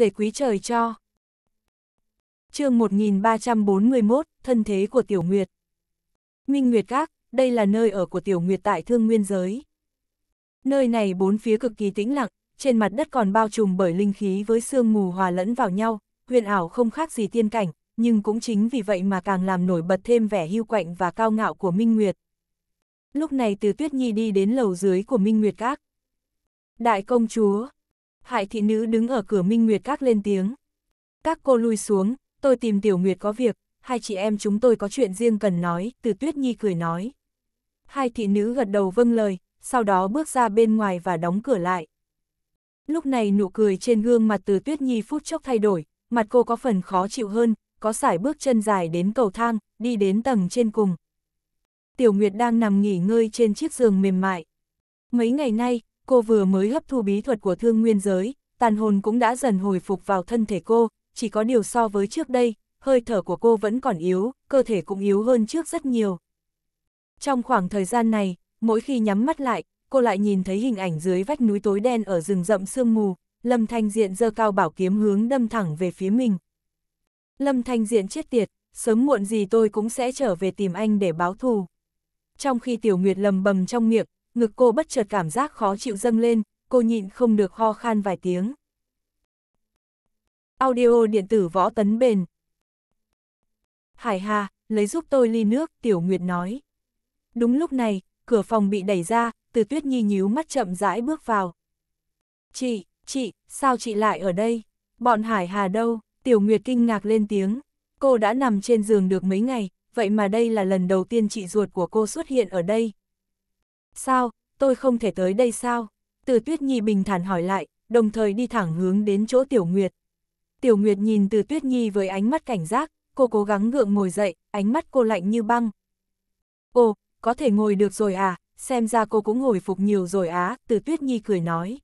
rể quý trời cho. chương 1341, Thân thế của Tiểu Nguyệt Minh Nguyệt Các, đây là nơi ở của Tiểu Nguyệt tại Thương Nguyên Giới. Nơi này bốn phía cực kỳ tĩnh lặng, trên mặt đất còn bao trùm bởi linh khí với sương mù hòa lẫn vào nhau, huyền ảo không khác gì tiên cảnh, nhưng cũng chính vì vậy mà càng làm nổi bật thêm vẻ hưu quạnh và cao ngạo của Minh Nguyệt. Lúc này từ Tuyết Nhi đi đến lầu dưới của Minh Nguyệt Các. Đại công chúa, Hải thị nữ đứng ở cửa Minh Nguyệt Các lên tiếng. Các cô lui xuống, tôi tìm Tiểu Nguyệt có việc, hai chị em chúng tôi có chuyện riêng cần nói, từ Tuyết Nhi cười nói. Hai thị nữ gật đầu vâng lời, sau đó bước ra bên ngoài và đóng cửa lại. Lúc này nụ cười trên gương mặt từ Tuyết Nhi phút chốc thay đổi, mặt cô có phần khó chịu hơn, có sải bước chân dài đến cầu thang, đi đến tầng trên cùng. Tiểu Nguyệt đang nằm nghỉ ngơi trên chiếc giường mềm mại. Mấy ngày nay, cô vừa mới hấp thu bí thuật của thương nguyên giới, tàn hồn cũng đã dần hồi phục vào thân thể cô, chỉ có điều so với trước đây, hơi thở của cô vẫn còn yếu, cơ thể cũng yếu hơn trước rất nhiều. Trong khoảng thời gian này, mỗi khi nhắm mắt lại, cô lại nhìn thấy hình ảnh dưới vách núi tối đen ở rừng rậm sương mù, Lâm Thanh Diện giơ cao bảo kiếm hướng đâm thẳng về phía mình. Lâm Thanh Diện chết tiệt, sớm muộn gì tôi cũng sẽ trở về tìm anh để báo thù. Trong khi Tiểu Nguyệt lầm bầm trong miệng, ngực cô bất chợt cảm giác khó chịu dâng lên, cô nhịn không được ho khan vài tiếng. Audio điện tử võ tấn bền. Hải Hà, lấy giúp tôi ly nước, Tiểu Nguyệt nói. Đúng lúc này, cửa phòng bị đẩy ra, từ tuyết nhi nhíu mắt chậm rãi bước vào. Chị, chị, sao chị lại ở đây? Bọn Hải Hà đâu? Tiểu Nguyệt kinh ngạc lên tiếng. Cô đã nằm trên giường được mấy ngày, vậy mà đây là lần đầu tiên chị ruột của cô xuất hiện ở đây, Sao, tôi không thể tới đây sao? Từ Tuyết Nhi bình thản hỏi lại, đồng thời đi thẳng hướng đến chỗ Tiểu Nguyệt. Tiểu Nguyệt nhìn Từ Tuyết Nhi với ánh mắt cảnh giác, cô cố gắng ngượng ngồi dậy, ánh mắt cô lạnh như băng. Ồ, có thể ngồi được rồi à, xem ra cô cũng hồi phục nhiều rồi á, Từ Tuyết Nhi cười nói.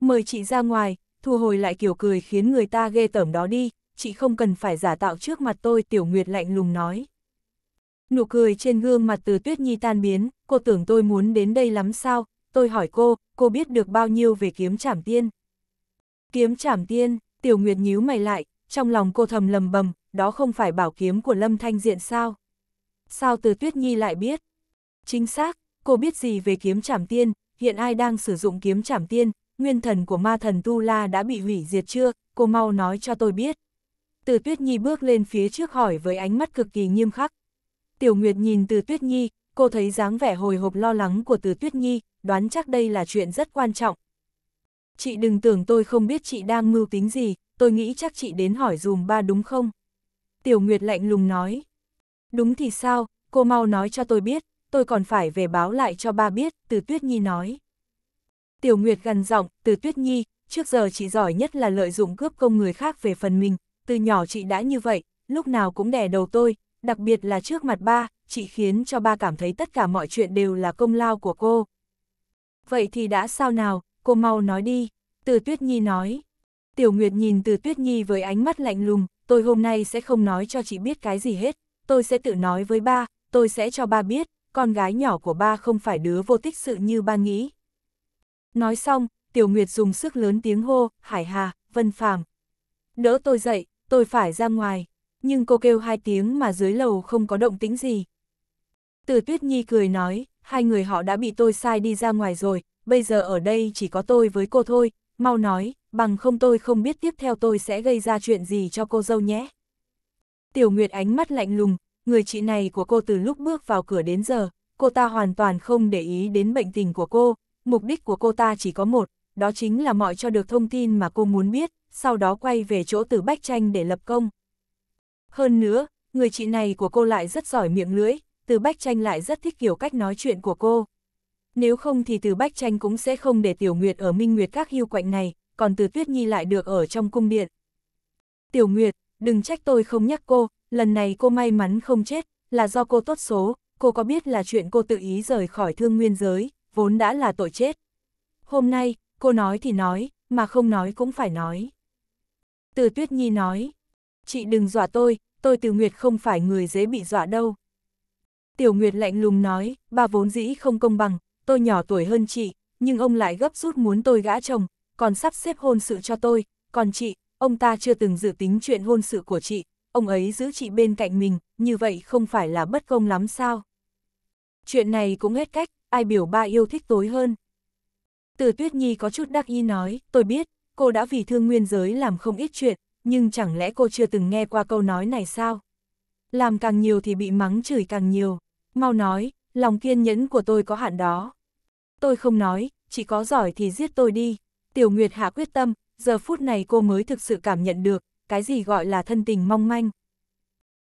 Mời chị ra ngoài, thu hồi lại kiểu cười khiến người ta ghê tởm đó đi, chị không cần phải giả tạo trước mặt tôi, Tiểu Nguyệt lạnh lùng nói. Nụ cười trên gương mặt từ Tuyết Nhi tan biến, cô tưởng tôi muốn đến đây lắm sao, tôi hỏi cô, cô biết được bao nhiêu về kiếm trảm tiên. Kiếm trảm tiên, Tiểu Nguyệt nhíu mày lại, trong lòng cô thầm lầm bầm, đó không phải bảo kiếm của Lâm Thanh Diện sao? Sao từ Tuyết Nhi lại biết? Chính xác, cô biết gì về kiếm trảm tiên, hiện ai đang sử dụng kiếm trảm tiên, nguyên thần của ma thần Tu La đã bị hủy diệt chưa, cô mau nói cho tôi biết. Từ Tuyết Nhi bước lên phía trước hỏi với ánh mắt cực kỳ nghiêm khắc. Tiểu Nguyệt nhìn từ Tuyết Nhi, cô thấy dáng vẻ hồi hộp lo lắng của từ Tuyết Nhi, đoán chắc đây là chuyện rất quan trọng. Chị đừng tưởng tôi không biết chị đang mưu tính gì, tôi nghĩ chắc chị đến hỏi dùm ba đúng không? Tiểu Nguyệt lạnh lùng nói. Đúng thì sao, cô mau nói cho tôi biết, tôi còn phải về báo lại cho ba biết, từ Tuyết Nhi nói. Tiểu Nguyệt gần giọng, từ Tuyết Nhi, trước giờ chị giỏi nhất là lợi dụng cướp công người khác về phần mình, từ nhỏ chị đã như vậy, lúc nào cũng đè đầu tôi, đặc biệt là trước mặt ba, chị khiến cho ba cảm thấy tất cả mọi chuyện đều là công lao của cô. Vậy thì đã sao nào, cô mau nói đi, từ Tuyết Nhi nói. Tiểu Nguyệt nhìn từ Tuyết Nhi với ánh mắt lạnh lùng, tôi hôm nay sẽ không nói cho chị biết cái gì hết, tôi sẽ tự nói với ba, tôi sẽ cho ba biết, con gái nhỏ của ba không phải đứa vô tích sự như ba nghĩ. Nói xong, Tiểu Nguyệt dùng sức lớn tiếng hô, Hải Hà, Vân Phàm Đỡ tôi dậy, tôi phải ra ngoài nhưng cô kêu hai tiếng mà dưới lầu không có động tĩnh gì. Từ Tuyết Nhi cười nói, hai người họ đã bị tôi sai đi ra ngoài rồi, bây giờ ở đây chỉ có tôi với cô thôi, mau nói, bằng không tôi không biết tiếp theo tôi sẽ gây ra chuyện gì cho cô dâu nhé. Tiểu Nguyệt ánh mắt lạnh lùng, người chị này của cô từ lúc bước vào cửa đến giờ, cô ta hoàn toàn không để ý đến bệnh tình của cô, mục đích của cô ta chỉ có một, đó chính là mọi cho được thông tin mà cô muốn biết, sau đó quay về chỗ từ Bách Tranh để lập công. Hơn nữa, người chị này của cô lại rất giỏi miệng lưỡi, từ bách tranh lại rất thích kiểu cách nói chuyện của cô. Nếu không thì từ bách tranh cũng sẽ không để Tiểu Nguyệt ở Minh Nguyệt các hưu quạnh này, còn từ Tuyết Nhi lại được ở trong cung điện. Tiểu Nguyệt, đừng trách tôi không nhắc cô, lần này cô may mắn không chết, là do cô tốt số, cô có biết là chuyện cô tự ý rời khỏi thương nguyên giới, vốn đã là tội chết. Hôm nay, cô nói thì nói, mà không nói cũng phải nói. Từ Tuyết Nhi nói, chị đừng dọa tôi, tôi từ Nguyệt không phải người dễ bị dọa đâu. Tiểu Nguyệt lạnh lùng nói, bà vốn dĩ không công bằng, tôi nhỏ tuổi hơn chị, nhưng ông lại gấp rút muốn tôi gã chồng, còn sắp xếp hôn sự cho tôi, còn chị, ông ta chưa từng dự tính chuyện hôn sự của chị, ông ấy giữ chị bên cạnh mình, như vậy không phải là bất công lắm sao? Chuyện này cũng hết cách, ai biểu ba yêu thích tối hơn. Từ Tuyết Nhi có chút đắc ý nói, tôi biết, cô đã vì thương nguyên giới làm không ít chuyện, nhưng chẳng lẽ cô chưa từng nghe qua câu nói này sao? Làm càng nhiều thì bị mắng chửi càng nhiều. Mau nói, lòng kiên nhẫn của tôi có hạn đó. Tôi không nói, chỉ có giỏi thì giết tôi đi. Tiểu Nguyệt hạ quyết tâm, giờ phút này cô mới thực sự cảm nhận được, cái gì gọi là thân tình mong manh.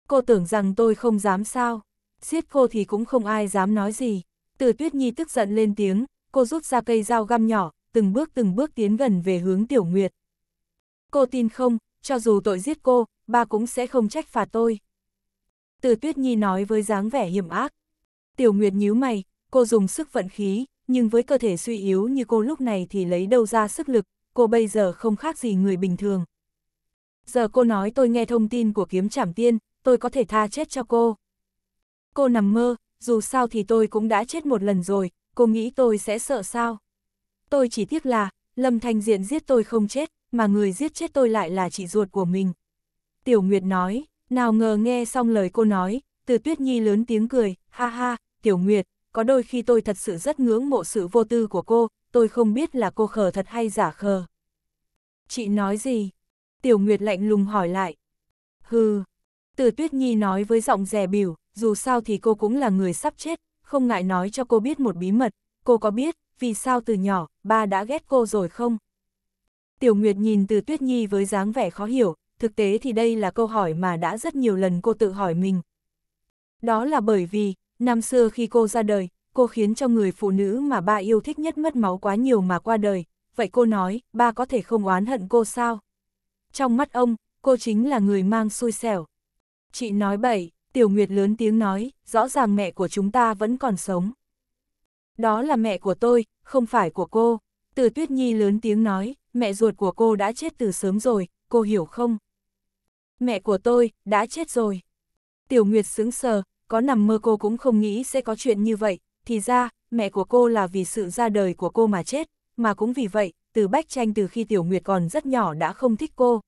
Cô tưởng rằng tôi không dám sao, giết cô thì cũng không ai dám nói gì. Từ Tuyết Nhi tức giận lên tiếng, cô rút ra cây dao găm nhỏ, từng bước từng bước tiến gần về hướng Tiểu Nguyệt. Cô tin không, cho dù tội giết cô, ba cũng sẽ không trách phạt tôi. Từ Tuyết Nhi nói với dáng vẻ hiểm ác. Tiểu Nguyệt nhíu mày, cô dùng sức vận khí, nhưng với cơ thể suy yếu như cô lúc này thì lấy đâu ra sức lực, cô bây giờ không khác gì người bình thường. Giờ cô nói tôi nghe thông tin của kiếm trảm tiên, tôi có thể tha chết cho cô. Cô nằm mơ, dù sao thì tôi cũng đã chết một lần rồi, cô nghĩ tôi sẽ sợ sao? Tôi chỉ tiếc là, Lâm Thanh Diện giết tôi không chết, mà người giết chết tôi lại là chị ruột của mình. Tiểu Nguyệt nói, nào ngờ nghe xong lời cô nói, từ tuyết nhi lớn tiếng cười, ha ha, Tiểu Nguyệt, có đôi khi tôi thật sự rất ngưỡng mộ sự vô tư của cô, tôi không biết là cô khờ thật hay giả khờ. Chị nói gì? Tiểu Nguyệt lạnh lùng hỏi lại. Hừ, từ tuyết nhi nói với giọng dè biểu, dù sao thì cô cũng là người sắp chết, không ngại nói cho cô biết một bí mật, cô có biết, vì sao từ nhỏ, ba đã ghét cô rồi không? Tiểu Nguyệt nhìn từ Tuyết Nhi với dáng vẻ khó hiểu, thực tế thì đây là câu hỏi mà đã rất nhiều lần cô tự hỏi mình. Đó là bởi vì, năm xưa khi cô ra đời, cô khiến cho người phụ nữ mà ba yêu thích nhất mất máu quá nhiều mà qua đời, vậy cô nói, ba có thể không oán hận cô sao? Trong mắt ông, cô chính là người mang xui xẻo. Chị nói bậy, Tiểu Nguyệt lớn tiếng nói, rõ ràng mẹ của chúng ta vẫn còn sống. Đó là mẹ của tôi, không phải của cô. Từ Tuyết Nhi lớn tiếng nói, mẹ ruột của cô đã chết từ sớm rồi, cô hiểu không? Mẹ của tôi, đã chết rồi. Tiểu Nguyệt sững sờ, có nằm mơ cô cũng không nghĩ sẽ có chuyện như vậy, thì ra, mẹ của cô là vì sự ra đời của cô mà chết, mà cũng vì vậy, từ Bách Tranh từ khi Tiểu Nguyệt còn rất nhỏ đã không thích cô.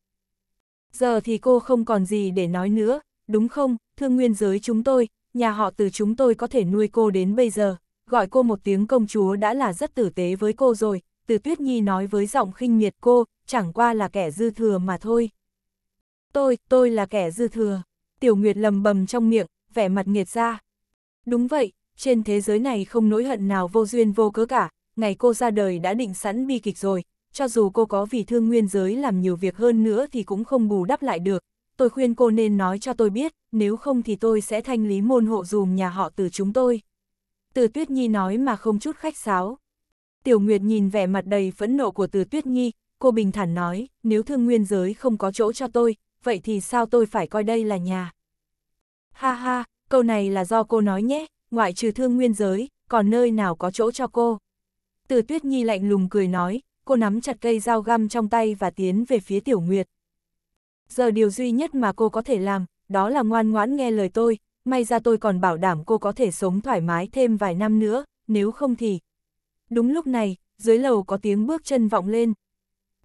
Giờ thì cô không còn gì để nói nữa, đúng không, thương nguyên giới chúng tôi, nhà họ từ chúng tôi có thể nuôi cô đến bây giờ, gọi cô một tiếng công chúa đã là rất tử tế với cô rồi, từ tuyết nhi nói với giọng khinh miệt cô, chẳng qua là kẻ dư thừa mà thôi. Tôi, tôi là kẻ dư thừa. Tiểu Nguyệt lầm bầm trong miệng, vẻ mặt nghiệt ra. Đúng vậy, trên thế giới này không nỗi hận nào vô duyên vô cớ cả, ngày cô ra đời đã định sẵn bi kịch rồi, cho dù cô có vì thương nguyên giới làm nhiều việc hơn nữa thì cũng không bù đắp lại được. Tôi khuyên cô nên nói cho tôi biết, nếu không thì tôi sẽ thanh lý môn hộ dùm nhà họ từ chúng tôi. Từ Tuyết Nhi nói mà không chút khách sáo. Tiểu Nguyệt nhìn vẻ mặt đầy phẫn nộ của Từ Tuyết Nhi, cô bình thản nói, nếu thương nguyên giới không có chỗ cho tôi, vậy thì sao tôi phải coi đây là nhà? Ha ha, câu này là do cô nói nhé, ngoại trừ thương nguyên giới, còn nơi nào có chỗ cho cô? Từ Tuyết Nhi lạnh lùng cười nói, cô nắm chặt cây dao găm trong tay và tiến về phía Tiểu Nguyệt. Giờ điều duy nhất mà cô có thể làm, đó là ngoan ngoãn nghe lời tôi, may ra tôi còn bảo đảm cô có thể sống thoải mái thêm vài năm nữa, nếu không thì, Đúng lúc này, dưới lầu có tiếng bước chân vọng lên.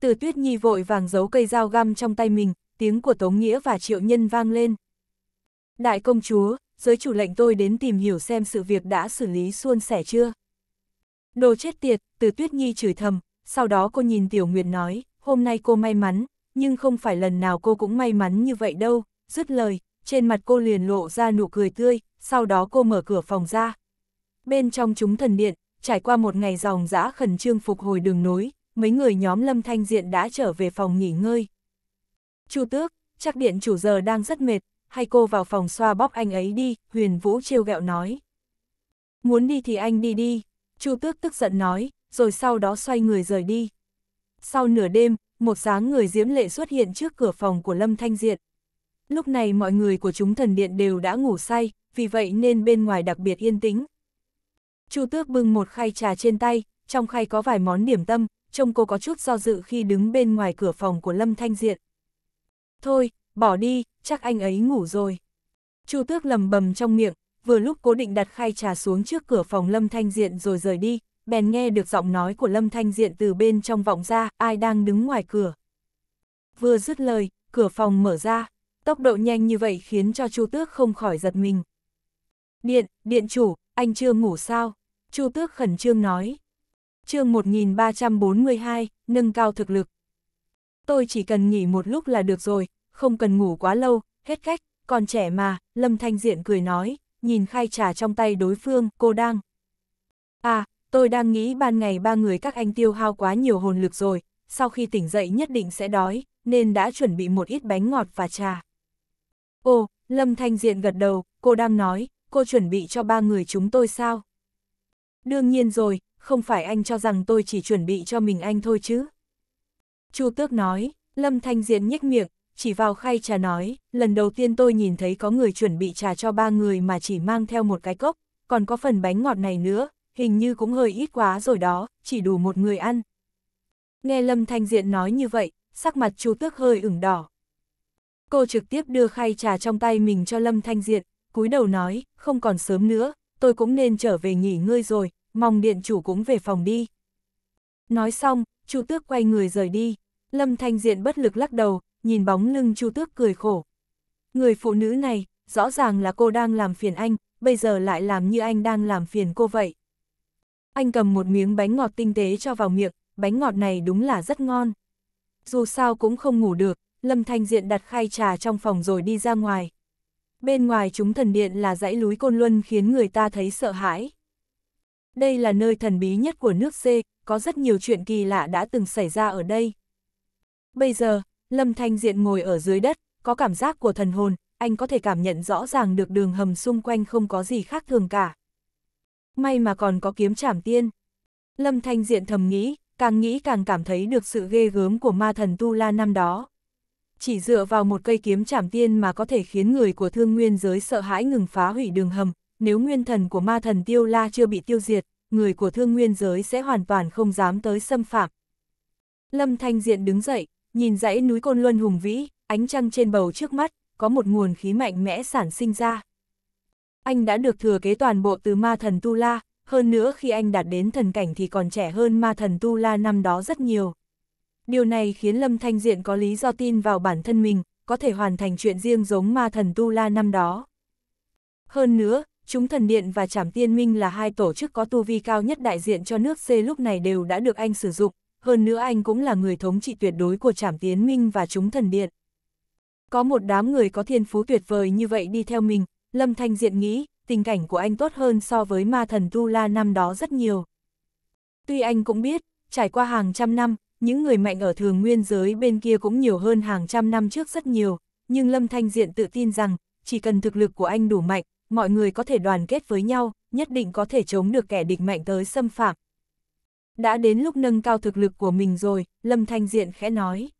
Từ tuyết nhi vội vàng giấu cây dao găm trong tay mình, tiếng của Tống Nghĩa và Triệu Nhân vang lên. Đại công chúa, giới chủ lệnh tôi đến tìm hiểu xem sự việc đã xử lý suôn sẻ chưa. Đồ chết tiệt, từ tuyết nhi chửi thầm, sau đó cô nhìn Tiểu Nguyệt nói, hôm nay cô may mắn, nhưng không phải lần nào cô cũng may mắn như vậy đâu, dứt lời, trên mặt cô liền lộ ra nụ cười tươi, sau đó cô mở cửa phòng ra. Bên trong chúng thần điện, trải qua một ngày dòng dã khẩn trương phục hồi đường nối, mấy người nhóm Lâm Thanh Diện đã trở về phòng nghỉ ngơi. Chu Tước, chắc điện chủ giờ đang rất mệt, hay cô vào phòng xoa bóp anh ấy đi, Huyền Vũ trêu gẹo nói. Muốn đi thì anh đi đi, Chu Tước tức giận nói, rồi sau đó xoay người rời đi. Sau nửa đêm, một sáng người diễm lệ xuất hiện trước cửa phòng của Lâm Thanh Diện. Lúc này mọi người của chúng thần điện đều đã ngủ say, vì vậy nên bên ngoài đặc biệt yên tĩnh, Chu Tước bưng một khay trà trên tay, trong khay có vài món điểm tâm, trông cô có chút do dự khi đứng bên ngoài cửa phòng của Lâm Thanh Diện. Thôi, bỏ đi, chắc anh ấy ngủ rồi. Chu Tước lầm bầm trong miệng, vừa lúc cố định đặt khay trà xuống trước cửa phòng Lâm Thanh Diện rồi rời đi, bèn nghe được giọng nói của Lâm Thanh Diện từ bên trong vọng ra, ai đang đứng ngoài cửa. Vừa dứt lời, cửa phòng mở ra, tốc độ nhanh như vậy khiến cho Chu Tước không khỏi giật mình. Điện, điện chủ, anh chưa ngủ sao? Chu Tước khẩn trương nói. chương 1342, nâng cao thực lực. Tôi chỉ cần nghỉ một lúc là được rồi, không cần ngủ quá lâu, hết cách, còn trẻ mà, Lâm Thanh Diện cười nói, nhìn khai trà trong tay đối phương, cô đang. À, tôi đang nghĩ ban ngày ba người các anh tiêu hao quá nhiều hồn lực rồi, sau khi tỉnh dậy nhất định sẽ đói, nên đã chuẩn bị một ít bánh ngọt và trà. Ồ, Lâm Thanh Diện gật đầu, cô đang nói, cô chuẩn bị cho ba người chúng tôi sao? Đương nhiên rồi, không phải anh cho rằng tôi chỉ chuẩn bị cho mình anh thôi chứ. Chu Tước nói, Lâm Thanh Diễn nhếch miệng, chỉ vào khay trà nói, lần đầu tiên tôi nhìn thấy có người chuẩn bị trà cho ba người mà chỉ mang theo một cái cốc, còn có phần bánh ngọt này nữa, hình như cũng hơi ít quá rồi đó, chỉ đủ một người ăn. Nghe Lâm Thanh Diện nói như vậy, sắc mặt Chu Tước hơi ửng đỏ. Cô trực tiếp đưa khay trà trong tay mình cho Lâm Thanh Diện, cúi đầu nói, không còn sớm nữa, tôi cũng nên trở về nghỉ ngơi rồi, mong điện chủ cũng về phòng đi. Nói xong, Chu Tước quay người rời đi. Lâm Thanh Diện bất lực lắc đầu, nhìn bóng lưng Chu Tước cười khổ. Người phụ nữ này, rõ ràng là cô đang làm phiền anh, bây giờ lại làm như anh đang làm phiền cô vậy. Anh cầm một miếng bánh ngọt tinh tế cho vào miệng, bánh ngọt này đúng là rất ngon. Dù sao cũng không ngủ được, Lâm Thanh Diện đặt khay trà trong phòng rồi đi ra ngoài bên ngoài chúng thần điện là dãy núi Côn Luân khiến người ta thấy sợ hãi. Đây là nơi thần bí nhất của nước C, có rất nhiều chuyện kỳ lạ đã từng xảy ra ở đây. Bây giờ, Lâm Thanh Diện ngồi ở dưới đất, có cảm giác của thần hồn, anh có thể cảm nhận rõ ràng được đường hầm xung quanh không có gì khác thường cả. May mà còn có kiếm trảm tiên. Lâm Thanh Diện thầm nghĩ, càng nghĩ càng cảm thấy được sự ghê gớm của ma thần Tu La năm đó chỉ dựa vào một cây kiếm trảm tiên mà có thể khiến người của thương nguyên giới sợ hãi ngừng phá hủy đường hầm, nếu nguyên thần của ma thần tiêu la chưa bị tiêu diệt, người của thương nguyên giới sẽ hoàn toàn không dám tới xâm phạm. Lâm Thanh Diện đứng dậy, nhìn dãy núi Côn Luân hùng vĩ, ánh trăng trên bầu trước mắt, có một nguồn khí mạnh mẽ sản sinh ra. Anh đã được thừa kế toàn bộ từ ma thần Tu La, hơn nữa khi anh đạt đến thần cảnh thì còn trẻ hơn ma thần Tu La năm đó rất nhiều. Điều này khiến Lâm Thanh Diện có lý do tin vào bản thân mình, có thể hoàn thành chuyện riêng giống ma thần Tu La năm đó. Hơn nữa, chúng thần điện và trảm tiên minh là hai tổ chức có tu vi cao nhất đại diện cho nước C lúc này đều đã được anh sử dụng, hơn nữa anh cũng là người thống trị tuyệt đối của trảm tiên minh và chúng thần điện. Có một đám người có thiên phú tuyệt vời như vậy đi theo mình, Lâm Thanh Diện nghĩ, tình cảnh của anh tốt hơn so với ma thần Tu La năm đó rất nhiều. Tuy anh cũng biết, trải qua hàng trăm năm, những người mạnh ở thường nguyên giới bên kia cũng nhiều hơn hàng trăm năm trước rất nhiều, nhưng Lâm Thanh Diện tự tin rằng, chỉ cần thực lực của anh đủ mạnh, mọi người có thể đoàn kết với nhau, nhất định có thể chống được kẻ địch mạnh tới xâm phạm. Đã đến lúc nâng cao thực lực của mình rồi, Lâm Thanh Diện khẽ nói.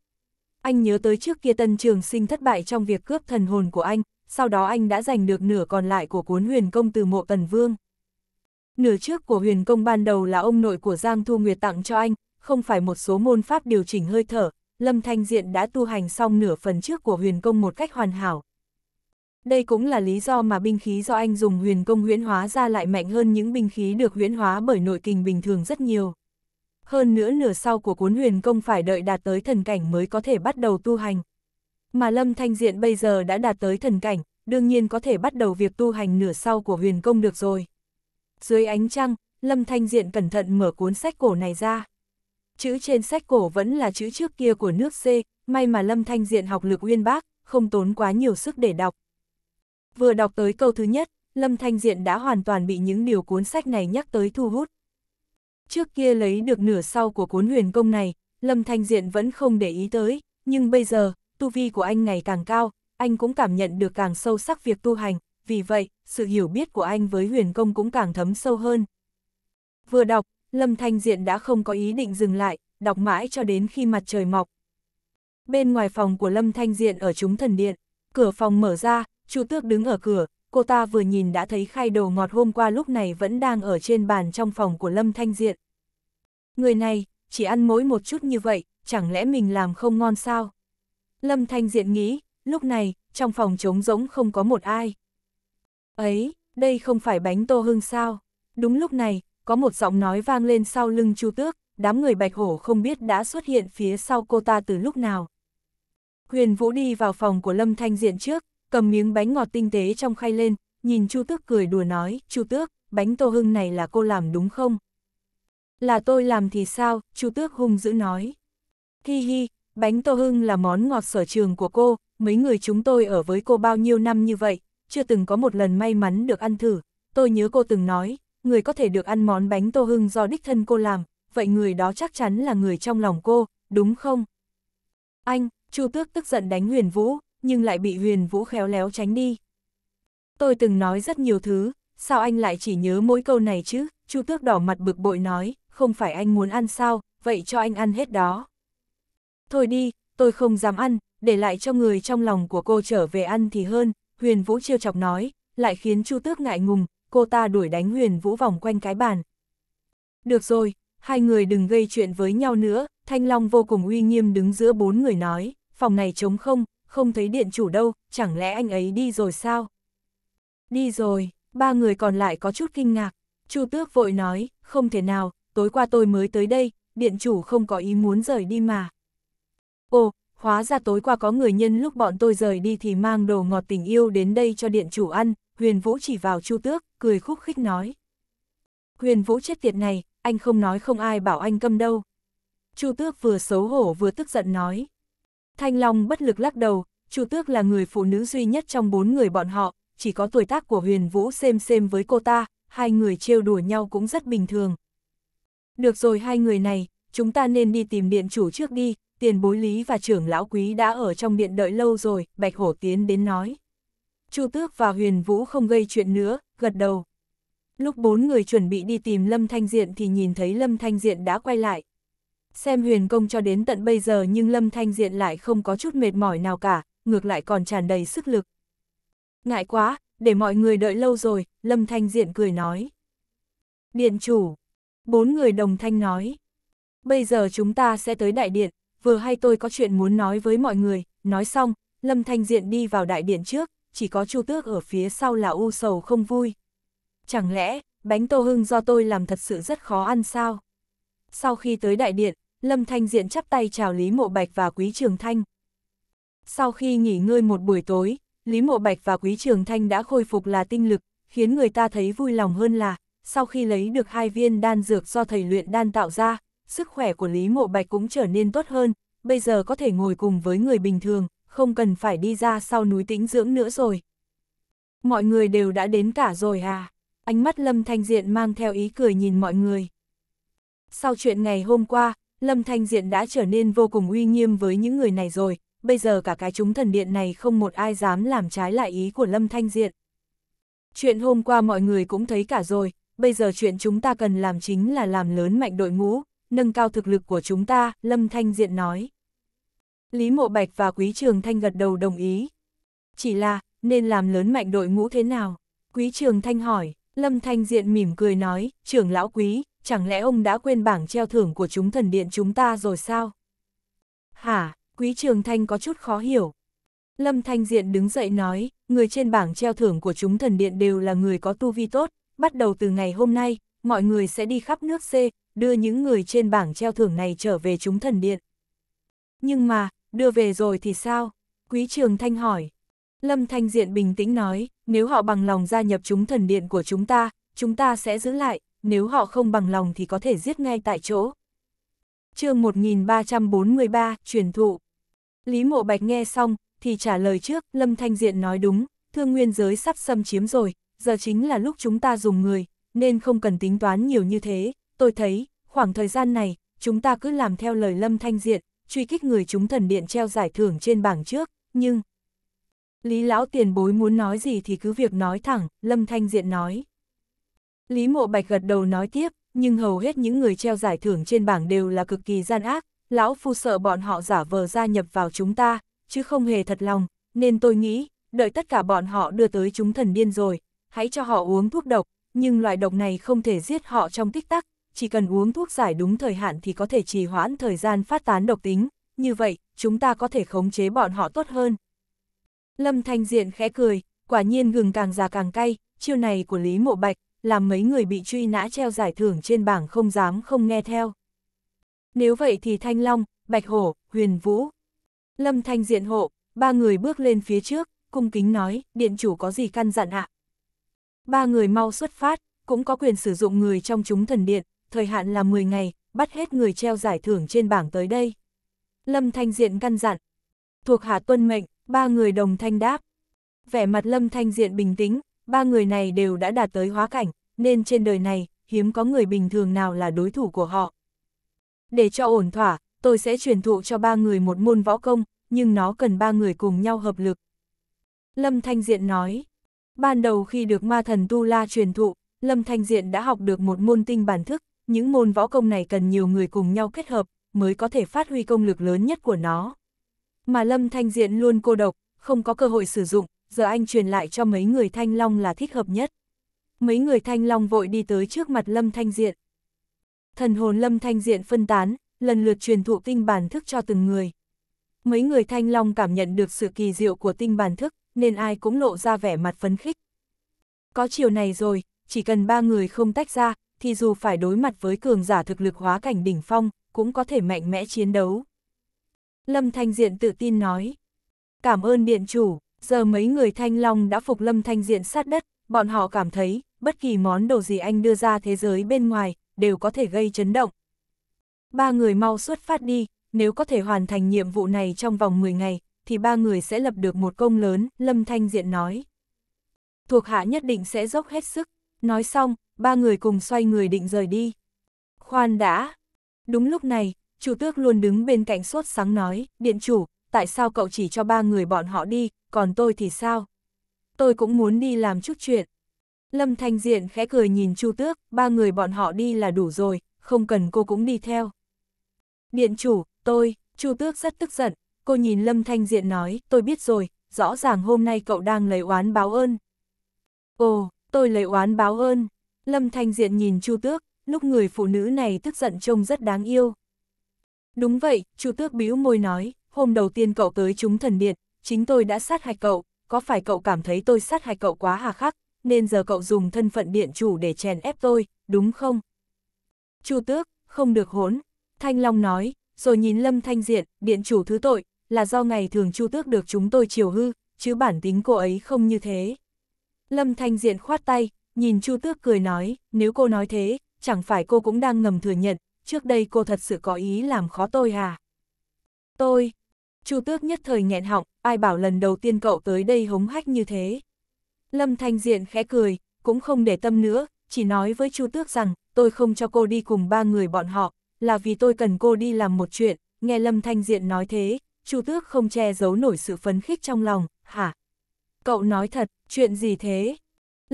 Anh nhớ tới trước kia tân trường sinh thất bại trong việc cướp thần hồn của anh, sau đó anh đã giành được nửa còn lại của cuốn huyền công từ mộ tần vương. Nửa trước của huyền công ban đầu là ông nội của Giang Thu Nguyệt tặng cho anh, không phải một số môn pháp điều chỉnh hơi thở, Lâm Thanh Diện đã tu hành xong nửa phần trước của huyền công một cách hoàn hảo. Đây cũng là lý do mà binh khí do anh dùng huyền công huyễn hóa ra lại mạnh hơn những binh khí được huyễn hóa bởi nội kinh bình thường rất nhiều. Hơn nữa nửa sau của cuốn huyền công phải đợi đạt tới thần cảnh mới có thể bắt đầu tu hành. Mà Lâm Thanh Diện bây giờ đã đạt tới thần cảnh, đương nhiên có thể bắt đầu việc tu hành nửa sau của huyền công được rồi. Dưới ánh trăng, Lâm Thanh Diện cẩn thận mở cuốn sách cổ này ra chữ trên sách cổ vẫn là chữ trước kia của nước C, may mà Lâm Thanh Diện học lực uyên bác, không tốn quá nhiều sức để đọc. Vừa đọc tới câu thứ nhất, Lâm Thanh Diện đã hoàn toàn bị những điều cuốn sách này nhắc tới thu hút. Trước kia lấy được nửa sau của cuốn huyền công này, Lâm Thanh Diện vẫn không để ý tới, nhưng bây giờ, tu vi của anh ngày càng cao, anh cũng cảm nhận được càng sâu sắc việc tu hành, vì vậy, sự hiểu biết của anh với huyền công cũng càng thấm sâu hơn. Vừa đọc, Lâm Thanh Diện đã không có ý định dừng lại, đọc mãi cho đến khi mặt trời mọc. Bên ngoài phòng của Lâm Thanh Diện ở chúng thần điện, cửa phòng mở ra, Chu Tước đứng ở cửa, cô ta vừa nhìn đã thấy khay đồ ngọt hôm qua lúc này vẫn đang ở trên bàn trong phòng của Lâm Thanh Diện. Người này, chỉ ăn mỗi một chút như vậy, chẳng lẽ mình làm không ngon sao? Lâm Thanh Diện nghĩ, lúc này, trong phòng trống rỗng không có một ai. Ấy, đây không phải bánh tô hương sao? Đúng lúc này, có một giọng nói vang lên sau lưng Chu Tước, đám người bạch hổ không biết đã xuất hiện phía sau cô ta từ lúc nào. Huyền Vũ đi vào phòng của Lâm Thanh Diện trước, cầm miếng bánh ngọt tinh tế trong khay lên, nhìn Chu Tước cười đùa nói, Chu Tước, bánh tô hưng này là cô làm đúng không? Là tôi làm thì sao, Chu Tước hung dữ nói. Hi hi, bánh tô hưng là món ngọt sở trường của cô, mấy người chúng tôi ở với cô bao nhiêu năm như vậy, chưa từng có một lần may mắn được ăn thử, tôi nhớ cô từng nói, người có thể được ăn món bánh tô hưng do đích thân cô làm, vậy người đó chắc chắn là người trong lòng cô, đúng không? Anh, Chu Tước tức giận đánh Huyền Vũ, nhưng lại bị Huyền Vũ khéo léo tránh đi. Tôi từng nói rất nhiều thứ, sao anh lại chỉ nhớ mỗi câu này chứ? Chu Tước đỏ mặt bực bội nói, không phải anh muốn ăn sao, vậy cho anh ăn hết đó. Thôi đi, tôi không dám ăn, để lại cho người trong lòng của cô trở về ăn thì hơn, Huyền Vũ trêu chọc nói, lại khiến Chu Tước ngại ngùng, cô ta đuổi đánh huyền vũ vòng quanh cái bàn. Được rồi, hai người đừng gây chuyện với nhau nữa, Thanh Long vô cùng uy nghiêm đứng giữa bốn người nói, phòng này trống không, không thấy điện chủ đâu, chẳng lẽ anh ấy đi rồi sao? Đi rồi, ba người còn lại có chút kinh ngạc, Chu Tước vội nói, không thể nào, tối qua tôi mới tới đây, điện chủ không có ý muốn rời đi mà. Ồ, hóa ra tối qua có người nhân lúc bọn tôi rời đi thì mang đồ ngọt tình yêu đến đây cho điện chủ ăn, Huyền Vũ chỉ vào Chu Tước, cười khúc khích nói. Huyền Vũ chết tiệt này, anh không nói không ai bảo anh câm đâu. Chu Tước vừa xấu hổ vừa tức giận nói. Thanh Long bất lực lắc đầu, Chu Tước là người phụ nữ duy nhất trong bốn người bọn họ, chỉ có tuổi tác của Huyền Vũ xem xem với cô ta, hai người trêu đùa nhau cũng rất bình thường. Được rồi hai người này, chúng ta nên đi tìm điện chủ trước đi, tiền bối lý và trưởng lão quý đã ở trong điện đợi lâu rồi, Bạch Hổ tiến đến nói. Chu Tước và Huyền Vũ không gây chuyện nữa, gật đầu. Lúc bốn người chuẩn bị đi tìm Lâm Thanh Diện thì nhìn thấy Lâm Thanh Diện đã quay lại. Xem huyền công cho đến tận bây giờ nhưng Lâm Thanh Diện lại không có chút mệt mỏi nào cả, ngược lại còn tràn đầy sức lực. Ngại quá, để mọi người đợi lâu rồi, Lâm Thanh Diện cười nói. Điện chủ, bốn người đồng thanh nói. Bây giờ chúng ta sẽ tới đại điện, vừa hay tôi có chuyện muốn nói với mọi người, nói xong, Lâm Thanh Diện đi vào đại điện trước, chỉ có Chu Tước ở phía sau là u sầu không vui. Chẳng lẽ, bánh tô hưng do tôi làm thật sự rất khó ăn sao? Sau khi tới đại điện, Lâm Thanh Diện chắp tay chào Lý Mộ Bạch và Quý Trường Thanh. Sau khi nghỉ ngơi một buổi tối, Lý Mộ Bạch và Quý Trường Thanh đã khôi phục là tinh lực, khiến người ta thấy vui lòng hơn là, sau khi lấy được hai viên đan dược do thầy luyện đan tạo ra, sức khỏe của Lý Mộ Bạch cũng trở nên tốt hơn, bây giờ có thể ngồi cùng với người bình thường, không cần phải đi ra sau núi tĩnh dưỡng nữa rồi. Mọi người đều đã đến cả rồi à? Ánh mắt Lâm Thanh Diện mang theo ý cười nhìn mọi người. Sau chuyện ngày hôm qua, Lâm Thanh Diện đã trở nên vô cùng uy nghiêm với những người này rồi, bây giờ cả cái chúng thần điện này không một ai dám làm trái lại ý của Lâm Thanh Diện. Chuyện hôm qua mọi người cũng thấy cả rồi, bây giờ chuyện chúng ta cần làm chính là làm lớn mạnh đội ngũ, nâng cao thực lực của chúng ta, Lâm Thanh Diện nói. Lý Mộ Bạch và Quý Trường Thanh gật đầu đồng ý. Chỉ là, nên làm lớn mạnh đội ngũ thế nào? Quý Trường Thanh hỏi, Lâm Thanh Diện mỉm cười nói, trưởng lão quý, chẳng lẽ ông đã quên bảng treo thưởng của chúng thần điện chúng ta rồi sao? Hả, Quý Trường Thanh có chút khó hiểu. Lâm Thanh Diện đứng dậy nói, người trên bảng treo thưởng của chúng thần điện đều là người có tu vi tốt, bắt đầu từ ngày hôm nay, mọi người sẽ đi khắp nước C, đưa những người trên bảng treo thưởng này trở về chúng thần điện. Nhưng mà, đưa về rồi thì sao? Quý Trường Thanh hỏi. Lâm Thanh Diện bình tĩnh nói, nếu họ bằng lòng gia nhập chúng thần điện của chúng ta, chúng ta sẽ giữ lại, nếu họ không bằng lòng thì có thể giết ngay tại chỗ. chương 1343, truyền thụ. Lý Mộ Bạch nghe xong, thì trả lời trước, Lâm Thanh Diện nói đúng, thương nguyên giới sắp xâm chiếm rồi, giờ chính là lúc chúng ta dùng người, nên không cần tính toán nhiều như thế, tôi thấy, khoảng thời gian này, chúng ta cứ làm theo lời Lâm Thanh Diện, truy kích người chúng thần điện treo giải thưởng trên bảng trước, nhưng... Lý lão tiền bối muốn nói gì thì cứ việc nói thẳng, Lâm Thanh Diện nói. Lý mộ bạch gật đầu nói tiếp, nhưng hầu hết những người treo giải thưởng trên bảng đều là cực kỳ gian ác, lão phu sợ bọn họ giả vờ gia nhập vào chúng ta, chứ không hề thật lòng, nên tôi nghĩ, đợi tất cả bọn họ đưa tới chúng thần điên rồi, hãy cho họ uống thuốc độc, nhưng loại độc này không thể giết họ trong tích tắc, chỉ cần uống thuốc giải đúng thời hạn thì có thể trì hoãn thời gian phát tán độc tính, như vậy, chúng ta có thể khống chế bọn họ tốt hơn. Lâm Thanh Diện khẽ cười, quả nhiên gừng càng già càng cay, chiêu này của Lý Mộ Bạch, làm mấy người bị truy nã treo giải thưởng trên bảng không dám không nghe theo. Nếu vậy thì Thanh Long, Bạch Hổ, Huyền Vũ, Lâm Thanh Diện hộ, ba người bước lên phía trước, cung kính nói, điện chủ có gì căn dặn ạ? Ba người mau xuất phát, cũng có quyền sử dụng người trong chúng thần điện, thời hạn là 10 ngày, bắt hết người treo giải thưởng trên bảng tới đây. Lâm Thanh Diện căn dặn. Thuộc hạ tuân mệnh, ba người đồng thanh đáp. Vẻ mặt Lâm Thanh Diện bình tĩnh, ba người này đều đã đạt tới hóa cảnh, nên trên đời này, hiếm có người bình thường nào là đối thủ của họ. Để cho ổn thỏa, tôi sẽ truyền thụ cho ba người một môn võ công, nhưng nó cần ba người cùng nhau hợp lực. Lâm Thanh Diện nói, ban đầu khi được ma thần Tu La truyền thụ, Lâm Thanh Diện đã học được một môn tinh bản thức, những môn võ công này cần nhiều người cùng nhau kết hợp, mới có thể phát huy công lực lớn nhất của nó. Mà Lâm Thanh Diện luôn cô độc, không có cơ hội sử dụng, giờ anh truyền lại cho mấy người Thanh Long là thích hợp nhất. Mấy người Thanh Long vội đi tới trước mặt Lâm Thanh Diện. Thần hồn Lâm Thanh Diện phân tán, lần lượt truyền thụ tinh bản thức cho từng người. Mấy người Thanh Long cảm nhận được sự kỳ diệu của tinh bản thức, nên ai cũng lộ ra vẻ mặt phấn khích. Có chiều này rồi, chỉ cần ba người không tách ra, thì dù phải đối mặt với cường giả thực lực hóa cảnh đỉnh phong, cũng có thể mạnh mẽ chiến đấu. Lâm Thanh Diện tự tin nói. Cảm ơn điện chủ, giờ mấy người Thanh Long đã phục Lâm Thanh Diện sát đất, bọn họ cảm thấy, bất kỳ món đồ gì anh đưa ra thế giới bên ngoài, đều có thể gây chấn động. Ba người mau xuất phát đi, nếu có thể hoàn thành nhiệm vụ này trong vòng 10 ngày, thì ba người sẽ lập được một công lớn, Lâm Thanh Diện nói. Thuộc hạ nhất định sẽ dốc hết sức, nói xong, ba người cùng xoay người định rời đi. Khoan đã! Đúng lúc này, chủ tước luôn đứng bên cạnh sốt sáng nói, điện chủ, tại sao cậu chỉ cho ba người bọn họ đi, còn tôi thì sao? Tôi cũng muốn đi làm chút chuyện. Lâm Thanh Diện khẽ cười nhìn Chu Tước, ba người bọn họ đi là đủ rồi, không cần cô cũng đi theo. Điện chủ, tôi, Chu Tước rất tức giận, cô nhìn Lâm Thanh Diện nói, tôi biết rồi, rõ ràng hôm nay cậu đang lấy oán báo ơn. Ồ, tôi lấy oán báo ơn, Lâm Thanh Diện nhìn Chu Tước, lúc người phụ nữ này tức giận trông rất đáng yêu. Đúng vậy, Chu Tước bĩu môi nói, hôm đầu tiên cậu tới chúng thần điện, chính tôi đã sát hại cậu, có phải cậu cảm thấy tôi sát hại cậu quá hà khắc, nên giờ cậu dùng thân phận điện chủ để chèn ép tôi, đúng không? Chu Tước, không được hốn, Thanh Long nói, rồi nhìn Lâm Thanh Diện, điện chủ thứ tội, là do ngày thường Chu Tước được chúng tôi chiều hư, chứ bản tính cô ấy không như thế. Lâm Thanh Diện khoát tay, nhìn Chu Tước cười nói, nếu cô nói thế, chẳng phải cô cũng đang ngầm thừa nhận, trước đây cô thật sự có ý làm khó tôi à? Tôi, Chu Tước nhất thời nghẹn họng, ai bảo lần đầu tiên cậu tới đây hống hách như thế. Lâm Thanh Diện khẽ cười, cũng không để tâm nữa, chỉ nói với Chu Tước rằng, tôi không cho cô đi cùng ba người bọn họ, là vì tôi cần cô đi làm một chuyện, nghe Lâm Thanh Diện nói thế, Chu Tước không che giấu nổi sự phấn khích trong lòng, hả? Cậu nói thật, chuyện gì thế?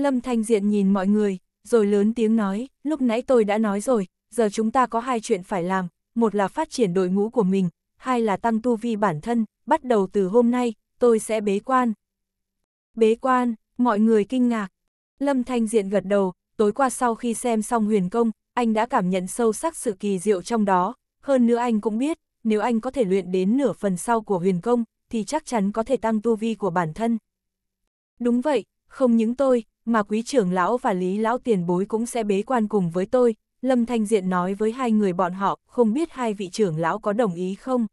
Lâm Thanh Diện nhìn mọi người, rồi lớn tiếng nói, lúc nãy tôi đã nói rồi, giờ chúng ta có hai chuyện phải làm, một là phát triển đội ngũ của mình, hai là tăng tu vi bản thân, bắt đầu từ hôm nay, tôi sẽ bế quan. Bế quan, mọi người kinh ngạc. Lâm Thanh Diện gật đầu, tối qua sau khi xem xong huyền công, anh đã cảm nhận sâu sắc sự kỳ diệu trong đó, hơn nữa anh cũng biết, nếu anh có thể luyện đến nửa phần sau của huyền công, thì chắc chắn có thể tăng tu vi của bản thân. Đúng vậy, không những tôi, mà quý trưởng lão và lý lão tiền bối cũng sẽ bế quan cùng với tôi, Lâm Thanh Diện nói với hai người bọn họ, không biết hai vị trưởng lão có đồng ý không.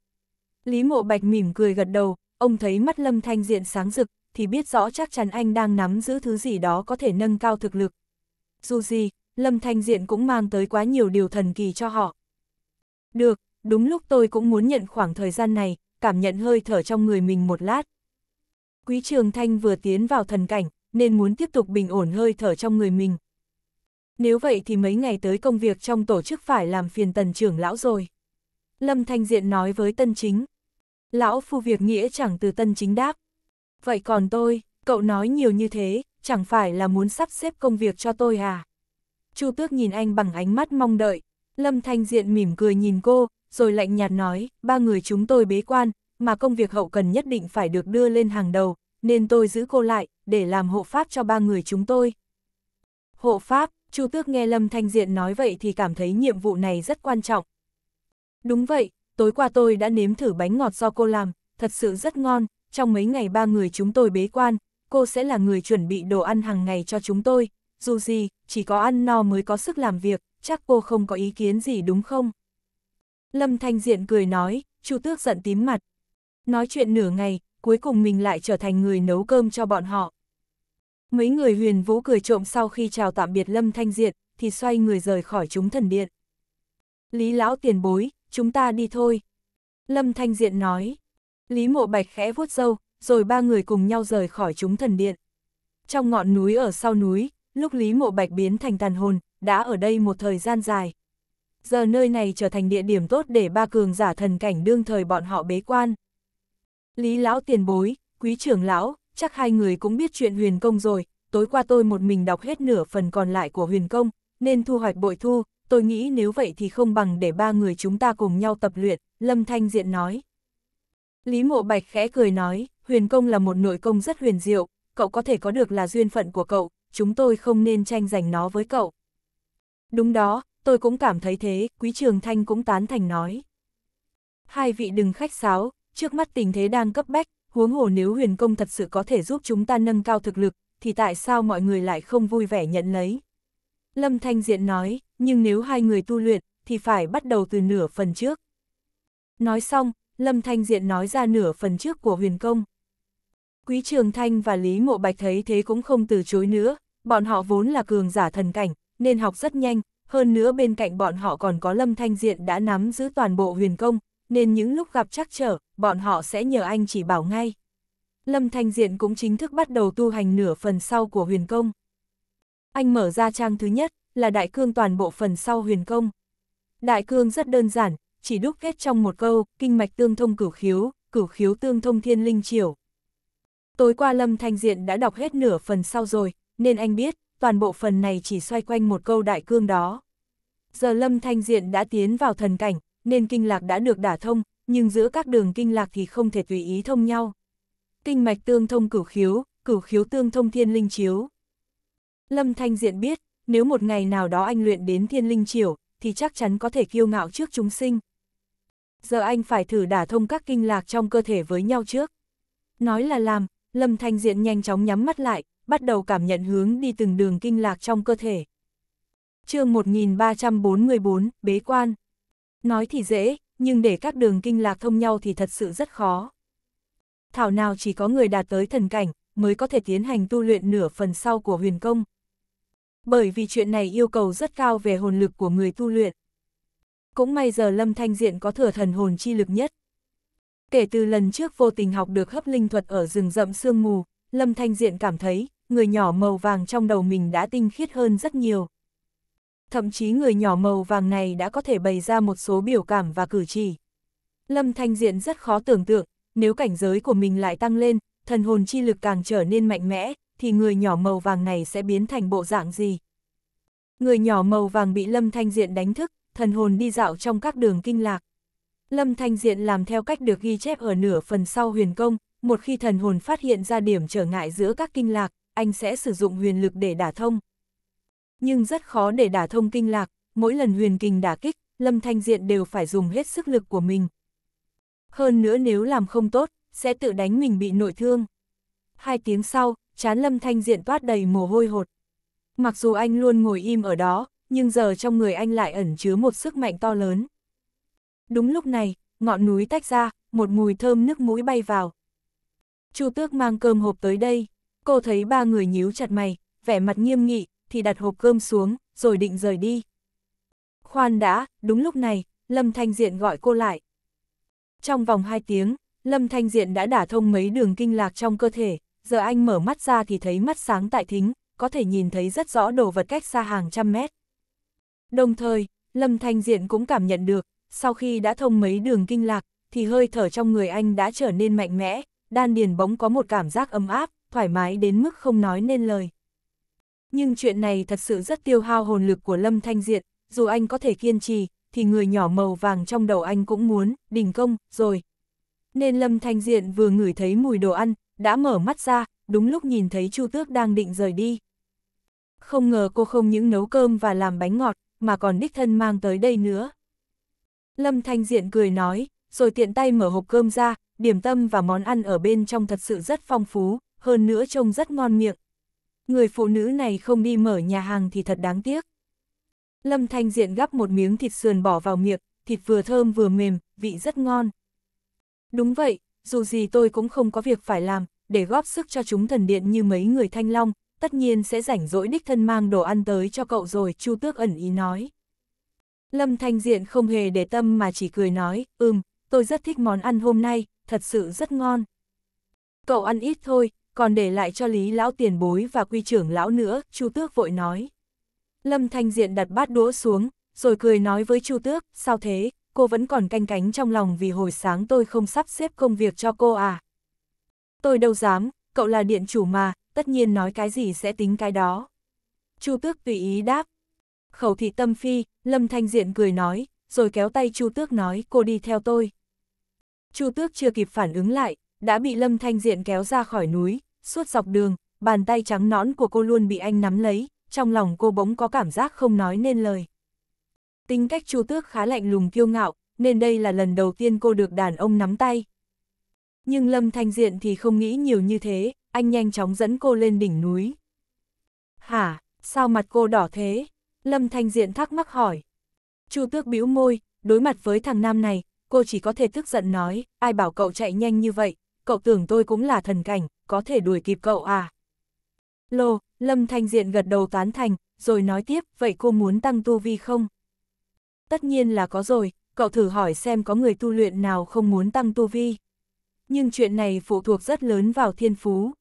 Lý Mộ Bạch mỉm cười gật đầu, ông thấy mắt Lâm Thanh Diện sáng rực, thì biết rõ chắc chắn anh đang nắm giữ thứ gì đó có thể nâng cao thực lực. Dù gì, Lâm Thanh Diện cũng mang tới quá nhiều điều thần kỳ cho họ. Được, đúng lúc tôi cũng muốn nhận khoảng thời gian này, cảm nhận hơi thở trong người mình một lát. Quý Trường Thanh vừa tiến vào thần cảnh, nên muốn tiếp tục bình ổn hơi thở trong người mình. Nếu vậy thì mấy ngày tới công việc trong tổ chức phải làm phiền tần trưởng lão rồi. Lâm Thanh Diện nói với tân chính. Lão phu việc nghĩa chẳng từ tân chính đáp. Vậy còn tôi, cậu nói nhiều như thế, chẳng phải là muốn sắp xếp công việc cho tôi à? Chu Tước nhìn anh bằng ánh mắt mong đợi. Lâm Thanh Diện mỉm cười nhìn cô, rồi lạnh nhạt nói, ba người chúng tôi bế quan, mà công việc hậu cần nhất định phải được đưa lên hàng đầu, nên tôi giữ cô lại, để làm hộ pháp cho ba người chúng tôi. Hộ pháp, Chu Tước nghe Lâm Thanh Diện nói vậy thì cảm thấy nhiệm vụ này rất quan trọng. Đúng vậy, tối qua tôi đã nếm thử bánh ngọt do cô làm, thật sự rất ngon, trong mấy ngày ba người chúng tôi bế quan, cô sẽ là người chuẩn bị đồ ăn hàng ngày cho chúng tôi, dù gì, chỉ có ăn no mới có sức làm việc, chắc cô không có ý kiến gì đúng không? Lâm Thanh Diện cười nói, Chu Tước giận tím mặt. Nói chuyện nửa ngày, cuối cùng mình lại trở thành người nấu cơm cho bọn họ. Mấy người huyền vũ cười trộm sau khi chào tạm biệt Lâm Thanh Diệt, thì xoay người rời khỏi chúng thần điện. Lý lão tiền bối, chúng ta đi thôi. Lâm Thanh Diện nói. Lý mộ bạch khẽ vuốt râu, rồi ba người cùng nhau rời khỏi chúng thần điện. Trong ngọn núi ở sau núi, lúc Lý mộ bạch biến thành tàn hồn, đã ở đây một thời gian dài. Giờ nơi này trở thành địa điểm tốt để ba cường giả thần cảnh đương thời bọn họ bế quan. Lý lão tiền bối, quý trưởng lão, chắc hai người cũng biết chuyện huyền công rồi, tối qua tôi một mình đọc hết nửa phần còn lại của huyền công, nên thu hoạch bội thu, tôi nghĩ nếu vậy thì không bằng để ba người chúng ta cùng nhau tập luyện, Lâm Thanh Diện nói. Lý Mộ Bạch khẽ cười nói, huyền công là một nội công rất huyền diệu, cậu có thể có được là duyên phận của cậu, chúng tôi không nên tranh giành nó với cậu. Đúng đó, tôi cũng cảm thấy thế, Quý Trường Thanh cũng tán thành nói. Hai vị đừng khách sáo, Trước mắt tình thế đang cấp bách, huống hồ nếu huyền công thật sự có thể giúp chúng ta nâng cao thực lực, thì tại sao mọi người lại không vui vẻ nhận lấy? Lâm Thanh Diện nói, nhưng nếu hai người tu luyện, thì phải bắt đầu từ nửa phần trước. Nói xong, Lâm Thanh Diện nói ra nửa phần trước của huyền công. Quý Trường Thanh và Lý Mộ Bạch thấy thế cũng không từ chối nữa, bọn họ vốn là cường giả thần cảnh, nên học rất nhanh, hơn nữa bên cạnh bọn họ còn có Lâm Thanh Diện đã nắm giữ toàn bộ huyền công, nên những lúc gặp trắc trở, bọn họ sẽ nhờ anh chỉ bảo ngay. Lâm Thanh Diện cũng chính thức bắt đầu tu hành nửa phần sau của huyền công. Anh mở ra trang thứ nhất, là đại cương toàn bộ phần sau huyền công. Đại cương rất đơn giản, chỉ đúc kết trong một câu, kinh mạch tương thông cửu khiếu, cửu khiếu tương thông thiên linh triều. Tối qua Lâm Thanh Diện đã đọc hết nửa phần sau rồi, nên anh biết, toàn bộ phần này chỉ xoay quanh một câu đại cương đó. Giờ Lâm Thanh Diện đã tiến vào thần cảnh, nên kinh lạc đã được đả thông, nhưng giữa các đường kinh lạc thì không thể tùy ý thông nhau. Kinh mạch tương thông cửu khiếu, cửu khiếu tương thông thiên linh chiếu. Lâm Thanh Diện biết, nếu một ngày nào đó anh luyện đến thiên linh chiểu, thì chắc chắn có thể kiêu ngạo trước chúng sinh. Giờ anh phải thử đả thông các kinh lạc trong cơ thể với nhau trước. Nói là làm, Lâm Thanh Diện nhanh chóng nhắm mắt lại, bắt đầu cảm nhận hướng đi từng đường kinh lạc trong cơ thể. chương 1344, Bế Quan Nói thì dễ, nhưng để các đường kinh lạc thông nhau thì thật sự rất khó. Thảo nào chỉ có người đạt tới thần cảnh, mới có thể tiến hành tu luyện nửa phần sau của huyền công. Bởi vì chuyện này yêu cầu rất cao về hồn lực của người tu luyện. Cũng may giờ Lâm Thanh Diện có thừa thần hồn chi lực nhất. Kể từ lần trước vô tình học được hấp linh thuật ở rừng rậm sương mù, Lâm Thanh Diện cảm thấy, người nhỏ màu vàng trong đầu mình đã tinh khiết hơn rất nhiều thậm chí người nhỏ màu vàng này đã có thể bày ra một số biểu cảm và cử chỉ. Lâm Thanh Diện rất khó tưởng tượng, nếu cảnh giới của mình lại tăng lên, thần hồn chi lực càng trở nên mạnh mẽ, thì người nhỏ màu vàng này sẽ biến thành bộ dạng gì? Người nhỏ màu vàng bị Lâm Thanh Diện đánh thức, thần hồn đi dạo trong các đường kinh lạc. Lâm Thanh Diện làm theo cách được ghi chép ở nửa phần sau huyền công, một khi thần hồn phát hiện ra điểm trở ngại giữa các kinh lạc, anh sẽ sử dụng huyền lực để đả thông. Nhưng rất khó để đả thông kinh lạc, mỗi lần huyền kình đả kích, Lâm Thanh Diện đều phải dùng hết sức lực của mình. Hơn nữa nếu làm không tốt, sẽ tự đánh mình bị nội thương. Hai tiếng sau, chán Lâm Thanh Diện toát đầy mồ hôi hột. Mặc dù anh luôn ngồi im ở đó, nhưng giờ trong người anh lại ẩn chứa một sức mạnh to lớn. Đúng lúc này, ngọn núi tách ra, một mùi thơm nước mũi bay vào. Chu Tước mang cơm hộp tới đây, cô thấy ba người nhíu chặt mày, vẻ mặt nghiêm nghị, thì đặt hộp cơm xuống, rồi định rời đi. Khoan đã, đúng lúc này, Lâm Thanh Diện gọi cô lại. Trong vòng 2 tiếng, Lâm Thanh Diện đã đả thông mấy đường kinh lạc trong cơ thể, giờ anh mở mắt ra thì thấy mắt sáng tại thính, có thể nhìn thấy rất rõ đồ vật cách xa hàng trăm mét. Đồng thời, Lâm Thanh Diện cũng cảm nhận được, sau khi đã thông mấy đường kinh lạc, thì hơi thở trong người anh đã trở nên mạnh mẽ, đan điền bóng có một cảm giác ấm áp, thoải mái đến mức không nói nên lời. Nhưng chuyện này thật sự rất tiêu hao hồn lực của Lâm Thanh Diện, dù anh có thể kiên trì, thì người nhỏ màu vàng trong đầu anh cũng muốn, đình công, rồi. Nên Lâm Thanh Diện vừa ngửi thấy mùi đồ ăn, đã mở mắt ra, đúng lúc nhìn thấy Chu Tước đang định rời đi. Không ngờ cô không những nấu cơm và làm bánh ngọt, mà còn đích thân mang tới đây nữa. Lâm Thanh Diện cười nói, rồi tiện tay mở hộp cơm ra, điểm tâm và món ăn ở bên trong thật sự rất phong phú, hơn nữa trông rất ngon miệng người phụ nữ này không đi mở nhà hàng thì thật đáng tiếc. Lâm Thanh Diện gắp một miếng thịt sườn bỏ vào miệng, thịt vừa thơm vừa mềm, vị rất ngon. Đúng vậy, dù gì tôi cũng không có việc phải làm, để góp sức cho chúng thần điện như mấy người thanh long, tất nhiên sẽ rảnh rỗi đích thân mang đồ ăn tới cho cậu rồi, Chu Tước ẩn ý nói. Lâm Thanh Diện không hề để tâm mà chỉ cười nói, ừm, tôi rất thích món ăn hôm nay, thật sự rất ngon. Cậu ăn ít thôi, còn để lại cho Lý Lão tiền bối và quy trưởng Lão nữa, Chu Tước vội nói. Lâm Thanh Diện đặt bát đũa xuống, rồi cười nói với Chu Tước, sao thế, cô vẫn còn canh cánh trong lòng vì hồi sáng tôi không sắp xếp công việc cho cô à. Tôi đâu dám, cậu là điện chủ mà, tất nhiên nói cái gì sẽ tính cái đó. Chu Tước tùy ý đáp. Khẩu thị tâm phi, Lâm Thanh Diện cười nói, rồi kéo tay Chu Tước nói cô đi theo tôi. Chu Tước chưa kịp phản ứng lại, đã bị Lâm Thanh Diện kéo ra khỏi núi, suốt dọc đường, bàn tay trắng nõn của cô luôn bị anh nắm lấy, trong lòng cô bỗng có cảm giác không nói nên lời. Tính cách Chu Tước khá lạnh lùng kiêu ngạo, nên đây là lần đầu tiên cô được đàn ông nắm tay. Nhưng Lâm Thanh Diện thì không nghĩ nhiều như thế, anh nhanh chóng dẫn cô lên đỉnh núi. Hả, sao mặt cô đỏ thế? Lâm Thanh Diện thắc mắc hỏi. Chu Tước bĩu môi, đối mặt với thằng nam này, cô chỉ có thể tức giận nói, ai bảo cậu chạy nhanh như vậy, cậu tưởng tôi cũng là thần cảnh, có thể đuổi kịp cậu à? Lô, Lâm Thanh Diện gật đầu tán thành, rồi nói tiếp, vậy cô muốn tăng tu vi không? Tất nhiên là có rồi, cậu thử hỏi xem có người tu luyện nào không muốn tăng tu vi. Nhưng chuyện này phụ thuộc rất lớn vào thiên phú.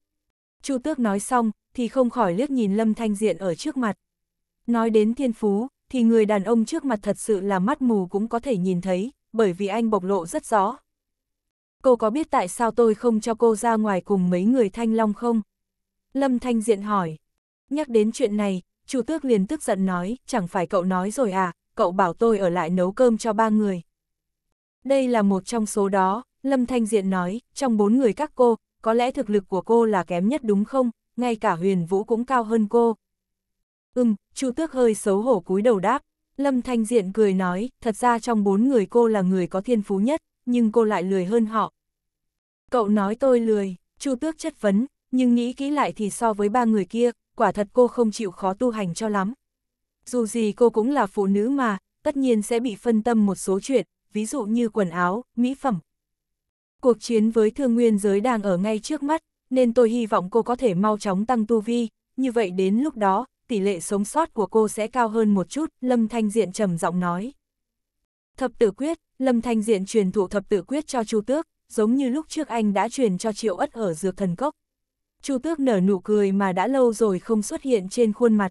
Chu Tước nói xong, thì không khỏi liếc nhìn Lâm Thanh Diện ở trước mặt. Nói đến thiên phú, thì người đàn ông trước mặt thật sự là mắt mù cũng có thể nhìn thấy, bởi vì anh bộc lộ rất rõ, cô có biết tại sao tôi không cho cô ra ngoài cùng mấy người thanh long không? Lâm Thanh Diện hỏi. Nhắc đến chuyện này, chủ Tước liền tức giận nói, chẳng phải cậu nói rồi à, cậu bảo tôi ở lại nấu cơm cho ba người. Đây là một trong số đó, Lâm Thanh Diện nói, trong bốn người các cô, có lẽ thực lực của cô là kém nhất đúng không, ngay cả huyền vũ cũng cao hơn cô. Ừm, Chu Tước hơi xấu hổ cúi đầu đáp, Lâm Thanh Diện cười nói, thật ra trong bốn người cô là người có thiên phú nhất, nhưng cô lại lười hơn họ, Cậu nói tôi lười, Chu Tước chất vấn, nhưng nghĩ kỹ lại thì so với ba người kia, quả thật cô không chịu khó tu hành cho lắm. Dù gì cô cũng là phụ nữ mà, tất nhiên sẽ bị phân tâm một số chuyện, ví dụ như quần áo, mỹ phẩm. Cuộc chiến với thương nguyên giới đang ở ngay trước mắt, nên tôi hy vọng cô có thể mau chóng tăng tu vi, như vậy đến lúc đó, tỷ lệ sống sót của cô sẽ cao hơn một chút, Lâm Thanh Diện trầm giọng nói. Thập tử quyết, Lâm Thanh Diện truyền thụ thập tử quyết cho Chu Tước, giống như lúc trước anh đã truyền cho Triệu Ất ở dược thần cốc. Chu Tước nở nụ cười mà đã lâu rồi không xuất hiện trên khuôn mặt.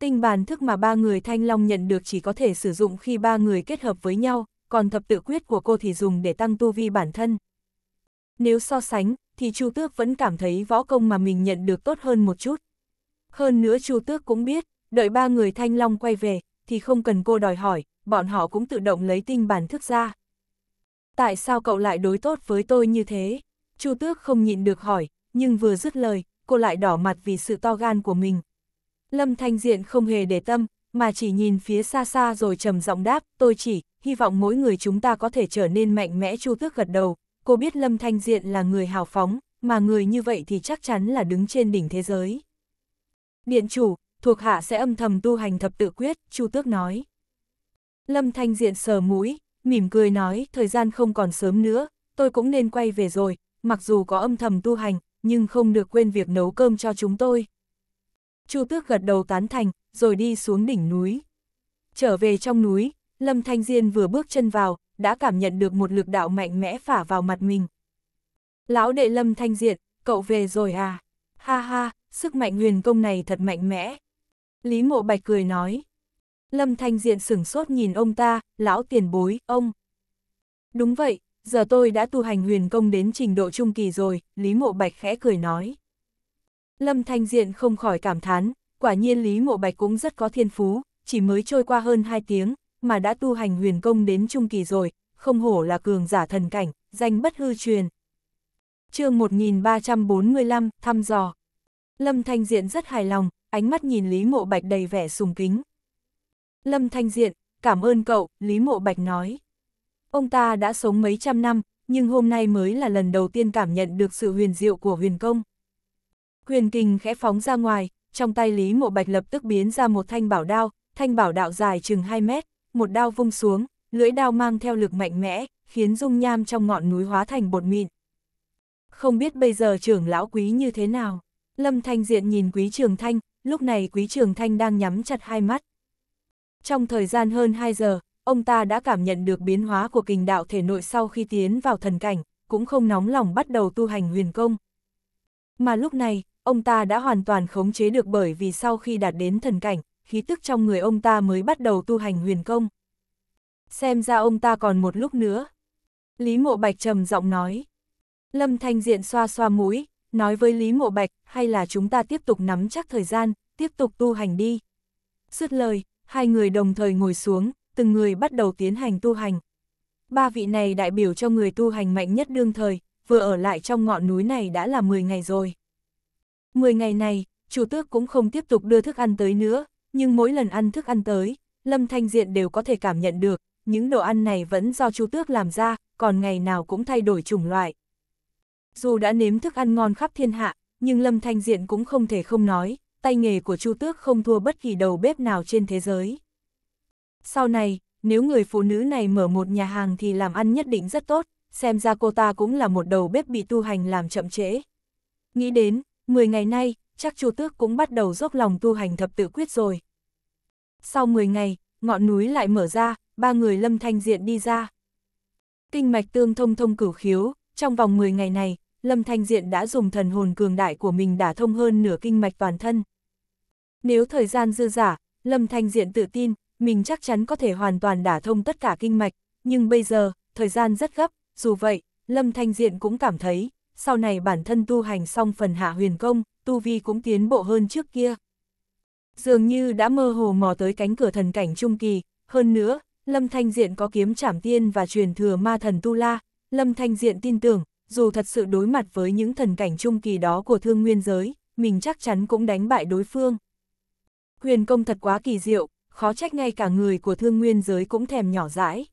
Tinh bàn thức mà ba người Thanh Long nhận được chỉ có thể sử dụng khi ba người kết hợp với nhau, còn thập tự quyết của cô thì dùng để tăng tu vi bản thân. Nếu so sánh, thì Chu Tước vẫn cảm thấy võ công mà mình nhận được tốt hơn một chút. Hơn nữa Chu Tước cũng biết, đợi ba người Thanh Long quay về, thì không cần cô đòi hỏi, bọn họ cũng tự động lấy tinh bàn thức ra tại sao cậu lại đối tốt với tôi như thế? Chu Tước không nhịn được hỏi, nhưng vừa dứt lời, cô lại đỏ mặt vì sự to gan của mình. Lâm Thanh Diện không hề để tâm, mà chỉ nhìn phía xa xa rồi trầm giọng đáp, tôi chỉ, hy vọng mỗi người chúng ta có thể trở nên mạnh mẽ Chu Tước gật đầu. Cô biết Lâm Thanh Diện là người hào phóng, mà người như vậy thì chắc chắn là đứng trên đỉnh thế giới. Điện chủ, thuộc hạ sẽ âm thầm tu hành thập tự quyết, Chu Tước nói. Lâm Thanh Diện sờ mũi, mỉm cười nói, thời gian không còn sớm nữa, tôi cũng nên quay về rồi, mặc dù có âm thầm tu hành, nhưng không được quên việc nấu cơm cho chúng tôi. Chu Tước gật đầu tán thành, rồi đi xuống đỉnh núi. Trở về trong núi, Lâm Thanh Diên vừa bước chân vào, đã cảm nhận được một lực đạo mạnh mẽ phả vào mặt mình. Lão đệ Lâm Thanh Diện, cậu về rồi à? Ha ha, sức mạnh huyền công này thật mạnh mẽ. Lý Mộ Bạch cười nói. Lâm Thanh Diện sửng sốt nhìn ông ta, lão tiền bối, ông. Đúng vậy, giờ tôi đã tu hành huyền công đến trình độ trung kỳ rồi, Lý Mộ Bạch khẽ cười nói. Lâm Thanh Diện không khỏi cảm thán, quả nhiên Lý Mộ Bạch cũng rất có thiên phú, chỉ mới trôi qua hơn 2 tiếng, mà đã tu hành huyền công đến trung kỳ rồi, không hổ là cường giả thần cảnh, danh bất hư truyền. chương 1345, thăm dò. Lâm Thanh Diện rất hài lòng, ánh mắt nhìn Lý Mộ Bạch đầy vẻ sùng kính. Lâm Thanh Diện, cảm ơn cậu, Lý Mộ Bạch nói. Ông ta đã sống mấy trăm năm, nhưng hôm nay mới là lần đầu tiên cảm nhận được sự huyền diệu của huyền công. Huyền kinh khẽ phóng ra ngoài, trong tay Lý Mộ Bạch lập tức biến ra một thanh bảo đao, thanh bảo đạo dài chừng 2 mét, một đao vung xuống, lưỡi đao mang theo lực mạnh mẽ, khiến dung nham trong ngọn núi hóa thành bột mịn. Không biết bây giờ trưởng lão quý như thế nào? Lâm Thanh Diện nhìn quý trường thanh, lúc này quý trường thanh đang nhắm chặt hai mắt. Trong thời gian hơn 2 giờ, ông ta đã cảm nhận được biến hóa của kình đạo thể nội sau khi tiến vào thần cảnh, cũng không nóng lòng bắt đầu tu hành huyền công. Mà lúc này, ông ta đã hoàn toàn khống chế được bởi vì sau khi đạt đến thần cảnh, khí tức trong người ông ta mới bắt đầu tu hành huyền công. Xem ra ông ta còn một lúc nữa. Lý Mộ Bạch trầm giọng nói. Lâm Thanh Diện xoa xoa mũi, nói với Lý Mộ Bạch, hay là chúng ta tiếp tục nắm chắc thời gian, tiếp tục tu hành đi. sứt lời, hai người đồng thời ngồi xuống, từng người bắt đầu tiến hành tu hành. Ba vị này đại biểu cho người tu hành mạnh nhất đương thời, vừa ở lại trong ngọn núi này đã là 10 ngày rồi. 10 ngày này, chủ tước cũng không tiếp tục đưa thức ăn tới nữa, nhưng mỗi lần ăn thức ăn tới, Lâm Thanh Diện đều có thể cảm nhận được, những đồ ăn này vẫn do chủ tước làm ra, còn ngày nào cũng thay đổi chủng loại. Dù đã nếm thức ăn ngon khắp thiên hạ, nhưng Lâm Thanh Diện cũng không thể không nói, tay nghề của Chu Tước không thua bất kỳ đầu bếp nào trên thế giới. Sau này, nếu người phụ nữ này mở một nhà hàng thì làm ăn nhất định rất tốt, xem ra cô ta cũng là một đầu bếp bị tu hành làm chậm trễ. Nghĩ đến, 10 ngày nay, chắc Chu Tước cũng bắt đầu dốc lòng tu hành thập tự quyết rồi. Sau 10 ngày, ngọn núi lại mở ra, ba người lâm thanh diện đi ra. Kinh mạch tương thông thông cửu khiếu, trong vòng 10 ngày này, Lâm Thanh Diện đã dùng thần hồn cường đại của mình đả thông hơn nửa kinh mạch toàn thân. Nếu thời gian dư giả, Lâm Thanh Diện tự tin, mình chắc chắn có thể hoàn toàn đả thông tất cả kinh mạch, nhưng bây giờ, thời gian rất gấp, dù vậy, Lâm Thanh Diện cũng cảm thấy, sau này bản thân tu hành xong phần hạ huyền công, tu vi cũng tiến bộ hơn trước kia. Dường như đã mơ hồ mò tới cánh cửa thần cảnh trung kỳ, hơn nữa, Lâm Thanh Diện có kiếm trảm tiên và truyền thừa ma thần Tu La, Lâm Thanh Diện tin tưởng, dù thật sự đối mặt với những thần cảnh trung kỳ đó của thương nguyên giới, mình chắc chắn cũng đánh bại đối phương. Huyền công thật quá kỳ diệu, khó trách ngay cả người của thương nguyên giới cũng thèm nhỏ dãi.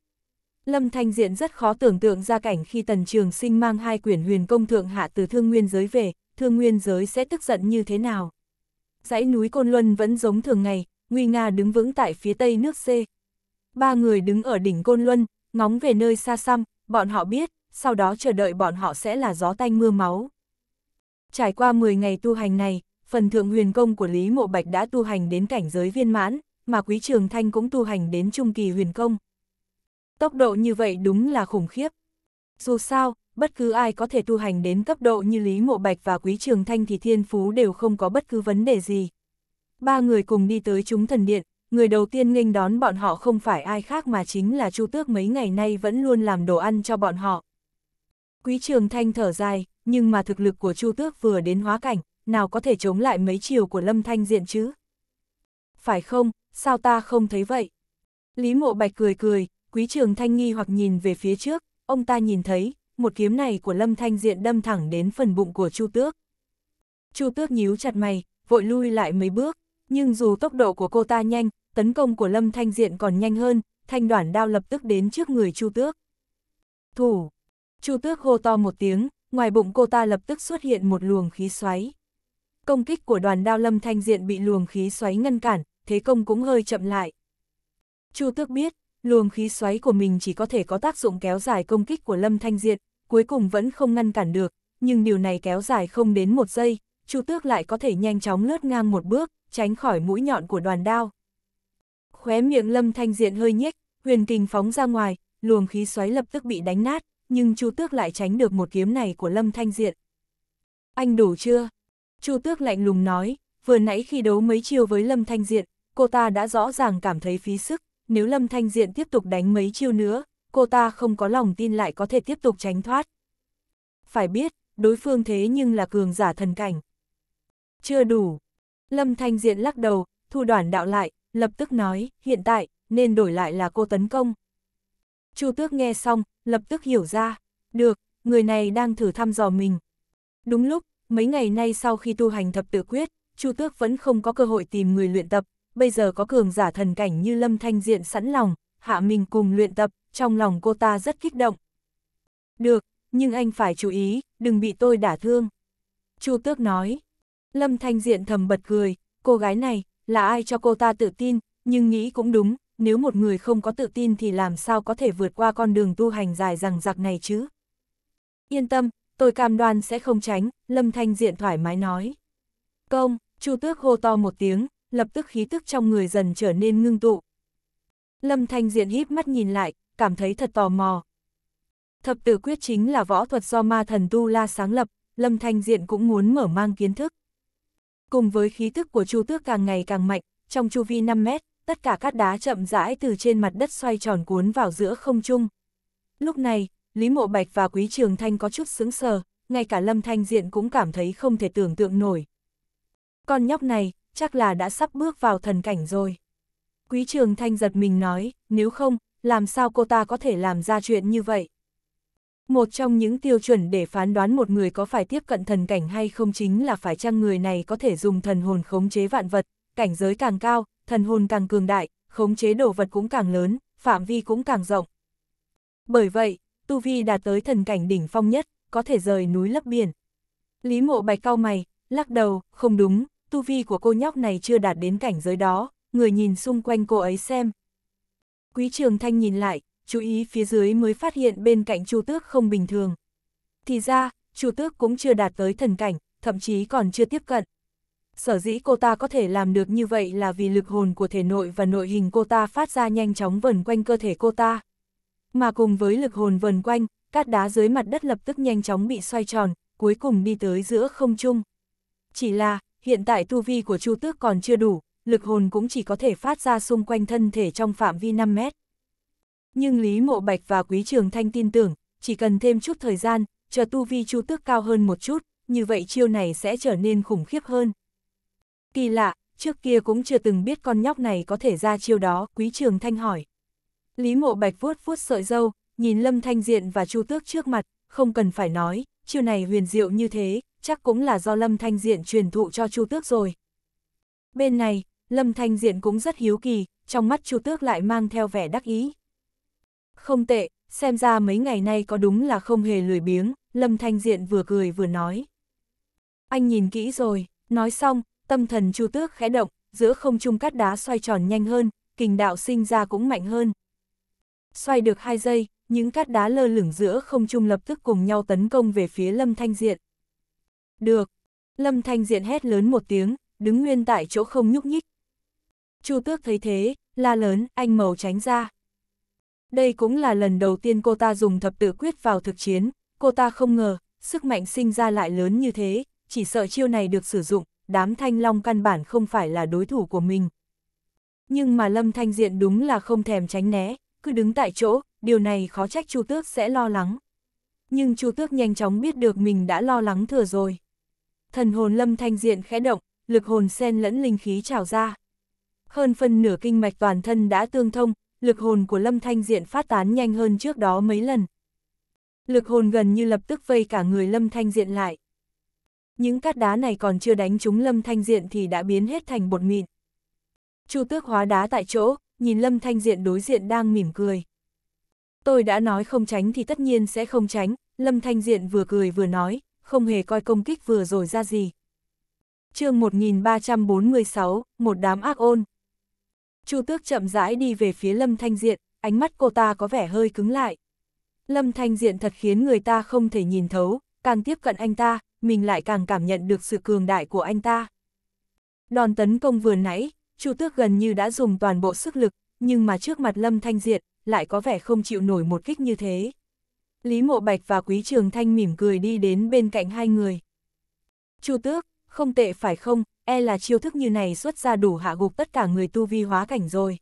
Lâm Thanh Diện rất khó tưởng tượng ra cảnh khi Tần Trường Sinh mang hai quyển huyền công thượng hạ từ thương nguyên giới về, thương nguyên giới sẽ tức giận như thế nào. Dãy núi Côn Luân vẫn giống thường ngày, Nguy Nga đứng vững tại phía tây nước C. Ba người đứng ở đỉnh Côn Luân, ngóng về nơi xa xăm, bọn họ biết, sau đó chờ đợi bọn họ sẽ là gió tanh mưa máu. Trải qua 10 ngày tu hành này, phần thượng huyền công của Lý Mộ Bạch đã tu hành đến cảnh giới viên mãn, mà Quý Trường Thanh cũng tu hành đến trung kỳ huyền công. Tốc độ như vậy đúng là khủng khiếp. Dù sao, bất cứ ai có thể tu hành đến cấp độ như Lý Mộ Bạch và Quý Trường Thanh thì thiên phú đều không có bất cứ vấn đề gì. Ba người cùng đi tới chúng thần điện, người đầu tiên nghênh đón bọn họ không phải ai khác mà chính là Chu Tước mấy ngày nay vẫn luôn làm đồ ăn cho bọn họ. Quý Trường Thanh thở dài, nhưng mà thực lực của Chu Tước vừa đến hóa cảnh, nào có thể chống lại mấy chiều của Lâm Thanh Diện chứ? Phải không, sao ta không thấy vậy? Lý Mộ Bạch cười cười, Quý Trường Thanh nghi hoặc nhìn về phía trước, ông ta nhìn thấy, một kiếm này của Lâm Thanh Diện đâm thẳng đến phần bụng của Chu Tước. Chu Tước nhíu chặt mày, vội lui lại mấy bước, nhưng dù tốc độ của cô ta nhanh, tấn công của Lâm Thanh Diện còn nhanh hơn, thanh đoản đao lập tức đến trước người Chu Tước. Thủ! Chu Tước hô to một tiếng, ngoài bụng cô ta lập tức xuất hiện một luồng khí xoáy công kích của đoàn đao lâm thanh diện bị luồng khí xoáy ngăn cản, thế công cũng hơi chậm lại. Chu Tước biết, luồng khí xoáy của mình chỉ có thể có tác dụng kéo dài công kích của lâm thanh diện, cuối cùng vẫn không ngăn cản được, nhưng điều này kéo dài không đến một giây, Chu Tước lại có thể nhanh chóng lướt ngang một bước, tránh khỏi mũi nhọn của đoàn đao. Khóe miệng lâm thanh diện hơi nhếch, huyền kình phóng ra ngoài, luồng khí xoáy lập tức bị đánh nát, nhưng Chu Tước lại tránh được một kiếm này của lâm thanh diện. Anh đủ chưa? Chu Tước lạnh lùng nói, vừa nãy khi đấu mấy chiêu với Lâm Thanh Diện, cô ta đã rõ ràng cảm thấy phí sức, nếu Lâm Thanh Diện tiếp tục đánh mấy chiêu nữa, cô ta không có lòng tin lại có thể tiếp tục tránh thoát. Phải biết, đối phương thế nhưng là cường giả thần cảnh. Chưa đủ. Lâm Thanh Diện lắc đầu, thu đoàn đạo lại, lập tức nói, hiện tại, nên đổi lại là cô tấn công. Chu Tước nghe xong, lập tức hiểu ra, được, người này đang thử thăm dò mình. Đúng lúc, mấy ngày nay sau khi tu hành thập tự quyết, Chu Tước vẫn không có cơ hội tìm người luyện tập, bây giờ có cường giả thần cảnh như Lâm Thanh Diện sẵn lòng, hạ mình cùng luyện tập, trong lòng cô ta rất kích động. Được, nhưng anh phải chú ý, đừng bị tôi đả thương. Chu Tước nói, Lâm Thanh Diện thầm bật cười, cô gái này, là ai cho cô ta tự tin, nhưng nghĩ cũng đúng, nếu một người không có tự tin thì làm sao có thể vượt qua con đường tu hành dài rằng giặc này chứ. Yên tâm, tôi cam đoan sẽ không tránh, Lâm Thanh Diện thoải mái nói. Công, Chu Tước hô to một tiếng, lập tức khí tức trong người dần trở nên ngưng tụ. Lâm Thanh Diện híp mắt nhìn lại, cảm thấy thật tò mò. Thập tử quyết chính là võ thuật do ma thần Tu La sáng lập, Lâm Thanh Diện cũng muốn mở mang kiến thức. Cùng với khí tức của Chu Tước càng ngày càng mạnh, trong chu vi 5 mét, tất cả các đá chậm rãi từ trên mặt đất xoay tròn cuốn vào giữa không trung. Lúc này, Lý Mộ Bạch và Quý Trường Thanh có chút sững sờ, ngay cả Lâm Thanh Diện cũng cảm thấy không thể tưởng tượng nổi. Con nhóc này, chắc là đã sắp bước vào thần cảnh rồi. Quý Trường Thanh giật mình nói, nếu không, làm sao cô ta có thể làm ra chuyện như vậy? Một trong những tiêu chuẩn để phán đoán một người có phải tiếp cận thần cảnh hay không chính là phải chăng người này có thể dùng thần hồn khống chế vạn vật, cảnh giới càng cao, thần hồn càng cường đại, khống chế đồ vật cũng càng lớn, phạm vi cũng càng rộng. Bởi vậy, tu vi đạt tới thần cảnh đỉnh phong nhất, có thể rời núi lấp biển. Lý mộ bạch cau mày, lắc đầu, không đúng, tu vi của cô nhóc này chưa đạt đến cảnh giới đó, người nhìn xung quanh cô ấy xem. Quý trường thanh nhìn lại, chú ý phía dưới mới phát hiện bên cạnh chu tước không bình thường. Thì ra, chu tước cũng chưa đạt tới thần cảnh, thậm chí còn chưa tiếp cận. Sở dĩ cô ta có thể làm được như vậy là vì lực hồn của thể nội và nội hình cô ta phát ra nhanh chóng vần quanh cơ thể cô ta mà cùng với lực hồn vần quanh, cát đá dưới mặt đất lập tức nhanh chóng bị xoay tròn, cuối cùng đi tới giữa không trung. Chỉ là, hiện tại tu vi của Chu Tước còn chưa đủ, lực hồn cũng chỉ có thể phát ra xung quanh thân thể trong phạm vi 5 mét. Nhưng Lý Mộ Bạch và Quý Trường Thanh tin tưởng, chỉ cần thêm chút thời gian, chờ tu vi Chu Tước cao hơn một chút, như vậy chiêu này sẽ trở nên khủng khiếp hơn. Kỳ lạ, trước kia cũng chưa từng biết con nhóc này có thể ra chiêu đó, Quý Trường Thanh hỏi. Lý Mộ Bạch vuốt vuốt sợi dâu, nhìn Lâm Thanh Diện và Chu Tước trước mặt, không cần phải nói, chiêu này huyền diệu như thế, chắc cũng là do Lâm Thanh Diện truyền thụ cho Chu Tước rồi. Bên này, Lâm Thanh Diện cũng rất hiếu kỳ, trong mắt Chu Tước lại mang theo vẻ đắc ý. Không tệ, xem ra mấy ngày nay có đúng là không hề lười biếng, Lâm Thanh Diện vừa cười vừa nói. Anh nhìn kỹ rồi, nói xong, tâm thần Chu Tước khẽ động, giữa không trung cát đá xoay tròn nhanh hơn, kình đạo sinh ra cũng mạnh hơn. Xoay được hai giây, những cát đá lơ lửng giữa không trung lập tức cùng nhau tấn công về phía Lâm Thanh Diện. Được. Lâm Thanh Diện hét lớn một tiếng, đứng nguyên tại chỗ không nhúc nhích. Chu Tước thấy thế, la lớn, anh màu tránh ra. Đây cũng là lần đầu tiên cô ta dùng thập tự quyết vào thực chiến, cô ta không ngờ, sức mạnh sinh ra lại lớn như thế, chỉ sợ chiêu này được sử dụng, đám thanh long căn bản không phải là đối thủ của mình. Nhưng mà Lâm Thanh Diện đúng là không thèm tránh né, cứ đứng tại chỗ, điều này khó trách Chu Tước sẽ lo lắng. Nhưng Chu Tước nhanh chóng biết được mình đã lo lắng thừa rồi. Thần hồn lâm thanh diện khẽ động, lực hồn sen lẫn linh khí trào ra. Hơn phân nửa kinh mạch toàn thân đã tương thông, lực hồn của lâm thanh diện phát tán nhanh hơn trước đó mấy lần. Lực hồn gần như lập tức vây cả người lâm thanh diện lại. Những cát đá này còn chưa đánh trúng lâm thanh diện thì đã biến hết thành bột mịn. Chu tước hóa đá tại chỗ, nhìn Lâm Thanh Diện đối diện đang mỉm cười. Tôi đã nói không tránh thì tất nhiên sẽ không tránh, Lâm Thanh Diện vừa cười vừa nói, không hề coi công kích vừa rồi ra gì. chương 1346, một đám ác ôn. Chu Tước chậm rãi đi về phía Lâm Thanh Diện, ánh mắt cô ta có vẻ hơi cứng lại. Lâm Thanh Diện thật khiến người ta không thể nhìn thấu, càng tiếp cận anh ta, mình lại càng cảm nhận được sự cường đại của anh ta. Đòn tấn công vừa nãy, Chu Tước gần như đã dùng toàn bộ sức lực, nhưng mà trước mặt Lâm Thanh Diệt lại có vẻ không chịu nổi một kích như thế. Lý Mộ Bạch và Quý Trường Thanh mỉm cười đi đến bên cạnh hai người. Chu Tước, không tệ phải không, e là chiêu thức như này xuất ra đủ hạ gục tất cả người tu vi hóa cảnh rồi.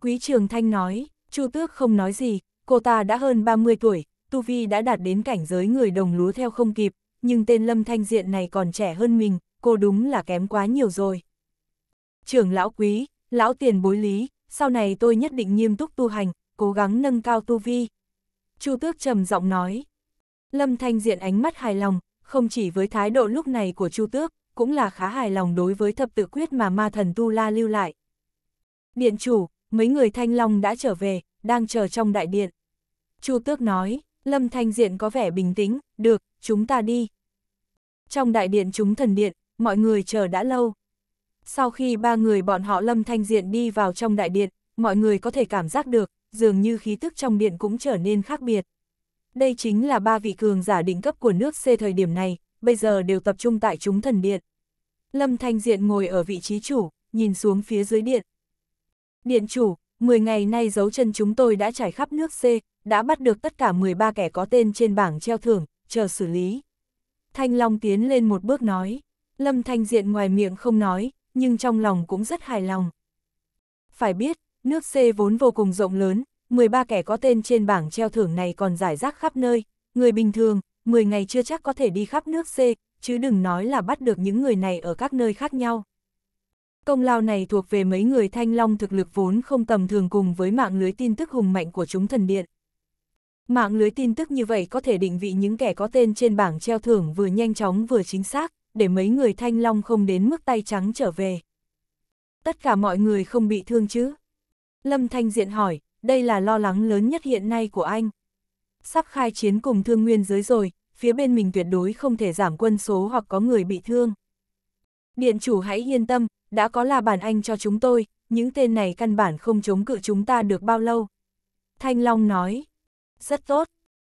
Quý Trường Thanh nói, Chu Tước không nói gì, cô ta đã hơn 30 tuổi, tu vi đã đạt đến cảnh giới người đồng lúa theo không kịp, nhưng tên Lâm Thanh Diện này còn trẻ hơn mình, cô đúng là kém quá nhiều rồi trưởng lão quý, lão tiền bối lý, sau này tôi nhất định nghiêm túc tu hành, cố gắng nâng cao tu vi. Chu tước trầm giọng nói. Lâm Thanh Diện ánh mắt hài lòng, không chỉ với thái độ lúc này của Chu tước, cũng là khá hài lòng đối với thập tự quyết mà ma thần Tu La lưu lại. Điện chủ, mấy người Thanh Long đã trở về, đang chờ trong đại điện. Chu tước nói, Lâm Thanh Diện có vẻ bình tĩnh, được, chúng ta đi. Trong đại điện chúng thần điện, mọi người chờ đã lâu. Sau khi ba người bọn họ lâm thanh diện đi vào trong đại điện, mọi người có thể cảm giác được, dường như khí tức trong điện cũng trở nên khác biệt. Đây chính là ba vị cường giả đỉnh cấp của nước C thời điểm này, bây giờ đều tập trung tại chúng thần điện. Lâm Thanh Diện ngồi ở vị trí chủ, nhìn xuống phía dưới điện. Điện chủ, 10 ngày nay dấu chân chúng tôi đã trải khắp nước C, đã bắt được tất cả 13 kẻ có tên trên bảng treo thưởng, chờ xử lý. Thanh Long tiến lên một bước nói. Lâm Thanh Diện ngoài miệng không nói, nhưng trong lòng cũng rất hài lòng. Phải biết, nước C vốn vô cùng rộng lớn, 13 kẻ có tên trên bảng treo thưởng này còn giải rác khắp nơi, người bình thường, 10 ngày chưa chắc có thể đi khắp nước C, chứ đừng nói là bắt được những người này ở các nơi khác nhau. Công lao này thuộc về mấy người thanh long thực lực vốn không tầm thường cùng với mạng lưới tin tức hùng mạnh của chúng thần điện. Mạng lưới tin tức như vậy có thể định vị những kẻ có tên trên bảng treo thưởng vừa nhanh chóng vừa chính xác, để mấy người thanh long không đến mức tay trắng trở về. Tất cả mọi người không bị thương chứ? Lâm Thanh Diện hỏi, đây là lo lắng lớn nhất hiện nay của anh. Sắp khai chiến cùng thương nguyên giới rồi, phía bên mình tuyệt đối không thể giảm quân số hoặc có người bị thương. Điện chủ hãy yên tâm, đã có là bản anh cho chúng tôi, những tên này căn bản không chống cự chúng ta được bao lâu. Thanh Long nói, rất tốt.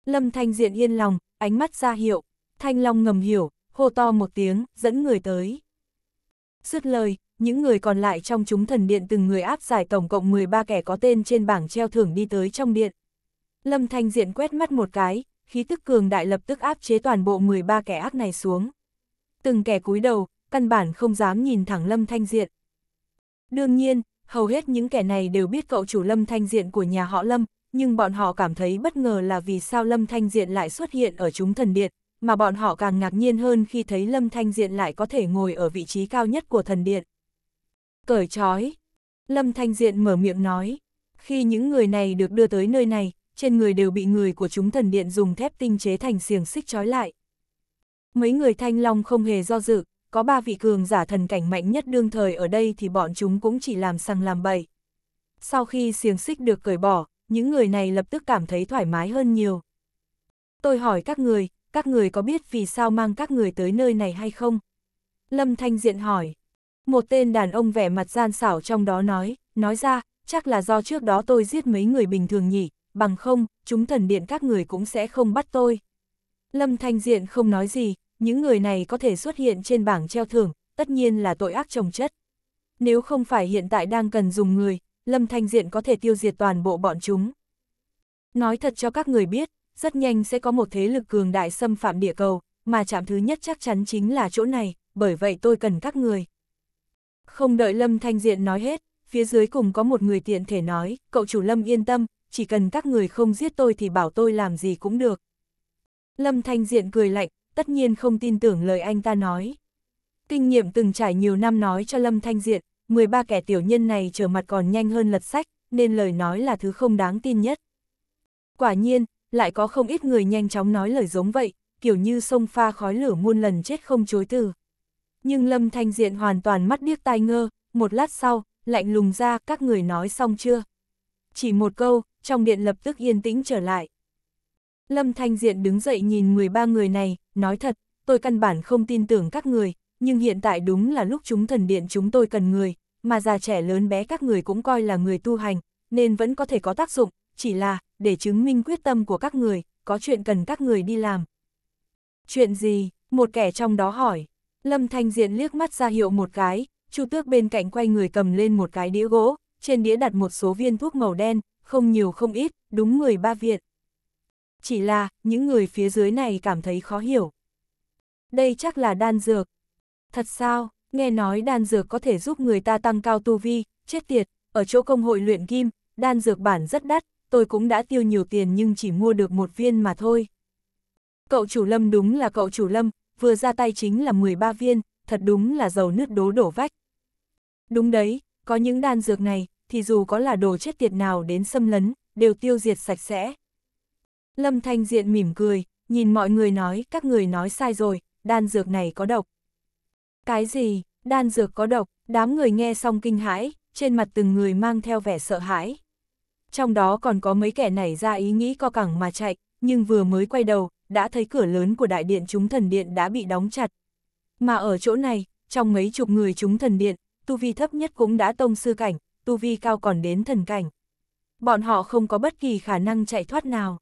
Lâm Thanh Diện yên lòng, ánh mắt ra hiệu. Thanh Long ngầm hiểu, hô to một tiếng, dẫn người tới. Dứt lời, những người còn lại trong chúng thần điện từng người áp giải tổng cộng 13 kẻ có tên trên bảng treo thưởng đi tới trong điện. Lâm Thanh Diện quét mắt một cái, khí tức cường đại lập tức áp chế toàn bộ 13 kẻ ác này xuống. Từng kẻ cúi đầu, căn bản không dám nhìn thẳng Lâm Thanh Diện. Đương nhiên, hầu hết những kẻ này đều biết cậu chủ Lâm Thanh Diện của nhà họ Lâm, nhưng bọn họ cảm thấy bất ngờ là vì sao Lâm Thanh Diện lại xuất hiện ở chúng thần điện, mà bọn họ càng ngạc nhiên hơn khi thấy Lâm Thanh Diện lại có thể ngồi ở vị trí cao nhất của thần điện. Cởi trói, Lâm Thanh Diện mở miệng nói, khi những người này được đưa tới nơi này, trên người đều bị người của chúng thần điện dùng thép tinh chế thành xiềng xích trói lại. Mấy người Thanh Long không hề do dự, có ba vị cường giả thần cảnh mạnh nhất đương thời ở đây thì bọn chúng cũng chỉ làm sang làm bậy. Sau khi xiềng xích được cởi bỏ, những người này lập tức cảm thấy thoải mái hơn nhiều. Tôi hỏi các người, các người có biết vì sao mang các người tới nơi này hay không? Lâm Thanh Diện hỏi. Một tên đàn ông vẻ mặt gian xảo trong đó nói, nói ra, chắc là do trước đó tôi giết mấy người bình thường nhỉ, bằng không, chúng thần điện các người cũng sẽ không bắt tôi. Lâm Thanh Diện không nói gì, những người này có thể xuất hiện trên bảng treo thưởng, tất nhiên là tội ác trồng chất. Nếu không phải hiện tại đang cần dùng người, Lâm Thanh Diện có thể tiêu diệt toàn bộ bọn chúng. Nói thật cho các người biết, rất nhanh sẽ có một thế lực cường đại xâm phạm địa cầu, mà chạm thứ nhất chắc chắn chính là chỗ này, bởi vậy tôi cần các người. Không đợi Lâm Thanh Diện nói hết, phía dưới cùng có một người tiện thể nói, cậu chủ Lâm yên tâm, chỉ cần các người không giết tôi thì bảo tôi làm gì cũng được. Lâm Thanh Diện cười lạnh, tất nhiên không tin tưởng lời anh ta nói. Kinh nghiệm từng trải nhiều năm nói cho Lâm Thanh Diện, 13 kẻ tiểu nhân này trở mặt còn nhanh hơn lật sách, nên lời nói là thứ không đáng tin nhất. Quả nhiên, lại có không ít người nhanh chóng nói lời giống vậy, kiểu như sông pha khói lửa muôn lần chết không chối từ. Nhưng Lâm Thanh Diện hoàn toàn mắt điếc tai ngơ, một lát sau, lạnh lùng ra các người nói xong chưa. Chỉ một câu, trong điện lập tức yên tĩnh trở lại. Lâm Thanh Diện đứng dậy nhìn 13 người này, nói thật, tôi căn bản không tin tưởng các người, nhưng hiện tại đúng là lúc chúng thần điện chúng tôi cần người, mà già trẻ lớn bé các người cũng coi là người tu hành, nên vẫn có thể có tác dụng, chỉ là, để chứng minh quyết tâm của các người, có chuyện cần các người đi làm. Chuyện gì? Một kẻ trong đó hỏi. Lâm Thanh Diện liếc mắt ra hiệu một cái, Chu Tước bên cạnh quay người cầm lên một cái đĩa gỗ, trên đĩa đặt một số viên thuốc màu đen, không nhiều không ít, đúng người ba viện. Chỉ là, những người phía dưới này cảm thấy khó hiểu. Đây chắc là đan dược. Thật sao, nghe nói đan dược có thể giúp người ta tăng cao tu vi, chết tiệt, ở chỗ công hội luyện kim, đan dược bản rất đắt, tôi cũng đã tiêu nhiều tiền nhưng chỉ mua được một viên mà thôi. Cậu chủ lâm đúng là cậu chủ lâm, vừa ra tay chính là 13 viên, thật đúng là giàu nứt đố đổ vách. Đúng đấy, có những đan dược này, thì dù có là đồ chết tiệt nào đến xâm lấn, đều tiêu diệt sạch sẽ. Lâm Thanh Diện mỉm cười, nhìn mọi người nói, các người nói sai rồi, đan dược này có độc. Cái gì, đan dược có độc, đám người nghe xong kinh hãi, trên mặt từng người mang theo vẻ sợ hãi trong đó còn có mấy kẻ nảy ra ý nghĩ co cẳng mà chạy, nhưng vừa mới quay đầu, đã thấy cửa lớn của đại điện chúng thần điện đã bị đóng chặt. Mà ở chỗ này, trong mấy chục người chúng thần điện, tu vi thấp nhất cũng đã tông sư cảnh, tu vi cao còn đến thần cảnh. Bọn họ không có bất kỳ khả năng chạy thoát nào.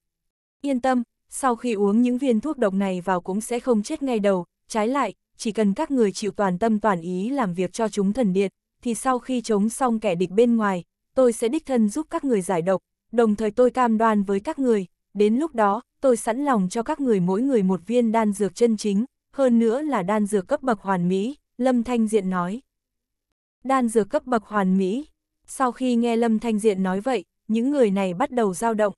Yên tâm, sau khi uống những viên thuốc độc này vào cũng sẽ không chết ngay đầu, trái lại, chỉ cần các người chịu toàn tâm toàn ý làm việc cho chúng thần điện, thì sau khi chống xong kẻ địch bên ngoài, tôi sẽ đích thân giúp các người giải độc, đồng thời tôi cam đoan với các người, đến lúc đó, tôi sẵn lòng cho các người mỗi người một viên đan dược chân chính, hơn nữa là đan dược cấp bậc hoàn mỹ, Lâm Thanh Diện nói. Đan dược cấp bậc hoàn mỹ, sau khi nghe Lâm Thanh Diện nói vậy, những người này bắt đầu dao động.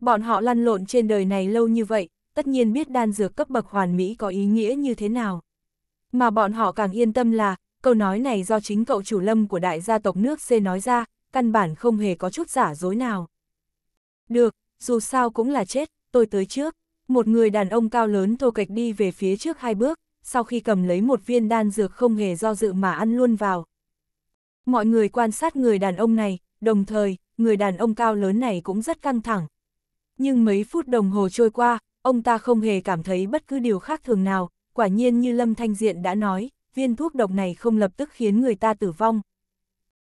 Bọn họ lăn lộn trên đời này lâu như vậy, tất nhiên biết đan dược cấp bậc hoàn mỹ có ý nghĩa như thế nào. Mà bọn họ càng yên tâm là, câu nói này do chính cậu chủ lâm của đại gia tộc nước C nói ra, căn bản không hề có chút giả dối nào. Được, dù sao cũng là chết, tôi tới trước. Một người đàn ông cao lớn thô kịch đi về phía trước hai bước, sau khi cầm lấy một viên đan dược không hề do dự mà ăn luôn vào. Mọi người quan sát người đàn ông này, đồng thời, người đàn ông cao lớn này cũng rất căng thẳng. Nhưng mấy phút đồng hồ trôi qua, ông ta không hề cảm thấy bất cứ điều khác thường nào, quả nhiên như Lâm Thanh Diện đã nói, viên thuốc độc này không lập tức khiến người ta tử vong,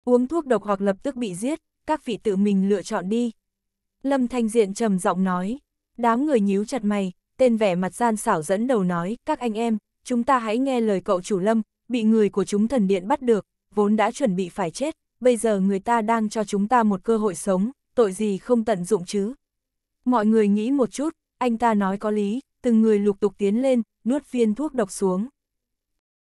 Uống thuốc độc hoặc lập tức bị giết, các vị tự mình lựa chọn đi. Lâm Thanh Diện trầm giọng nói, đám người nhíu chặt mày, tên vẻ mặt gian xảo dẫn đầu nói, các anh em, chúng ta hãy nghe lời cậu chủ Lâm, bị người của chúng thần điện bắt được, vốn đã chuẩn bị phải chết, bây giờ người ta đang cho chúng ta một cơ hội sống, tội gì không tận dụng chứ. Mọi người nghĩ một chút, anh ta nói có lý, từng người lục tục tiến lên, nuốt viên thuốc độc xuống.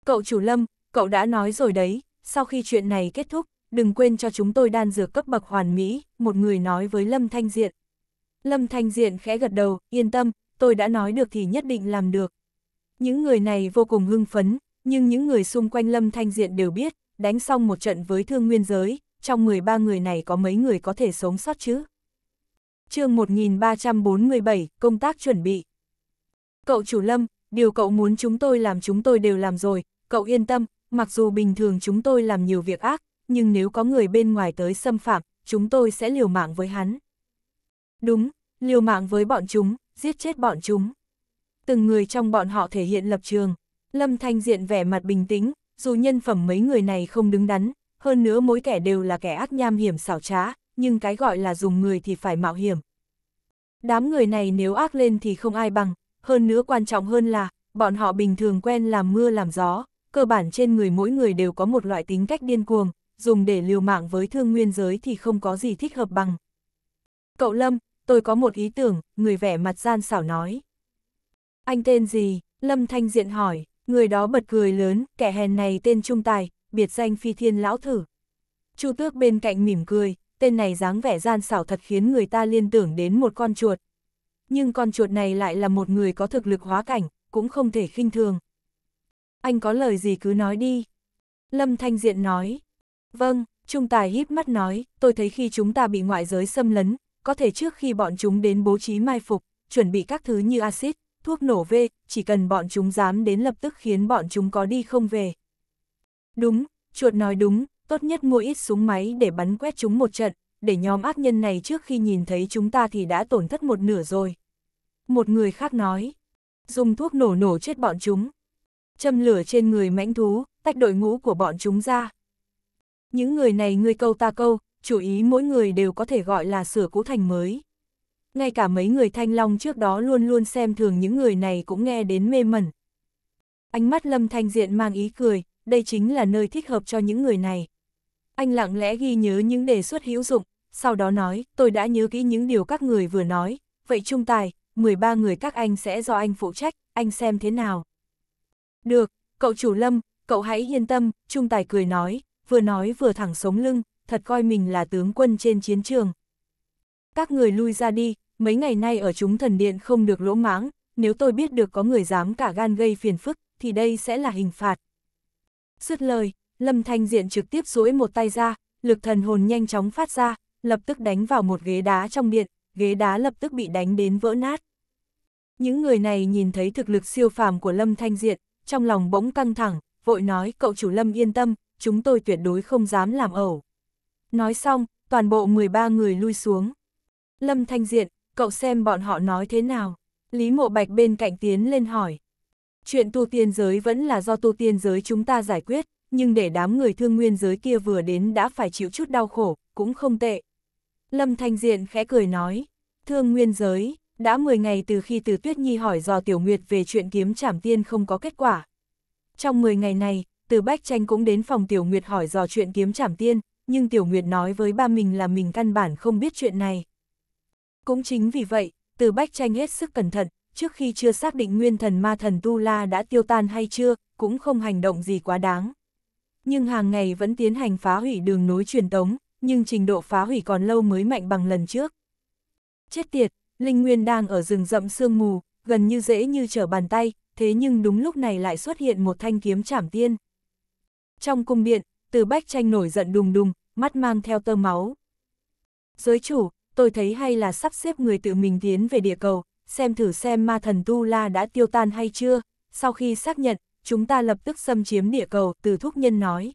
Cậu chủ Lâm, cậu đã nói rồi đấy, sau khi chuyện này kết thúc, đừng quên cho chúng tôi đan dược cấp bậc hoàn mỹ, một người nói với Lâm Thanh Diện. Lâm Thanh Diện khẽ gật đầu, yên tâm, tôi đã nói được thì nhất định làm được. Những người này vô cùng hưng phấn, nhưng những người xung quanh Lâm Thanh Diện đều biết, đánh xong một trận với thương nguyên giới, trong 13 người này có mấy người có thể sống sót chứ? chương 1347, công tác chuẩn bị. Cậu chủ Lâm, điều cậu muốn chúng tôi làm chúng tôi đều làm rồi, cậu yên tâm, mặc dù bình thường chúng tôi làm nhiều việc ác, nhưng nếu có người bên ngoài tới xâm phạm, chúng tôi sẽ liều mạng với hắn. Đúng, liều mạng với bọn chúng, giết chết bọn chúng. Từng người trong bọn họ thể hiện lập trường. Lâm Thanh Diện vẻ mặt bình tĩnh, dù nhân phẩm mấy người này không đứng đắn, hơn nữa mỗi kẻ đều là kẻ ác nham hiểm xảo trá, nhưng cái gọi là dùng người thì phải mạo hiểm. Đám người này nếu ác lên thì không ai bằng, hơn nữa quan trọng hơn là, bọn họ bình thường quen làm mưa làm gió, cơ bản trên người mỗi người đều có một loại tính cách điên cuồng, dùng để liều mạng với thương nguyên giới thì không có gì thích hợp bằng. Cậu Lâm, tôi có một ý tưởng, người vẻ mặt gian xảo nói. Anh tên gì? Lâm Thanh Diện hỏi, người đó bật cười lớn, kẻ hèn này tên Trung Tài, biệt danh phi thiên lão thử. Chu tước bên cạnh mỉm cười, tên này dáng vẻ gian xảo thật khiến người ta liên tưởng đến một con chuột. Nhưng con chuột này lại là một người có thực lực hóa cảnh, cũng không thể khinh thường. Anh có lời gì cứ nói đi. Lâm Thanh Diện nói, Vâng, Trung Tài híp mắt nói, tôi thấy khi chúng ta bị ngoại giới xâm lấn, có thể trước khi bọn chúng đến bố trí mai phục, chuẩn bị các thứ như axit, thuốc nổ V, chỉ cần bọn chúng dám đến lập tức khiến bọn chúng có đi không về. Đúng, chuột nói đúng, tốt nhất mua ít súng máy để bắn quét chúng một trận, để nhóm ác nhân này trước khi nhìn thấy chúng ta thì đã tổn thất một nửa rồi. Một người khác nói, dùng thuốc nổ nổ chết bọn chúng. Châm lửa trên người mãnh thú, tách đội ngũ của bọn chúng ra. Những người này ngươi câu ta câu, chủ ý mỗi người đều có thể gọi là sửa cũ thành mới. Ngay cả mấy người thanh long trước đó luôn luôn xem thường những người này cũng nghe đến mê mẩn. Ánh mắt lâm thanh diện mang ý cười, đây chính là nơi thích hợp cho những người này. Anh lặng lẽ ghi nhớ những đề xuất hữu dụng, sau đó nói, tôi đã nhớ kỹ những điều các người vừa nói, vậy trung tài, 13 người các anh sẽ do anh phụ trách, anh xem thế nào. Được, cậu chủ lâm, cậu hãy yên tâm, trung tài cười nói, vừa nói vừa thẳng sống lưng, thật coi mình là tướng quân trên chiến trường. Các người lui ra đi, mấy ngày nay ở chúng thần điện không được lỗ mãng, nếu tôi biết được có người dám cả gan gây phiền phức, thì đây sẽ là hình phạt. Dứt lời, Lâm Thanh Diện trực tiếp duỗi một tay ra, lực thần hồn nhanh chóng phát ra, lập tức đánh vào một ghế đá trong điện, ghế đá lập tức bị đánh đến vỡ nát. Những người này nhìn thấy thực lực siêu phàm của Lâm Thanh Diện, trong lòng bỗng căng thẳng, vội nói cậu chủ Lâm yên tâm, chúng tôi tuyệt đối không dám làm ẩu. Nói xong, toàn bộ 13 người lui xuống. Lâm Thanh Diện, cậu xem bọn họ nói thế nào? Lý Mộ Bạch bên cạnh tiến lên hỏi. Chuyện tu tiên giới vẫn là do tu tiên giới chúng ta giải quyết, nhưng để đám người thương nguyên giới kia vừa đến đã phải chịu chút đau khổ, cũng không tệ. Lâm Thanh Diện khẽ cười nói, thương nguyên giới, đã 10 ngày từ khi từ Tuyết Nhi hỏi dò Tiểu Nguyệt về chuyện kiếm trảm tiên không có kết quả. Trong 10 ngày này, từ Bách Tranh cũng đến phòng Tiểu Nguyệt hỏi dò chuyện kiếm trảm tiên, nhưng Tiểu Nguyệt nói với ba mình là mình căn bản không biết chuyện này. Cũng chính vì vậy, từ Bách Tranh hết sức cẩn thận, trước khi chưa xác định nguyên thần ma thần Tu La đã tiêu tan hay chưa, cũng không hành động gì quá đáng. Nhưng hàng ngày vẫn tiến hành phá hủy đường nối truyền tống, nhưng trình độ phá hủy còn lâu mới mạnh bằng lần trước. Chết tiệt, Linh Nguyên đang ở rừng rậm sương mù, gần như dễ như trở bàn tay, thế nhưng đúng lúc này lại xuất hiện một thanh kiếm trảm tiên. Trong cung điện, từ bách tranh nổi giận đùng đùng, mắt mang theo tơ máu. Giới chủ, tôi thấy hay là sắp xếp người tự mình tiến về địa cầu, xem thử xem ma thần Tu La đã tiêu tan hay chưa, sau khi xác nhận, chúng ta lập tức xâm chiếm địa cầu, từ thúc nhân nói.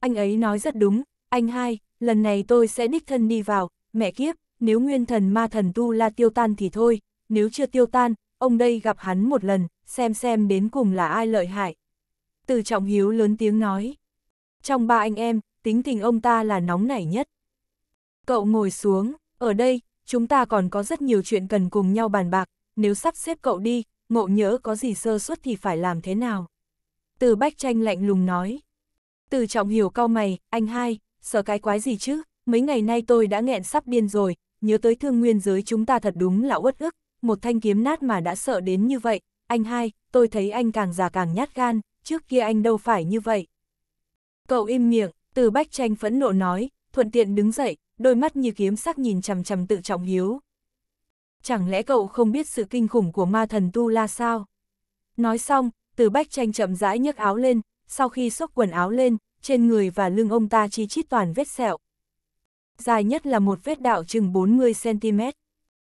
Anh ấy nói rất đúng, anh hai, lần này tôi sẽ đích thân đi vào, mẹ kiếp, nếu nguyên thần ma thần Tu La tiêu tan thì thôi, nếu chưa tiêu tan, ông đây gặp hắn một lần, xem xem đến cùng là ai lợi hại. Từ trọng hiếu lớn tiếng nói. Trong ba anh em, tính tình ông ta là nóng nảy nhất. Cậu ngồi xuống, ở đây, chúng ta còn có rất nhiều chuyện cần cùng nhau bàn bạc, nếu sắp xếp cậu đi, ngộ nhỡ có gì sơ suất thì phải làm thế nào. Từ bách tranh lạnh lùng nói. Từ trọng hiểu cau mày, anh hai, sợ cái quái gì chứ, mấy ngày nay tôi đã nghẹn sắp điên rồi, nhớ tới thương nguyên giới chúng ta thật đúng là uất ức, một thanh kiếm nát mà đã sợ đến như vậy, anh hai, tôi thấy anh càng già càng nhát gan, trước kia anh đâu phải như vậy. Cậu im miệng, từ bách tranh phẫn nộ nói, thuận tiện đứng dậy, đôi mắt như kiếm sắc nhìn chằm chằm tự trọng hiếu. Chẳng lẽ cậu không biết sự kinh khủng của ma thần Tu La sao? Nói xong, từ bách tranh chậm rãi nhấc áo lên, sau khi xốc quần áo lên, trên người và lưng ông ta chi chít toàn vết sẹo. Dài nhất là một vết đạo chừng 40cm.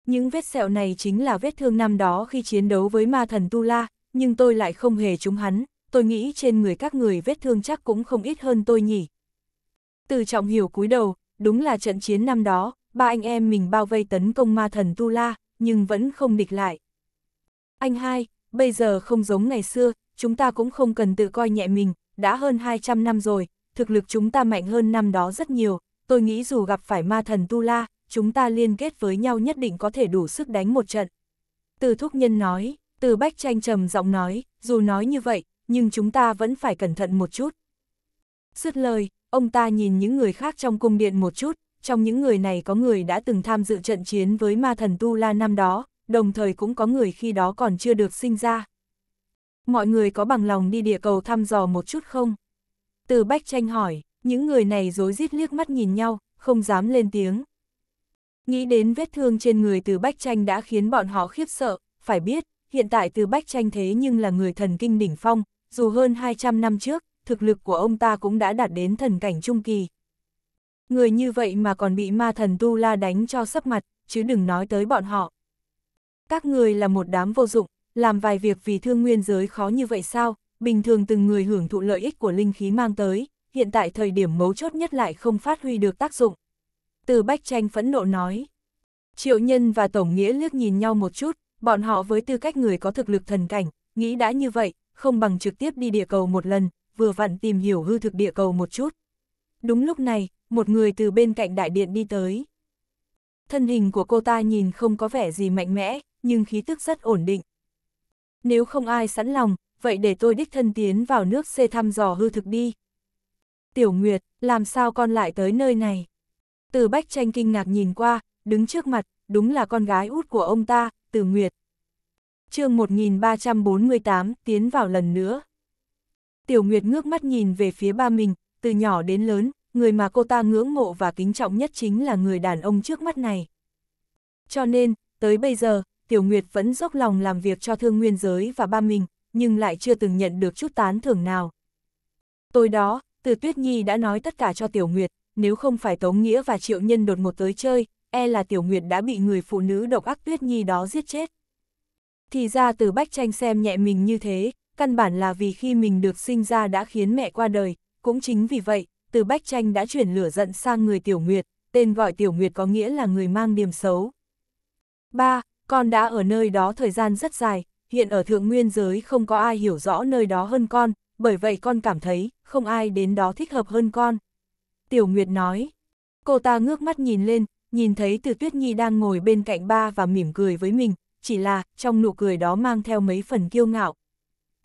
Những vết sẹo này chính là vết thương năm đó khi chiến đấu với ma thần Tu La, nhưng tôi lại không hề trúng hắn, tôi nghĩ trên người các người vết thương chắc cũng không ít hơn tôi nhỉ. Từ trọng hiểu cúi đầu, đúng là trận chiến năm đó, ba anh em mình bao vây tấn công ma thần Tu La, nhưng vẫn không địch lại. Anh hai, bây giờ không giống ngày xưa, chúng ta cũng không cần tự coi nhẹ mình, đã hơn 200 năm rồi, thực lực chúng ta mạnh hơn năm đó rất nhiều, tôi nghĩ dù gặp phải ma thần Tu La, chúng ta liên kết với nhau nhất định có thể đủ sức đánh một trận. Từ Thúc Nhân nói, từ Bách Tranh trầm giọng nói, dù nói như vậy, nhưng chúng ta vẫn phải cẩn thận một chút. Dứt lời, ông ta nhìn những người khác trong cung điện một chút, trong những người này có người đã từng tham dự trận chiến với ma thần Tu La năm đó, đồng thời cũng có người khi đó còn chưa được sinh ra. Mọi người có bằng lòng đi địa cầu thăm dò một chút không? Từ Bách Tranh hỏi, những người này dối rít liếc mắt nhìn nhau, không dám lên tiếng. Nghĩ đến vết thương trên người từ Bách Tranh đã khiến bọn họ khiếp sợ, phải biết, hiện tại từ Bách Tranh thế nhưng là người thần kinh đỉnh phong, dù hơn 200 năm trước, thực lực của ông ta cũng đã đạt đến thần cảnh trung kỳ. Người như vậy mà còn bị ma thần Tu La đánh cho sấp mặt, chứ đừng nói tới bọn họ. Các người là một đám vô dụng, làm vài việc vì thương nguyên giới khó như vậy sao, bình thường từng người hưởng thụ lợi ích của linh khí mang tới, hiện tại thời điểm mấu chốt nhất lại không phát huy được tác dụng. Từ Bách Tranh phẫn nộ nói. Triệu Nhân và Tổng Nghĩa liếc nhìn nhau một chút, bọn họ với tư cách người có thực lực thần cảnh, nghĩ đã như vậy, không bằng trực tiếp đi địa cầu một lần, vừa vặn tìm hiểu hư thực địa cầu một chút. Đúng lúc này, một người từ bên cạnh đại điện đi tới. Thân hình của cô ta nhìn không có vẻ gì mạnh mẽ, nhưng khí tức rất ổn định. Nếu không ai sẵn lòng, vậy để tôi đích thân tiến vào nước C thăm dò hư thực đi. Tiểu Nguyệt, làm sao con lại tới nơi này? Từ Bách Tranh kinh ngạc nhìn qua, đứng trước mặt, đúng là con gái út của ông ta, Từ Nguyệt chương 1348 tiến vào lần nữa. Tiểu Nguyệt ngước mắt nhìn về phía ba mình, từ nhỏ đến lớn, người mà cô ta ngưỡng mộ và kính trọng nhất chính là người đàn ông trước mắt này. Cho nên, tới bây giờ, Tiểu Nguyệt vẫn dốc lòng làm việc cho thương nguyên giới và ba mình, nhưng lại chưa từng nhận được chút tán thưởng nào. Tối đó, từ Tuyết Nhi đã nói tất cả cho Tiểu Nguyệt, nếu không phải Tống Nghĩa và Triệu Nhân đột một tới chơi, e là Tiểu Nguyệt đã bị người phụ nữ độc ác Tuyết Nhi đó giết chết. Thì ra từ Bách Tranh xem nhẹ mình như thế, căn bản là vì khi mình được sinh ra đã khiến mẹ qua đời, cũng chính vì vậy, từ Bách Tranh đã chuyển lửa giận sang người Tiểu Nguyệt, tên gọi Tiểu Nguyệt có nghĩa là người mang điểm xấu. 3. Con đã ở nơi đó thời gian rất dài, hiện ở thượng nguyên giới không có ai hiểu rõ nơi đó hơn con, bởi vậy con cảm thấy không ai đến đó thích hợp hơn con. Tiểu Nguyệt nói, cô ta ngước mắt nhìn lên, nhìn thấy từ Tuyết Nhi đang ngồi bên cạnh ba và mỉm cười với mình, chỉ là, trong nụ cười đó mang theo mấy phần kiêu ngạo.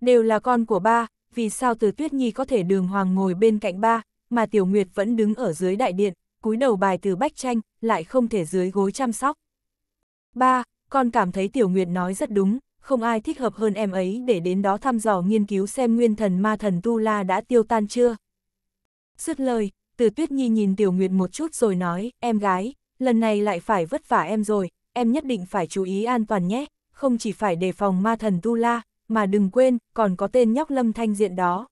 Đều là con của ba, vì sao từ Tuyết Nhi có thể đường hoàng ngồi bên cạnh ba, mà Tiểu Nguyệt vẫn đứng ở dưới đại điện, cúi đầu bài từ bách tranh, lại không thể dưới gối chăm sóc. Ba, con cảm thấy Tiểu Nguyệt nói rất đúng, không ai thích hợp hơn em ấy để đến đó thăm dò nghiên cứu xem nguyên thần ma thần Tu La đã tiêu tan chưa. Dứt lời, từ Tuyết Nhi nhìn Tiểu Nguyệt một chút rồi nói, em gái, lần này lại phải vất vả em rồi, em nhất định phải chú ý an toàn nhé, không chỉ phải đề phòng ma thần Tu La, mà đừng quên, còn có tên nhóc lâm thanh diện đó.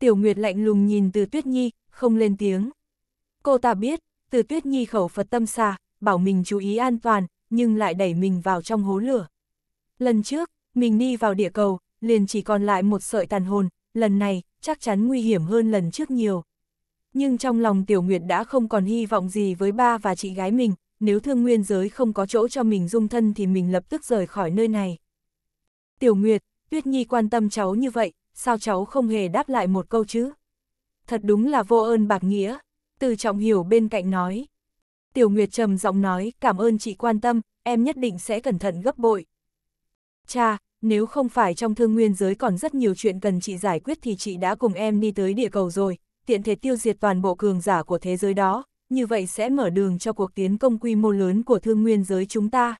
Tiểu Nguyệt lạnh lùng nhìn từ Tuyết Nhi, không lên tiếng. Cô ta biết, từ Tuyết Nhi khẩu Phật tâm xà, bảo mình chú ý an toàn, nhưng lại đẩy mình vào trong hố lửa. Lần trước, mình đi vào địa cầu, liền chỉ còn lại một sợi tàn hồn, lần này, chắc chắn nguy hiểm hơn lần trước nhiều. Nhưng trong lòng Tiểu Nguyệt đã không còn hy vọng gì với ba và chị gái mình, nếu thương nguyên giới không có chỗ cho mình dung thân thì mình lập tức rời khỏi nơi này. Tiểu Nguyệt, Tuyết Nhi quan tâm cháu như vậy, sao cháu không hề đáp lại một câu chứ? Thật đúng là vô ơn bạc nghĩa, từ trọng hiểu bên cạnh nói. Tiểu Nguyệt trầm giọng nói, cảm ơn chị quan tâm, em nhất định sẽ cẩn thận gấp bội. Cha, nếu không phải trong thương nguyên giới còn rất nhiều chuyện cần chị giải quyết thì chị đã cùng em đi tới địa cầu rồi, tiện thể tiêu diệt toàn bộ cường giả của thế giới đó, như vậy sẽ mở đường cho cuộc tiến công quy mô lớn của thương nguyên giới chúng ta.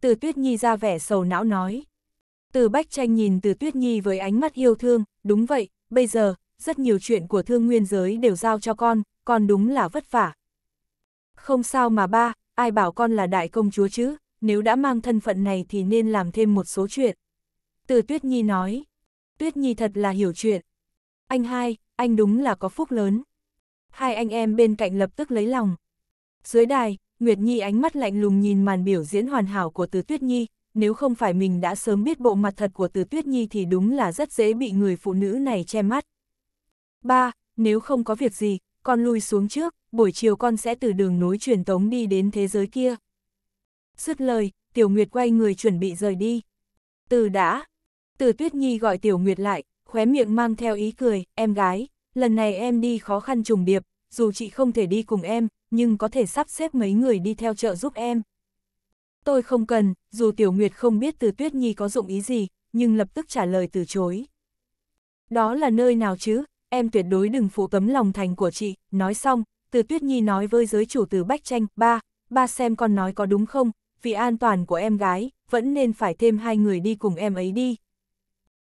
Từ Tuyết Nhi ra vẻ sầu não nói. Từ Bách Tranh nhìn từ Tuyết Nhi với ánh mắt yêu thương, đúng vậy, bây giờ, rất nhiều chuyện của thương nguyên giới đều giao cho con, con đúng là vất vả. Không sao mà ba, ai bảo con là đại công chúa chứ, nếu đã mang thân phận này thì nên làm thêm một số chuyện. Từ Tuyết Nhi nói, Tuyết Nhi thật là hiểu chuyện. Anh hai, anh đúng là có phúc lớn hai anh em bên cạnh lập tức lấy lòng. Dưới đài, Nguyệt Nhi ánh mắt lạnh lùng nhìn màn biểu diễn hoàn hảo của Từ Tuyết Nhi, nếu không phải mình đã sớm biết bộ mặt thật của Từ Tuyết Nhi thì đúng là rất dễ bị người phụ nữ này che mắt. Ba, Nếu không có việc gì, con lui xuống trước, buổi chiều con sẽ từ đường núi truyền tống đi đến thế giới kia. Dứt lời, Tiểu Nguyệt quay người chuẩn bị rời đi. Từ đã, Từ Tuyết Nhi gọi Tiểu Nguyệt lại, khóe miệng mang theo ý cười, em gái, lần này em đi khó khăn trùng điệp, dù chị không thể đi cùng em, nhưng có thể sắp xếp mấy người đi theo chợ giúp em. Tôi không cần, dù Tiểu Nguyệt không biết từ Tuyết Nhi có dụng ý gì, nhưng lập tức trả lời từ chối. Đó là nơi nào chứ, em tuyệt đối đừng phụ tấm lòng thành của chị, nói xong, từ Tuyết Nhi nói với giới chủ từ Bách Tranh, ba, ba xem con nói có đúng không, vì an toàn của em gái, vẫn nên phải thêm hai người đi cùng em ấy đi.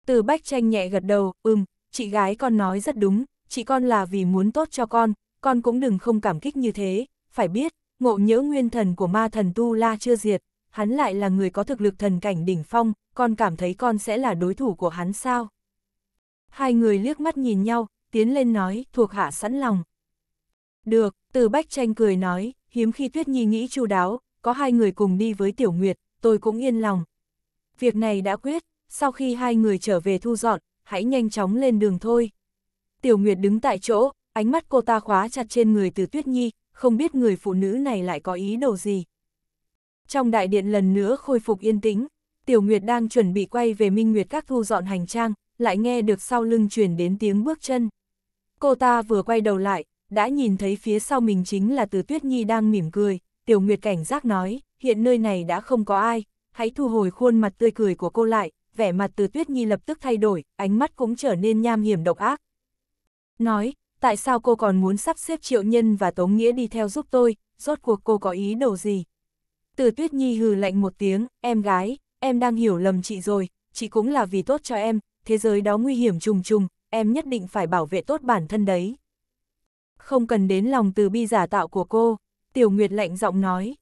Từ Bách Tranh nhẹ gật đầu, ừm, chị gái con nói rất đúng, chỉ con là vì muốn tốt cho con, con cũng đừng không cảm kích như thế, phải biết, ngộ nhỡ nguyên thần của ma thần Tu La chưa diệt, hắn lại là người có thực lực thần cảnh đỉnh phong, con cảm thấy con sẽ là đối thủ của hắn sao? Hai người liếc mắt nhìn nhau, tiến lên nói, thuộc hạ sẵn lòng. Được, từ bách tranh cười nói, hiếm khi Tuyết Nhi nghĩ chu đáo, có hai người cùng đi với Tiểu Nguyệt, tôi cũng yên lòng. Việc này đã quyết, sau khi hai người trở về thu dọn, hãy nhanh chóng lên đường thôi. Tiểu Nguyệt đứng tại chỗ, ánh mắt cô ta khóa chặt trên người từ Tuyết Nhi, không biết người phụ nữ này lại có ý đồ gì. Trong đại điện lần nữa khôi phục yên tĩnh, Tiểu Nguyệt đang chuẩn bị quay về Minh Nguyệt các thu dọn hành trang, lại nghe được sau lưng truyền đến tiếng bước chân. Cô ta vừa quay đầu lại, đã nhìn thấy phía sau mình chính là Từ Tuyết Nhi đang mỉm cười, Tiểu Nguyệt cảnh giác nói, hiện nơi này đã không có ai, hãy thu hồi khuôn mặt tươi cười của cô lại, vẻ mặt Từ Tuyết Nhi lập tức thay đổi, ánh mắt cũng trở nên nham hiểm độc ác, nói, tại sao cô còn muốn sắp xếp triệu nhân và tống nghĩa đi theo giúp tôi, rốt cuộc cô có ý đồ gì? Từ tuyết nhi hừ lạnh một tiếng, em gái, em đang hiểu lầm chị rồi, chị cũng là vì tốt cho em, thế giới đó nguy hiểm trùng trùng, em nhất định phải bảo vệ tốt bản thân đấy. Không cần đến lòng từ bi giả tạo của cô, Tiểu Nguyệt lạnh giọng nói.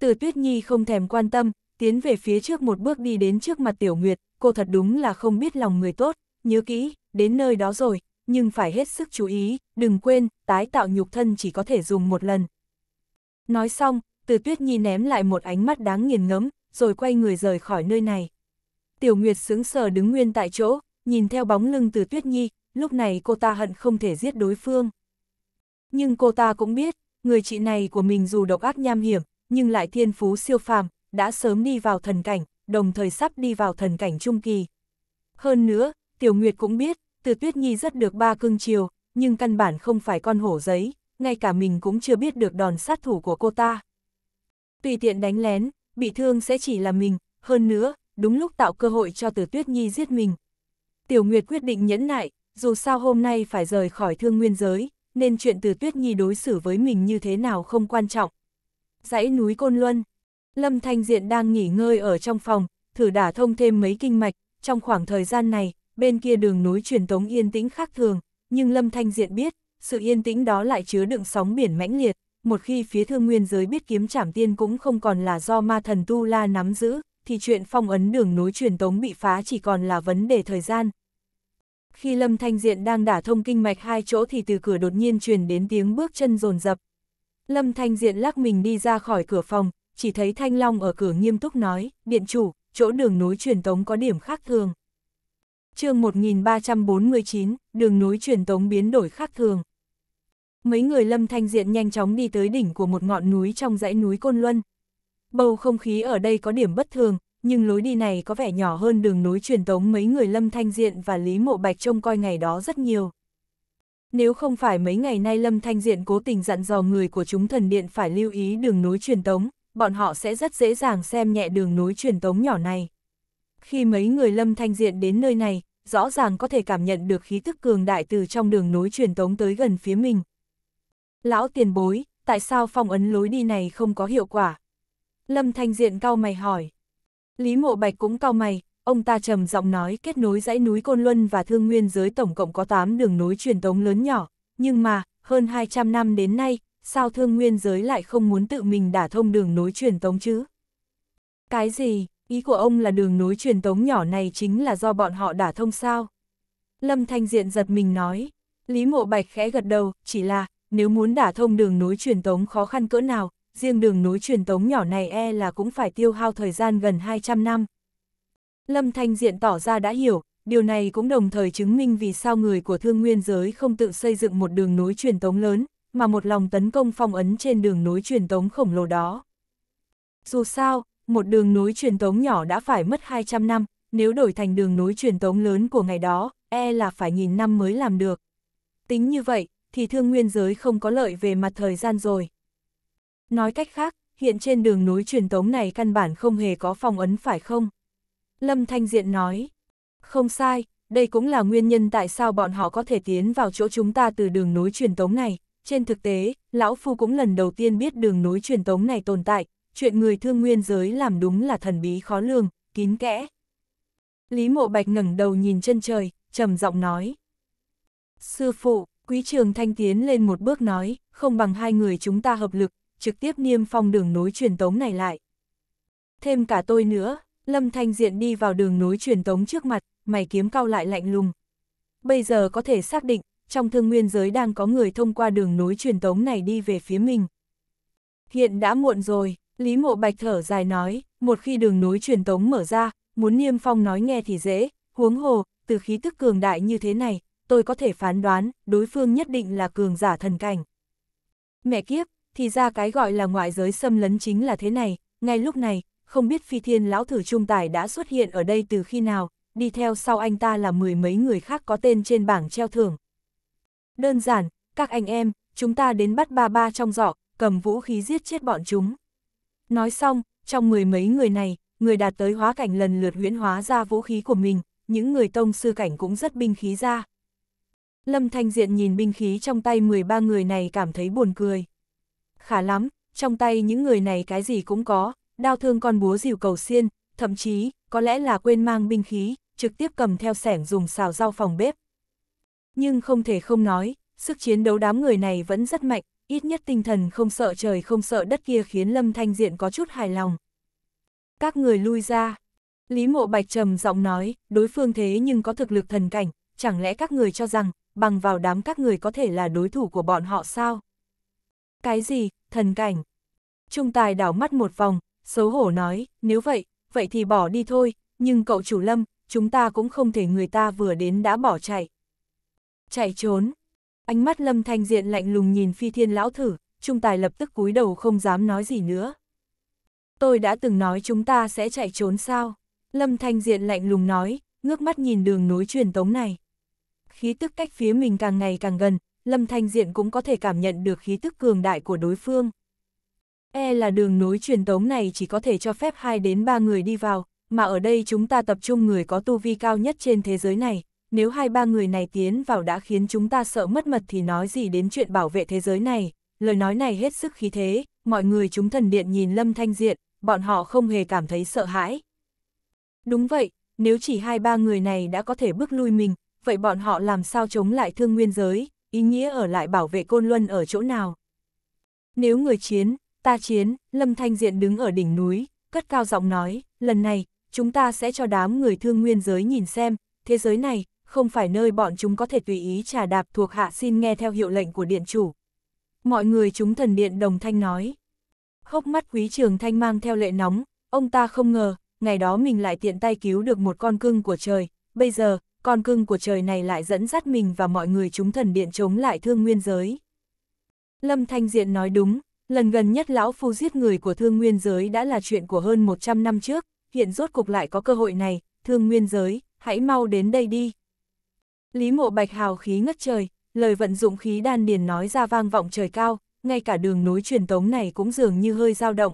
Từ tuyết nhi không thèm quan tâm, tiến về phía trước một bước đi đến trước mặt Tiểu Nguyệt, cô thật đúng là không biết lòng người tốt, nhớ kỹ, đến nơi đó rồi, nhưng phải hết sức chú ý, đừng quên, tái tạo nhục thân chỉ có thể dùng một lần. Nói xong, từ tuyết nhi ném lại một ánh mắt đáng nghiền ngẫm, rồi quay người rời khỏi nơi này. Tiểu Nguyệt sững sờ đứng nguyên tại chỗ, nhìn theo bóng lưng từ tuyết nhi, lúc này cô ta hận không thể giết đối phương. Nhưng cô ta cũng biết, người chị này của mình dù độc ác nham hiểm, nhưng lại thiên phú siêu phàm, đã sớm đi vào thần cảnh, đồng thời sắp đi vào thần cảnh trung kỳ. Hơn nữa, Tiểu Nguyệt cũng biết, từ tuyết nhi rất được ba cưng chiều, nhưng căn bản không phải con hổ giấy, ngay cả mình cũng chưa biết được đòn sát thủ của cô ta. Tùy tiện đánh lén, bị thương sẽ chỉ là mình, hơn nữa, đúng lúc tạo cơ hội cho từ tuyết nhi giết mình. Tiểu Nguyệt quyết định nhẫn nại, dù sao hôm nay phải rời khỏi thương nguyên giới, nên chuyện từ tuyết nhi đối xử với mình như thế nào không quan trọng. Dãy núi Côn Luân Lâm Thanh Diện đang nghỉ ngơi ở trong phòng, thử đả thông thêm mấy kinh mạch, trong khoảng thời gian này, bên kia đường núi truyền tống yên tĩnh khác thường, nhưng Lâm Thanh Diện biết, sự yên tĩnh đó lại chứa đựng sóng biển mãnh liệt, một khi phía thương nguyên giới biết kiếm trảm tiên cũng không còn là do ma thần Tu La nắm giữ, thì chuyện phong ấn đường núi truyền tống bị phá chỉ còn là vấn đề thời gian. Khi Lâm Thanh Diện đang đả thông kinh mạch hai chỗ thì từ cửa đột nhiên truyền đến tiếng bước chân rồn rập. Lâm Thanh Diện lắc mình đi ra khỏi cửa phòng, chỉ thấy Thanh Long ở cửa nghiêm túc nói, điện chủ, chỗ đường núi truyền tống có điểm khác thường chương 1349, đường núi truyền tống biến đổi khác thường. Mấy người lâm thanh diện nhanh chóng đi tới đỉnh của một ngọn núi trong dãy núi Côn Luân. Bầu không khí ở đây có điểm bất thường, nhưng lối đi này có vẻ nhỏ hơn đường núi truyền tống mấy người lâm thanh diện và Lý Mộ Bạch trông coi ngày đó rất nhiều. Nếu không phải mấy ngày nay Lâm Thanh Diện cố tình dặn dò người của chúng thần điện phải lưu ý đường núi truyền tống, bọn họ sẽ rất dễ dàng xem nhẹ đường núi truyền tống nhỏ này khi mấy người lâm thanh diện đến nơi này, rõ ràng có thể cảm nhận được khí thức cường đại từ trong đường nối truyền tống tới gần phía mình. Lão tiền bối, tại sao phong ấn lối đi này không có hiệu quả? Lâm thanh diện cao mày hỏi. Lý mộ bạch cũng cao mày, ông ta trầm giọng nói kết nối dãy núi Côn Luân và Thương Nguyên giới tổng cộng có 8 đường nối truyền tống lớn nhỏ, nhưng mà, hơn 200 năm đến nay, sao Thương Nguyên giới lại không muốn tự mình đả thông đường nối truyền tống chứ? Cái gì? ý của ông là đường nối truyền tống nhỏ này chính là do bọn họ đã thông sao. Lâm Thanh Diện giật mình nói, Lý Mộ Bạch khẽ gật đầu, chỉ là, nếu muốn đả thông đường nối truyền tống khó khăn cỡ nào, riêng đường nối truyền tống nhỏ này e là cũng phải tiêu hao thời gian gần 200 năm. Lâm Thanh Diện tỏ ra đã hiểu, điều này cũng đồng thời chứng minh vì sao người của thương nguyên giới không tự xây dựng một đường nối truyền tống lớn, mà một lòng tấn công phong ấn trên đường nối truyền tống khổng lồ đó. Dù sao, một đường núi truyền tống nhỏ đã phải mất 200 năm, nếu đổi thành đường núi truyền tống lớn của ngày đó, e là phải nghìn năm mới làm được. Tính như vậy, thì thương nguyên giới không có lợi về mặt thời gian rồi. Nói cách khác, hiện trên đường núi truyền tống này căn bản không hề có phòng ấn phải không? Lâm Thanh Diện nói, không sai, đây cũng là nguyên nhân tại sao bọn họ có thể tiến vào chỗ chúng ta từ đường núi truyền tống này. Trên thực tế, Lão Phu cũng lần đầu tiên biết đường núi truyền tống này tồn tại, chuyện người thương nguyên giới làm đúng là thần bí khó lường, kín kẽ. Lý Mộ Bạch ngẩng đầu nhìn chân trời, trầm giọng nói. Sư phụ, Quý Trường Thanh tiến lên một bước nói, không bằng hai người chúng ta hợp lực, trực tiếp niêm phong đường nối truyền tống này lại. Thêm cả tôi nữa, Lâm Thanh Diện đi vào đường nối truyền tống trước mặt, mày kiếm cao lại lạnh lùng. Bây giờ có thể xác định, trong thương nguyên giới đang có người thông qua đường nối truyền tống này đi về phía mình. Hiện đã muộn rồi, Lý Mộ Bạch thở dài nói, một khi đường nối truyền tống mở ra, muốn Niêm Phong nói nghe thì dễ, huống hồ, từ khí tức cường đại như thế này, tôi có thể phán đoán, đối phương nhất định là cường giả thần cảnh. Mẹ kiếp, thì ra cái gọi là ngoại giới xâm lấn chính là thế này, ngay lúc này, không biết phi thiên lão thử trung tài đã xuất hiện ở đây từ khi nào, đi theo sau anh ta là mười mấy người khác có tên trên bảng treo thưởng. Đơn giản, các anh em, chúng ta đến bắt ba ba trong giỏ, cầm vũ khí giết chết bọn chúng. Nói xong, trong mười mấy người này, người đạt tới hóa cảnh lần lượt huyễn hóa ra vũ khí của mình, những người tông sư cảnh cũng rất binh khí ra. Lâm Thanh Diện nhìn binh khí trong tay 13 người này cảm thấy buồn cười. khá lắm, trong tay những người này cái gì cũng có, đao thương con búa dìu cầu xiên, thậm chí, có lẽ là quên mang binh khí, trực tiếp cầm theo sẻng dùng xào rau phòng bếp. Nhưng không thể không nói, sức chiến đấu đám người này vẫn rất mạnh, ít nhất tinh thần không sợ trời không sợ đất kia khiến Lâm Thanh Diện có chút hài lòng. Các người lui ra. Lý Mộ Bạch trầm giọng nói, đối phương thế nhưng có thực lực thần cảnh, chẳng lẽ các người cho rằng, bằng vào đám các người có thể là đối thủ của bọn họ sao? Cái gì, thần cảnh? Trung tài đảo mắt một vòng, xấu hổ nói, nếu vậy, vậy thì bỏ đi thôi, nhưng cậu chủ lâm, chúng ta cũng không thể người ta vừa đến đã bỏ chạy. Chạy trốn, Ánh mắt lâm thanh diện lạnh lùng nhìn phi thiên lão thử, trung tài lập tức cúi đầu không dám nói gì nữa. Tôi đã từng nói chúng ta sẽ chạy trốn sao? Lâm thanh diện lạnh lùng nói, ngước mắt nhìn đường nối truyền tống này. Khí tức cách phía mình càng ngày càng gần, lâm thanh diện cũng có thể cảm nhận được khí tức cường đại của đối phương. E là đường nối truyền tống này chỉ có thể cho phép 2 đến 3 người đi vào, mà ở đây chúng ta tập trung người có tu vi cao nhất trên thế giới này, nếu hai ba người này tiến vào đã khiến chúng ta sợ mất mật thì nói gì đến chuyện bảo vệ thế giới này, lời nói này hết sức khí thế, mọi người chúng thần điện nhìn Lâm Thanh Diện, bọn họ không hề cảm thấy sợ hãi. Đúng vậy, nếu chỉ hai ba người này đã có thể bước lui mình, vậy bọn họ làm sao chống lại thương nguyên giới, ý nghĩa ở lại bảo vệ côn luân ở chỗ nào? Nếu người chiến, ta chiến, Lâm Thanh Diện đứng ở đỉnh núi, cất cao giọng nói, lần này, chúng ta sẽ cho đám người thương nguyên giới nhìn xem, thế giới này, không phải nơi bọn chúng có thể tùy ý trà đạp thuộc hạ xin nghe theo hiệu lệnh của điện chủ. Mọi người chúng thần điện đồng thanh nói. Hốc mắt quý trường thanh mang theo lệ nóng, ông ta không ngờ, ngày đó mình lại tiện tay cứu được một con cưng của trời, bây giờ, con cưng của trời này lại dẫn dắt mình và mọi người chúng thần điện chống lại thương nguyên giới. Lâm Thanh Diện nói đúng, lần gần nhất lão phu giết người của thương nguyên giới đã là chuyện của hơn 100 năm trước, hiện rốt cục lại có cơ hội này, thương nguyên giới, hãy mau đến đây đi, Lý mộ bạch hào khí ngất trời, lời vận dụng khí đan điền nói ra vang vọng trời cao, ngay cả đường núi truyền tống này cũng dường như hơi dao động.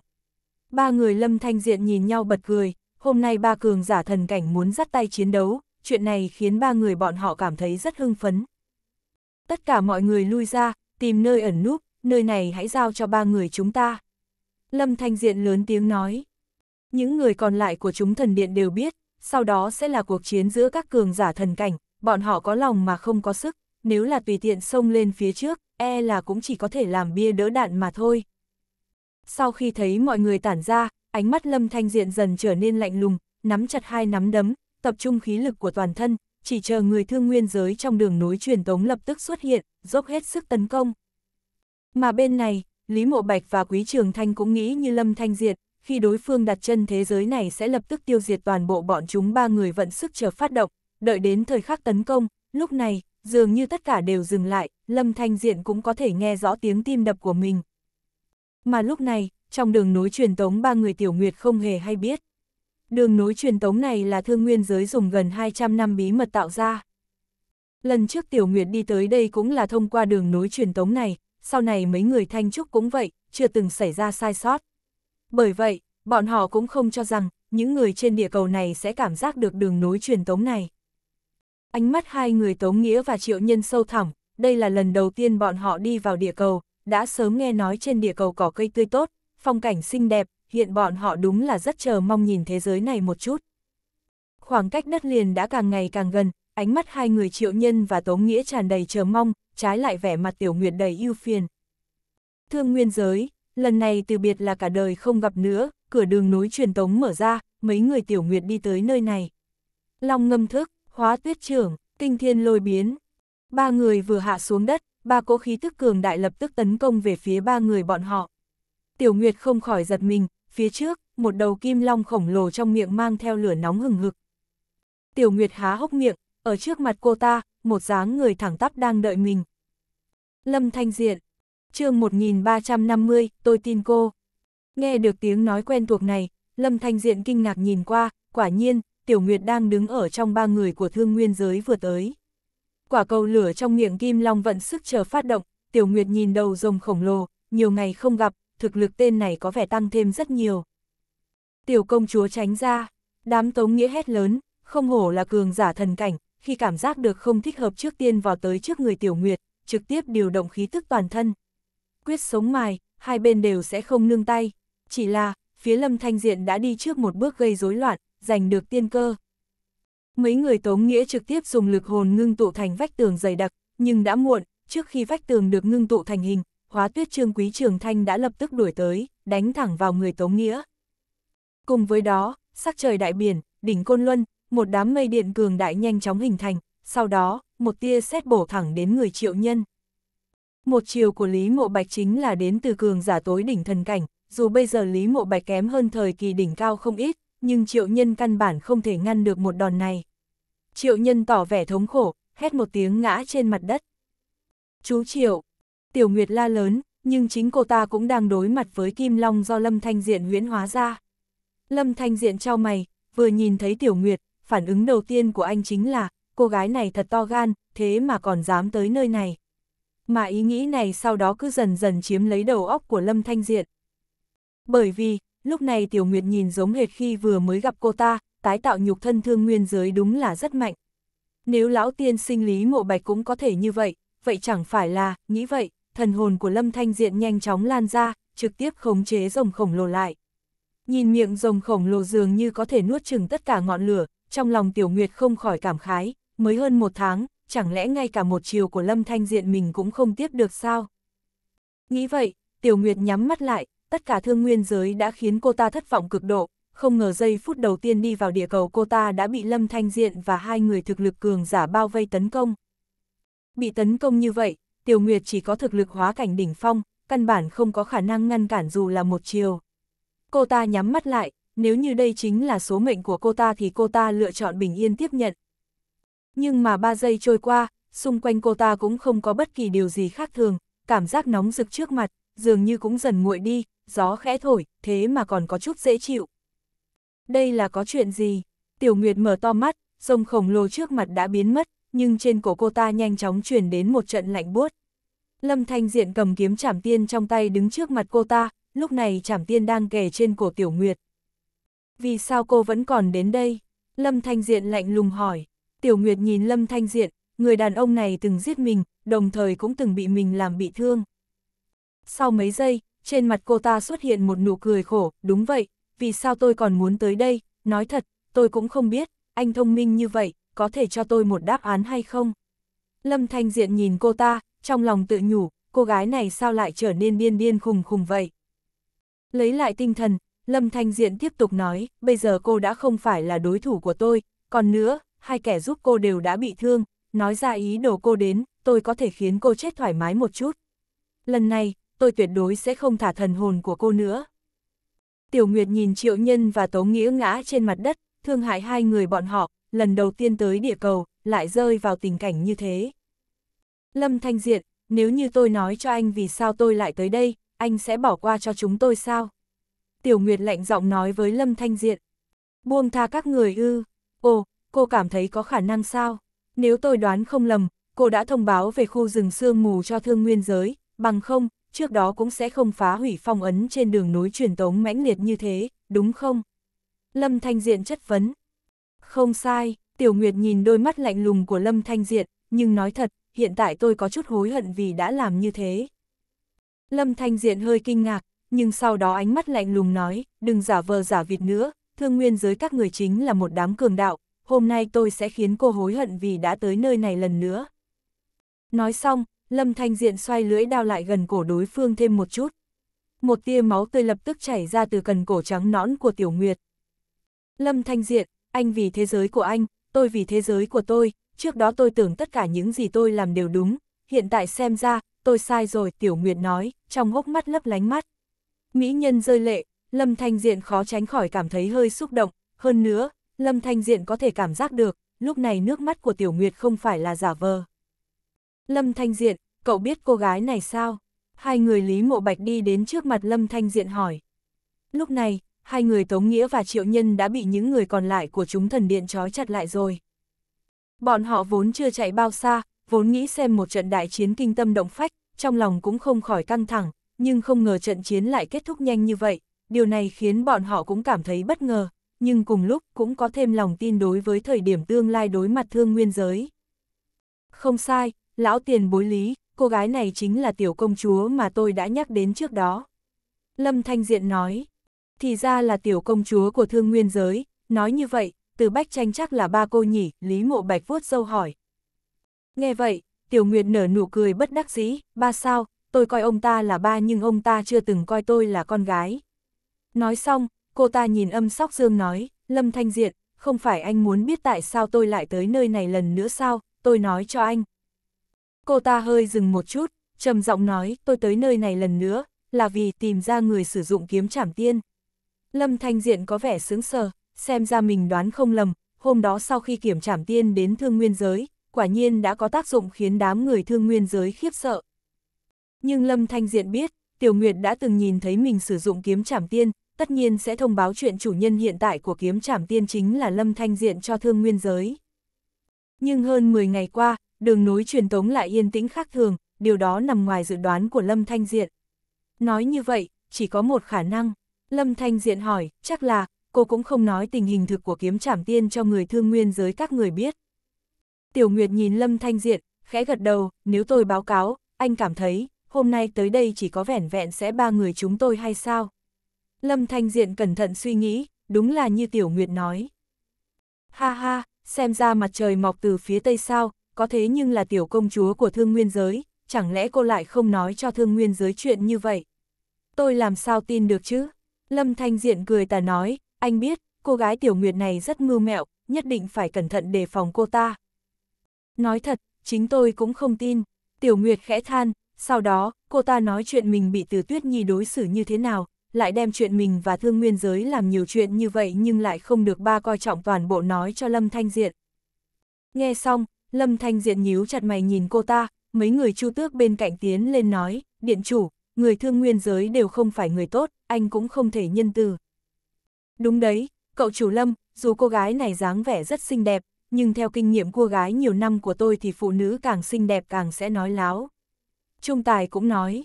Ba người lâm thanh diện nhìn nhau bật cười, hôm nay ba cường giả thần cảnh muốn dắt tay chiến đấu, chuyện này khiến ba người bọn họ cảm thấy rất hưng phấn. Tất cả mọi người lui ra, tìm nơi ẩn núp, nơi này hãy giao cho ba người chúng ta. Lâm Thanh Diện lớn tiếng nói. Những người còn lại của chúng thần điện đều biết, sau đó sẽ là cuộc chiến giữa các cường giả thần cảnh, bọn họ có lòng mà không có sức, nếu là tùy tiện xông lên phía trước, e là cũng chỉ có thể làm bia đỡ đạn mà thôi. Sau khi thấy mọi người tản ra, ánh mắt Lâm Thanh Diện dần trở nên lạnh lùng, nắm chặt hai nắm đấm, tập trung khí lực của toàn thân, chỉ chờ người thương nguyên giới trong đường núi truyền tống lập tức xuất hiện, dốc hết sức tấn công. Mà bên này, Lý Mộ Bạch và Quý Trường Thanh cũng nghĩ như Lâm Thanh Diệt, khi đối phương đặt chân thế giới này sẽ lập tức tiêu diệt toàn bộ bọn chúng ba người vận sức chờ phát động, đợi đến thời khắc tấn công, lúc này, dường như tất cả đều dừng lại, Lâm Thanh Diện cũng có thể nghe rõ tiếng tim đập của mình. Mà lúc này, trong đường nối truyền tống ba người Tiểu Nguyệt không hề hay biết. Đường nối truyền tống này là thương nguyên giới dùng gần 200 năm bí mật tạo ra. Lần trước Tiểu Nguyệt đi tới đây cũng là thông qua đường nối truyền tống này, sau này mấy người Thanh Trúc cũng vậy, chưa từng xảy ra sai sót. Bởi vậy, bọn họ cũng không cho rằng, những người trên địa cầu này sẽ cảm giác được đường nối truyền tống này. Ánh mắt hai người Tống Nghĩa và Triệu Nhân sâu thẳm, đây là lần đầu tiên bọn họ đi vào địa cầu, đã sớm nghe nói trên địa cầu có cây tươi tốt, phong cảnh xinh đẹp, hiện bọn họ đúng là rất chờ mong nhìn thế giới này một chút. Khoảng cách đất liền đã càng ngày càng gần, ánh mắt hai người Triệu Nhân và Tống Nghĩa tràn đầy chờ mong, trái lại vẻ mặt Tiểu Nguyệt đầy ưu phiền. Thương nguyên giới, lần này từ biệt là cả đời không gặp nữa, cửa đường núi truyền tống mở ra, mấy người Tiểu Nguyệt đi tới nơi này. Long ngâm thức, hóa tuyết trưởng, kinh thiên lôi biến. Ba người vừa hạ xuống đất, ba cỗ khí tức cường đại lập tức tấn công về phía ba người bọn họ. Tiểu Nguyệt không khỏi giật mình, phía trước, một đầu kim long khổng lồ trong miệng mang theo lửa nóng hừng hực. Tiểu Nguyệt há hốc miệng, ở trước mặt cô ta, một dáng người thẳng tắp đang đợi mình. Lâm Thanh Diện, chương 1350, tôi tin cô. Nghe được tiếng nói quen thuộc này, Lâm Thanh Diện kinh ngạc nhìn qua, quả nhiên, Tiểu Nguyệt đang đứng ở trong ba người của thương nguyên giới vừa tới. Quả cầu lửa trong miệng kim long vận sức chờ phát động, Tiểu Nguyệt nhìn đầu rồng khổng lồ, nhiều ngày không gặp, thực lực tên này có vẻ tăng thêm rất nhiều. Tiểu công chúa tránh ra, đám tống nghĩa hét lớn, không hổ là cường giả thần cảnh, khi cảm giác được không thích hợp trước tiên vào tới trước người Tiểu Nguyệt, trực tiếp điều động khí tức toàn thân. Quyết sống mài, hai bên đều sẽ không nương tay, chỉ là, phía lâm thanh diện đã đi trước một bước gây rối loạn, giành được tiên cơ. Mấy người Tống Nghĩa trực tiếp dùng lực hồn ngưng tụ thành vách tường dày đặc, nhưng đã muộn, trước khi vách tường được ngưng tụ thành hình, hóa tuyết trương quý trường thanh đã lập tức đuổi tới, đánh thẳng vào người Tống Nghĩa. Cùng với đó, sắc trời đại biển, đỉnh Côn Luân, một đám mây điện cường đại nhanh chóng hình thành, sau đó, một tia xét bổ thẳng đến người triệu nhân. Một chiều của Lý Mộ Bạch chính là đến từ cường giả tối đỉnh thần cảnh, dù bây giờ Lý Mộ Bạch kém hơn thời kỳ đỉnh cao không ít, nhưng triệu nhân căn bản không thể ngăn được một đòn này. Triệu nhân tỏ vẻ thống khổ, hét một tiếng ngã trên mặt đất. Chú triệu, tiểu nguyệt la lớn, nhưng chính cô ta cũng đang đối mặt với kim long do lâm thanh diện huyễn hóa ra. Lâm thanh diện trao mày, vừa nhìn thấy tiểu nguyệt, phản ứng đầu tiên của anh chính là, cô gái này thật to gan, thế mà còn dám tới nơi này. Mà ý nghĩ này sau đó cứ dần dần chiếm lấy đầu óc của Lâm Thanh Diện. Bởi vì, lúc này Tiểu Nguyệt nhìn giống hệt khi vừa mới gặp cô ta, tái tạo nhục thân thương nguyên giới đúng là rất mạnh. Nếu lão tiên sinh Lý Mộ Bạch cũng có thể như vậy, vậy chẳng phải là, nghĩ vậy, thần hồn của Lâm Thanh Diện nhanh chóng lan ra, trực tiếp khống chế rồng khổng lồ lại. Nhìn miệng rồng khổng lồ dường như có thể nuốt chừng tất cả ngọn lửa, trong lòng Tiểu Nguyệt không khỏi cảm khái, mới hơn một tháng, chẳng lẽ ngay cả một chiều của Lâm Thanh Diện mình cũng không tiếp được sao? Nghĩ vậy, Tiểu Nguyệt nhắm mắt lại, tất cả thương nguyên giới đã khiến cô ta thất vọng cực độ, không ngờ giây phút đầu tiên đi vào địa cầu cô ta đã bị Lâm Thanh Diện và hai người thực lực cường giả bao vây tấn công. Bị tấn công như vậy, Tiểu Nguyệt chỉ có thực lực hóa cảnh đỉnh phong, căn bản không có khả năng ngăn cản dù là một chiều. Cô ta nhắm mắt lại, nếu như đây chính là số mệnh của cô ta thì cô ta lựa chọn bình yên tiếp nhận. Nhưng mà ba giây trôi qua, xung quanh cô ta cũng không có bất kỳ điều gì khác thường, cảm giác nóng rực trước mặt, dường như cũng dần nguội đi, gió khẽ thổi, thế mà còn có chút dễ chịu. Đây là có chuyện gì? Tiểu Nguyệt mở to mắt, sông khổng lồ trước mặt đã biến mất, nhưng trên cổ cô ta nhanh chóng truyền đến một trận lạnh buốt. Lâm Thanh Diện cầm kiếm chảm tiên trong tay đứng trước mặt cô ta, lúc này chảm tiên đang kề trên cổ Tiểu Nguyệt. Vì sao cô vẫn còn đến đây? Lâm Thanh Diện lạnh lùng hỏi. Tiểu Nguyệt nhìn Lâm Thanh Diện, người đàn ông này từng giết mình, đồng thời cũng từng bị mình làm bị thương. Sau mấy giây, trên mặt cô ta xuất hiện một nụ cười khổ, đúng vậy, vì sao tôi còn muốn tới đây, nói thật, tôi cũng không biết, anh thông minh như vậy, có thể cho tôi một đáp án hay không? Lâm Thanh Diện nhìn cô ta, trong lòng tự nhủ, cô gái này sao lại trở nên điên điên khùng khùng vậy? Lấy lại tinh thần, Lâm Thanh Diện tiếp tục nói, bây giờ cô đã không phải là đối thủ của tôi, còn nữa, hai kẻ giúp cô đều đã bị thương, nói ra ý đồ cô đến, tôi có thể khiến cô chết thoải mái một chút. Lần này, tôi tuyệt đối sẽ không thả thần hồn của cô nữa. Tiểu Nguyệt nhìn Triệu Nhân và Tố Nghĩa ngã trên mặt đất, thương hại hai người bọn họ, lần đầu tiên tới địa cầu, lại rơi vào tình cảnh như thế. Lâm Thanh Diện, nếu như tôi nói cho anh vì sao tôi lại tới đây, anh sẽ bỏ qua cho chúng tôi sao? Tiểu Nguyệt lạnh giọng nói với Lâm Thanh Diện. Buông tha các người ư, ồ, cô cảm thấy có khả năng sao? Nếu tôi đoán không lầm, cô đã thông báo về khu rừng sương mù cho thương nguyên giới, bằng không, trước đó cũng sẽ không phá hủy phong ấn trên đường núi truyền tống mãnh liệt như thế, đúng không? Lâm Thanh Diện chất vấn. Không sai, Tiểu Nguyệt nhìn đôi mắt lạnh lùng của Lâm Thanh Diện, nhưng nói thật, hiện tại tôi có chút hối hận vì đã làm như thế. Lâm Thanh Diện hơi kinh ngạc, nhưng sau đó ánh mắt lạnh lùng nói, đừng giả vờ giả vịt nữa, thương nguyên giới các người chính là một đám cường đạo, hôm nay tôi sẽ khiến cô hối hận vì đã tới nơi này lần nữa. Nói xong, Lâm Thanh Diện xoay lưỡi đao lại gần cổ đối phương thêm một chút. Một tia máu tươi lập tức chảy ra từ cần cổ trắng nõn của Tiểu Nguyệt. Lâm Thanh Diện, anh vì thế giới của anh, tôi vì thế giới của tôi, trước đó tôi tưởng tất cả những gì tôi làm đều đúng, hiện tại xem ra, tôi sai rồi, Tiểu Nguyệt nói, trong hốc mắt lấp lánh mắt. Mỹ nhân rơi lệ, Lâm Thanh Diện khó tránh khỏi cảm thấy hơi xúc động, hơn nữa, Lâm Thanh Diện có thể cảm giác được, lúc này nước mắt của Tiểu Nguyệt không phải là giả vờ. Lâm Thanh Diện, cậu biết cô gái này sao? Hai người Lý Mộ Bạch đi đến trước mặt Lâm Thanh Diện hỏi. Lúc này, hai người Tống Nghĩa và Triệu Nhân đã bị những người còn lại của chúng thần điện trói chặt lại rồi. Bọn họ vốn chưa chạy bao xa, vốn nghĩ xem một trận đại chiến kinh tâm động phách, trong lòng cũng không khỏi căng thẳng, nhưng không ngờ trận chiến lại kết thúc nhanh như vậy, điều này khiến bọn họ cũng cảm thấy bất ngờ, nhưng cùng lúc cũng có thêm lòng tin đối với thời điểm tương lai đối mặt thương nguyên giới. Không sai, lão tiền bối lý, cô gái này chính là tiểu công chúa mà tôi đã nhắc đến trước đó. Lâm Thanh Diện nói, thì ra là tiểu công chúa của thương nguyên giới, nói như vậy, từ bách tranh chắc là ba cô nhỉ, Lý Mộ Bạch vuốt sâu hỏi. Nghe vậy, Tiểu Nguyệt nở nụ cười bất đắc dĩ, ba sao, tôi coi ông ta là ba nhưng ông ta chưa từng coi tôi là con gái. Nói xong, cô ta nhìn âm sóc dương nói, Lâm Thanh Diện, không phải anh muốn biết tại sao tôi lại tới nơi này lần nữa sao, tôi nói cho anh, Cô ta hơi dừng một chút, trầm giọng nói, tôi tới nơi này lần nữa, là vì tìm ra người sử dụng kiếm trảm tiên. Lâm Thanh Diện có vẻ sướng sờ, xem ra mình đoán không lầm, hôm đó sau khi kiểm trảm tiên đến thương nguyên giới, quả nhiên đã có tác dụng khiến đám người thương nguyên giới khiếp sợ. Nhưng Lâm Thanh Diện biết, Tiểu Nguyệt đã từng nhìn thấy mình sử dụng kiếm trảm tiên, tất nhiên sẽ thông báo chuyện chủ nhân hiện tại của kiếm trảm tiên chính là Lâm Thanh Diện cho thương nguyên giới. Nhưng hơn 10 ngày qua, đường núi truyền tống lại yên tĩnh khác thường, điều đó nằm ngoài dự đoán của Lâm Thanh Diện. Nói như vậy, chỉ có một khả năng. Lâm Thanh Diện hỏi, chắc là, cô cũng không nói tình hình thực của kiếm trảm tiên cho người thương nguyên giới các người biết. Tiểu Nguyệt nhìn Lâm Thanh Diện, khẽ gật đầu, nếu tôi báo cáo, anh cảm thấy, hôm nay tới đây chỉ có vẻn vẹn sẽ ba người chúng tôi hay sao? Lâm Thanh Diện cẩn thận suy nghĩ, đúng là như Tiểu Nguyệt nói. Ha ha, xem ra mặt trời mọc từ phía tây sao, có thế nhưng là tiểu công chúa của thương nguyên giới, chẳng lẽ cô lại không nói cho thương nguyên giới chuyện như vậy? Tôi làm sao tin được chứ? Lâm Thanh Diện cười tà nói, anh biết, cô gái tiểu nguyệt này rất mưu mẹo, nhất định phải cẩn thận đề phòng cô ta. Nói thật, chính tôi cũng không tin, tiểu nguyệt khẽ than, sau đó, cô ta nói chuyện mình bị từ tuyết nhi đối xử như thế nào, lại đem chuyện mình và thương nguyên giới làm nhiều chuyện như vậy nhưng lại không được ba coi trọng toàn bộ nói cho Lâm Thanh Diện. Nghe xong, Lâm Thanh Diện nhíu chặt mày nhìn cô ta, mấy người chu tước bên cạnh tiến lên nói, điện chủ, người thương nguyên giới đều không phải người tốt, anh cũng không thể nhân từ. Đúng đấy, cậu chủ Lâm, dù cô gái này dáng vẻ rất xinh đẹp, nhưng theo kinh nghiệm cô gái nhiều năm của tôi thì phụ nữ càng xinh đẹp càng sẽ nói láo. Trung Tài cũng nói,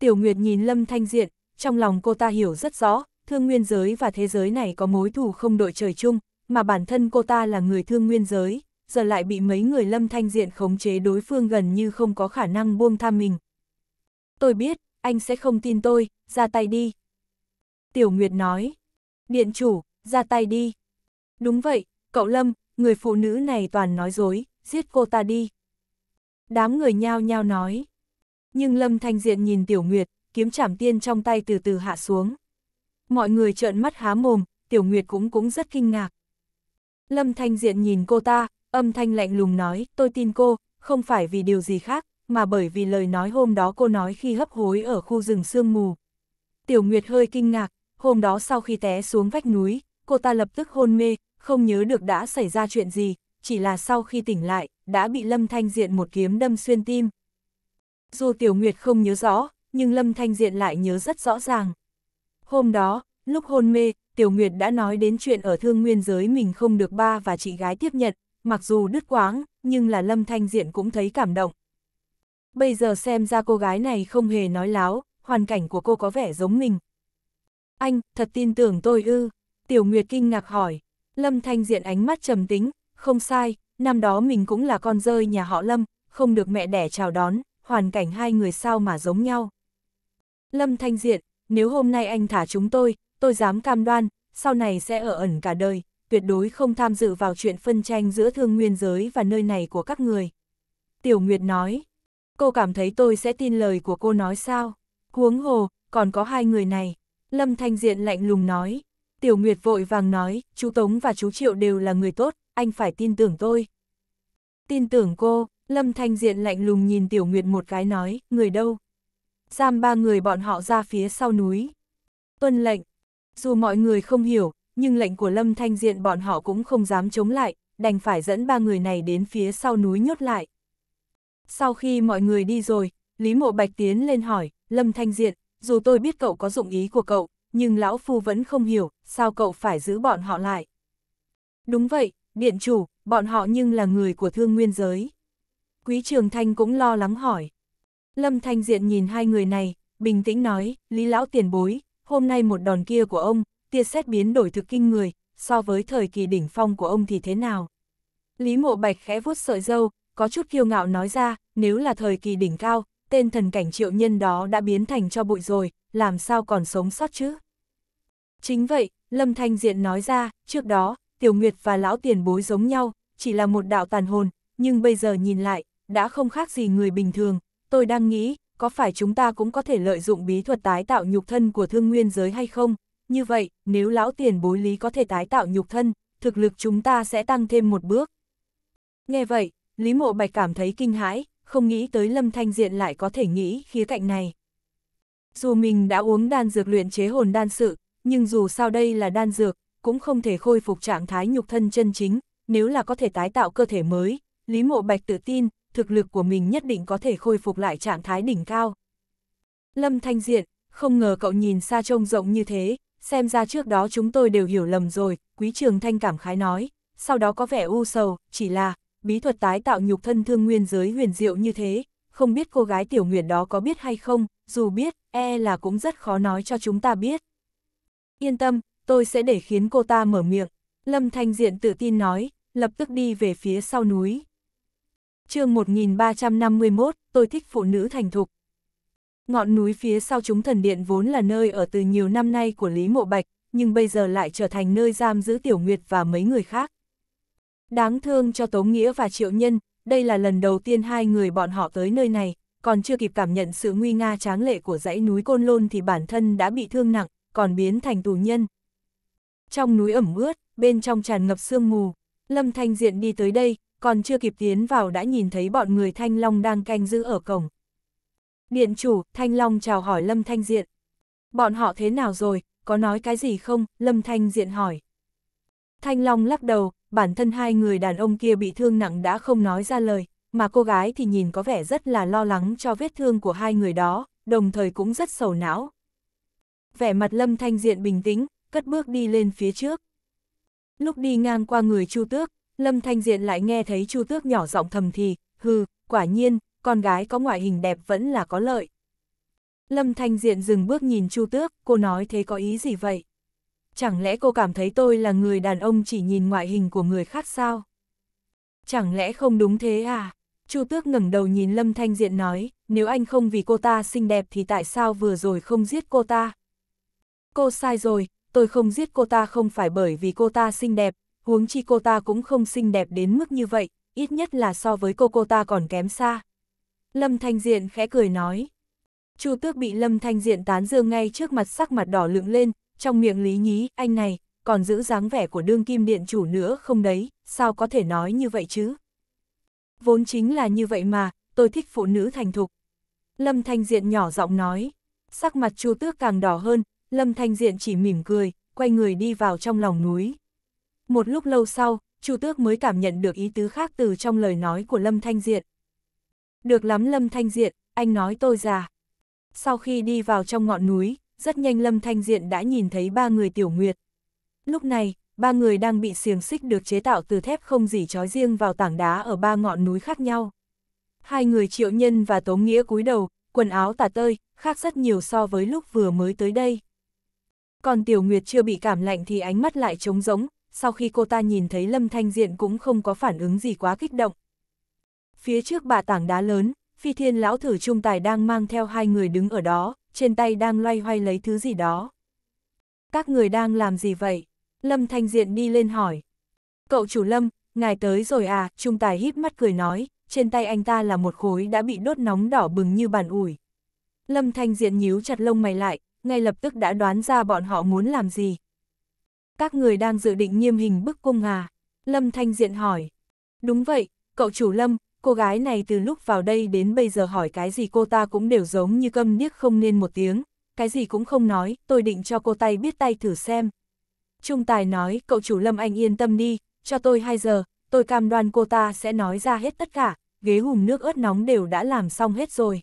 Tiểu Nguyệt nhìn Lâm Thanh Diện, trong lòng cô ta hiểu rất rõ, thương nguyên giới và thế giới này có mối thù không đội trời chung, mà bản thân cô ta là người thương nguyên giới, giờ lại bị mấy người lâm thanh diện khống chế đối phương gần như không có khả năng buông tha mình. Tôi biết, anh sẽ không tin tôi, ra tay đi. Tiểu Nguyệt nói, điện chủ, ra tay đi. Đúng vậy, cậu Lâm, người phụ nữ này toàn nói dối, giết cô ta đi. Đám người nhao nhao nói. Nhưng Lâm Thanh Diện nhìn Tiểu Nguyệt, kiếm chảm tiên trong tay từ từ hạ xuống. Mọi người trợn mắt há mồm, Tiểu Nguyệt cũng cũng rất kinh ngạc. Lâm Thanh Diện nhìn cô ta, âm thanh lạnh lùng nói, tôi tin cô, không phải vì điều gì khác, mà bởi vì lời nói hôm đó cô nói khi hấp hối ở khu rừng sương mù. Tiểu Nguyệt hơi kinh ngạc, hôm đó sau khi té xuống vách núi, cô ta lập tức hôn mê, không nhớ được đã xảy ra chuyện gì, chỉ là sau khi tỉnh lại, đã bị Lâm Thanh Diện một kiếm đâm xuyên tim. Dù Tiểu Nguyệt không nhớ rõ, nhưng Lâm Thanh Diện lại nhớ rất rõ ràng. Hôm đó, lúc hôn mê, Tiểu Nguyệt đã nói đến chuyện ở thương nguyên giới mình không được ba và chị gái tiếp nhận, mặc dù đứt quãng nhưng là Lâm Thanh Diện cũng thấy cảm động. Bây giờ xem ra cô gái này không hề nói láo, hoàn cảnh của cô có vẻ giống mình. Anh, thật tin tưởng tôi ư, Tiểu Nguyệt kinh ngạc hỏi. Lâm Thanh Diện ánh mắt trầm tính, không sai, năm đó mình cũng là con rơi nhà họ Lâm, không được mẹ đẻ chào đón, hoàn cảnh hai người sao mà giống nhau. Lâm Thanh Diện, nếu hôm nay anh thả chúng tôi, tôi dám cam đoan, sau này sẽ ở ẩn cả đời, tuyệt đối không tham dự vào chuyện phân tranh giữa thương nguyên giới và nơi này của các người. Tiểu Nguyệt nói, cô cảm thấy tôi sẽ tin lời của cô nói sao? Huống hồ, còn có hai người này. Lâm Thanh Diện lạnh lùng nói, Tiểu Nguyệt vội vàng nói, chú Tống và chú Triệu đều là người tốt, anh phải tin tưởng tôi. Tin tưởng cô, Lâm Thanh Diện lạnh lùng nhìn Tiểu Nguyệt một cái nói, người đâu? Giam ba người bọn họ ra phía sau núi. Tuân lệnh, dù mọi người không hiểu, nhưng lệnh của Lâm Thanh Diện bọn họ cũng không dám chống lại, đành phải dẫn ba người này đến phía sau núi nhốt lại. Sau khi mọi người đi rồi, Lý Mộ Bạch tiến lên hỏi, Lâm Thanh Diện, dù tôi biết cậu có dụng ý của cậu, nhưng Lão Phu vẫn không hiểu, sao cậu phải giữ bọn họ lại. Đúng vậy, Điện Chủ, bọn họ nhưng là người của thương nguyên giới. Quý Trường Thanh cũng lo lắng hỏi. Lâm Thanh Diện nhìn hai người này, bình tĩnh nói, Lý Lão tiền bối, hôm nay một đòn kia của ông, tia xét biến đổi thực kinh người, so với thời kỳ đỉnh phong của ông thì thế nào. Lý Mộ Bạch khẽ vuốt sợi dâu, có chút kiêu ngạo nói ra, nếu là thời kỳ đỉnh cao, tên thần cảnh triệu nhân đó đã biến thành cho bụi rồi, làm sao còn sống sót chứ? Chính vậy, Lâm Thanh Diện nói ra, trước đó, Tiểu Nguyệt và Lão Tiền Bối giống nhau, chỉ là một đạo tàn hồn, nhưng bây giờ nhìn lại, đã không khác gì người bình thường, tôi đang nghĩ, có phải chúng ta cũng có thể lợi dụng bí thuật tái tạo nhục thân của thương nguyên giới hay không, như vậy, nếu lão tiền bối lý có thể tái tạo nhục thân, thực lực chúng ta sẽ tăng thêm một bước. Nghe vậy, Lý Mộ Bạch cảm thấy kinh hãi, không nghĩ tới Lâm Thanh Diện lại có thể nghĩ khía cạnh này. Dù mình đã uống đan dược luyện chế hồn đan sự, nhưng dù sao đây là đan dược, cũng không thể khôi phục trạng thái nhục thân chân chính, nếu là có thể tái tạo cơ thể mới, Lý Mộ Bạch tự tin, thực lực của mình nhất định có thể khôi phục lại trạng thái đỉnh cao. Lâm Thanh Diện, không ngờ cậu nhìn xa trông rộng như thế, xem ra trước đó chúng tôi đều hiểu lầm rồi, quý trường thanh cảm khái nói, sau đó có vẻ u sầu, chỉ là, bí thuật tái tạo nhục thân thương nguyên giới huyền diệu như thế, không biết cô gái tiểu nguyện đó có biết hay không, dù biết, e là cũng rất khó nói cho chúng ta biết. Yên tâm, tôi sẽ để khiến cô ta mở miệng, Lâm Thanh Diện tự tin nói, lập tức đi về phía sau núi. chương 1351, tôi thích phụ nữ thành thục, Ngọn núi phía sau chúng thần điện vốn là nơi ở từ nhiều năm nay của Lý Mộ Bạch, nhưng bây giờ lại trở thành nơi giam giữ Tiểu Nguyệt và mấy người khác. Đáng thương cho Tống Nghĩa và Triệu Nhân, đây là lần đầu tiên hai người bọn họ tới nơi này, còn chưa kịp cảm nhận sự nguy nga tráng lệ của dãy núi Côn Lôn thì bản thân đã bị thương nặng, còn biến thành tù nhân. Trong núi ẩm ướt, bên trong tràn ngập sương mù, Lâm Thanh Diện đi tới đây, còn chưa kịp tiến vào đã nhìn thấy bọn người Thanh Long đang canh giữ ở cổng. Điện chủ, Thanh Long chào hỏi Lâm Thanh Diện. Bọn họ thế nào rồi, có nói cái gì không? Lâm Thanh Diện hỏi. Thanh Long lắc đầu, bản thân hai người đàn ông kia bị thương nặng đã không nói ra lời, mà cô gái thì nhìn có vẻ rất là lo lắng cho vết thương của hai người đó, đồng thời cũng rất sầu não. Vẻ mặt Lâm Thanh Diện bình tĩnh, cất bước đi lên phía trước. Lúc đi ngang qua người Chu Tước, Lâm Thanh Diện lại nghe thấy Chu Tước nhỏ giọng thầm thì, hừ, quả nhiên, con gái có ngoại hình đẹp vẫn là có lợi. Lâm Thanh Diện dừng bước nhìn Chu Tước, cô nói thế có ý gì vậy? Chẳng lẽ cô cảm thấy tôi là người đàn ông chỉ nhìn ngoại hình của người khác sao? Chẳng lẽ không đúng thế à? Chu Tước ngẩng đầu nhìn Lâm Thanh Diện nói, nếu anh không vì cô ta xinh đẹp thì tại sao vừa rồi không giết cô ta? Cô sai rồi, tôi không giết cô ta không phải bởi vì cô ta xinh đẹp, huống chi cô ta cũng không xinh đẹp đến mức như vậy, ít nhất là so với cô cô ta còn kém xa. Lâm Thanh Diện khẽ cười nói. Chu Tước bị Lâm Thanh Diện tán dương ngay trước mặt sắc mặt đỏ lựng lên, trong miệng lý nhí, anh này, còn giữ dáng vẻ của đương kim điện chủ nữa không đấy, sao có thể nói như vậy chứ? Vốn chính là như vậy mà, tôi thích phụ nữ thành thục. Lâm Thanh Diện nhỏ giọng nói, sắc mặt Chu Tước càng đỏ hơn, Lâm Thanh Diện chỉ mỉm cười, quay người đi vào trong lòng núi. Một lúc lâu sau, Chu Tước mới cảm nhận được ý tứ khác từ trong lời nói của Lâm Thanh Diện. Được lắm Lâm Thanh Diện, anh nói tôi già. Sau khi đi vào trong ngọn núi, rất nhanh Lâm Thanh Diện đã nhìn thấy ba người tiểu nguyệt. Lúc này, ba người đang bị xiềng xích được chế tạo từ thép không dỉ trói riêng vào tảng đá ở ba ngọn núi khác nhau. Hai người triệu nhân và tống nghĩa cúi đầu, quần áo tả tơi, khác rất nhiều so với lúc vừa mới tới đây. Còn tiểu nguyệt chưa bị cảm lạnh thì ánh mắt lại trống rỗng, sau khi cô ta nhìn thấy Lâm Thanh Diện cũng không có phản ứng gì quá kích động phía trước bà tảng đá lớn, phi thiên lão thử trung tài đang mang theo hai người đứng ở đó, trên tay đang loay hoay lấy thứ gì đó. Các người đang làm gì vậy? Lâm Thanh Diện đi lên hỏi. Cậu chủ Lâm, ngài tới rồi à, trung tài híp mắt cười nói, trên tay anh ta là một khối đã bị đốt nóng đỏ bừng như bàn ủi. Lâm Thanh Diện nhíu chặt lông mày lại, ngay lập tức đã đoán ra bọn họ muốn làm gì. Các người đang dự định nghiêm hình bức cung à? Lâm Thanh Diện hỏi. Đúng vậy, cậu chủ Lâm, cô gái này từ lúc vào đây đến bây giờ hỏi cái gì cô ta cũng đều giống như câm niếc không nên một tiếng, cái gì cũng không nói, tôi định cho cô tay biết tay thử xem. Trung tài nói, cậu chủ Lâm Anh yên tâm đi, cho tôi 2 giờ, tôi cam đoan cô ta sẽ nói ra hết tất cả, ghế hùm nước ớt nóng đều đã làm xong hết rồi.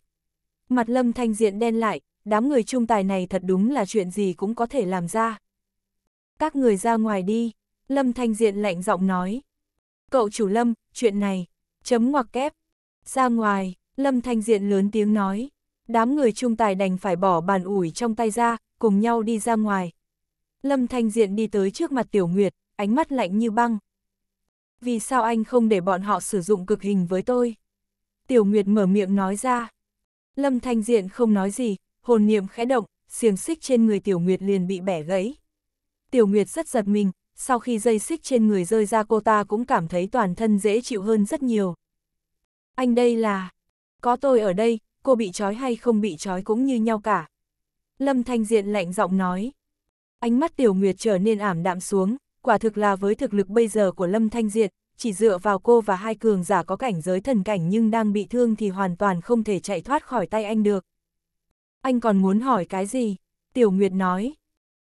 Mặt Lâm Thanh Diện đen lại, đám người trung tài này thật đúng là chuyện gì cũng có thể làm ra. Các người ra ngoài đi, Lâm Thanh Diện lạnh giọng nói. Cậu chủ Lâm, chuyện này, Chấm ngoặc kép. Ra ngoài, Lâm Thanh Diện lớn tiếng nói. Đám người trung tài đành phải bỏ bàn ủi trong tay ra, cùng nhau đi ra ngoài. Lâm Thanh Diện đi tới trước mặt Tiểu Nguyệt, ánh mắt lạnh như băng. Vì sao anh không để bọn họ sử dụng cực hình với tôi? Tiểu Nguyệt mở miệng nói ra. Lâm Thanh Diện không nói gì, hồn niệm khẽ động, xiềng xích trên người Tiểu Nguyệt liền bị bẻ gãy. Tiểu Nguyệt rất giật mình, sau khi dây xích trên người rơi ra cô ta cũng cảm thấy toàn thân dễ chịu hơn rất nhiều. Anh đây là... Có tôi ở đây, cô bị trói hay không bị trói cũng như nhau cả. Lâm Thanh Diện lạnh giọng nói. Ánh mắt Tiểu Nguyệt trở nên ảm đạm xuống, quả thực là với thực lực bây giờ của Lâm Thanh Diện, chỉ dựa vào cô và hai cường giả có cảnh giới thần cảnh nhưng đang bị thương thì hoàn toàn không thể chạy thoát khỏi tay anh được. Anh còn muốn hỏi cái gì? Tiểu Nguyệt nói.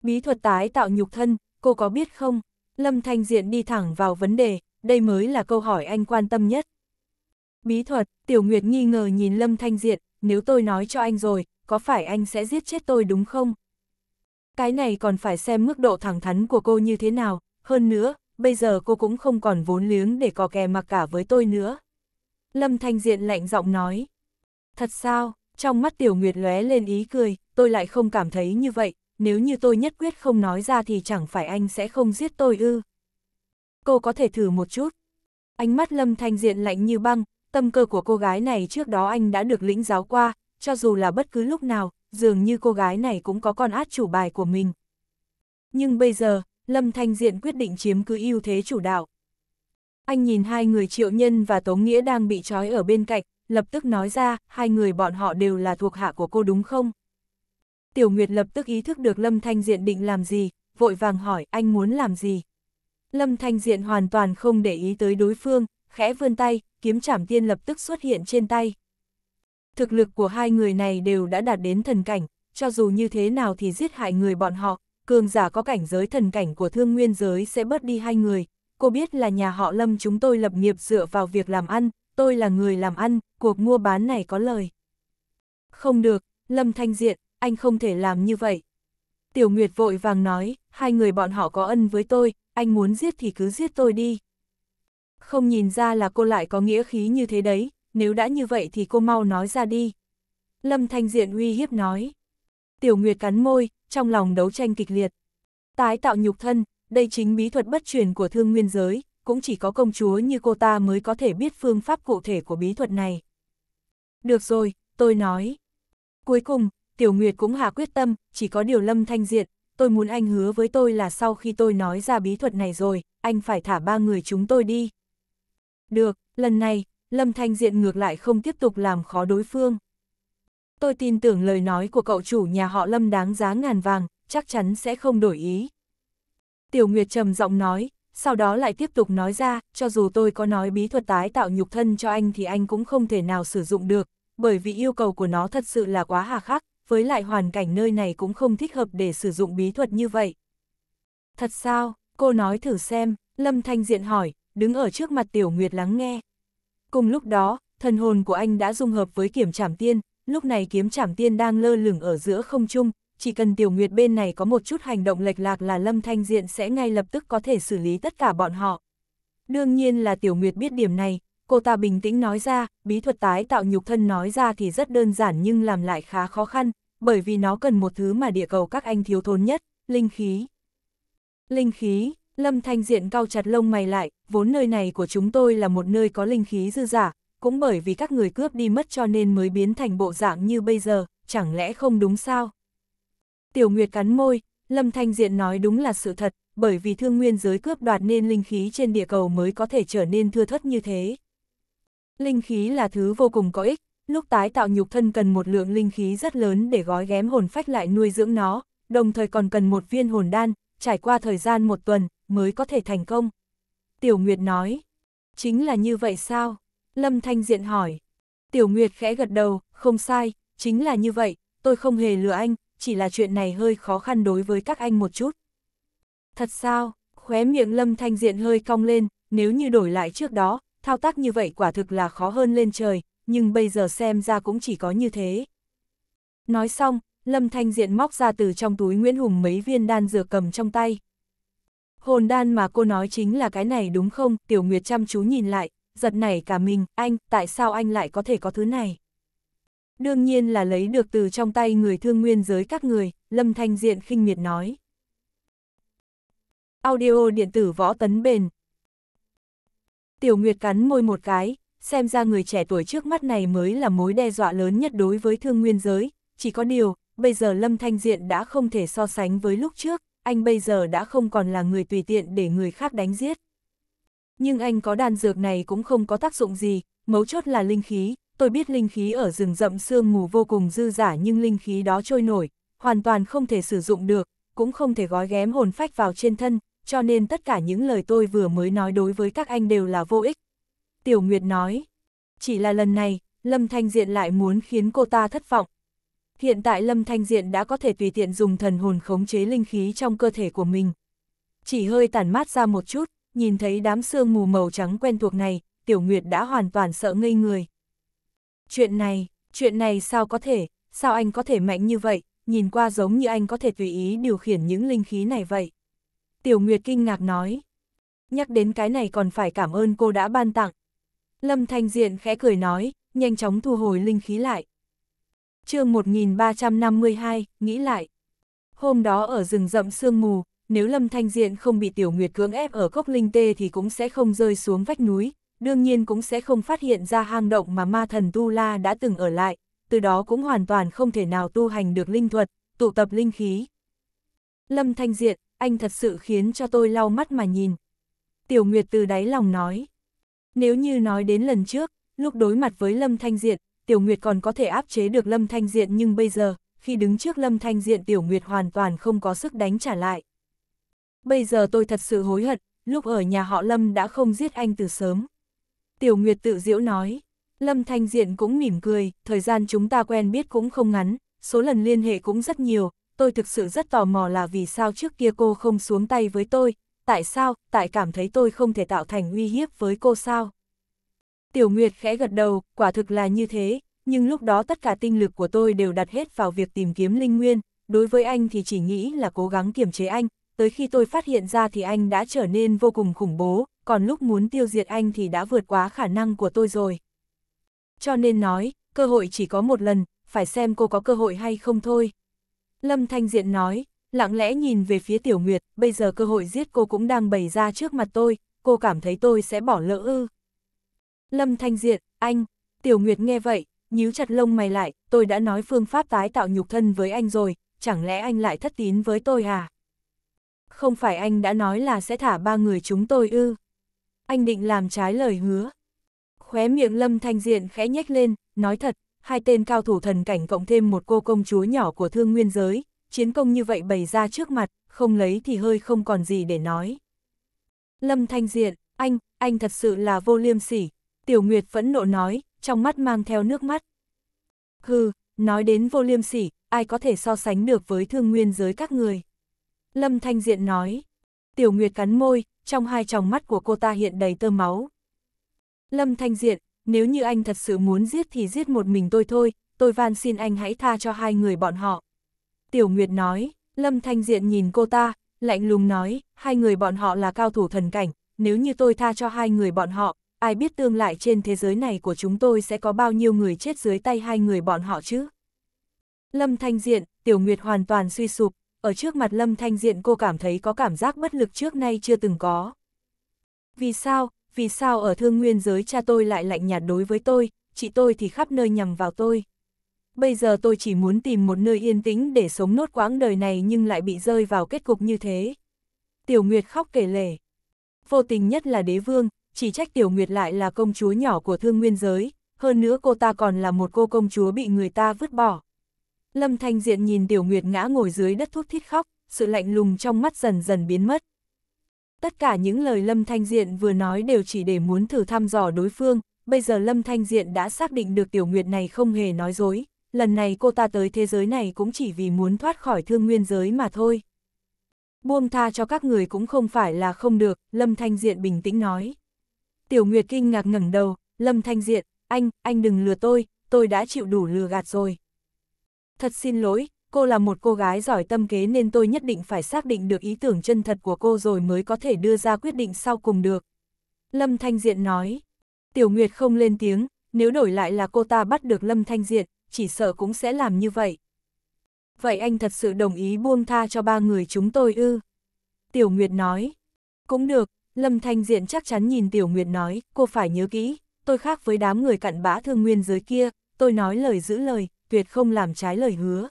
Bí thuật tái tạo nhục thân, cô có biết không? Lâm Thanh Diện đi thẳng vào vấn đề, đây mới là câu hỏi anh quan tâm nhất. Bí thuật, Tiểu Nguyệt nghi ngờ nhìn Lâm Thanh Diện, nếu tôi nói cho anh rồi, có phải anh sẽ giết chết tôi đúng không? Cái này còn phải xem mức độ thẳng thắn của cô như thế nào, hơn nữa, bây giờ cô cũng không còn vốn liếng để có kè mặc cả với tôi nữa. Lâm Thanh Diện lạnh giọng nói. Thật sao, trong mắt Tiểu Nguyệt lóe lên ý cười, tôi lại không cảm thấy như vậy, nếu như tôi nhất quyết không nói ra thì chẳng phải anh sẽ không giết tôi ư. Cô có thể thử một chút. Ánh mắt Lâm Thanh Diện lạnh như băng, tâm cơ của cô gái này trước đó anh đã được lĩnh giáo qua, cho dù là bất cứ lúc nào, dường như cô gái này cũng có con át chủ bài của mình. Nhưng bây giờ, Lâm Thanh Diện quyết định chiếm cứ ưu thế chủ đạo. Anh nhìn hai người triệu nhân và Tống Nghĩa đang bị trói ở bên cạnh, lập tức nói ra, hai người bọn họ đều là thuộc hạ của cô đúng không? Tiểu Nguyệt lập tức ý thức được Lâm Thanh Diện định làm gì, vội vàng hỏi anh muốn làm gì. Lâm Thanh Diện hoàn toàn không để ý tới đối phương, khẽ vươn tay, kiếm trảm tiên lập tức xuất hiện trên tay. Thực lực của hai người này đều đã đạt đến thần cảnh, cho dù như thế nào thì giết hại người bọn họ, cường giả có cảnh giới thần cảnh của thương nguyên giới sẽ bớt đi hai người. Cô biết là nhà họ Lâm chúng tôi lập nghiệp dựa vào việc làm ăn, tôi là người làm ăn, cuộc mua bán này có lời. Không được, Lâm Thanh Diện, anh không thể làm như vậy. Tiểu Nguyệt vội vàng nói, hai người bọn họ có ân với tôi, anh muốn giết thì cứ giết tôi đi. Không nhìn ra là cô lại có nghĩa khí như thế đấy, nếu đã như vậy thì cô mau nói ra đi. Lâm Thanh Diện uy hiếp nói. Tiểu Nguyệt cắn môi, trong lòng đấu tranh kịch liệt. Tái tạo nhục thân, đây chính bí thuật bất truyền của thương nguyên giới, cũng chỉ có công chúa như cô ta mới có thể biết phương pháp cụ thể của bí thuật này. Được rồi, tôi nói. Cuối cùng, Tiểu Nguyệt cũng hạ quyết tâm, chỉ có điều Lâm Thanh Diệt, tôi muốn anh hứa với tôi là sau khi tôi nói ra bí thuật này rồi, anh phải thả ba người chúng tôi đi. Được, lần này, Lâm Thanh Diện ngược lại không tiếp tục làm khó đối phương. Tôi tin tưởng lời nói của cậu chủ nhà họ Lâm đáng giá ngàn vàng, chắc chắn sẽ không đổi ý. Tiểu Nguyệt trầm giọng nói, sau đó lại tiếp tục nói ra, cho dù tôi có nói bí thuật tái tạo nhục thân cho anh thì anh cũng không thể nào sử dụng được, bởi vì yêu cầu của nó thật sự là quá hà khắc, với lại hoàn cảnh nơi này cũng không thích hợp để sử dụng bí thuật như vậy. Thật sao, cô nói thử xem, Lâm Thanh Diện hỏi, đứng ở trước mặt Tiểu Nguyệt lắng nghe. Cùng lúc đó, thần hồn của anh đã dung hợp với kiểm trảm tiên, lúc này kiếm trảm tiên đang lơ lửng ở giữa không trung, chỉ cần Tiểu Nguyệt bên này có một chút hành động lệch lạc là Lâm Thanh Diện sẽ ngay lập tức có thể xử lý tất cả bọn họ. Đương nhiên là Tiểu Nguyệt biết điểm này, cô ta bình tĩnh nói ra, bí thuật tái tạo nhục thân nói ra thì rất đơn giản nhưng làm lại khá khó khăn, bởi vì nó cần một thứ mà địa cầu các anh thiếu thốn nhất, linh khí. Linh khí, Lâm Thanh Diện cao chặt lông mày lại, vốn nơi này của chúng tôi là một nơi có linh khí dư giả, cũng bởi vì các người cướp đi mất cho nên mới biến thành bộ dạng như bây giờ, chẳng lẽ không đúng sao? Tiểu Nguyệt cắn môi, Lâm Thanh Diện nói đúng là sự thật, bởi vì thương nguyên giới cướp đoạt nên linh khí trên địa cầu mới có thể trở nên thưa thất như thế. Linh khí là thứ vô cùng có ích, lúc tái tạo nhục thân cần một lượng linh khí rất lớn để gói ghém hồn phách lại nuôi dưỡng nó, đồng thời còn cần một viên hồn đan, trải qua thời gian một tuần mới có thể thành công. Tiểu Nguyệt nói, chính là như vậy sao? Lâm Thanh Diện hỏi. Tiểu Nguyệt khẽ gật đầu, không sai, chính là như vậy, tôi không hề lừa anh, chỉ là chuyện này hơi khó khăn đối với các anh một chút. Thật sao, khóe miệng Lâm Thanh Diện hơi cong lên, nếu như đổi lại trước đó, thao tác như vậy quả thực là khó hơn lên trời, nhưng bây giờ xem ra cũng chỉ có như thế. Nói xong, Lâm Thanh Diện móc ra từ trong túi Nguyễn Hùng mấy viên đan dược cầm trong tay. Hồn đan mà cô nói chính là cái này đúng không? Tiểu Nguyệt chăm chú nhìn lại, giật nảy cả mình, anh, tại sao anh lại có thể có thứ này? Đương nhiên là lấy được từ trong tay người thương nguyên giới các người, Lâm Thanh Diện khinh miệt nói. Audio điện tử võ tấn bền. Tiểu Nguyệt cắn môi một cái, xem ra người trẻ tuổi trước mắt này mới là mối đe dọa lớn nhất đối với thương nguyên giới, chỉ có điều, bây giờ Lâm Thanh Diện đã không thể so sánh với lúc trước, anh bây giờ đã không còn là người tùy tiện để người khác đánh giết. Nhưng anh có đàn dược này cũng không có tác dụng gì, mấu chốt là linh khí, tôi biết linh khí ở rừng rậm sương mù vô cùng dư giả nhưng linh khí đó trôi nổi, hoàn toàn không thể sử dụng được, cũng không thể gói ghém hồn phách vào trên thân, cho nên tất cả những lời tôi vừa mới nói đối với các anh đều là vô ích, Tiểu Nguyệt nói. Chỉ là lần này, Lâm Thanh Diện lại muốn khiến cô ta thất vọng. Hiện tại Lâm Thanh Diện đã có thể tùy tiện dùng thần hồn khống chế linh khí trong cơ thể của mình. Chỉ hơi tản mát ra một chút, nhìn thấy đám sương mù màu trắng quen thuộc này, Tiểu Nguyệt đã hoàn toàn sợ ngây người. Chuyện này, chuyện này sao có thể, sao anh có thể mạnh như vậy, nhìn qua giống như anh có thể tùy ý điều khiển những linh khí này vậy. Tiểu Nguyệt kinh ngạc nói. Nhắc đến cái này còn phải cảm ơn cô đã ban tặng, Lâm Thanh Diện khẽ cười nói, nhanh chóng thu hồi linh khí lại. chương 1352, nghĩ lại. Hôm đó ở rừng rậm sương mù, nếu Lâm Thanh Diện không bị Tiểu Nguyệt cưỡng ép ở cốc linh tê thì cũng sẽ không rơi xuống vách núi, đương nhiên cũng sẽ không phát hiện ra hang động mà ma thần Tu La đã từng ở lại, từ đó cũng hoàn toàn không thể nào tu hành được linh thuật, tụ tập linh khí. Lâm Thanh Diện, anh thật sự khiến cho tôi lau mắt mà nhìn. Tiểu Nguyệt từ đáy lòng nói. Nếu như nói đến lần trước, lúc đối mặt với Lâm Thanh Diện, Tiểu Nguyệt còn có thể áp chế được Lâm Thanh Diện nhưng bây giờ, khi đứng trước Lâm Thanh Diện Tiểu Nguyệt hoàn toàn không có sức đánh trả lại. Bây giờ tôi thật sự hối hận, lúc ở nhà họ Lâm đã không giết anh từ sớm. Tiểu Nguyệt tự diễu nói, Lâm Thanh Diện cũng mỉm cười, thời gian chúng ta quen biết cũng không ngắn, số lần liên hệ cũng rất nhiều, tôi thực sự rất tò mò là vì sao trước kia cô không xuống tay với tôi, tại sao, tại cảm thấy tôi không thể tạo thành uy hiếp với cô sao? Tiểu Nguyệt khẽ gật đầu, quả thực là như thế, nhưng lúc đó tất cả tinh lực của tôi đều đặt hết vào việc tìm kiếm Linh Nguyên, đối với anh thì chỉ nghĩ là cố gắng kiềm chế anh, tới khi tôi phát hiện ra thì anh đã trở nên vô cùng khủng bố, còn lúc muốn tiêu diệt anh thì đã vượt quá khả năng của tôi rồi. Cho nên nói, cơ hội chỉ có một lần, phải xem cô có cơ hội hay không thôi. Lâm Thanh Diện nói, lặng lẽ nhìn về phía Tiểu Nguyệt, bây giờ cơ hội giết cô cũng đang bày ra trước mặt tôi, cô cảm thấy tôi sẽ bỏ lỡ ư. Lâm Thanh diệt anh, Tiểu Nguyệt nghe vậy, nhíu chặt lông mày lại, tôi đã nói phương pháp tái tạo nhục thân với anh rồi, chẳng lẽ anh lại thất tín với tôi à? Không phải anh đã nói là sẽ thả ba người chúng tôi ư? Anh định làm trái lời hứa. Khóe miệng Lâm Thanh Diện khẽ nhếch lên, nói thật, hai tên cao thủ thần cảnh cộng thêm một cô công chúa nhỏ của thương nguyên giới, chiến công như vậy bày ra trước mặt, không lấy thì hơi không còn gì để nói. Lâm Thanh Diện, anh, anh thật sự là vô liêm sỉ, Tiểu Nguyệt phẫn nộ nói, trong mắt mang theo nước mắt. Hừ, nói đến vô liêm sỉ, ai có thể so sánh được với thương nguyên giới các người. Lâm Thanh Diện nói, Tiểu Nguyệt cắn môi, trong hai tròng mắt của cô ta hiện đầy tơ máu. Lâm Thanh Diện, nếu như anh thật sự muốn giết thì giết một mình tôi thôi, tôi van xin anh hãy tha cho hai người bọn họ. Tiểu Nguyệt nói, Lâm Thanh Diện nhìn cô ta, lạnh lùng nói, hai người bọn họ là cao thủ thần cảnh, nếu như tôi tha cho hai người bọn họ, ai biết tương lai trên thế giới này của chúng tôi sẽ có bao nhiêu người chết dưới tay hai người bọn họ chứ? Lâm Thanh Diện, Tiểu Nguyệt hoàn toàn suy sụp, ở trước mặt Lâm Thanh Diện cô cảm thấy có cảm giác bất lực trước nay chưa từng có. Vì sao, vì sao ở thương nguyên giới cha tôi lại lạnh nhạt đối với tôi, chị tôi thì khắp nơi nhằm vào tôi bây giờ tôi chỉ muốn tìm một nơi yên tĩnh để sống nốt quãng đời này nhưng lại bị rơi vào kết cục như thế. Tiểu Nguyệt khóc kể lể. Vô tình nhất là đế vương, chỉ trách Tiểu Nguyệt lại là công chúa nhỏ của thương nguyên giới, hơn nữa cô ta còn là một cô công chúa bị người ta vứt bỏ. Lâm Thanh Diện nhìn Tiểu Nguyệt ngã ngồi dưới đất thuốc thít khóc, sự lạnh lùng trong mắt dần dần biến mất. Tất cả những lời Lâm Thanh Diện vừa nói đều chỉ để muốn thử thăm dò đối phương, bây giờ Lâm Thanh Diện đã xác định được Tiểu Nguyệt này không hề nói dối, lần này cô ta tới thế giới này cũng chỉ vì muốn thoát khỏi thương nguyên giới mà thôi. Buông tha cho các người cũng không phải là không được, Lâm Thanh Diện bình tĩnh nói. Tiểu Nguyệt kinh ngạc ngẩng đầu, Lâm Thanh Diện, anh, anh đừng lừa tôi, tôi đã chịu đủ lừa gạt rồi. Thật xin lỗi, cô là một cô gái giỏi tâm kế nên tôi nhất định phải xác định được ý tưởng chân thật của cô rồi mới có thể đưa ra quyết định sau cùng được. Lâm Thanh Diện nói. Tiểu Nguyệt không lên tiếng, nếu đổi lại là cô ta bắt được Lâm Thanh Diện, chỉ sợ cũng sẽ làm như vậy. Vậy anh thật sự đồng ý buông tha cho ba người chúng tôi ư? Tiểu Nguyệt nói. Cũng được, Lâm Thanh Diện chắc chắn nhìn Tiểu Nguyệt nói, cô phải nhớ kỹ, tôi khác với đám người cặn bã thương nguyên giới kia, tôi nói lời giữ lời, tuyệt không làm trái lời hứa.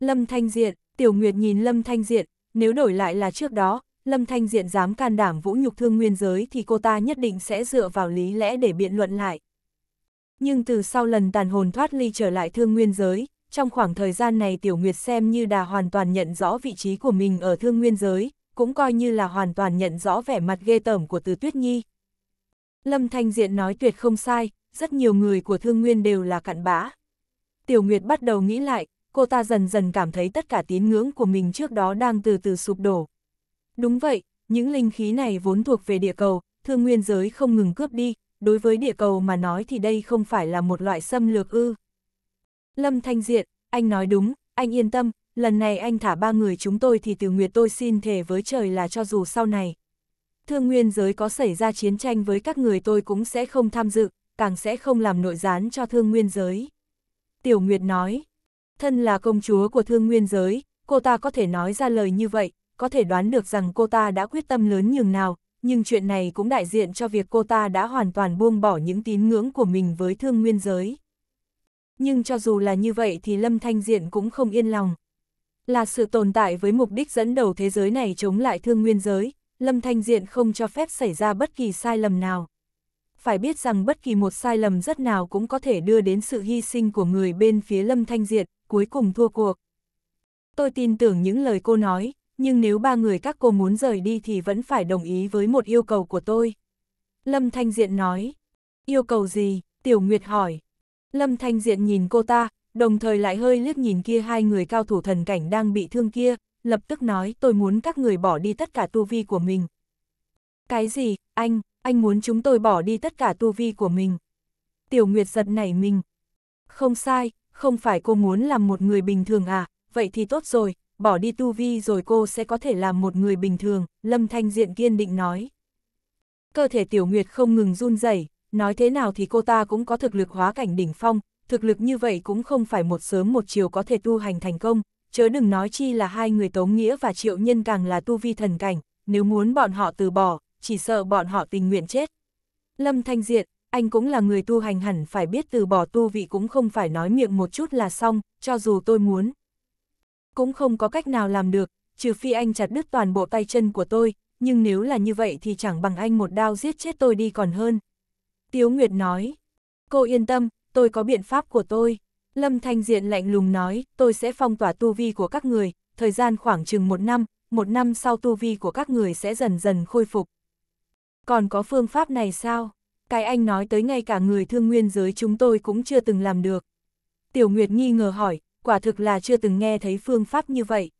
Lâm Thanh Diện, Tiểu Nguyệt nhìn Lâm Thanh Diện, nếu đổi lại là trước đó, Lâm Thanh Diện dám can đảm vũ nhục thương nguyên giới thì cô ta nhất định sẽ dựa vào lý lẽ để biện luận lại, nhưng từ sau lần tàn hồn thoát ly trở lại thương nguyên giới, trong khoảng thời gian này Tiểu Nguyệt xem như đã hoàn toàn nhận rõ vị trí của mình ở thương nguyên giới, cũng coi như là hoàn toàn nhận rõ vẻ mặt ghê tởm của Từ Tuyết Nhi. Lâm Thanh Diện nói tuyệt không sai, rất nhiều người của thương nguyên đều là cặn bã. Tiểu Nguyệt bắt đầu nghĩ lại, cô ta dần dần cảm thấy tất cả tín ngưỡng của mình trước đó đang từ từ sụp đổ. Đúng vậy, những linh khí này vốn thuộc về địa cầu, thương nguyên giới không ngừng cướp đi, đối với địa cầu mà nói thì đây không phải là một loại xâm lược ư. Lâm Thanh Diện, anh nói đúng, anh yên tâm, lần này anh thả ba người chúng tôi thì từ nguyệt tôi xin thề với trời là cho dù sau này. Thương nguyên giới có xảy ra chiến tranh với các người tôi cũng sẽ không tham dự, càng sẽ không làm nội gián cho thương nguyên giới. Tiểu Nguyệt nói, thân là công chúa của thương nguyên giới, cô ta có thể nói ra lời như vậy, có thể đoán được rằng cô ta đã quyết tâm lớn nhường nào, nhưng chuyện này cũng đại diện cho việc cô ta đã hoàn toàn buông bỏ những tín ngưỡng của mình với thương nguyên giới. Nhưng cho dù là như vậy thì Lâm Thanh Diện cũng không yên lòng. Là sự tồn tại với mục đích dẫn đầu thế giới này chống lại thương nguyên giới, Lâm Thanh Diện không cho phép xảy ra bất kỳ sai lầm nào. Phải biết rằng bất kỳ một sai lầm rất nào cũng có thể đưa đến sự hy sinh của người bên phía Lâm Thanh Diện, cuối cùng thua cuộc. Tôi tin tưởng những lời cô nói, nhưng nếu ba người các cô muốn rời đi thì vẫn phải đồng ý với một yêu cầu của tôi. Lâm Thanh Diện nói, yêu cầu gì? Tiểu Nguyệt hỏi. Lâm Thanh Diện nhìn cô ta, đồng thời lại hơi liếc nhìn kia hai người cao thủ thần cảnh đang bị thương kia, lập tức nói tôi muốn các người bỏ đi tất cả tu vi của mình. Cái gì, anh, anh muốn chúng tôi bỏ đi tất cả tu vi của mình. Tiểu Nguyệt giật nảy mình. Không sai, không phải cô muốn làm một người bình thường à, vậy thì tốt rồi, bỏ đi tu vi rồi cô sẽ có thể làm một người bình thường, Lâm Thanh Diện kiên định nói. Cơ thể Tiểu Nguyệt không ngừng run rẩy, nói thế nào thì cô ta cũng có thực lực hóa cảnh đỉnh phong, thực lực như vậy cũng không phải một sớm một chiều có thể tu hành thành công, chớ đừng nói chi là hai người Tống Nghĩa và Triệu Nhân càng là tu vi thần cảnh, nếu muốn bọn họ từ bỏ, chỉ sợ bọn họ tình nguyện chết. Lâm Thanh Diện, anh cũng là người tu hành hẳn phải biết từ bỏ tu vị cũng không phải nói miệng một chút là xong, cho dù tôi muốn, cũng không có cách nào làm được, trừ phi anh chặt đứt toàn bộ tay chân của tôi, nhưng nếu là như vậy thì chẳng bằng anh một đao giết chết tôi đi còn hơn. Tiếu Nguyệt nói, cô yên tâm, tôi có biện pháp của tôi. Lâm Thanh Diện lạnh lùng nói, tôi sẽ phong tỏa tu vi của các người, thời gian khoảng chừng một năm, một năm sau tu vi của các người sẽ dần dần khôi phục. Còn có phương pháp này sao? Cái anh nói tới ngay cả người thương nguyên giới chúng tôi cũng chưa từng làm được. Tiểu Nguyệt nghi ngờ hỏi, quả thực là chưa từng nghe thấy phương pháp như vậy.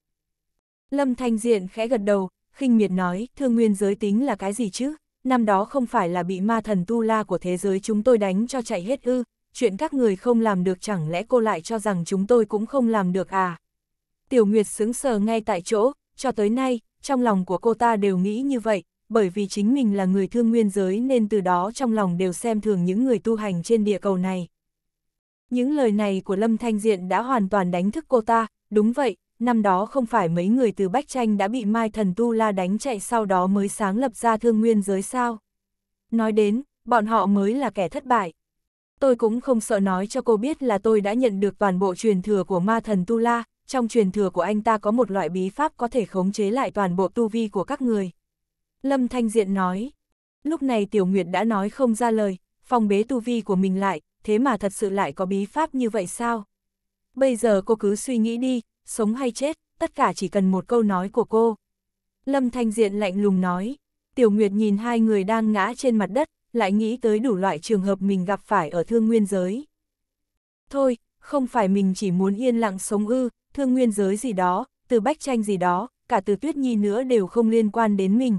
Lâm Thanh Diện khẽ gật đầu, khinh miệt nói, thương nguyên giới tính là cái gì chứ? Năm đó không phải là bị ma thần tu la của thế giới chúng tôi đánh cho chạy hết ư, chuyện các người không làm được chẳng lẽ cô lại cho rằng chúng tôi cũng không làm được à? Tiểu Nguyệt sững sờ ngay tại chỗ, cho tới nay, trong lòng của cô ta đều nghĩ như vậy, bởi vì chính mình là người thương nguyên giới nên từ đó trong lòng đều xem thường những người tu hành trên địa cầu này. Những lời này của Lâm Thanh Diện đã hoàn toàn đánh thức cô ta, đúng vậy, năm đó không phải mấy người từ Bách Tranh đã bị Mai Thần Tu La đánh chạy sau đó mới sáng lập ra thương nguyên giới sao. Nói đến, bọn họ mới là kẻ thất bại. Tôi cũng không sợ nói cho cô biết là tôi đã nhận được toàn bộ truyền thừa của Ma Thần Tu La, trong truyền thừa của anh ta có một loại bí pháp có thể khống chế lại toàn bộ tu vi của các người. Lâm Thanh Diện nói, lúc này Tiểu Nguyệt đã nói không ra lời, phòng bế tu vi của mình lại, thế mà thật sự lại có bí pháp như vậy sao? Bây giờ cô cứ suy nghĩ đi, sống hay chết, tất cả chỉ cần một câu nói của cô. Lâm Thanh Diện lạnh lùng nói, Tiểu Nguyệt nhìn hai người đang ngã trên mặt đất, lại nghĩ tới đủ loại trường hợp mình gặp phải ở thương nguyên giới. Thôi, không phải mình chỉ muốn yên lặng sống ư, thương nguyên giới gì đó, từ bách tranh gì đó, cả từ tuyết nhi nữa đều không liên quan đến mình.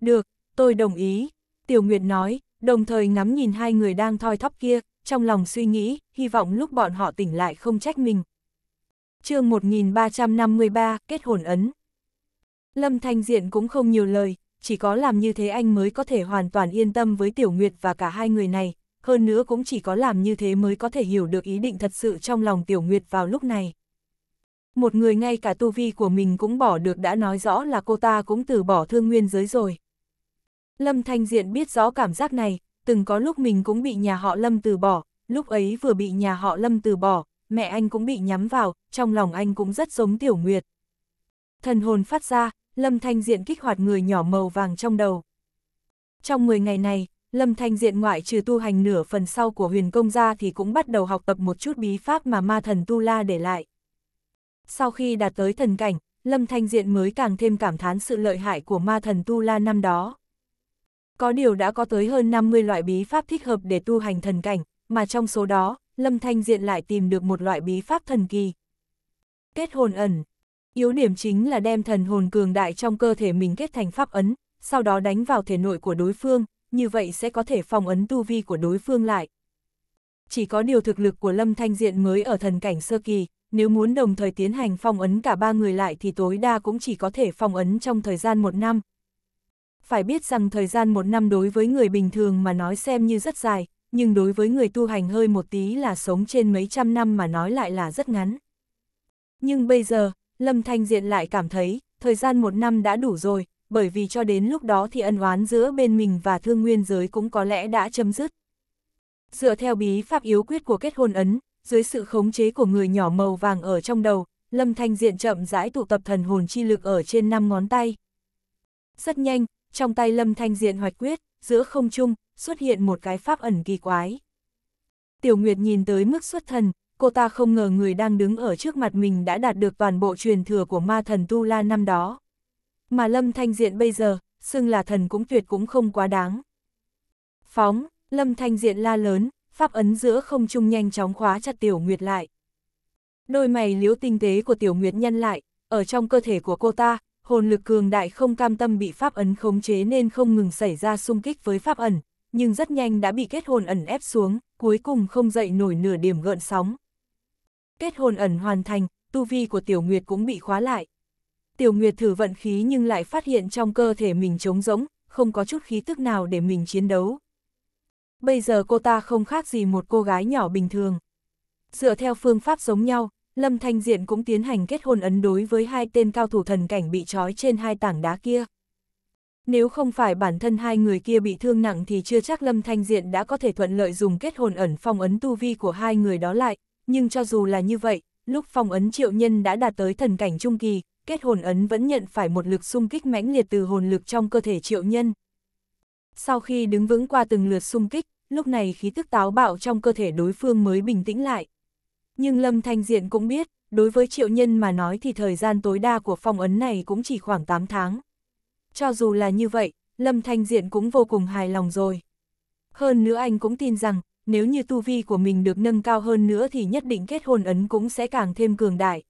Được, tôi đồng ý, Tiểu Nguyệt nói, đồng thời ngắm nhìn hai người đang thoi thóp kia, trong lòng suy nghĩ, hy vọng lúc bọn họ tỉnh lại không trách mình. chương 1353, kết hồn ấn. Lâm Thanh Diện cũng không nhiều lời, chỉ có làm như thế anh mới có thể hoàn toàn yên tâm với Tiểu Nguyệt và cả hai người này, hơn nữa cũng chỉ có làm như thế mới có thể hiểu được ý định thật sự trong lòng Tiểu Nguyệt vào lúc này. Một người ngay cả tu vi của mình cũng bỏ được đã nói rõ là cô ta cũng từ bỏ thương nguyên giới rồi. Lâm Thanh Diện biết rõ cảm giác này, từng có lúc mình cũng bị nhà họ Lâm từ bỏ, lúc ấy vừa bị nhà họ Lâm từ bỏ, mẹ anh cũng bị nhắm vào, trong lòng anh cũng rất giống Tiểu Nguyệt. Thần hồn phát ra, Lâm Thanh Diện kích hoạt người nhỏ màu vàng trong đầu. Trong 10 ngày này, Lâm Thanh Diện ngoại trừ tu hành nửa phần sau của huyền công gia thì cũng bắt đầu học tập một chút bí pháp mà ma thần Tu La để lại. Sau khi đạt tới thần cảnh, Lâm Thanh Diện mới càng thêm cảm thán sự lợi hại của ma thần Tu La năm đó. Có điều đã có tới hơn 50 loại bí pháp thích hợp để tu hành thần cảnh, mà trong số đó, Lâm Thanh Diện lại tìm được một loại bí pháp thần kỳ. Kết hồn ẩn Yếu điểm chính là đem thần hồn cường đại trong cơ thể mình kết thành pháp ấn, sau đó đánh vào thể nội của đối phương, như vậy sẽ có thể phòng ấn tu vi của đối phương lại. Chỉ có điều thực lực của Lâm Thanh Diện mới ở thần cảnh sơ kỳ, nếu muốn đồng thời tiến hành phong ấn cả ba người lại thì tối đa cũng chỉ có thể phong ấn trong thời gian một năm, phải biết rằng thời gian một năm đối với người bình thường mà nói xem như rất dài, nhưng đối với người tu hành hơi một tí là sống trên mấy trăm năm mà nói lại là rất ngắn. Nhưng bây giờ, Lâm Thanh Diện lại cảm thấy, thời gian một năm đã đủ rồi, bởi vì cho đến lúc đó thì ân oán giữa bên mình và thương nguyên giới cũng có lẽ đã chấm dứt. Dựa theo bí pháp yếu quyết của kết hôn ấn, dưới sự khống chế của người nhỏ màu vàng ở trong đầu, Lâm Thanh Diện chậm rãi tụ tập thần hồn chi lực ở trên năm ngón tay. Rất nhanh, trong tay lâm thanh diện hoạch quyết, giữa không trung xuất hiện một cái pháp ẩn kỳ quái. Tiểu Nguyệt nhìn tới mức xuất thần, cô ta không ngờ người đang đứng ở trước mặt mình đã đạt được toàn bộ truyền thừa của ma thần Tu La năm đó. Mà Lâm Thanh Diện bây giờ, xưng là thần cũng tuyệt cũng không quá đáng. Phóng, Lâm Thanh Diện la lớn, pháp ấn giữa không trung nhanh chóng khóa chặt Tiểu Nguyệt lại. Đôi mày liếu tinh tế của Tiểu Nguyệt nhân lại, ở trong cơ thể của cô ta, hồn lực cường đại không cam tâm bị pháp ấn khống chế nên không ngừng xảy ra xung kích với pháp ẩn, nhưng rất nhanh đã bị kết hồn ẩn ép xuống, cuối cùng không dậy nổi nửa điểm gợn sóng. Kết hồn ẩn hoàn thành, tu vi của Tiểu Nguyệt cũng bị khóa lại. Tiểu Nguyệt thử vận khí nhưng lại phát hiện trong cơ thể mình trống rỗng, không có chút khí tức nào để mình chiến đấu. Bây giờ cô ta không khác gì một cô gái nhỏ bình thường. Dựa theo phương pháp giống nhau, Lâm Thanh Diện cũng tiến hành kết hôn ấn đối với hai tên cao thủ thần cảnh bị trói trên hai tảng đá kia. Nếu không phải bản thân hai người kia bị thương nặng thì chưa chắc Lâm Thanh Diện đã có thể thuận lợi dùng kết hồn ẩn phong ấn tu vi của hai người đó lại, nhưng cho dù là như vậy, lúc phong ấn triệu nhân đã đạt tới thần cảnh trung kỳ, kết hồn ấn vẫn nhận phải một lực xung kích mãnh liệt từ hồn lực trong cơ thể triệu nhân. Sau khi đứng vững qua từng lượt xung kích, lúc này khí tức táo bạo trong cơ thể đối phương mới bình tĩnh lại. Nhưng Lâm Thanh Diện cũng biết, đối với triệu nhân mà nói thì thời gian tối đa của phong ấn này cũng chỉ khoảng 8 tháng. Cho dù là như vậy, Lâm Thanh Diện cũng vô cùng hài lòng rồi. Hơn nữa anh cũng tin rằng, nếu như tu vi của mình được nâng cao hơn nữa thì nhất định kết hôn ấn cũng sẽ càng thêm cường đại.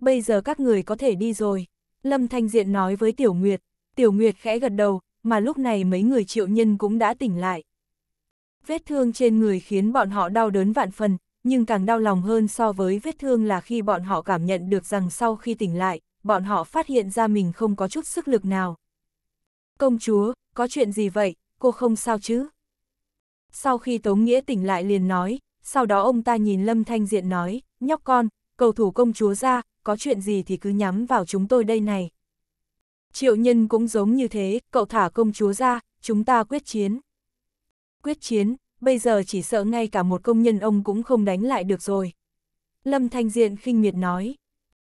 Bây giờ các người có thể đi rồi. Lâm Thanh Diện nói với Tiểu Nguyệt, Tiểu Nguyệt khẽ gật đầu, mà lúc này mấy người triệu nhân cũng đã tỉnh lại. Vết thương trên người khiến bọn họ đau đớn vạn phần, nhưng càng đau lòng hơn so với vết thương là khi bọn họ cảm nhận được rằng sau khi tỉnh lại, bọn họ phát hiện ra mình không có chút sức lực nào. Công chúa, có chuyện gì vậy, cô không sao chứ? Sau khi Tống Nghĩa tỉnh lại liền nói, sau đó ông ta nhìn Lâm Thanh Diện nói, nhóc con, cầu thủ công chúa ra, có chuyện gì thì cứ nhắm vào chúng tôi đây này. Triệu nhân cũng giống như thế, cậu thả công chúa ra, chúng ta quyết chiến. Quyết chiến, bây giờ chỉ sợ ngay cả một công nhân ông cũng không đánh lại được rồi. Lâm Thanh Diện khinh miệt nói.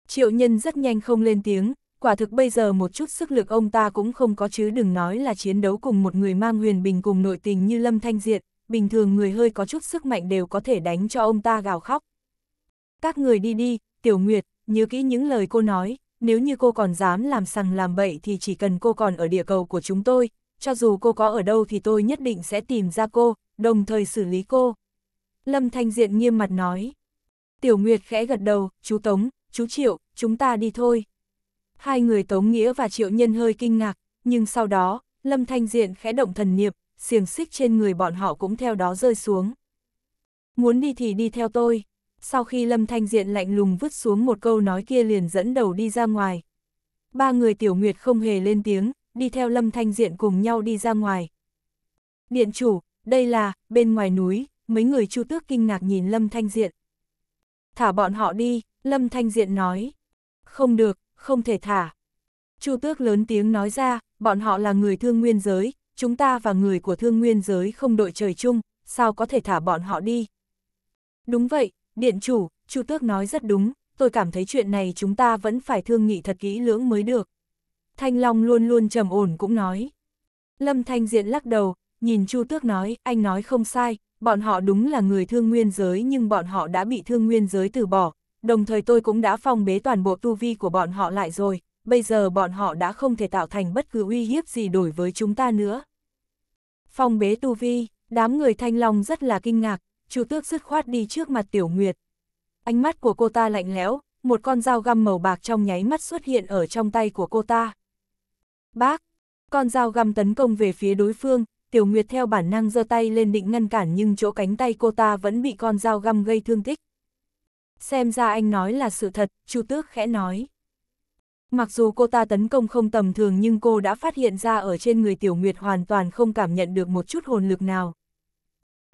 Triệu nhân rất nhanh không lên tiếng, quả thực bây giờ một chút sức lực ông ta cũng không có chứ đừng nói là chiến đấu cùng một người mang huyền bình cùng nội tình như Lâm Thanh Diện, bình thường người hơi có chút sức mạnh đều có thể đánh cho ông ta gào khóc. Các người đi đi, Tiểu Nguyệt, nhớ kỹ những lời cô nói, nếu như cô còn dám làm sằng làm bậy thì chỉ cần cô còn ở địa cầu của chúng tôi, cho dù cô có ở đâu thì tôi nhất định sẽ tìm ra cô, đồng thời xử lý cô. Lâm Thanh Diện nghiêm mặt nói. Tiểu Nguyệt khẽ gật đầu, chú Tống, chú Triệu, chúng ta đi thôi. Hai người Tống Nghĩa và Triệu Nhân hơi kinh ngạc, nhưng sau đó, Lâm Thanh Diện khẽ động thần niệm, xiềng xích trên người bọn họ cũng theo đó rơi xuống. Muốn đi thì đi theo tôi. Sau khi Lâm Thanh Diện lạnh lùng vứt xuống một câu nói kia liền dẫn đầu đi ra ngoài. Ba người Tiểu Nguyệt không hề lên tiếng, đi theo Lâm Thanh Diện cùng nhau đi ra ngoài. Điện chủ, đây là, bên ngoài núi, mấy người chu tước kinh ngạc nhìn Lâm Thanh Diện. Thả bọn họ đi, Lâm Thanh Diện nói. Không được, không thể thả. Chu tước lớn tiếng nói ra, bọn họ là người thương nguyên giới, chúng ta và người của thương nguyên giới không đội trời chung, sao có thể thả bọn họ đi. Đúng vậy, điện chủ, chu tước nói rất đúng, tôi cảm thấy chuyện này chúng ta vẫn phải thương nghị thật kỹ lưỡng mới được. Thanh Long luôn luôn trầm ổn cũng nói. Lâm Thanh Diện lắc đầu, nhìn Chu Tước nói, anh nói không sai, bọn họ đúng là người thương nguyên giới nhưng bọn họ đã bị thương nguyên giới từ bỏ, đồng thời tôi cũng đã phong bế toàn bộ tu vi của bọn họ lại rồi, bây giờ bọn họ đã không thể tạo thành bất cứ uy hiếp gì đối với chúng ta nữa. Phong bế tu vi, đám người thanh long rất là kinh ngạc, Chu Tước dứt khoát đi trước mặt Tiểu Nguyệt. Ánh mắt của cô ta lạnh lẽo, một con dao găm màu bạc trong nháy mắt xuất hiện ở trong tay của cô ta. Bác, con dao găm tấn công về phía đối phương, Tiểu Nguyệt theo bản năng giơ tay lên định ngăn cản nhưng chỗ cánh tay cô ta vẫn bị con dao găm gây thương tích. Xem ra anh nói là sự thật, Chu Tước khẽ nói. Mặc dù cô ta tấn công không tầm thường nhưng cô đã phát hiện ra ở trên người Tiểu Nguyệt hoàn toàn không cảm nhận được một chút hồn lực nào.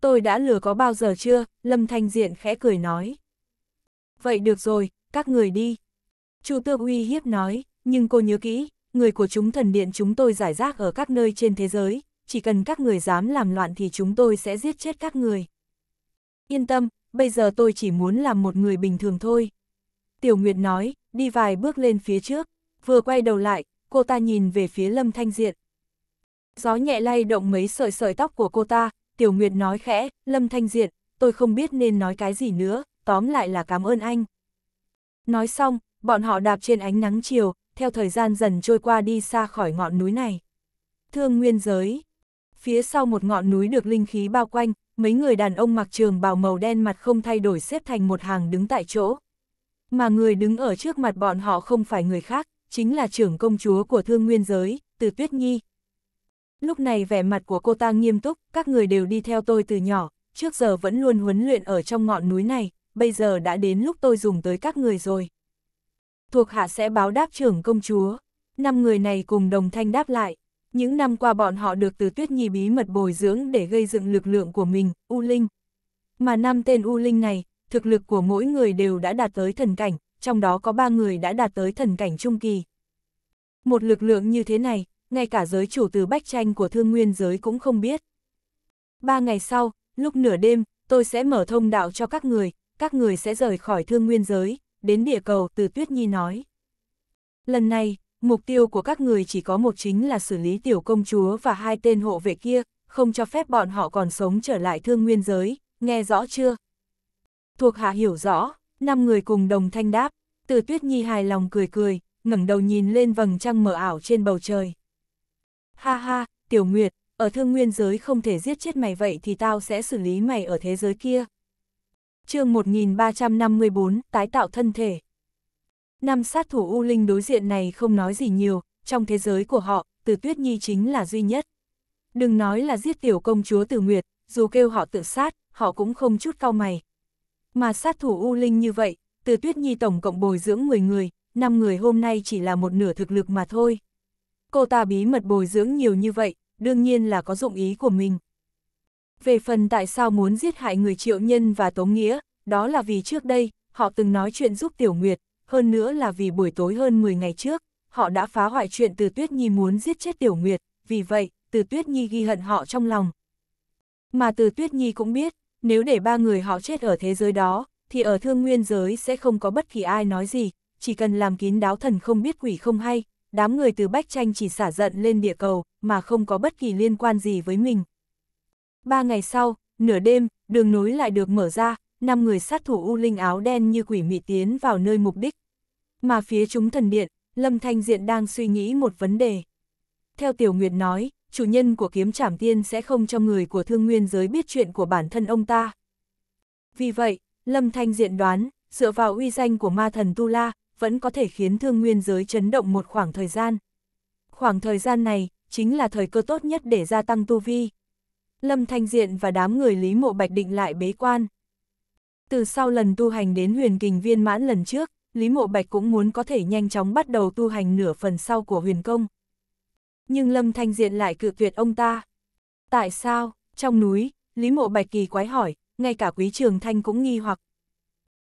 Tôi đã lừa có bao giờ chưa? Lâm Thanh Diện khẽ cười nói. Vậy được rồi, các người đi. Chu Tước uy hiếp nói, nhưng cô nhớ kỹ, người của chúng thần điện chúng tôi giải rác ở các nơi trên thế giới, chỉ cần các người dám làm loạn thì chúng tôi sẽ giết chết các người. Yên tâm, bây giờ tôi chỉ muốn làm một người bình thường thôi. Tiểu Nguyệt nói, đi vài bước lên phía trước, vừa quay đầu lại, cô ta nhìn về phía Lâm Thanh Diện. Gió nhẹ lay động mấy sợi sợi tóc của cô ta, Tiểu Nguyệt nói khẽ, Lâm Thanh Diện, tôi không biết nên nói cái gì nữa, tóm lại là cảm ơn anh. Nói xong, bọn họ đạp trên ánh nắng chiều, theo thời gian dần trôi qua đi xa khỏi ngọn núi này. Thương nguyên giới phía sau một ngọn núi được linh khí bao quanh, mấy người đàn ông mặc trường bào màu đen mặt không thay đổi xếp thành một hàng đứng tại chỗ. Mà người đứng ở trước mặt bọn họ không phải người khác, chính là trưởng công chúa của thương nguyên giới, từ Tuyết Nhi. Lúc này vẻ mặt của cô ta nghiêm túc, các người đều đi theo tôi từ nhỏ, trước giờ vẫn luôn huấn luyện ở trong ngọn núi này, bây giờ đã đến lúc tôi dùng tới các người rồi. Thuộc hạ sẽ báo đáp trưởng công chúa, năm người này cùng đồng thanh đáp lại. Những năm qua bọn họ được từ Tuyết Nhi bí mật bồi dưỡng để gây dựng lực lượng của mình, U Linh. Mà năm tên U Linh này, thực lực của mỗi người đều đã đạt tới thần cảnh, trong đó có ba người đã đạt tới thần cảnh trung kỳ. Một lực lượng như thế này, ngay cả giới chủ từ bách tranh của thương nguyên giới cũng không biết. Ba ngày sau, lúc nửa đêm, tôi sẽ mở thông đạo cho các người, các người sẽ rời khỏi thương nguyên giới, đến địa cầu từ Tuyết Nhi nói. Lần này, mục tiêu của các người chỉ có một chính là xử lý tiểu công chúa và hai tên hộ vệ kia, không cho phép bọn họ còn sống trở lại thương nguyên giới, nghe rõ chưa? Thuộc hạ hiểu rõ, năm người cùng đồng thanh đáp, từ tuyết nhi hài lòng cười cười, ngẩng đầu nhìn lên vầng trăng mờ ảo trên bầu trời. Ha ha, tiểu nguyệt, ở thương nguyên giới không thể giết chết mày vậy thì tao sẽ xử lý mày ở thế giới kia. chương 1354, tái tạo thân thể. Năm sát thủ U Linh đối diện này không nói gì nhiều, trong thế giới của họ, Từ Tuyết Nhi chính là duy nhất. Đừng nói là giết tiểu công chúa Từ Nguyệt, dù kêu họ tự sát, họ cũng không chút cau mày. Mà sát thủ U Linh như vậy, Từ Tuyết Nhi tổng cộng bồi dưỡng 10 người, năm người hôm nay chỉ là một nửa thực lực mà thôi. Cô ta bí mật bồi dưỡng nhiều như vậy, đương nhiên là có dụng ý của mình. Về phần tại sao muốn giết hại người triệu nhân và tống nghĩa, đó là vì trước đây, họ từng nói chuyện giúp Tiểu Nguyệt, hơn nữa là vì buổi tối hơn 10 ngày trước, họ đã phá hoại chuyện từ Tuyết Nhi muốn giết chết Tiểu Nguyệt, vì vậy, từ Tuyết Nhi ghi hận họ trong lòng. Mà từ Tuyết Nhi cũng biết, nếu để ba người họ chết ở thế giới đó, thì ở thương nguyên giới sẽ không có bất kỳ ai nói gì, chỉ cần làm kín đáo thần không biết quỷ không hay, đám người từ Bách Tranh chỉ xả giận lên địa cầu, mà không có bất kỳ liên quan gì với mình. Ba ngày sau, nửa đêm, đường nối lại được mở ra, năm người sát thủ U Linh áo đen như quỷ mị tiến vào nơi mục đích. Mà phía chúng thần điện, Lâm Thanh Diện đang suy nghĩ một vấn đề. Theo Tiểu Nguyệt nói, chủ nhân của kiếm trảm tiên sẽ không cho người của thương nguyên giới biết chuyện của bản thân ông ta. Vì vậy, Lâm Thanh Diện đoán, dựa vào uy danh của ma thần Tu La, vẫn có thể khiến thương nguyên giới chấn động một khoảng thời gian. Khoảng thời gian này, chính là thời cơ tốt nhất để gia tăng tu vi. Lâm Thanh Diện và đám người Lý Mộ Bạch định lại bế quan. Từ sau lần tu hành đến huyền kình viên mãn lần trước, Lý Mộ Bạch cũng muốn có thể nhanh chóng bắt đầu tu hành nửa phần sau của huyền công. Nhưng Lâm Thanh Diện lại cự tuyệt ông ta. Tại sao, trong núi, Lý Mộ Bạch kỳ quái hỏi, ngay cả quý trường thanh cũng nghi hoặc.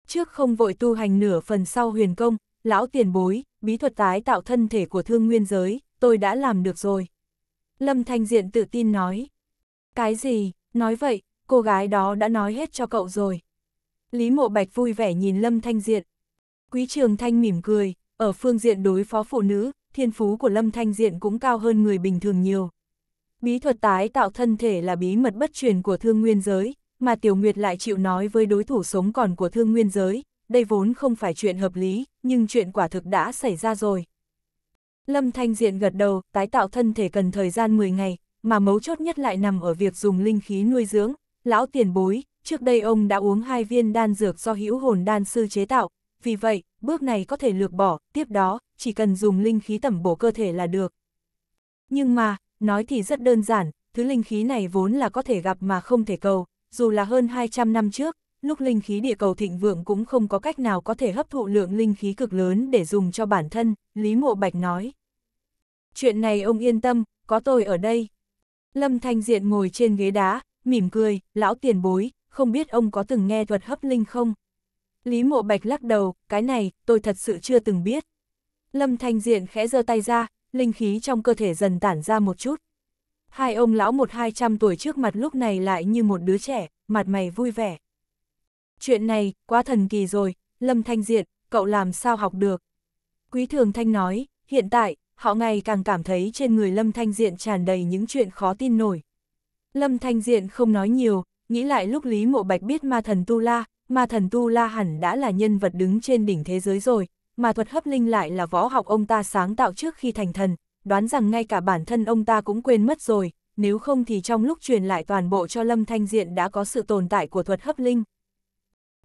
Trước không vội tu hành nửa phần sau huyền công, lão tiền bối, bí thuật tái tạo thân thể của thương nguyên giới, tôi đã làm được rồi. Lâm Thanh Diện tự tin nói. Cái gì, nói vậy, cô gái đó đã nói hết cho cậu rồi. Lý Mộ Bạch vui vẻ nhìn Lâm Thanh Diện. Quý Trường Thanh mỉm cười, ở phương diện đối phó phụ nữ, thiên phú của Lâm Thanh Diện cũng cao hơn người bình thường nhiều. Bí thuật tái tạo thân thể là bí mật bất truyền của thương nguyên giới, mà Tiểu Nguyệt lại chịu nói với đối thủ sống còn của thương nguyên giới, đây vốn không phải chuyện hợp lý, nhưng chuyện quả thực đã xảy ra rồi. Lâm Thanh Diện gật đầu, tái tạo thân thể cần thời gian 10 ngày, mà mấu chốt nhất lại nằm ở việc dùng linh khí nuôi dưỡng, lão tiền bối, Trước đây ông đã uống hai viên đan dược do hữu hồn đan sư chế tạo, vì vậy, bước này có thể lược bỏ, tiếp đó, chỉ cần dùng linh khí tẩm bổ cơ thể là được. Nhưng mà, nói thì rất đơn giản, thứ linh khí này vốn là có thể gặp mà không thể cầu, dù là hơn 200 năm trước, lúc linh khí địa cầu thịnh vượng cũng không có cách nào có thể hấp thụ lượng linh khí cực lớn để dùng cho bản thân, Lý Mộ Bạch nói. Chuyện này ông yên tâm, có tôi ở đây. Lâm Thanh Diện ngồi trên ghế đá, mỉm cười, lão tiền bối, không biết ông có từng nghe thuật hấp linh không? Lý Mộ Bạch lắc đầu, cái này, tôi thật sự chưa từng biết. Lâm Thanh Diện khẽ giơ tay ra, linh khí trong cơ thể dần tản ra một chút. Hai ông lão một hai trăm tuổi trước mặt lúc này lại như một đứa trẻ, mặt mày vui vẻ. Chuyện này, quá thần kỳ rồi, Lâm Thanh Diện, cậu làm sao học được? Quý Thường Thanh nói, hiện tại, họ ngày càng cảm thấy trên người Lâm Thanh Diện tràn đầy những chuyện khó tin nổi. Lâm Thanh Diện không nói nhiều, nghĩ lại lúc Lý Mộ Bạch biết ma thần Tu La, ma thần Tu La hẳn đã là nhân vật đứng trên đỉnh thế giới rồi, mà thuật hấp linh lại là võ học ông ta sáng tạo trước khi thành thần, đoán rằng ngay cả bản thân ông ta cũng quên mất rồi, nếu không thì trong lúc truyền lại toàn bộ cho Lâm Thanh Diện đã có sự tồn tại của thuật hấp linh.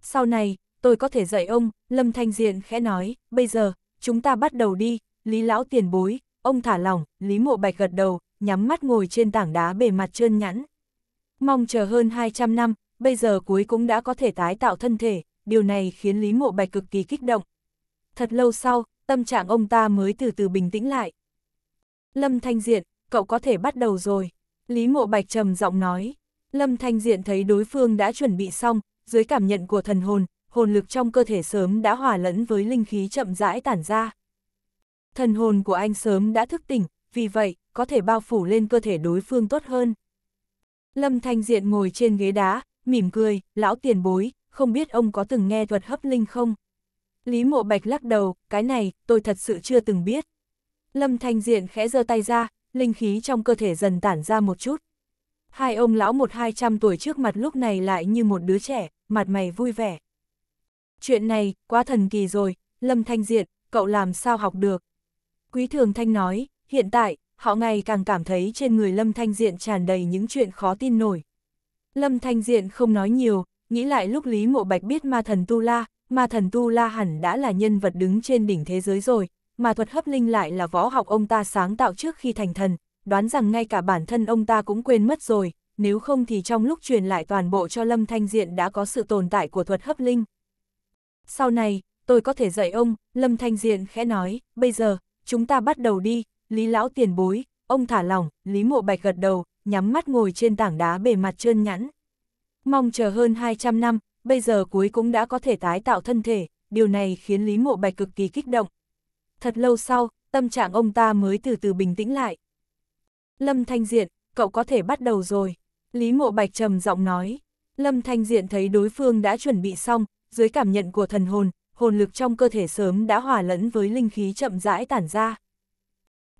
Sau này, tôi có thể dạy ông, Lâm Thanh Diện khẽ nói, bây giờ, chúng ta bắt đầu đi, Lý Lão tiền bối, ông thả lỏng, Lý Mộ Bạch gật đầu, nhắm mắt ngồi trên tảng đá bề mặt trơn nhẵn mong chờ hơn 200 năm, bây giờ cuối cũng đã có thể tái tạo thân thể, điều này khiến Lý Mộ Bạch cực kỳ kích động. Thật lâu sau, tâm trạng ông ta mới từ từ bình tĩnh lại. Lâm Thanh Diện, cậu có thể bắt đầu rồi. Lý Mộ Bạch trầm giọng nói. Lâm Thanh Diện thấy đối phương đã chuẩn bị xong, dưới cảm nhận của thần hồn, hồn lực trong cơ thể sớm đã hòa lẫn với linh khí chậm rãi tản ra. Thần hồn của anh sớm đã thức tỉnh, vì vậy, có thể bao phủ lên cơ thể đối phương tốt hơn. Lâm Thanh Diện ngồi trên ghế đá, mỉm cười, lão tiền bối, không biết ông có từng nghe thuật hấp linh không? Lý Mộ Bạch lắc đầu, cái này, tôi thật sự chưa từng biết. Lâm Thanh Diện khẽ giơ tay ra, linh khí trong cơ thể dần tản ra một chút. Hai ông lão một hai trăm tuổi trước mặt lúc này lại như một đứa trẻ, mặt mày vui vẻ. Chuyện này, quá thần kỳ rồi, Lâm Thanh Diện, cậu làm sao học được? Quý Thường Thanh nói, hiện tại, họ ngày càng cảm thấy trên người Lâm Thanh Diện tràn đầy những chuyện khó tin nổi. Lâm Thanh Diện không nói nhiều, nghĩ lại lúc Lý Mộ Bạch biết ma thần Tu La, ma thần Tu La hẳn đã là nhân vật đứng trên đỉnh thế giới rồi, mà thuật hấp linh lại là võ học ông ta sáng tạo trước khi thành thần, đoán rằng ngay cả bản thân ông ta cũng quên mất rồi, nếu không thì trong lúc truyền lại toàn bộ cho Lâm Thanh Diện đã có sự tồn tại của thuật hấp linh. Sau này, tôi có thể dạy ông, Lâm Thanh Diện khẽ nói, bây giờ, chúng ta bắt đầu đi, Lý lão tiền bối, ông thả lỏng, Lý mộ bạch gật đầu, nhắm mắt ngồi trên tảng đá bề mặt trơn nhẵn. Mong chờ hơn 200 năm, bây giờ cuối cũng đã có thể tái tạo thân thể, điều này khiến Lý mộ bạch cực kỳ kích động. Thật lâu sau, tâm trạng ông ta mới từ từ bình tĩnh lại. Lâm Thanh Diện, cậu có thể bắt đầu rồi. Lý mộ bạch trầm giọng nói. Lâm Thanh Diện thấy đối phương đã chuẩn bị xong, dưới cảm nhận của thần hồn, hồn lực trong cơ thể sớm đã hòa lẫn với linh khí chậm rãi tản ra.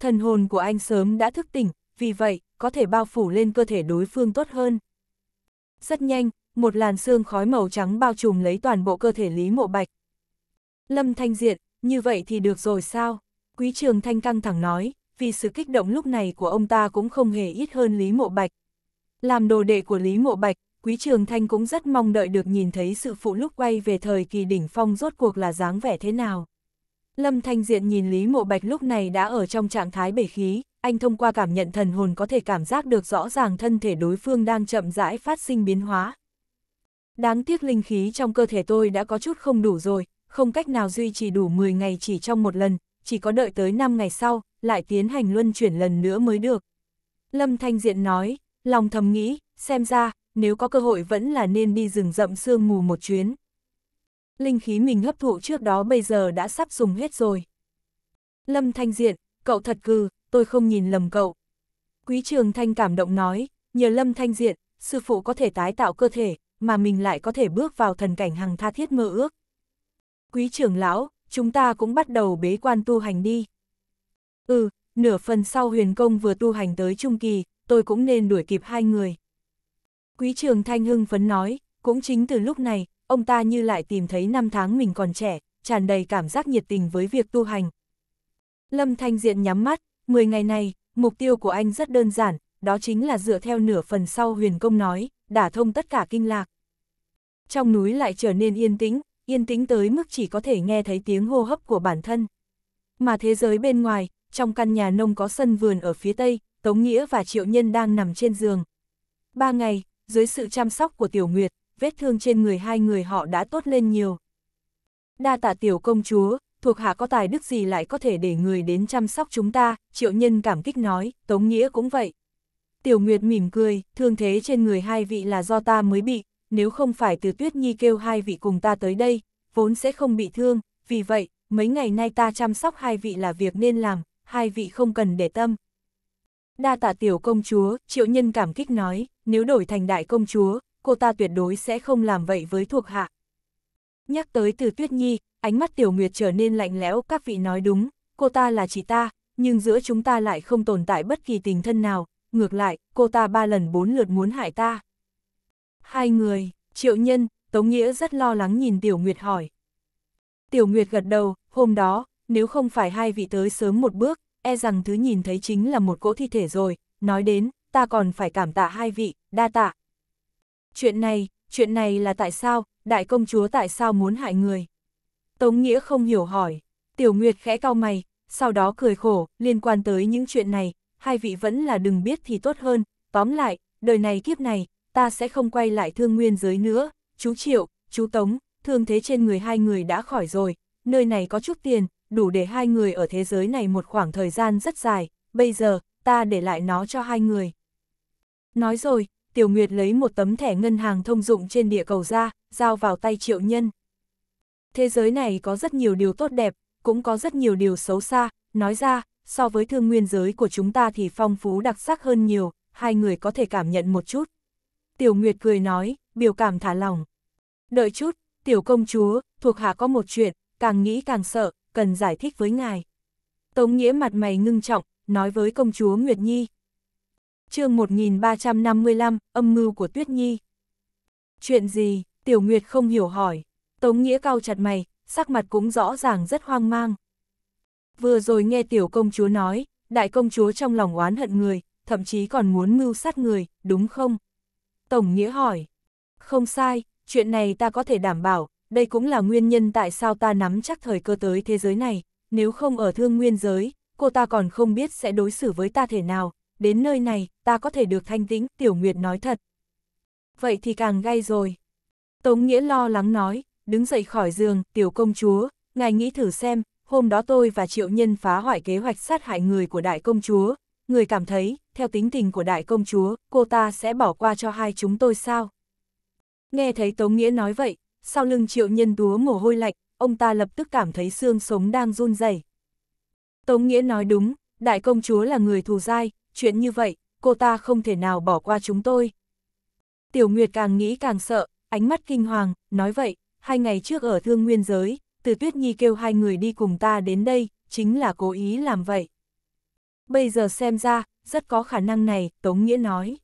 Thần hồn của anh sớm đã thức tỉnh, vì vậy, có thể bao phủ lên cơ thể đối phương tốt hơn. Rất nhanh, một làn sương khói màu trắng bao trùm lấy toàn bộ cơ thể Lý Mộ Bạch. Lâm Thanh Diện, như vậy thì được rồi sao? Quý Trường Thanh căng thẳng nói, vì sự kích động lúc này của ông ta cũng không hề ít hơn Lý Mộ Bạch. Làm đồ đệ của Lý Mộ Bạch, Quý Trường Thanh cũng rất mong đợi được nhìn thấy sự phụ lúc quay về thời kỳ đỉnh phong rốt cuộc là dáng vẻ thế nào. Lâm Thanh Diện nhìn Lý Mộ Bạch lúc này đã ở trong trạng thái bể khí, anh thông qua cảm nhận thần hồn có thể cảm giác được rõ ràng thân thể đối phương đang chậm rãi phát sinh biến hóa. Đáng tiếc linh khí trong cơ thể tôi đã có chút không đủ rồi, không cách nào duy trì đủ 10 ngày chỉ trong một lần, chỉ có đợi tới 5 ngày sau, lại tiến hành luân chuyển lần nữa mới được. Lâm Thanh Diện nói, lòng thầm nghĩ, xem ra, nếu có cơ hội vẫn là nên đi rừng rậm sương mù một chuyến linh khí mình hấp thụ trước đó bây giờ đã sắp dùng hết rồi. Lâm Thanh Diện, cậu thật cừ, tôi không nhìn lầm cậu. Quý Trường Thanh cảm động nói, nhờ Lâm Thanh Diện, sư phụ có thể tái tạo cơ thể, mà mình lại có thể bước vào thần cảnh hằng tha thiết mơ ước. Quý Trường lão, chúng ta cũng bắt đầu bế quan tu hành đi. Ừ, nửa phần sau huyền công vừa tu hành tới trung kỳ, tôi cũng nên đuổi kịp hai người. Quý trường thanh hưng phấn nói, cũng chính từ lúc này, ông ta như lại tìm thấy năm tháng mình còn trẻ, tràn đầy cảm giác nhiệt tình với việc tu hành. Lâm Thanh Diện nhắm mắt, 10 ngày này, mục tiêu của anh rất đơn giản, đó chính là dựa theo nửa phần sau huyền công nói, đả thông tất cả kinh lạc. Trong núi lại trở nên yên tĩnh, yên tĩnh tới mức chỉ có thể nghe thấy tiếng hô hấp của bản thân. Mà thế giới bên ngoài, trong căn nhà nông có sân vườn ở phía tây, Tống Nghĩa và Triệu Nhân đang nằm trên giường. Ba ngày, dưới sự chăm sóc của Tiểu Nguyệt, vết thương trên người hai người họ đã tốt lên nhiều. Đa tạ tiểu công chúa, thuộc hạ có tài đức gì lại có thể để người đến chăm sóc chúng ta, triệu nhân cảm kích nói, tống nghĩa cũng vậy. Tiểu Nguyệt mỉm cười, thương thế trên người hai vị là do ta mới bị, nếu không phải từ tuyết nhi kêu hai vị cùng ta tới đây, vốn sẽ không bị thương, vì vậy, mấy ngày nay ta chăm sóc hai vị là việc nên làm, hai vị không cần để tâm. Đa tạ tiểu công chúa, triệu nhân cảm kích nói, nếu đổi thành đại công chúa, cô ta tuyệt đối sẽ không làm vậy với thuộc hạ. Nhắc tới từ Tuyết Nhi, ánh mắt Tiểu Nguyệt trở nên lạnh lẽo, các vị nói đúng, cô ta là chị ta, nhưng giữa chúng ta lại không tồn tại bất kỳ tình thân nào, ngược lại, cô ta ba lần bốn lượt muốn hại ta. Hai người, Triệu Nhân, Tống Nghĩa rất lo lắng nhìn Tiểu Nguyệt hỏi. Tiểu Nguyệt gật đầu, hôm đó, nếu không phải hai vị tới sớm một bước, e rằng thứ nhìn thấy chính là một cỗ thi thể rồi, nói đến, ta còn phải cảm tạ hai vị, đa tạ, Chuyện này, chuyện này là tại sao, đại công chúa tại sao muốn hại người? Tống Nghĩa không hiểu hỏi, Tiểu Nguyệt khẽ cau mày, sau đó cười khổ, liên quan tới những chuyện này, hai vị vẫn là đừng biết thì tốt hơn, tóm lại, đời này kiếp này, ta sẽ không quay lại thương nguyên giới nữa, chú Triệu, chú Tống, thương thế trên người hai người đã khỏi rồi, nơi này có chút tiền, đủ để hai người ở thế giới này một khoảng thời gian rất dài, bây giờ, ta để lại nó cho hai người. Nói rồi, Tiểu Nguyệt lấy một tấm thẻ ngân hàng thông dụng trên địa cầu ra, giao vào tay triệu nhân. Thế giới này có rất nhiều điều tốt đẹp, cũng có rất nhiều điều xấu xa, nói ra, so với thương nguyên giới của chúng ta thì phong phú đặc sắc hơn nhiều, hai người có thể cảm nhận một chút. Tiểu Nguyệt cười nói, biểu cảm thả lòng. Đợi chút, tiểu công chúa, thuộc hạ có một chuyện, càng nghĩ càng sợ, cần giải thích với ngài. Tống Nghĩa mặt mày ngưng trọng, nói với công chúa Nguyệt Nhi, chương 1355, âm mưu của Tuyết Nhi. Chuyện gì, Tiểu Nguyệt không hiểu hỏi. Tống Nghĩa cau chặt mày, sắc mặt cũng rõ ràng rất hoang mang. Vừa rồi nghe Tiểu Công Chúa nói, Đại Công Chúa trong lòng oán hận người, thậm chí còn muốn mưu sát người, đúng không? Tổng Nghĩa hỏi. Không sai, chuyện này ta có thể đảm bảo, đây cũng là nguyên nhân tại sao ta nắm chắc thời cơ tới thế giới này, nếu không ở thương nguyên giới, cô ta còn không biết sẽ đối xử với ta thể nào, đến nơi này, ta có thể được thanh tĩnh, Tiểu Nguyệt nói thật. Vậy thì càng gay rồi. Tống Nghĩa lo lắng nói, đứng dậy khỏi giường, Tiểu Công Chúa, ngài nghĩ thử xem, hôm đó tôi và Triệu Nhân phá hoại kế hoạch sát hại người của Đại Công Chúa, người cảm thấy, theo tính tình của Đại Công Chúa, cô ta sẽ bỏ qua cho hai chúng tôi sao? Nghe thấy Tống Nghĩa nói vậy, sau lưng Triệu Nhân túa mồ hôi lạnh, ông ta lập tức cảm thấy xương sống đang run rẩy. Tống Nghĩa nói đúng, Đại Công Chúa là người thù dai, chuyện như vậy, cô ta không thể nào bỏ qua chúng tôi. Tiểu Nguyệt càng nghĩ càng sợ, ánh mắt kinh hoàng, nói vậy, hai ngày trước ở thương nguyên giới, từ Tuyết Nhi kêu hai người đi cùng ta đến đây, chính là cố ý làm vậy. Bây giờ xem ra, rất có khả năng này, Tống Nghĩa nói.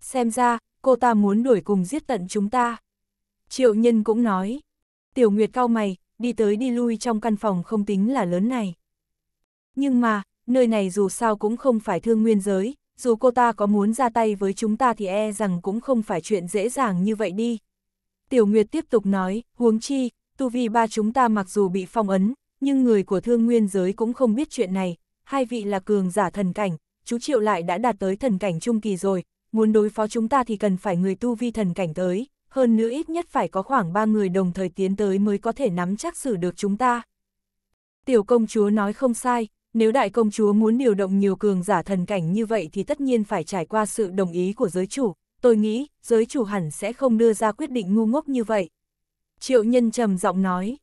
Xem ra, cô ta muốn đuổi cùng giết tận chúng ta. Triệu Nhân cũng nói. Tiểu Nguyệt cao mày, đi tới đi lui trong căn phòng không tính là lớn này. Nhưng mà, nơi này dù sao cũng không phải thương nguyên giới, dù cô ta có muốn ra tay với chúng ta thì e rằng cũng không phải chuyện dễ dàng như vậy đi. Tiểu Nguyệt tiếp tục nói, huống chi, tu vi ba chúng ta mặc dù bị phong ấn, nhưng người của thương nguyên giới cũng không biết chuyện này, hai vị là cường giả thần cảnh, chú Triệu lại đã đạt tới thần cảnh trung kỳ rồi, muốn đối phó chúng ta thì cần phải người tu vi thần cảnh tới, hơn nữa ít nhất phải có khoảng ba người đồng thời tiến tới mới có thể nắm chắc xử được chúng ta. Tiểu công chúa nói không sai, nếu đại công chúa muốn điều động nhiều cường giả thần cảnh như vậy thì tất nhiên phải trải qua sự đồng ý của giới chủ, tôi nghĩ giới chủ hẳn sẽ không đưa ra quyết định ngu ngốc như vậy. Triệu nhân trầm giọng nói.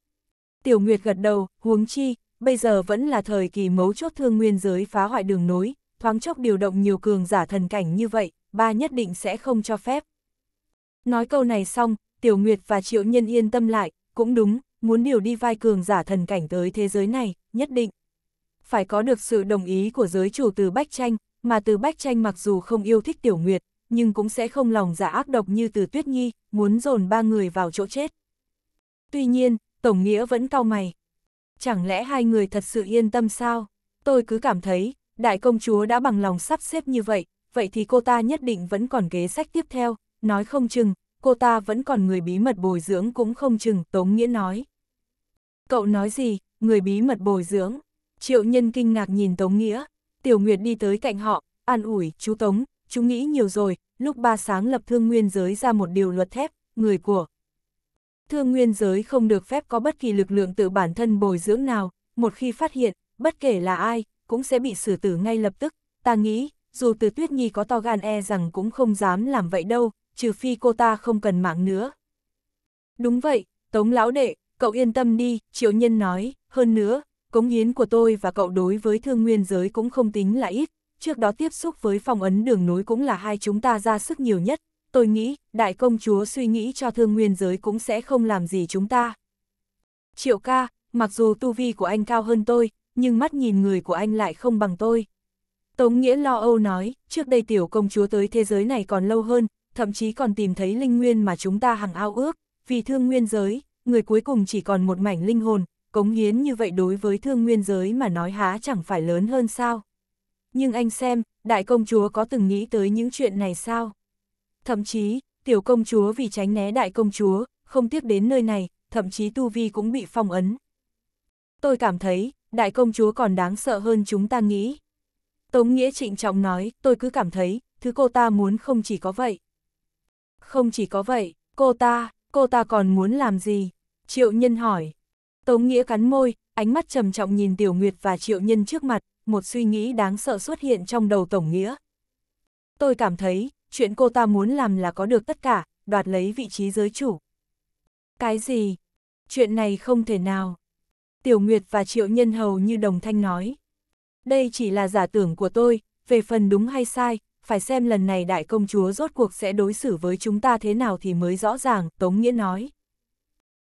Tiểu Nguyệt gật đầu, huống chi, bây giờ vẫn là thời kỳ mấu chốt thương nguyên giới phá hoại đường nối, thoáng chốc điều động nhiều cường giả thần cảnh như vậy, ba nhất định sẽ không cho phép. Nói câu này xong, Tiểu Nguyệt và Triệu Nhân yên tâm lại, cũng đúng, muốn điều đi vai cường giả thần cảnh tới thế giới này, nhất định phải có được sự đồng ý của giới chủ từ Bách Tranh, mà từ Bách Tranh mặc dù không yêu thích Tiểu Nguyệt, nhưng cũng sẽ không lòng giả dạ ác độc như từ Tuyết Nhi, muốn dồn ba người vào chỗ chết. Tuy nhiên, Tổng Nghĩa vẫn cau mày. Chẳng lẽ hai người thật sự yên tâm sao? Tôi cứ cảm thấy, đại công chúa đã bằng lòng sắp xếp như vậy, vậy thì cô ta nhất định vẫn còn kế sách tiếp theo, nói không chừng, cô ta vẫn còn người bí mật bồi dưỡng cũng không chừng, Tống Nghĩa nói. Cậu nói gì, người bí mật bồi dưỡng? Triệu nhân kinh ngạc nhìn Tống Nghĩa, Tiểu Nguyệt đi tới cạnh họ, an ủi, chú Tống, chú nghĩ nhiều rồi, lúc ba sáng lập thương nguyên giới ra một điều luật thép, người của. Thương nguyên giới không được phép có bất kỳ lực lượng tự bản thân bồi dưỡng nào, một khi phát hiện, bất kể là ai, cũng sẽ bị xử tử ngay lập tức. Ta nghĩ, dù từ tuyết nhi có to gan e rằng cũng không dám làm vậy đâu, trừ phi cô ta không cần mạng nữa. Đúng vậy, Tống lão đệ, cậu yên tâm đi, triệu nhân nói, hơn nữa, Cống hiến của tôi và cậu đối với thương nguyên giới cũng không tính là ít, trước đó tiếp xúc với phong ấn đường núi cũng là hai chúng ta ra sức nhiều nhất, tôi nghĩ, đại công chúa suy nghĩ cho thương nguyên giới cũng sẽ không làm gì chúng ta. Triệu ca, mặc dù tu vi của anh cao hơn tôi, nhưng mắt nhìn người của anh lại không bằng tôi. Tống Nghĩa lo âu nói, trước đây tiểu công chúa tới thế giới này còn lâu hơn, thậm chí còn tìm thấy linh nguyên mà chúng ta hằng ao ước, vì thương nguyên giới, người cuối cùng chỉ còn một mảnh linh hồn, cống hiến như vậy đối với thương nguyên giới mà nói há chẳng phải lớn hơn sao. Nhưng anh xem, đại công chúa có từng nghĩ tới những chuyện này sao? Thậm chí, tiểu công chúa vì tránh né đại công chúa, không tiếp đến nơi này, thậm chí tu vi cũng bị phong ấn. Tôi cảm thấy, đại công chúa còn đáng sợ hơn chúng ta nghĩ. Tống Nghĩa trịnh trọng nói, tôi cứ cảm thấy, thứ cô ta muốn không chỉ có vậy. Không chỉ có vậy, cô ta, cô ta còn muốn làm gì? Triệu Nhân hỏi, Tống Nghĩa cắn môi, ánh mắt trầm trọng nhìn Tiểu Nguyệt và Triệu Nhân trước mặt, một suy nghĩ đáng sợ xuất hiện trong đầu Tổng Nghĩa. Tôi cảm thấy, chuyện cô ta muốn làm là có được tất cả, đoạt lấy vị trí giới chủ. Cái gì? Chuyện này không thể nào. Tiểu Nguyệt và Triệu Nhân hầu như đồng thanh nói. Đây chỉ là giả tưởng của tôi, về phần đúng hay sai, phải xem lần này đại công chúa rốt cuộc sẽ đối xử với chúng ta thế nào thì mới rõ ràng, Tống Nghĩa nói.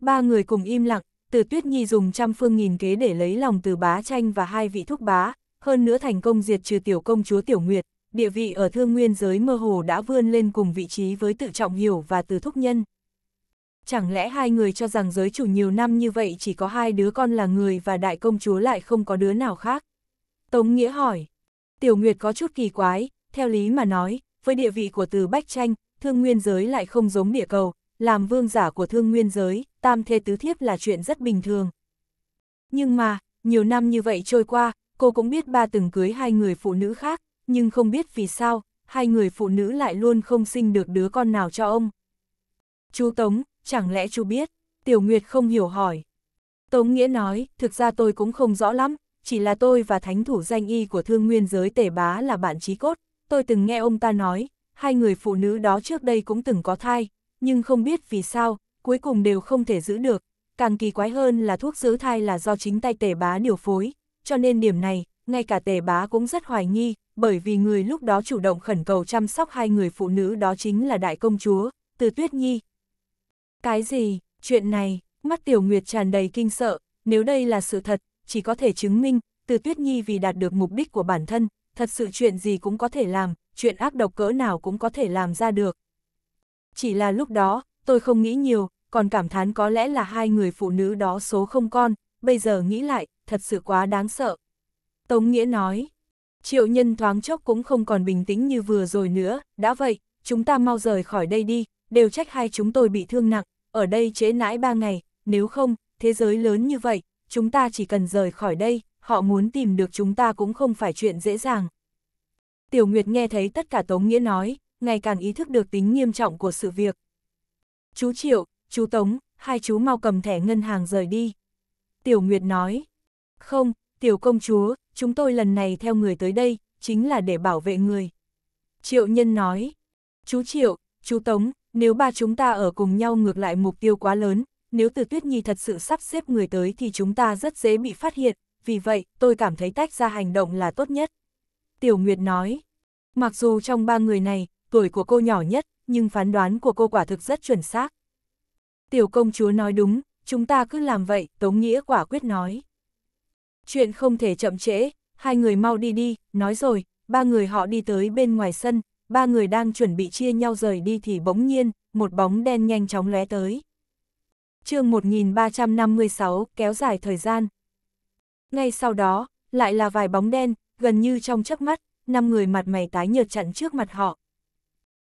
Ba người cùng im lặng, từ Tuyết Nhi dùng trăm phương nghìn kế để lấy lòng từ bá tranh và hai vị thúc bá, hơn nữa thành công diệt trừ tiểu công chúa Tiểu Nguyệt, địa vị ở thương nguyên giới mơ hồ đã vươn lên cùng vị trí với tự trọng hiểu và từ thúc nhân. Chẳng lẽ hai người cho rằng giới chủ nhiều năm như vậy chỉ có hai đứa con là người và đại công chúa lại không có đứa nào khác? Tống Nghĩa hỏi. Tiểu Nguyệt có chút kỳ quái, theo lý mà nói, với địa vị của từ Bách Tranh, thương nguyên giới lại không giống địa cầu, làm vương giả của thương nguyên giới, tam thê tứ thiếp là chuyện rất bình thường. Nhưng mà, nhiều năm như vậy trôi qua, cô cũng biết ba từng cưới hai người phụ nữ khác, nhưng không biết vì sao, hai người phụ nữ lại luôn không sinh được đứa con nào cho ông. Chú Tống, chẳng lẽ chú biết? Tiểu Nguyệt không hiểu hỏi. Tống Nghĩa nói, thực ra tôi cũng không rõ lắm, chỉ là tôi và thánh thủ danh y của thương nguyên giới tể bá là bạn trí cốt. Tôi từng nghe ông ta nói, hai người phụ nữ đó trước đây cũng từng có thai, nhưng không biết vì sao, cuối cùng đều không thể giữ được. Càng kỳ quái hơn là thuốc giữ thai là do chính tay tề bá điều phối, cho nên điểm này, ngay cả tề bá cũng rất hoài nghi, bởi vì người lúc đó chủ động khẩn cầu chăm sóc hai người phụ nữ đó chính là đại công chúa, từ tuyết nhi. Cái gì, chuyện này, mắt tiểu nguyệt tràn đầy kinh sợ, nếu đây là sự thật, chỉ có thể chứng minh, từ tuyết nhi vì đạt được mục đích của bản thân, thật sự chuyện gì cũng có thể làm, chuyện ác độc cỡ nào cũng có thể làm ra được chỉ là lúc đó, tôi không nghĩ nhiều, còn cảm thán có lẽ là hai người phụ nữ đó số không con, bây giờ nghĩ lại, thật sự quá đáng sợ. Tống Nghĩa nói, triệu nhân thoáng chốc cũng không còn bình tĩnh như vừa rồi nữa, đã vậy, chúng ta mau rời khỏi đây đi, đều trách hai chúng tôi bị thương nặng, ở đây chế nãi ba ngày, nếu không, thế giới lớn như vậy, chúng ta chỉ cần rời khỏi đây, họ muốn tìm được chúng ta cũng không phải chuyện dễ dàng. Tiểu Nguyệt nghe thấy tất cả Tống Nghĩa nói, ngày càng ý thức được tính nghiêm trọng của sự việc. Chú Triệu, chú Tống, hai chú mau cầm thẻ ngân hàng rời đi. Tiểu Nguyệt nói, không, tiểu công chúa, chúng tôi lần này theo người tới đây, chính là để bảo vệ người. Triệu Nhân nói, chú Triệu, chú Tống, nếu ba chúng ta ở cùng nhau ngược lại mục tiêu quá lớn, nếu từ Tuyết Nhi thật sự sắp xếp người tới thì chúng ta rất dễ bị phát hiện, vì vậy tôi cảm thấy tách ra hành động là tốt nhất. Tiểu Nguyệt nói, mặc dù trong ba người này, tuổi của cô nhỏ nhất, nhưng phán đoán của cô quả thực rất chuẩn xác. Tiểu công chúa nói đúng, chúng ta cứ làm vậy, Tống Nghĩa quả quyết nói. Chuyện không thể chậm trễ, hai người mau đi đi, nói rồi, ba người họ đi tới bên ngoài sân, ba người đang chuẩn bị chia nhau rời đi thì bỗng nhiên, một bóng đen nhanh chóng lóe tới. chương 1356 kéo dài thời gian. Ngay sau đó, lại là vài bóng đen, gần như trong chớp mắt, năm người mặt mày tái nhợt chặn trước mặt họ.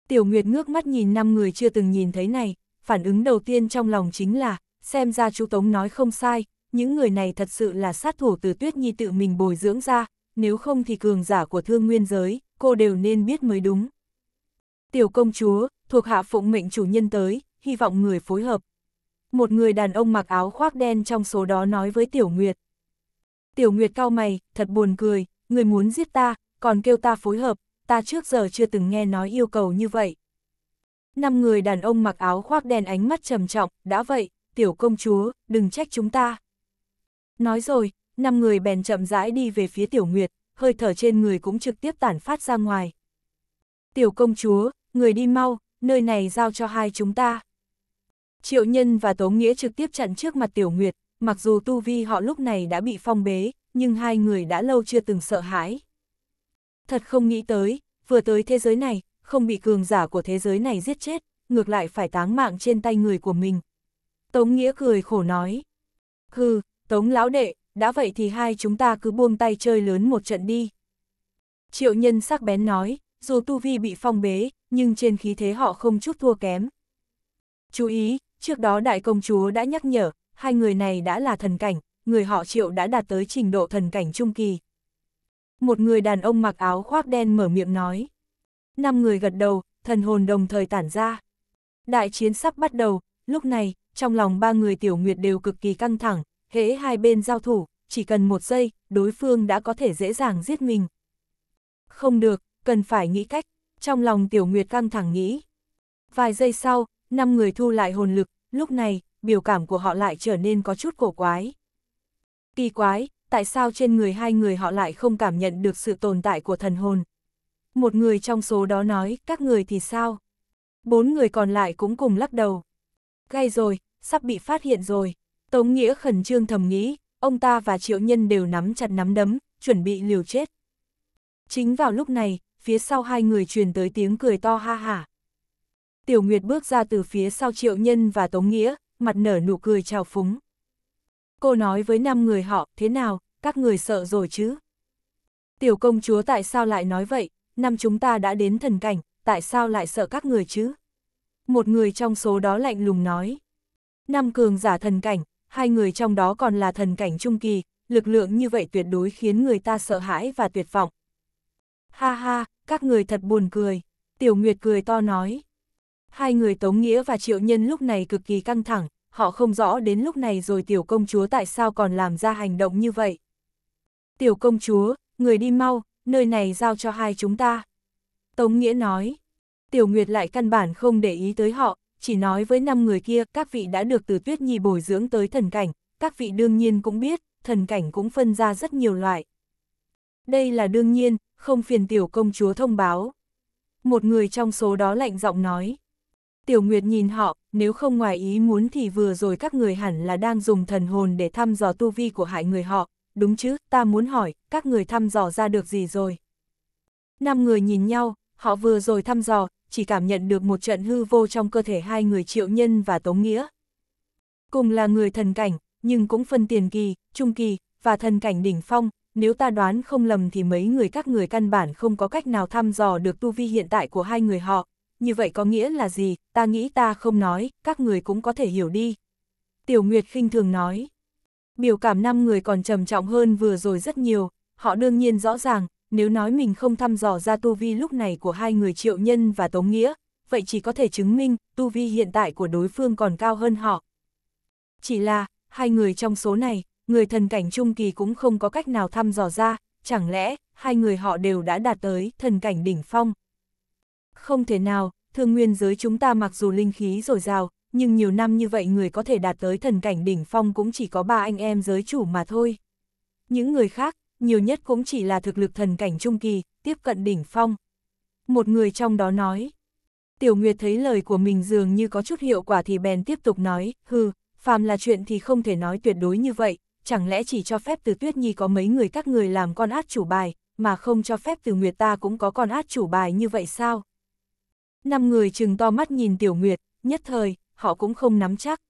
Tiểu Nguyệt ngước mắt nhìn năm người chưa từng nhìn thấy này, phản ứng đầu tiên trong lòng chính là, xem ra chú Tống nói không sai, những người này thật sự là sát thủ từ Tuyết Nhi tự mình bồi dưỡng ra, nếu không thì cường giả của thương nguyên giới, cô đều nên biết mới đúng. Tiểu công chúa, thuộc hạ phụng mệnh chủ nhân tới, hy vọng người phối hợp. Một người đàn ông mặc áo khoác đen trong số đó nói với Tiểu Nguyệt. Tiểu Nguyệt cao mày, thật buồn cười, người muốn giết ta, còn kêu ta phối hợp, ta trước giờ chưa từng nghe nói yêu cầu như vậy. Năm người đàn ông mặc áo khoác đen ánh mắt trầm trọng, đã vậy, tiểu công chúa, đừng trách chúng ta. Nói rồi, năm người bèn chậm rãi đi về phía tiểu nguyệt, hơi thở trên người cũng trực tiếp tản phát ra ngoài. Tiểu công chúa, người đi mau, nơi này giao cho hai chúng ta. Triệu Nhân và Tố Nghĩa trực tiếp chặn trước mặt Tiểu Nguyệt, mặc dù tu vi họ lúc này đã bị phong bế, nhưng hai người đã lâu chưa từng sợ hãi thật không nghĩ tới, vừa tới thế giới này, không bị cường giả của thế giới này giết chết, ngược lại phải táng mạng trên tay người của mình. Tống Nghĩa cười khổ nói. Hừ, Tống lão đệ, đã vậy thì hai chúng ta cứ buông tay chơi lớn một trận đi. Triệu nhân sắc bén nói, dù tu vi bị phong bế, nhưng trên khí thế họ không chút thua kém. Chú ý, trước đó đại công chúa đã nhắc nhở, hai người này đã là thần cảnh, người họ triệu đã đạt tới trình độ thần cảnh trung kỳ. Một người đàn ông mặc áo khoác đen mở miệng nói. Năm người gật đầu, thần hồn đồng thời tản ra. Đại chiến sắp bắt đầu, lúc này, trong lòng ba người tiểu nguyệt đều cực kỳ căng thẳng, hễ hai bên giao thủ, chỉ cần một giây, đối phương đã có thể dễ dàng giết mình. Không được, cần phải nghĩ cách, trong lòng tiểu nguyệt căng thẳng nghĩ. Vài giây sau, năm người thu lại hồn lực, lúc này, biểu cảm của họ lại trở nên có chút cổ quái. Kỳ quái, tại sao trên người hai người họ lại không cảm nhận được sự tồn tại của thần hồn. Một người trong số đó nói, các người thì sao? Bốn người còn lại cũng cùng lắc đầu. Gây rồi, sắp bị phát hiện rồi. Tống Nghĩa khẩn trương thầm nghĩ, ông ta và triệu nhân đều nắm chặt nắm đấm, chuẩn bị liều chết. Chính vào lúc này, phía sau hai người truyền tới tiếng cười to ha hả. Tiểu Nguyệt bước ra từ phía sau triệu nhân và Tống Nghĩa, mặt nở nụ cười trào phúng. Cô nói với năm người họ, thế nào, các người sợ rồi chứ? Tiểu công chúa tại sao lại nói vậy? Năm chúng ta đã đến thần cảnh, tại sao lại sợ các người chứ? Một người trong số đó lạnh lùng nói. Năm cường giả thần cảnh, hai người trong đó còn là thần cảnh trung kỳ, lực lượng như vậy tuyệt đối khiến người ta sợ hãi và tuyệt vọng. Ha ha, các người thật buồn cười. Tiểu Nguyệt cười to nói. Hai người Tống Nghĩa và Triệu Nhân lúc này cực kỳ căng thẳng, họ không rõ đến lúc này rồi tiểu công chúa tại sao còn làm ra hành động như vậy. Tiểu công chúa, người đi mau, nơi này giao cho hai chúng ta. Tống Nghĩa nói, Tiểu Nguyệt lại căn bản không để ý tới họ, chỉ nói với năm người kia các vị đã được từ tuyết nhi bồi dưỡng tới thần cảnh, các vị đương nhiên cũng biết, thần cảnh cũng phân ra rất nhiều loại. Đây là đương nhiên, không phiền tiểu công chúa thông báo. Một người trong số đó lạnh giọng nói. Tiểu Nguyệt nhìn họ, nếu không ngoài ý muốn thì vừa rồi các người hẳn là đang dùng thần hồn để thăm dò tu vi của hại người họ, đúng chứ, ta muốn hỏi, các người thăm dò ra được gì rồi? Năm người nhìn nhau, họ vừa rồi thăm dò, chỉ cảm nhận được một trận hư vô trong cơ thể hai người triệu nhân và tống nghĩa. Cùng là người thần cảnh, nhưng cũng phân tiền kỳ, trung kỳ, và thần cảnh đỉnh phong, nếu ta đoán không lầm thì mấy người các người căn bản không có cách nào thăm dò được tu vi hiện tại của hai người họ, như vậy có nghĩa là gì, ta nghĩ ta không nói, các người cũng có thể hiểu đi. Tiểu Nguyệt khinh thường nói. Biểu cảm năm người còn trầm trọng hơn vừa rồi rất nhiều, họ đương nhiên rõ ràng, nếu nói mình không thăm dò ra tu vi lúc này của hai người triệu nhân và tống nghĩa, vậy chỉ có thể chứng minh tu vi hiện tại của đối phương còn cao hơn họ. Chỉ là, hai người trong số này, người thần cảnh trung kỳ cũng không có cách nào thăm dò ra, chẳng lẽ, hai người họ đều đã đạt tới thần cảnh đỉnh phong. Không thể nào, thương nguyên giới chúng ta mặc dù linh khí dồi dào, nhưng nhiều năm như vậy người có thể đạt tới thần cảnh đỉnh phong cũng chỉ có ba anh em giới chủ mà thôi. Những người khác, nhiều nhất cũng chỉ là thực lực thần cảnh trung kỳ, tiếp cận đỉnh phong. Một người trong đó nói. Tiểu Nguyệt thấy lời của mình dường như có chút hiệu quả thì bèn tiếp tục nói, hừ, phàm là chuyện thì không thể nói tuyệt đối như vậy, chẳng lẽ chỉ cho phép từ Tuyết Nhi có mấy người các người làm con át chủ bài, mà không cho phép từ Nguyệt ta cũng có con át chủ bài như vậy sao? năm người chừng to mắt nhìn Tiểu Nguyệt, nhất thời, họ cũng không nắm chắc.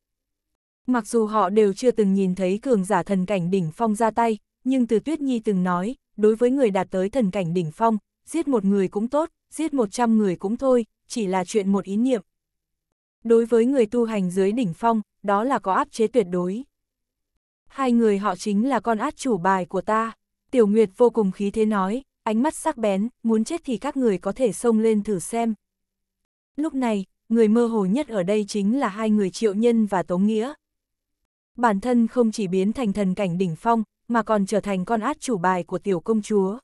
Mặc dù họ đều chưa từng nhìn thấy cường giả thần cảnh đỉnh phong ra tay, nhưng từ Tuyết Nhi từng nói, đối với người đạt tới thần cảnh đỉnh phong, giết một người cũng tốt, giết một trăm người cũng thôi, chỉ là chuyện một ý niệm. Đối với người tu hành dưới đỉnh phong, đó là có áp chế tuyệt đối. Hai người họ chính là con át chủ bài của ta. Tiểu Nguyệt vô cùng khí thế nói, ánh mắt sắc bén, muốn chết thì các người có thể xông lên thử xem. Lúc này, người mơ hồ nhất ở đây chính là hai người triệu nhân và tống nghĩa. Bản thân không chỉ biến thành thần cảnh đỉnh phong, mà còn trở thành con át chủ bài của tiểu công chúa.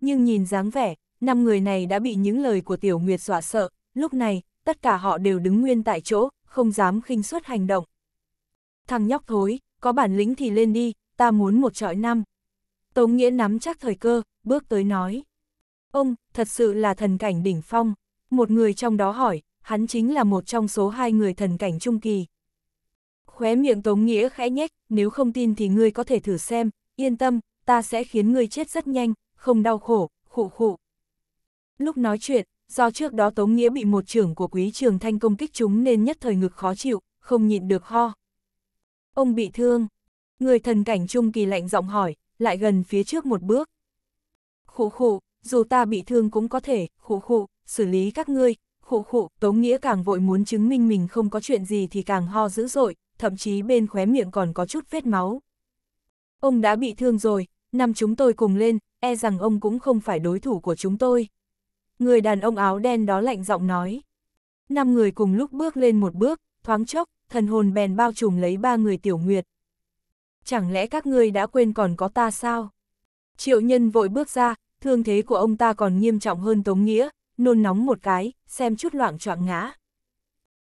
Nhưng nhìn dáng vẻ, năm người này đã bị những lời của tiểu nguyệt dọa sợ, lúc này, tất cả họ đều đứng nguyên tại chỗ, không dám khinh suất hành động. Thằng nhóc thối, có bản lĩnh thì lên đi, ta muốn một trọi năm. Tống Nghĩa nắm chắc thời cơ, bước tới nói. Ông, thật sự là thần cảnh đỉnh phong một người trong đó hỏi, hắn chính là một trong số hai người thần cảnh trung kỳ. Khóe miệng Tống Nghĩa khẽ nhếch, nếu không tin thì ngươi có thể thử xem, yên tâm, ta sẽ khiến ngươi chết rất nhanh, không đau khổ, khụ khụ. Lúc nói chuyện, do trước đó Tống Nghĩa bị một trưởng của quý trường thanh công kích chúng nên nhất thời ngực khó chịu, không nhịn được ho. Ông bị thương. Người thần cảnh trung kỳ lạnh giọng hỏi, lại gần phía trước một bước. Khụ khụ, dù ta bị thương cũng có thể, khụ khụ xử lý các ngươi, khụ khụ, Tống Nghĩa càng vội muốn chứng minh mình không có chuyện gì thì càng ho dữ dội, thậm chí bên khóe miệng còn có chút vết máu. Ông đã bị thương rồi, năm chúng tôi cùng lên, e rằng ông cũng không phải đối thủ của chúng tôi. Người đàn ông áo đen đó lạnh giọng nói. Năm người cùng lúc bước lên một bước, thoáng chốc, thần hồn bèn bao trùm lấy ba người tiểu nguyệt. Chẳng lẽ các ngươi đã quên còn có ta sao? Triệu nhân vội bước ra, thương thế của ông ta còn nghiêm trọng hơn Tống Nghĩa, nôn nóng một cái, xem chút loạn choạng ngã.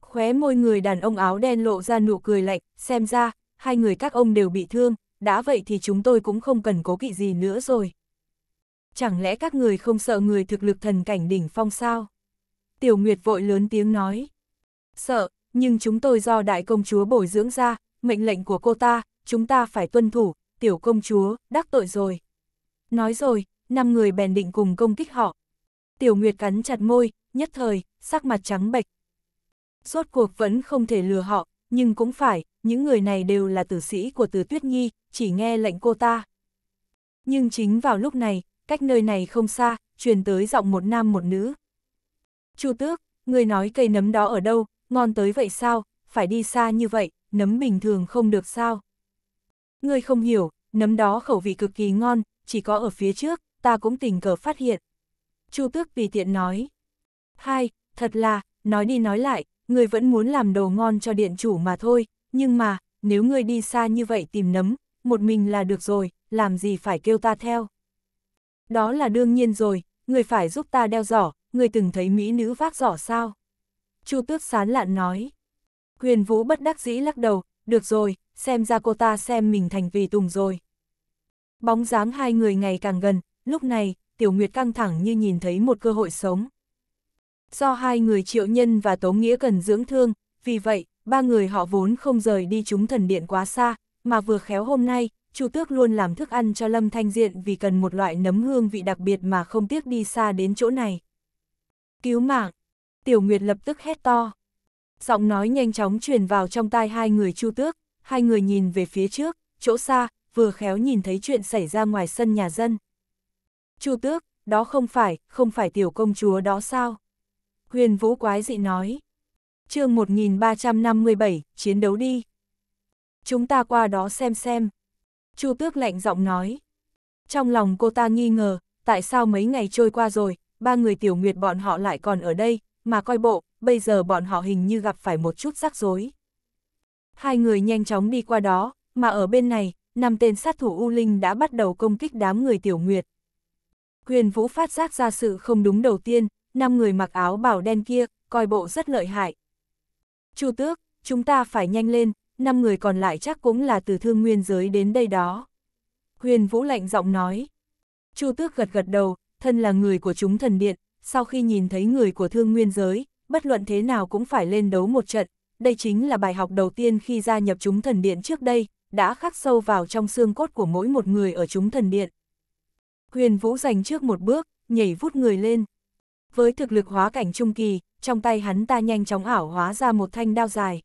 Khóe môi người đàn ông áo đen lộ ra nụ cười lạnh, xem ra, hai người các ông đều bị thương, đã vậy thì chúng tôi cũng không cần cố kỵ gì nữa rồi. Chẳng lẽ các người không sợ người thực lực thần cảnh đỉnh phong sao? Tiểu Nguyệt vội lớn tiếng nói. Sợ, nhưng chúng tôi do đại công chúa bồi dưỡng ra, mệnh lệnh của cô ta, chúng ta phải tuân thủ, tiểu công chúa, đắc tội rồi. Nói rồi, năm người bèn định cùng công kích họ, Tiểu Nguyệt cắn chặt môi, nhất thời, sắc mặt trắng bệch. Rốt cuộc vẫn không thể lừa họ, nhưng cũng phải, những người này đều là tử sĩ của Từ Tuyết Nhi, chỉ nghe lệnh cô ta. Nhưng chính vào lúc này, cách nơi này không xa, truyền tới giọng một nam một nữ. Chu Tước, người nói cây nấm đó ở đâu, ngon tới vậy sao, phải đi xa như vậy, nấm bình thường không được sao. Người không hiểu, nấm đó khẩu vị cực kỳ ngon, chỉ có ở phía trước, ta cũng tình cờ phát hiện. Chu Tước vì tiện nói. Hai, thật là, nói đi nói lại, người vẫn muốn làm đồ ngon cho điện chủ mà thôi, nhưng mà, nếu người đi xa như vậy tìm nấm, một mình là được rồi, làm gì phải kêu ta theo. Đó là đương nhiên rồi, người phải giúp ta đeo giỏ, người từng thấy mỹ nữ vác giỏ sao? Chu Tước sán lạn nói. Quyền Vũ bất đắc dĩ lắc đầu, được rồi, xem ra cô ta xem mình thành vì tùng rồi. Bóng dáng hai người ngày càng gần, lúc này, Tiểu Nguyệt căng thẳng như nhìn thấy một cơ hội sống. Do hai người triệu nhân và Tống Nghĩa cần dưỡng thương, vì vậy, ba người họ vốn không rời đi chúng thần điện quá xa, mà vừa khéo hôm nay, Chu Tước luôn làm thức ăn cho Lâm Thanh Diện vì cần một loại nấm hương vị đặc biệt mà không tiếc đi xa đến chỗ này. Cứu mạng! Tiểu Nguyệt lập tức hét to. Giọng nói nhanh chóng truyền vào trong tai hai người Chu Tước, hai người nhìn về phía trước, chỗ xa, vừa khéo nhìn thấy chuyện xảy ra ngoài sân nhà dân. Chu tước, đó không phải, không phải tiểu công chúa đó sao? Huyền vũ quái dị nói. chương 1357, chiến đấu đi. Chúng ta qua đó xem xem. Chu tước lạnh giọng nói. Trong lòng cô ta nghi ngờ, tại sao mấy ngày trôi qua rồi, ba người tiểu nguyệt bọn họ lại còn ở đây, mà coi bộ, bây giờ bọn họ hình như gặp phải một chút rắc rối. Hai người nhanh chóng đi qua đó, mà ở bên này, năm tên sát thủ U Linh đã bắt đầu công kích đám người tiểu nguyệt. Huyền Vũ phát giác ra sự không đúng đầu tiên, năm người mặc áo bảo đen kia, coi bộ rất lợi hại. Chu Tước, chúng ta phải nhanh lên, năm người còn lại chắc cũng là từ thương nguyên giới đến đây đó. Huyền Vũ lạnh giọng nói. Chu Tước gật gật đầu, thân là người của chúng thần điện, sau khi nhìn thấy người của thương nguyên giới, bất luận thế nào cũng phải lên đấu một trận. Đây chính là bài học đầu tiên khi gia nhập chúng thần điện trước đây, đã khắc sâu vào trong xương cốt của mỗi một người ở chúng thần điện. Huyền Vũ giành trước một bước, nhảy vút người lên. Với thực lực hóa cảnh trung kỳ, trong tay hắn ta nhanh chóng ảo hóa ra một thanh đao dài.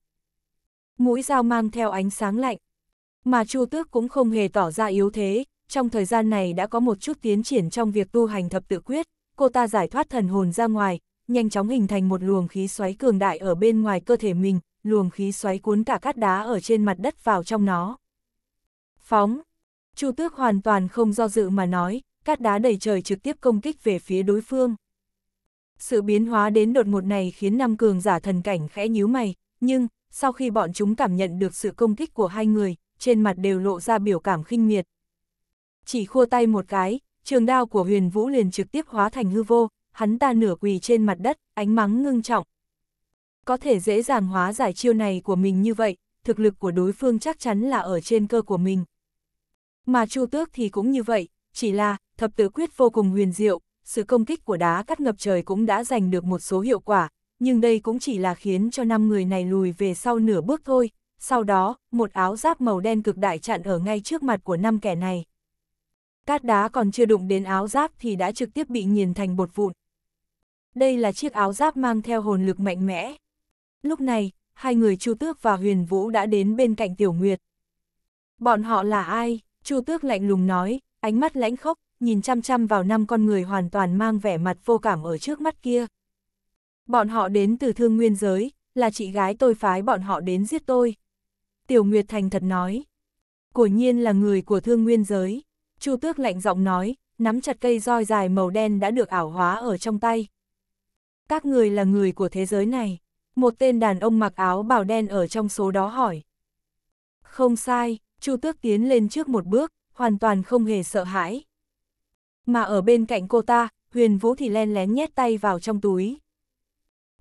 Mũi dao mang theo ánh sáng lạnh. Mà Chu Tước cũng không hề tỏ ra yếu thế, trong thời gian này đã có một chút tiến triển trong việc tu hành thập tự quyết, cô ta giải thoát thần hồn ra ngoài, nhanh chóng hình thành một luồng khí xoáy cường đại ở bên ngoài cơ thể mình, luồng khí xoáy cuốn cả cát đá ở trên mặt đất vào trong nó. Phóng! Chu Tước hoàn toàn không do dự mà nói, cát đá đầy trời trực tiếp công kích về phía đối phương. Sự biến hóa đến đột ngột này khiến năm cường giả thần cảnh khẽ nhíu mày, nhưng, sau khi bọn chúng cảm nhận được sự công kích của hai người, trên mặt đều lộ ra biểu cảm khinh miệt. Chỉ khua tay một cái, trường đao của huyền vũ liền trực tiếp hóa thành hư vô, hắn ta nửa quỳ trên mặt đất, ánh mắng ngưng trọng. Có thể dễ dàng hóa giải chiêu này của mình như vậy, thực lực của đối phương chắc chắn là ở trên cơ của mình. Mà Chu Tước thì cũng như vậy, chỉ là, thập tự quyết vô cùng huyền diệu, sự công kích của đá cắt ngập trời cũng đã giành được một số hiệu quả, nhưng đây cũng chỉ là khiến cho năm người này lùi về sau nửa bước thôi. Sau đó, một áo giáp màu đen cực đại chặn ở ngay trước mặt của năm kẻ này. Cát đá còn chưa đụng đến áo giáp thì đã trực tiếp bị nghiền thành bột vụn. Đây là chiếc áo giáp mang theo hồn lực mạnh mẽ. Lúc này, hai người Chu Tước và Huyền Vũ đã đến bên cạnh Tiểu Nguyệt. Bọn họ là ai? Chu Tước lạnh lùng nói, ánh mắt lãnh khốc, nhìn chăm chăm vào năm con người hoàn toàn mang vẻ mặt vô cảm ở trước mắt kia. Bọn họ đến từ thương nguyên giới, là chị gái tôi phái bọn họ đến giết tôi. Tiểu Nguyệt Thành thật nói. Của nhiên là người của thương nguyên giới. Chu Tước lạnh giọng nói, nắm chặt cây roi dài màu đen đã được ảo hóa ở trong tay. Các người là người của thế giới này. Một tên đàn ông mặc áo bào đen ở trong số đó hỏi. Không sai, Chu Tước tiến lên trước một bước, hoàn toàn không hề sợ hãi. Mà ở bên cạnh cô ta, huyền vũ thì len lén nhét tay vào trong túi.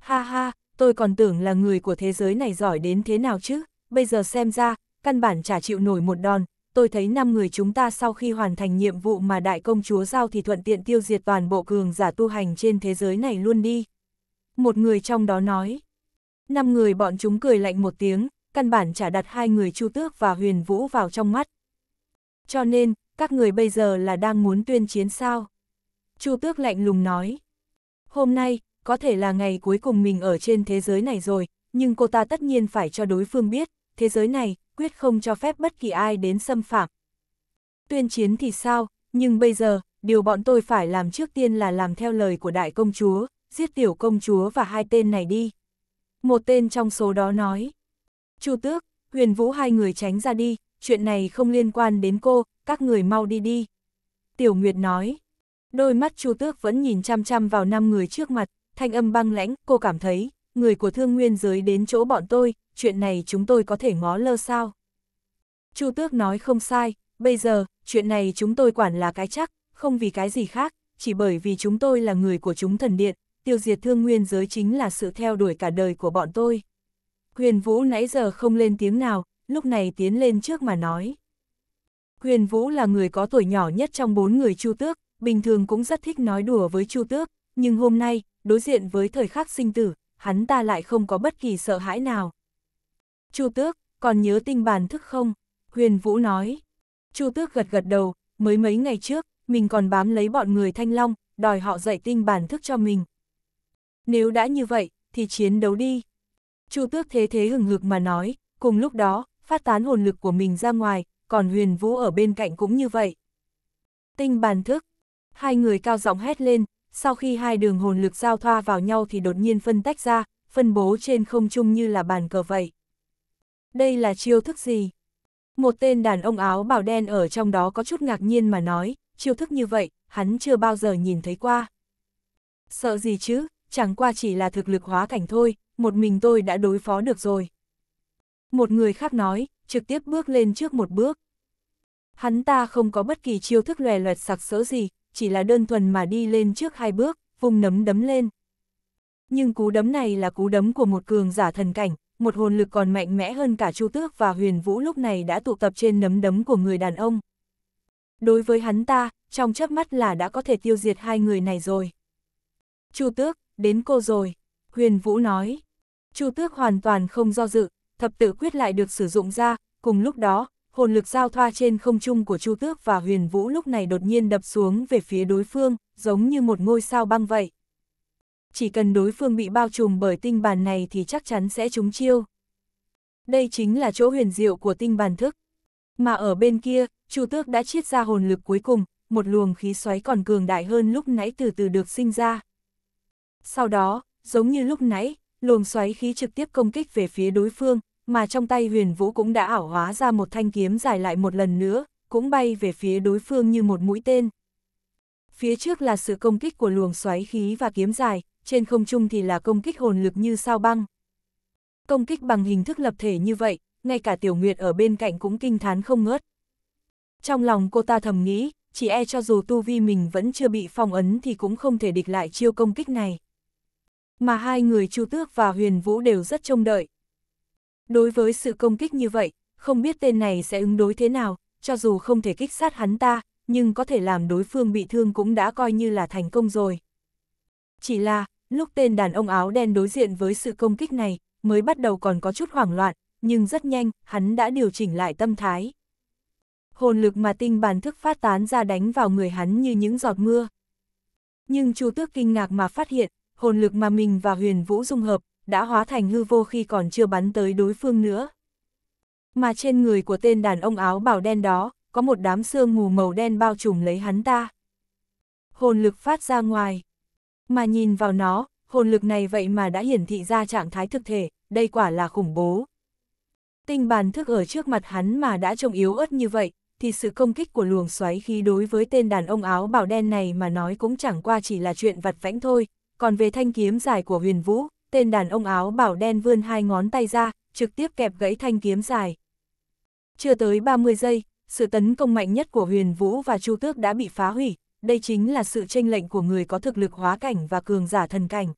Ha ha, tôi còn tưởng là người của thế giới này giỏi đến thế nào chứ, bây giờ xem ra, căn bản chả chịu nổi một đòn, tôi thấy năm người chúng ta sau khi hoàn thành nhiệm vụ mà đại công chúa giao thì thuận tiện tiêu diệt toàn bộ cường giả tu hành trên thế giới này luôn đi. Một người trong đó nói. Năm người bọn chúng cười lạnh một tiếng, căn bản chả đặt hai người Chu Tước và Huyền Vũ vào trong mắt. Cho nên, các người bây giờ là đang muốn tuyên chiến sao? Chu Tước lạnh lùng nói. Hôm nay, có thể là ngày cuối cùng mình ở trên thế giới này rồi, nhưng cô ta tất nhiên phải cho đối phương biết, thế giới này, quyết không cho phép bất kỳ ai đến xâm phạm. Tuyên chiến thì sao, nhưng bây giờ, điều bọn tôi phải làm trước tiên là làm theo lời của đại công chúa, giết tiểu công chúa và hai tên này đi. Một tên trong số đó nói. Chu Tước, Huyền Vũ hai người tránh ra đi, chuyện này không liên quan đến cô, các người mau đi đi. Tiểu Nguyệt nói, đôi mắt Chu Tước vẫn nhìn chăm chăm vào năm người trước mặt, thanh âm băng lãnh, cô cảm thấy, người của thương nguyên giới đến chỗ bọn tôi, chuyện này chúng tôi có thể ngó lơ sao. Chu Tước nói không sai, bây giờ, chuyện này chúng tôi quản là cái chắc, không vì cái gì khác, chỉ bởi vì chúng tôi là người của chúng thần điện, tiêu diệt thương nguyên giới chính là sự theo đuổi cả đời của bọn tôi. Huyền Vũ nãy giờ không lên tiếng nào, lúc này tiến lên trước mà nói. Huyền Vũ là người có tuổi nhỏ nhất trong bốn người Chu Tước, bình thường cũng rất thích nói đùa với Chu Tước, nhưng hôm nay, đối diện với thời khắc sinh tử, hắn ta lại không có bất kỳ sợ hãi nào. Chu Tước, còn nhớ tinh bàn thức không? Huyền Vũ nói. Chu Tước gật gật đầu, mới mấy ngày trước, mình còn bám lấy bọn người Thanh Long, đòi họ dạy tinh bản thức cho mình. Nếu đã như vậy, thì chiến đấu đi. Chu Tước thế thế hừng hực mà nói, cùng lúc đó, phát tán hồn lực của mình ra ngoài, còn huyền vũ ở bên cạnh cũng như vậy. Tinh bàn thức, hai người cao giọng hét lên, sau khi hai đường hồn lực giao thoa vào nhau thì đột nhiên phân tách ra, phân bố trên không trung như là bàn cờ vậy. Đây là chiêu thức gì? Một tên đàn ông áo bào đen ở trong đó có chút ngạc nhiên mà nói, chiêu thức như vậy, hắn chưa bao giờ nhìn thấy qua. Sợ gì chứ, chẳng qua chỉ là thực lực hóa cảnh thôi, một mình tôi đã đối phó được rồi một người khác nói, trực tiếp bước lên trước một bước. Hắn ta không có bất kỳ chiêu thức lòe loẹt sặc sỡ gì, chỉ là đơn thuần mà đi lên trước hai bước, vùng nấm đấm lên. Nhưng cú đấm này là cú đấm của một cường giả thần cảnh, một hồn lực còn mạnh mẽ hơn cả Chu Tước và Huyền Vũ lúc này đã tụ tập trên nấm đấm của người đàn ông. Đối với hắn ta, trong chớp mắt là đã có thể tiêu diệt hai người này rồi. Chu Tước, đến cô rồi, Huyền Vũ nói. Chu Tước hoàn toàn không do dự, thập tự quyết lại được sử dụng ra, cùng lúc đó, hồn lực giao thoa trên không trung của Chu Tước và Huyền Vũ lúc này đột nhiên đập xuống về phía đối phương, giống như một ngôi sao băng vậy. Chỉ cần đối phương bị bao trùm bởi tinh bàn này thì chắc chắn sẽ trúng chiêu. Đây chính là chỗ huyền diệu của tinh bàn thức. Mà ở bên kia, Chu Tước đã chiết ra hồn lực cuối cùng, một luồng khí xoáy còn cường đại hơn lúc nãy từ từ được sinh ra. Sau đó, giống như lúc nãy, luồng xoáy khí trực tiếp công kích về phía đối phương, mà trong tay huyền vũ cũng đã ảo hóa ra một thanh kiếm dài lại một lần nữa, cũng bay về phía đối phương như một mũi tên. Phía trước là sự công kích của luồng xoáy khí và kiếm dài, trên không trung thì là công kích hồn lực như sao băng. Công kích bằng hình thức lập thể như vậy, ngay cả tiểu nguyệt ở bên cạnh cũng kinh thán không ngớt. Trong lòng cô ta thầm nghĩ, chỉ e cho dù tu vi mình vẫn chưa bị phong ấn thì cũng không thể địch lại chiêu công kích này. Mà hai người Chu Tước và Huyền Vũ đều rất trông đợi, Đối với sự công kích như vậy, không biết tên này sẽ ứng đối thế nào, cho dù không thể kích sát hắn ta, nhưng có thể làm đối phương bị thương cũng đã coi như là thành công rồi. Chỉ là, lúc tên đàn ông áo đen đối diện với sự công kích này, mới bắt đầu còn có chút hoảng loạn, nhưng rất nhanh, hắn đã điều chỉnh lại tâm thái. Hồn lực mà tinh bàn thức phát tán ra đánh vào người hắn như những giọt mưa. Nhưng chú Tước kinh ngạc mà phát hiện, hồn lực mà mình và huyền vũ dung hợp, đã hóa thành hư vô khi còn chưa bắn tới đối phương nữa. Mà trên người của tên đàn ông áo bảo đen đó, có một đám sương mù màu đen bao trùm lấy hắn ta. Hồn lực phát ra ngoài. Mà nhìn vào nó, hồn lực này vậy mà đã hiển thị ra trạng thái thực thể, đây quả là khủng bố. Tinh bàn thức ở trước mặt hắn mà đã trông yếu ớt như vậy, thì sự công kích của luồng xoáy khí đối với tên đàn ông áo bảo đen này mà nói cũng chẳng qua chỉ là chuyện vặt vãnh thôi, còn về thanh kiếm dài của huyền vũ, tên đàn ông áo bảo đen vươn hai ngón tay ra, trực tiếp kẹp gãy thanh kiếm dài. Chưa tới 30 giây, sự tấn công mạnh nhất của Huyền Vũ và Chu Tước đã bị phá hủy, đây chính là sự tranh lệnh của người có thực lực hóa cảnh và cường giả thần cảnh.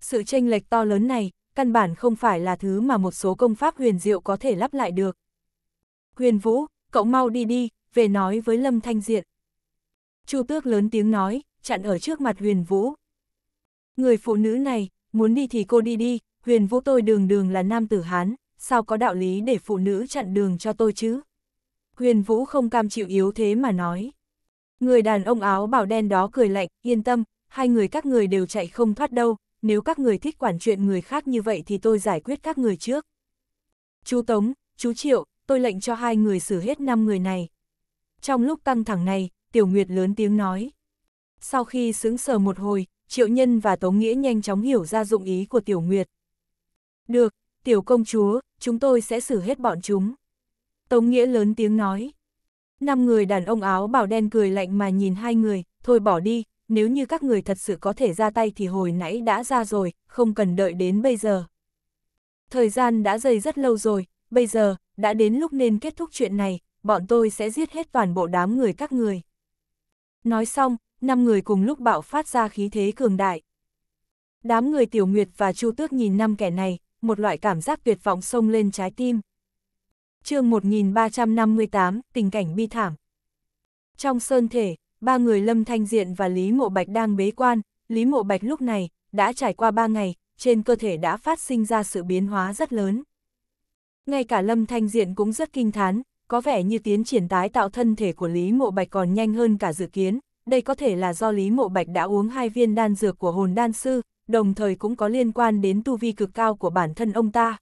Sự tranh lệch to lớn này, căn bản không phải là thứ mà một số công pháp huyền diệu có thể lắp lại được. Huyền Vũ, cậu mau đi đi, về nói với Lâm Thanh Diện. Chu Tước lớn tiếng nói, chặn ở trước mặt Huyền Vũ. Người phụ nữ này, muốn đi thì cô đi đi, huyền vũ tôi đường đường là nam tử Hán, sao có đạo lý để phụ nữ chặn đường cho tôi chứ? Huyền vũ không cam chịu yếu thế mà nói. Người đàn ông áo bảo đen đó cười lạnh, yên tâm, hai người các người đều chạy không thoát đâu, nếu các người thích quản chuyện người khác như vậy thì tôi giải quyết các người trước. Chú Tống, chú Triệu, tôi lệnh cho hai người xử hết năm người này. Trong lúc căng thẳng này, Tiểu Nguyệt lớn tiếng nói. Sau khi sững sờ một hồi, Triệu Nhân và Tống Nghĩa nhanh chóng hiểu ra dụng ý của Tiểu Nguyệt. Được, Tiểu Công Chúa, chúng tôi sẽ xử hết bọn chúng. Tống Nghĩa lớn tiếng nói. Năm người đàn ông áo bảo đen cười lạnh mà nhìn hai người, thôi bỏ đi, nếu như các người thật sự có thể ra tay thì hồi nãy đã ra rồi, không cần đợi đến bây giờ. Thời gian đã dày rất lâu rồi, bây giờ, đã đến lúc nên kết thúc chuyện này, bọn tôi sẽ giết hết toàn bộ đám người các người. Nói xong, năm người cùng lúc bạo phát ra khí thế cường đại. Đám người Tiểu Nguyệt và Chu Tước nhìn năm kẻ này, một loại cảm giác tuyệt vọng sông lên trái tim. chương 1358, tình cảnh bi thảm. Trong sơn thể, ba người Lâm Thanh Diện và Lý Mộ Bạch đang bế quan, Lý Mộ Bạch lúc này, đã trải qua ba ngày, trên cơ thể đã phát sinh ra sự biến hóa rất lớn. Ngay cả Lâm Thanh Diện cũng rất kinh thán, có vẻ như tiến triển tái tạo thân thể của Lý Mộ Bạch còn nhanh hơn cả dự kiến, đây có thể là do Lý Mộ Bạch đã uống hai viên đan dược của hồn đan sư, đồng thời cũng có liên quan đến tu vi cực cao của bản thân ông ta.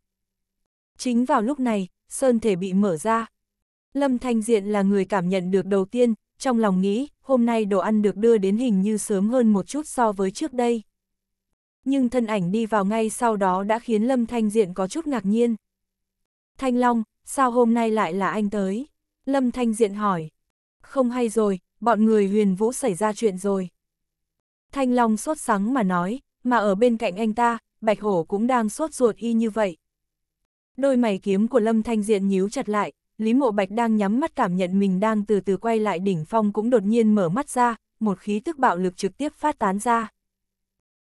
Chính vào lúc này, sơn thể bị mở ra. Lâm Thanh Diện là người cảm nhận được đầu tiên, trong lòng nghĩ, hôm nay đồ ăn được đưa đến hình như sớm hơn một chút so với trước đây. Nhưng thân ảnh đi vào ngay sau đó đã khiến Lâm Thanh Diện có chút ngạc nhiên. Thanh Long, sao hôm nay lại là anh tới? Lâm Thanh Diện hỏi. Không hay rồi, bọn người huyền vũ xảy ra chuyện rồi. Thanh Long sốt sắng mà nói, mà ở bên cạnh anh ta, Bạch Hổ cũng đang sốt ruột y như vậy. Đôi mày kiếm của Lâm Thanh Diện nhíu chặt lại, Lý Mộ Bạch đang nhắm mắt cảm nhận mình đang từ từ quay lại đỉnh phong cũng đột nhiên mở mắt ra, một khí tức bạo lực trực tiếp phát tán ra.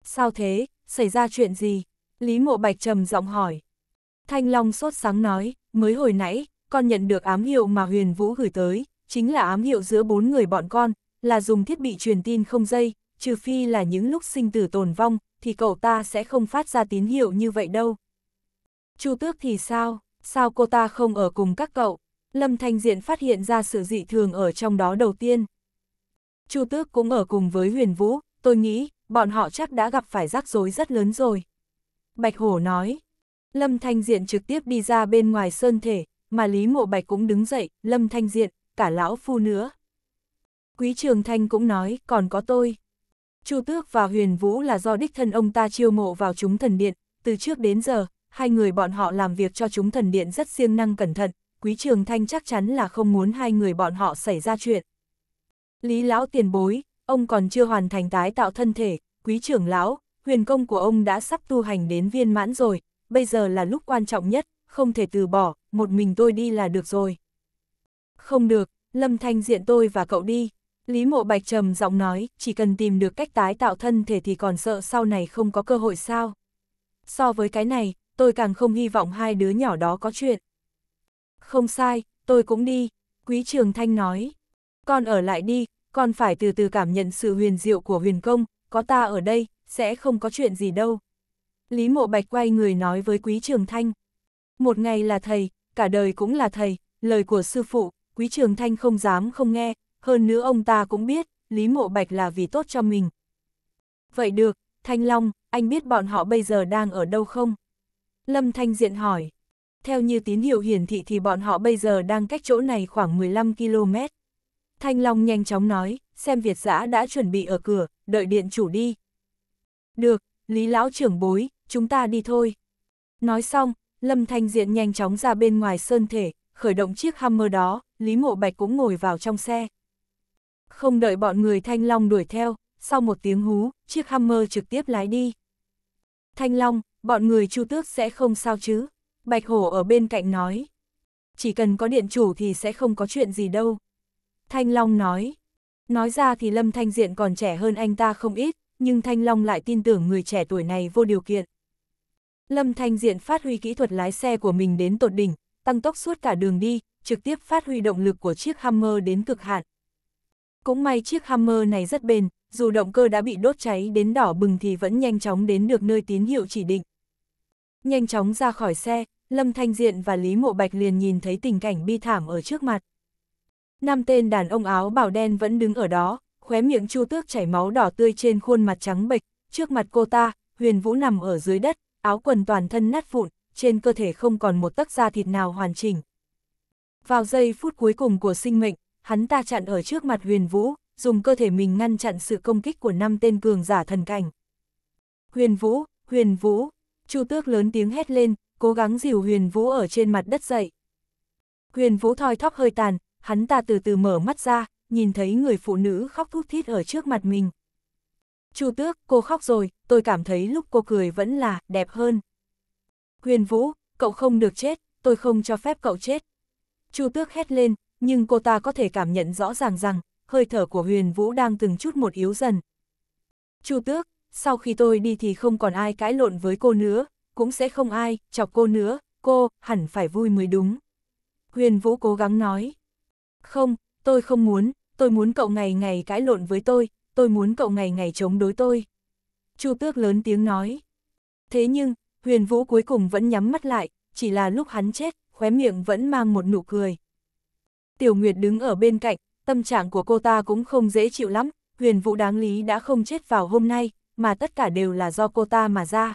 Sao thế, xảy ra chuyện gì? Lý Mộ Bạch trầm giọng hỏi. Thanh Long sốt sáng nói, mới hồi nãy, con nhận được ám hiệu mà Huyền Vũ gửi tới, chính là ám hiệu giữa bốn người bọn con, là dùng thiết bị truyền tin không dây, trừ phi là những lúc sinh tử tồn vong, thì cậu ta sẽ không phát ra tín hiệu như vậy đâu. Chu tước thì sao, sao cô ta không ở cùng các cậu? Lâm Thanh Diện phát hiện ra sự dị thường ở trong đó đầu tiên. Chu tước cũng ở cùng với huyền vũ, tôi nghĩ, bọn họ chắc đã gặp phải rắc rối rất lớn rồi. Bạch Hổ nói, Lâm Thanh Diện trực tiếp đi ra bên ngoài sơn thể, mà Lý Mộ Bạch cũng đứng dậy, Lâm Thanh Diện, cả lão phu nữa. Quý Trường Thanh cũng nói, còn có tôi. Chu Tước và Huyền Vũ là do đích thân ông ta chiêu mộ vào chúng thần điện, từ trước đến giờ, hai người bọn họ làm việc cho chúng thần điện rất siêng năng cẩn thận, Quý Trường Thanh chắc chắn là không muốn hai người bọn họ xảy ra chuyện. Lý Lão tiền bối, ông còn chưa hoàn thành tái tạo thân thể, Quý Trường Lão, huyền công của ông đã sắp tu hành đến viên mãn rồi, bây giờ là lúc quan trọng nhất, không thể từ bỏ, một mình tôi đi là được rồi. Không được, Lâm Thanh diện tôi và cậu đi. Lý Mộ Bạch trầm giọng nói, chỉ cần tìm được cách tái tạo thân thể thì còn sợ sau này không có cơ hội sao. So với cái này, tôi càng không hy vọng hai đứa nhỏ đó có chuyện. Không sai, tôi cũng đi, Quý Trường Thanh nói. Con ở lại đi, con phải từ từ cảm nhận sự huyền diệu của huyền công, có ta ở đây, sẽ không có chuyện gì đâu. Lý Mộ Bạch quay người nói với Quý Trường Thanh. Một ngày là thầy, cả đời cũng là thầy, lời của sư phụ, Quý Trường Thanh không dám không nghe, hơn nữa ông ta cũng biết, Lý Mộ Bạch là vì tốt cho mình. Vậy được, Thanh Long, anh biết bọn họ bây giờ đang ở đâu không? Lâm Thanh Diện hỏi. Theo như tín hiệu hiển thị thì bọn họ bây giờ đang cách chỗ này khoảng 15 km. Thanh Long nhanh chóng nói, xem Việt giã đã chuẩn bị ở cửa, đợi điện chủ đi. Được, Lý Lão trưởng bối, chúng ta đi thôi. Nói xong, Lâm Thanh Diện nhanh chóng ra bên ngoài sơn thể, khởi động chiếc Hammer đó, Lý Mộ Bạch cũng ngồi vào trong xe. Không đợi bọn người Thanh Long đuổi theo, sau một tiếng hú, chiếc Hammer trực tiếp lái đi. Thanh Long, bọn người Chu Tước sẽ không sao chứ? Bạch Hổ ở bên cạnh nói. Chỉ cần có điện chủ thì sẽ không có chuyện gì đâu. Thanh Long nói. Nói ra thì Lâm Thanh Diện còn trẻ hơn anh ta không ít, nhưng Thanh Long lại tin tưởng người trẻ tuổi này vô điều kiện. Lâm Thanh Diện phát huy kỹ thuật lái xe của mình đến tột đỉnh, tăng tốc suốt cả đường đi, trực tiếp phát huy động lực của chiếc Hammer đến cực hạn. Cũng may chiếc Hammer này rất bền, dù động cơ đã bị đốt cháy đến đỏ bừng thì vẫn nhanh chóng đến được nơi tín hiệu chỉ định. Nhanh chóng ra khỏi xe, Lâm Thanh Diện và Lý Mộ Bạch liền nhìn thấy tình cảnh bi thảm ở trước mặt. Năm tên đàn ông áo bảo đen vẫn đứng ở đó, khóe miệng chu tước chảy máu đỏ tươi trên khuôn mặt trắng bệch, trước mặt cô ta, huyền vũ nằm ở dưới đất, áo quần toàn thân nát vụn, trên cơ thể không còn một tấc da thịt nào hoàn chỉnh. Vào giây phút cuối cùng của sinh mệnh, hắn ta chặn ở trước mặt huyền vũ, dùng cơ thể mình ngăn chặn sự công kích của năm tên cường giả thần cảnh. Huyền vũ, huyền vũ, chu tước lớn tiếng hét lên, cố gắng dìu huyền vũ ở trên mặt đất dậy. Huyền vũ thoi thóp hơi tàn, hắn ta từ từ mở mắt ra, nhìn thấy người phụ nữ khóc thút thít ở trước mặt mình. Chu tước, cô khóc rồi, tôi cảm thấy lúc cô cười vẫn là đẹp hơn. Huyền Vũ, cậu không được chết, tôi không cho phép cậu chết. Chu Tước hét lên, nhưng cô ta có thể cảm nhận rõ ràng rằng, hơi thở của Huyền Vũ đang từng chút một yếu dần. Chu Tước, sau khi tôi đi thì không còn ai cãi lộn với cô nữa, cũng sẽ không ai chọc cô nữa, cô hẳn phải vui mới đúng. Huyền Vũ cố gắng nói. Không, tôi không muốn, tôi muốn cậu ngày ngày cãi lộn với tôi, tôi muốn cậu ngày ngày chống đối tôi. Chu Tước lớn tiếng nói. Thế nhưng, huyền vũ cuối cùng vẫn nhắm mắt lại, chỉ là lúc hắn chết, khóe miệng vẫn mang một nụ cười. Tiểu Nguyệt đứng ở bên cạnh, tâm trạng của cô ta cũng không dễ chịu lắm, huyền vũ đáng lý đã không chết vào hôm nay, mà tất cả đều là do cô ta mà ra.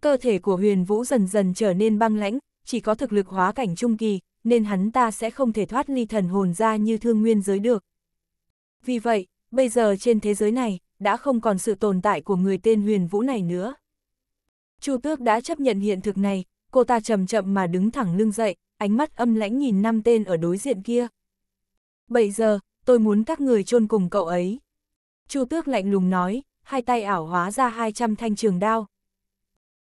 Cơ thể của huyền vũ dần dần trở nên băng lãnh, chỉ có thực lực hóa cảnh trung kỳ, nên hắn ta sẽ không thể thoát ly thần hồn ra như thương nguyên giới được. Vì vậy, bây giờ trên thế giới này, đã không còn sự tồn tại của người tên huyền vũ này nữa. Chu Tước đã chấp nhận hiện thực này, cô ta chậm chậm mà đứng thẳng lưng dậy, ánh mắt âm lãnh nhìn năm tên ở đối diện kia. Bây giờ, tôi muốn các người chôn cùng cậu ấy. Chu Tước lạnh lùng nói, hai tay ảo hóa ra 200 thanh trường đao.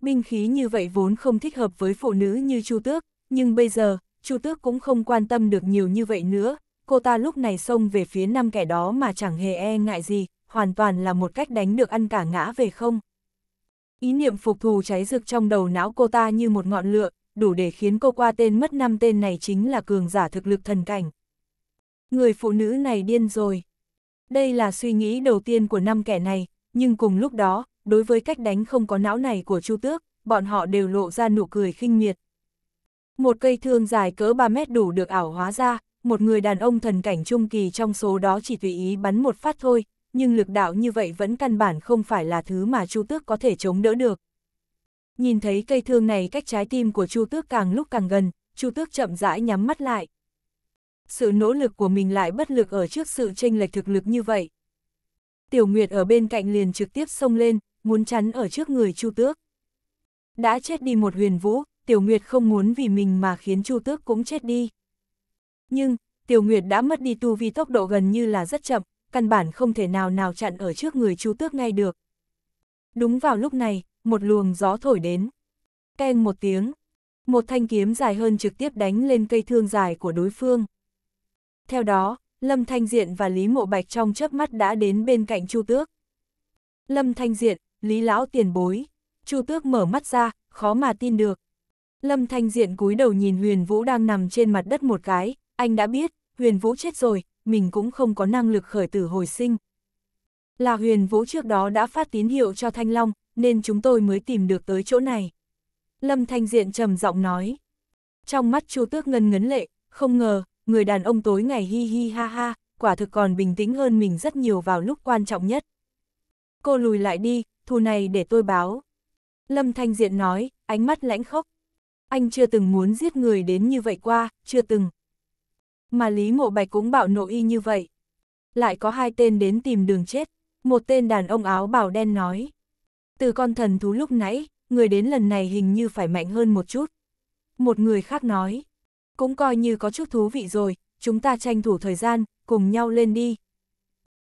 Binh khí như vậy vốn không thích hợp với phụ nữ như Chu Tước, nhưng bây giờ, Chu Tước cũng không quan tâm được nhiều như vậy nữa, cô ta lúc này xông về phía năm kẻ đó mà chẳng hề e ngại gì, hoàn toàn là một cách đánh được ăn cả ngã về không. Ý niệm phục thù cháy rực trong đầu não cô ta như một ngọn lửa, đủ để khiến cô qua tên mất năm tên này chính là cường giả thực lực thần cảnh. Người phụ nữ này điên rồi. Đây là suy nghĩ đầu tiên của năm kẻ này, nhưng cùng lúc đó, đối với cách đánh không có não này của Chu Tước, bọn họ đều lộ ra nụ cười khinh miệt. Một cây thương dài cỡ 3 mét đủ được ảo hóa ra, một người đàn ông thần cảnh trung kỳ trong số đó chỉ tùy ý bắn một phát thôi, nhưng lực đạo như vậy vẫn căn bản không phải là thứ mà Chu Tước có thể chống đỡ được. Nhìn thấy cây thương này cách trái tim của Chu Tước càng lúc càng gần, Chu Tước chậm rãi nhắm mắt lại. Sự nỗ lực của mình lại bất lực ở trước sự chênh lệch thực lực như vậy. Tiểu Nguyệt ở bên cạnh liền trực tiếp xông lên, muốn chắn ở trước người Chu Tước. Đã chết đi một huyền vũ, Tiểu Nguyệt không muốn vì mình mà khiến Chu Tước cũng chết đi. Nhưng, Tiểu Nguyệt đã mất đi tu vi tốc độ gần như là rất chậm, căn bản không thể nào nào chặn ở trước người Chu Tước ngay được. Đúng vào lúc này, một luồng gió thổi đến. Keng một tiếng, một thanh kiếm dài hơn trực tiếp đánh lên cây thương dài của đối phương. Theo đó, Lâm Thanh Diện và Lý Mộ Bạch trong chớp mắt đã đến bên cạnh Chu Tước. Lâm Thanh Diện, Lý Lão tiền bối, Chu Tước mở mắt ra, khó mà tin được. Lâm Thanh Diện cúi đầu nhìn Huyền Vũ đang nằm trên mặt đất một cái, anh đã biết, Huyền Vũ chết rồi, mình cũng không có năng lực khởi tử hồi sinh. Là huyền vũ trước đó đã phát tín hiệu cho Thanh Long, nên chúng tôi mới tìm được tới chỗ này. Lâm Thanh Diện trầm giọng nói. Trong mắt Chu Tước Ngân ngấn lệ, không ngờ, người đàn ông tối ngày hi hi ha ha, quả thực còn bình tĩnh hơn mình rất nhiều vào lúc quan trọng nhất. Cô lùi lại đi, thù này để tôi báo. Lâm Thanh Diện nói, ánh mắt lãnh khốc. Anh chưa từng muốn giết người đến như vậy qua, chưa từng. Mà Lý Mộ Bạch cũng bạo nộ y như vậy. Lại có hai tên đến tìm đường chết, một tên đàn ông áo bào đen nói. Từ con thần thú lúc nãy, người đến lần này hình như phải mạnh hơn một chút. Một người khác nói, cũng coi như có chút thú vị rồi, chúng ta tranh thủ thời gian, cùng nhau lên đi.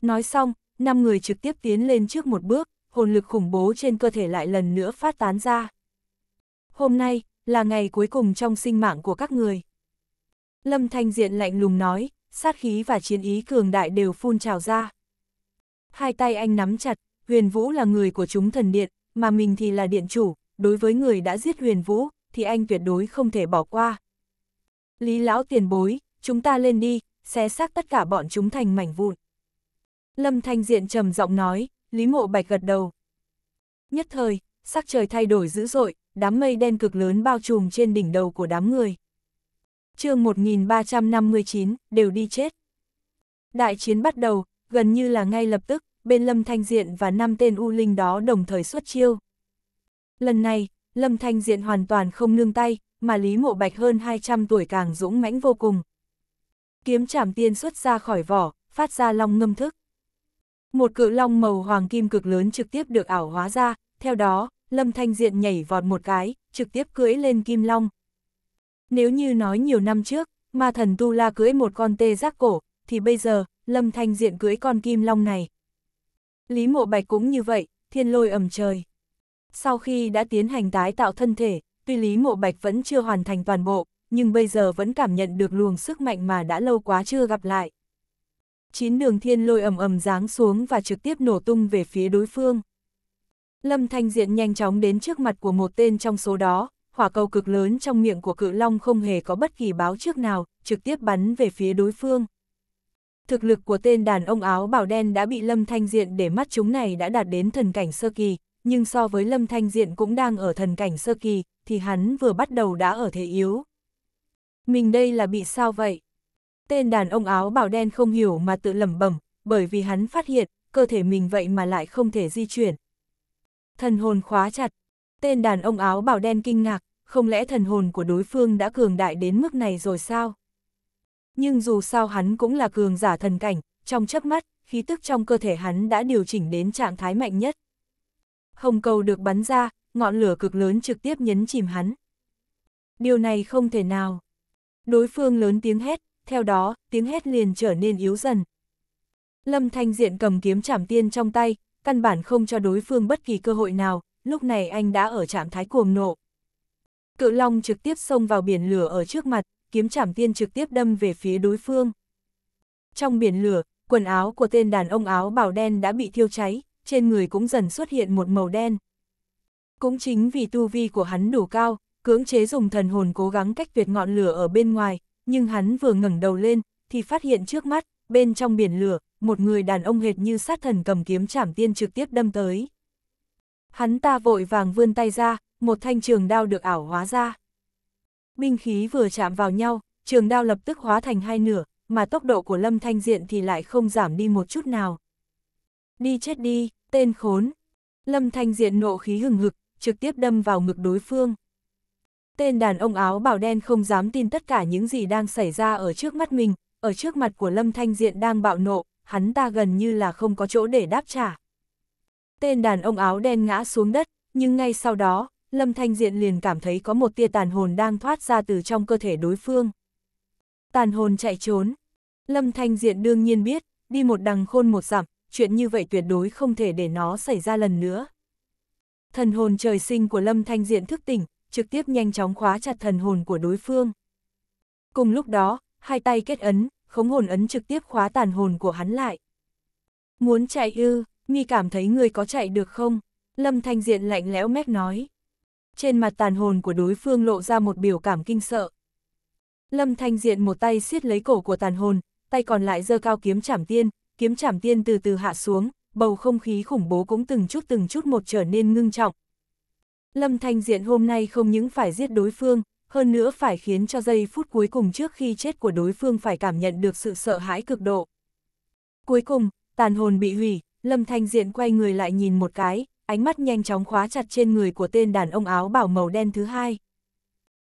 Nói xong, năm người trực tiếp tiến lên trước một bước, hồn lực khủng bố trên cơ thể lại lần nữa phát tán ra. Hôm nay, là ngày cuối cùng trong sinh mạng của các người. Lâm Thanh Diện lạnh lùng nói, sát khí và chiến ý cường đại đều phun trào ra. Hai tay anh nắm chặt, huyền vũ là người của chúng thần điện, mà mình thì là điện chủ, đối với người đã giết huyền vũ, thì anh tuyệt đối không thể bỏ qua. Lý lão tiền bối, chúng ta lên đi, xé xác tất cả bọn chúng thành mảnh vụn. Lâm Thanh Diện trầm giọng nói, Lý Mộ Bạch gật đầu. Nhất thời, sắc trời thay đổi dữ dội, đám mây đen cực lớn bao trùm trên đỉnh đầu của đám người chương 1359, đều đi chết. Đại chiến bắt đầu, gần như là ngay lập tức, bên Lâm Thanh Diện và năm tên U Linh đó đồng thời xuất chiêu. Lần này, Lâm Thanh Diện hoàn toàn không nương tay, mà Lý Mộ Bạch hơn 200 tuổi càng dũng mãnh vô cùng. Kiếm chảm tiên xuất ra khỏi vỏ, phát ra long ngâm thức. Một cự long màu hoàng kim cực lớn trực tiếp được ảo hóa ra, theo đó, Lâm Thanh Diện nhảy vọt một cái, trực tiếp cưỡi lên kim long, nếu như nói nhiều năm trước, ma thần Tu La cưỡi một con tê giác cổ, thì bây giờ, Lâm Thanh Diện cưỡi con kim long này. Lý Mộ Bạch cũng như vậy, thiên lôi ẩm trời. Sau khi đã tiến hành tái tạo thân thể, tuy Lý Mộ Bạch vẫn chưa hoàn thành toàn bộ, nhưng bây giờ vẫn cảm nhận được luồng sức mạnh mà đã lâu quá chưa gặp lại. Chín đường thiên lôi ầm ầm giáng xuống và trực tiếp nổ tung về phía đối phương. Lâm Thanh Diện nhanh chóng đến trước mặt của một tên trong số đó, hỏa cầu cực lớn trong miệng của cự long không hề có bất kỳ báo trước nào, trực tiếp bắn về phía đối phương. Thực lực của tên đàn ông áo bảo đen đã bị Lâm Thanh Diện để mắt chúng này đã đạt đến thần cảnh sơ kỳ, nhưng so với Lâm Thanh Diện cũng đang ở thần cảnh sơ kỳ, thì hắn vừa bắt đầu đã ở thế yếu. Mình đây là bị sao vậy? Tên đàn ông áo bảo đen không hiểu mà tự lẩm bẩm, bởi vì hắn phát hiện, cơ thể mình vậy mà lại không thể di chuyển. Thần hồn khóa chặt, tên đàn ông áo bảo đen kinh ngạc, không lẽ thần hồn của đối phương đã cường đại đến mức này rồi sao? Nhưng dù sao hắn cũng là cường giả thần cảnh, trong chớp mắt, khí tức trong cơ thể hắn đã điều chỉnh đến trạng thái mạnh nhất. Hồng cầu được bắn ra, ngọn lửa cực lớn trực tiếp nhấn chìm hắn. Điều này không thể nào. Đối phương lớn tiếng hét, theo đó, tiếng hét liền trở nên yếu dần. Lâm Thanh Diện cầm kiếm chảm tiên trong tay, căn bản không cho đối phương bất kỳ cơ hội nào, lúc này anh đã ở trạng thái cuồng nộ cự long trực tiếp xông vào biển lửa ở trước mặt, kiếm chảm tiên trực tiếp đâm về phía đối phương. Trong biển lửa, quần áo của tên đàn ông áo bào đen đã bị thiêu cháy, trên người cũng dần xuất hiện một màu đen. Cũng chính vì tu vi của hắn đủ cao, cưỡng chế dùng thần hồn cố gắng cách tuyệt ngọn lửa ở bên ngoài, nhưng hắn vừa ngẩng đầu lên, thì phát hiện trước mắt, bên trong biển lửa, một người đàn ông hệt như sát thần cầm kiếm chảm tiên trực tiếp đâm tới. Hắn ta vội vàng vươn tay ra, một thanh trường đao được ảo hóa ra. Binh khí vừa chạm vào nhau, trường đao lập tức hóa thành hai nửa, mà tốc độ của Lâm Thanh Diện thì lại không giảm đi một chút nào. Đi chết đi, tên khốn. Lâm Thanh Diện nộ khí hừng hực, trực tiếp đâm vào ngực đối phương. Tên đàn ông áo bào đen không dám tin tất cả những gì đang xảy ra ở trước mắt mình, ở trước mặt của Lâm Thanh Diện đang bạo nộ, hắn ta gần như là không có chỗ để đáp trả tên đàn ông áo đen ngã xuống đất, nhưng ngay sau đó, Lâm Thanh Diện liền cảm thấy có một tia tàn hồn đang thoát ra từ trong cơ thể đối phương. Tàn hồn chạy trốn. Lâm Thanh Diện đương nhiên biết, đi một đằng khôn một dặm, chuyện như vậy tuyệt đối không thể để nó xảy ra lần nữa. Thần hồn trời sinh của Lâm Thanh Diện thức tỉnh, trực tiếp nhanh chóng khóa chặt thần hồn của đối phương. Cùng lúc đó, hai tay kết ấn, khống hồn ấn trực tiếp khóa tàn hồn của hắn lại. Muốn chạy ư, Nghi cảm thấy người có chạy được không? Lâm Thanh Diện lạnh lẽo mép nói. Trên mặt tàn hồn của đối phương lộ ra một biểu cảm kinh sợ. Lâm Thanh Diện một tay siết lấy cổ của tàn hồn, tay còn lại giơ cao kiếm chảm tiên, kiếm chảm tiên từ từ hạ xuống, bầu không khí khủng bố cũng từng chút từng chút một trở nên ngưng trọng. Lâm Thanh Diện hôm nay không những phải giết đối phương, hơn nữa phải khiến cho giây phút cuối cùng trước khi chết của đối phương phải cảm nhận được sự sợ hãi cực độ. Cuối cùng, tàn hồn bị hủy, Lâm Thanh Diện quay người lại nhìn một cái, ánh mắt nhanh chóng khóa chặt trên người của tên đàn ông áo bảo màu đen thứ hai.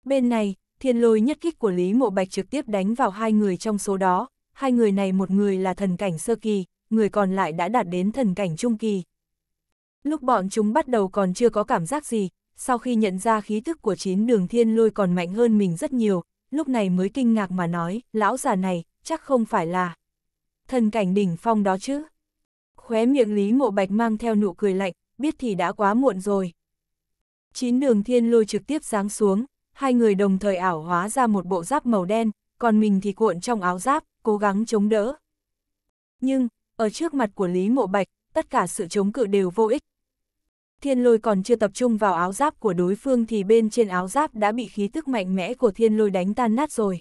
Bên này, thiên lôi nhất kích của Lý Mộ Bạch trực tiếp đánh vào hai người trong số đó, hai người này một người là thần cảnh sơ kỳ, người còn lại đã đạt đến thần cảnh trung kỳ. Lúc bọn chúng bắt đầu còn chưa có cảm giác gì, sau khi nhận ra khí thức của chín đường thiên lôi còn mạnh hơn mình rất nhiều, lúc này mới kinh ngạc mà nói, lão già này, chắc không phải là thần cảnh đỉnh phong đó chứ. Khóe miệng Lý Mộ Bạch mang theo nụ cười lạnh, biết thì đã quá muộn rồi. Chín đường thiên lôi trực tiếp giáng xuống, hai người đồng thời ảo hóa ra một bộ giáp màu đen, còn mình thì cuộn trong áo giáp, cố gắng chống đỡ. Nhưng, ở trước mặt của Lý Mộ Bạch, tất cả sự chống cự đều vô ích. Thiên lôi còn chưa tập trung vào áo giáp của đối phương thì bên trên áo giáp đã bị khí tức mạnh mẽ của thiên lôi đánh tan nát rồi.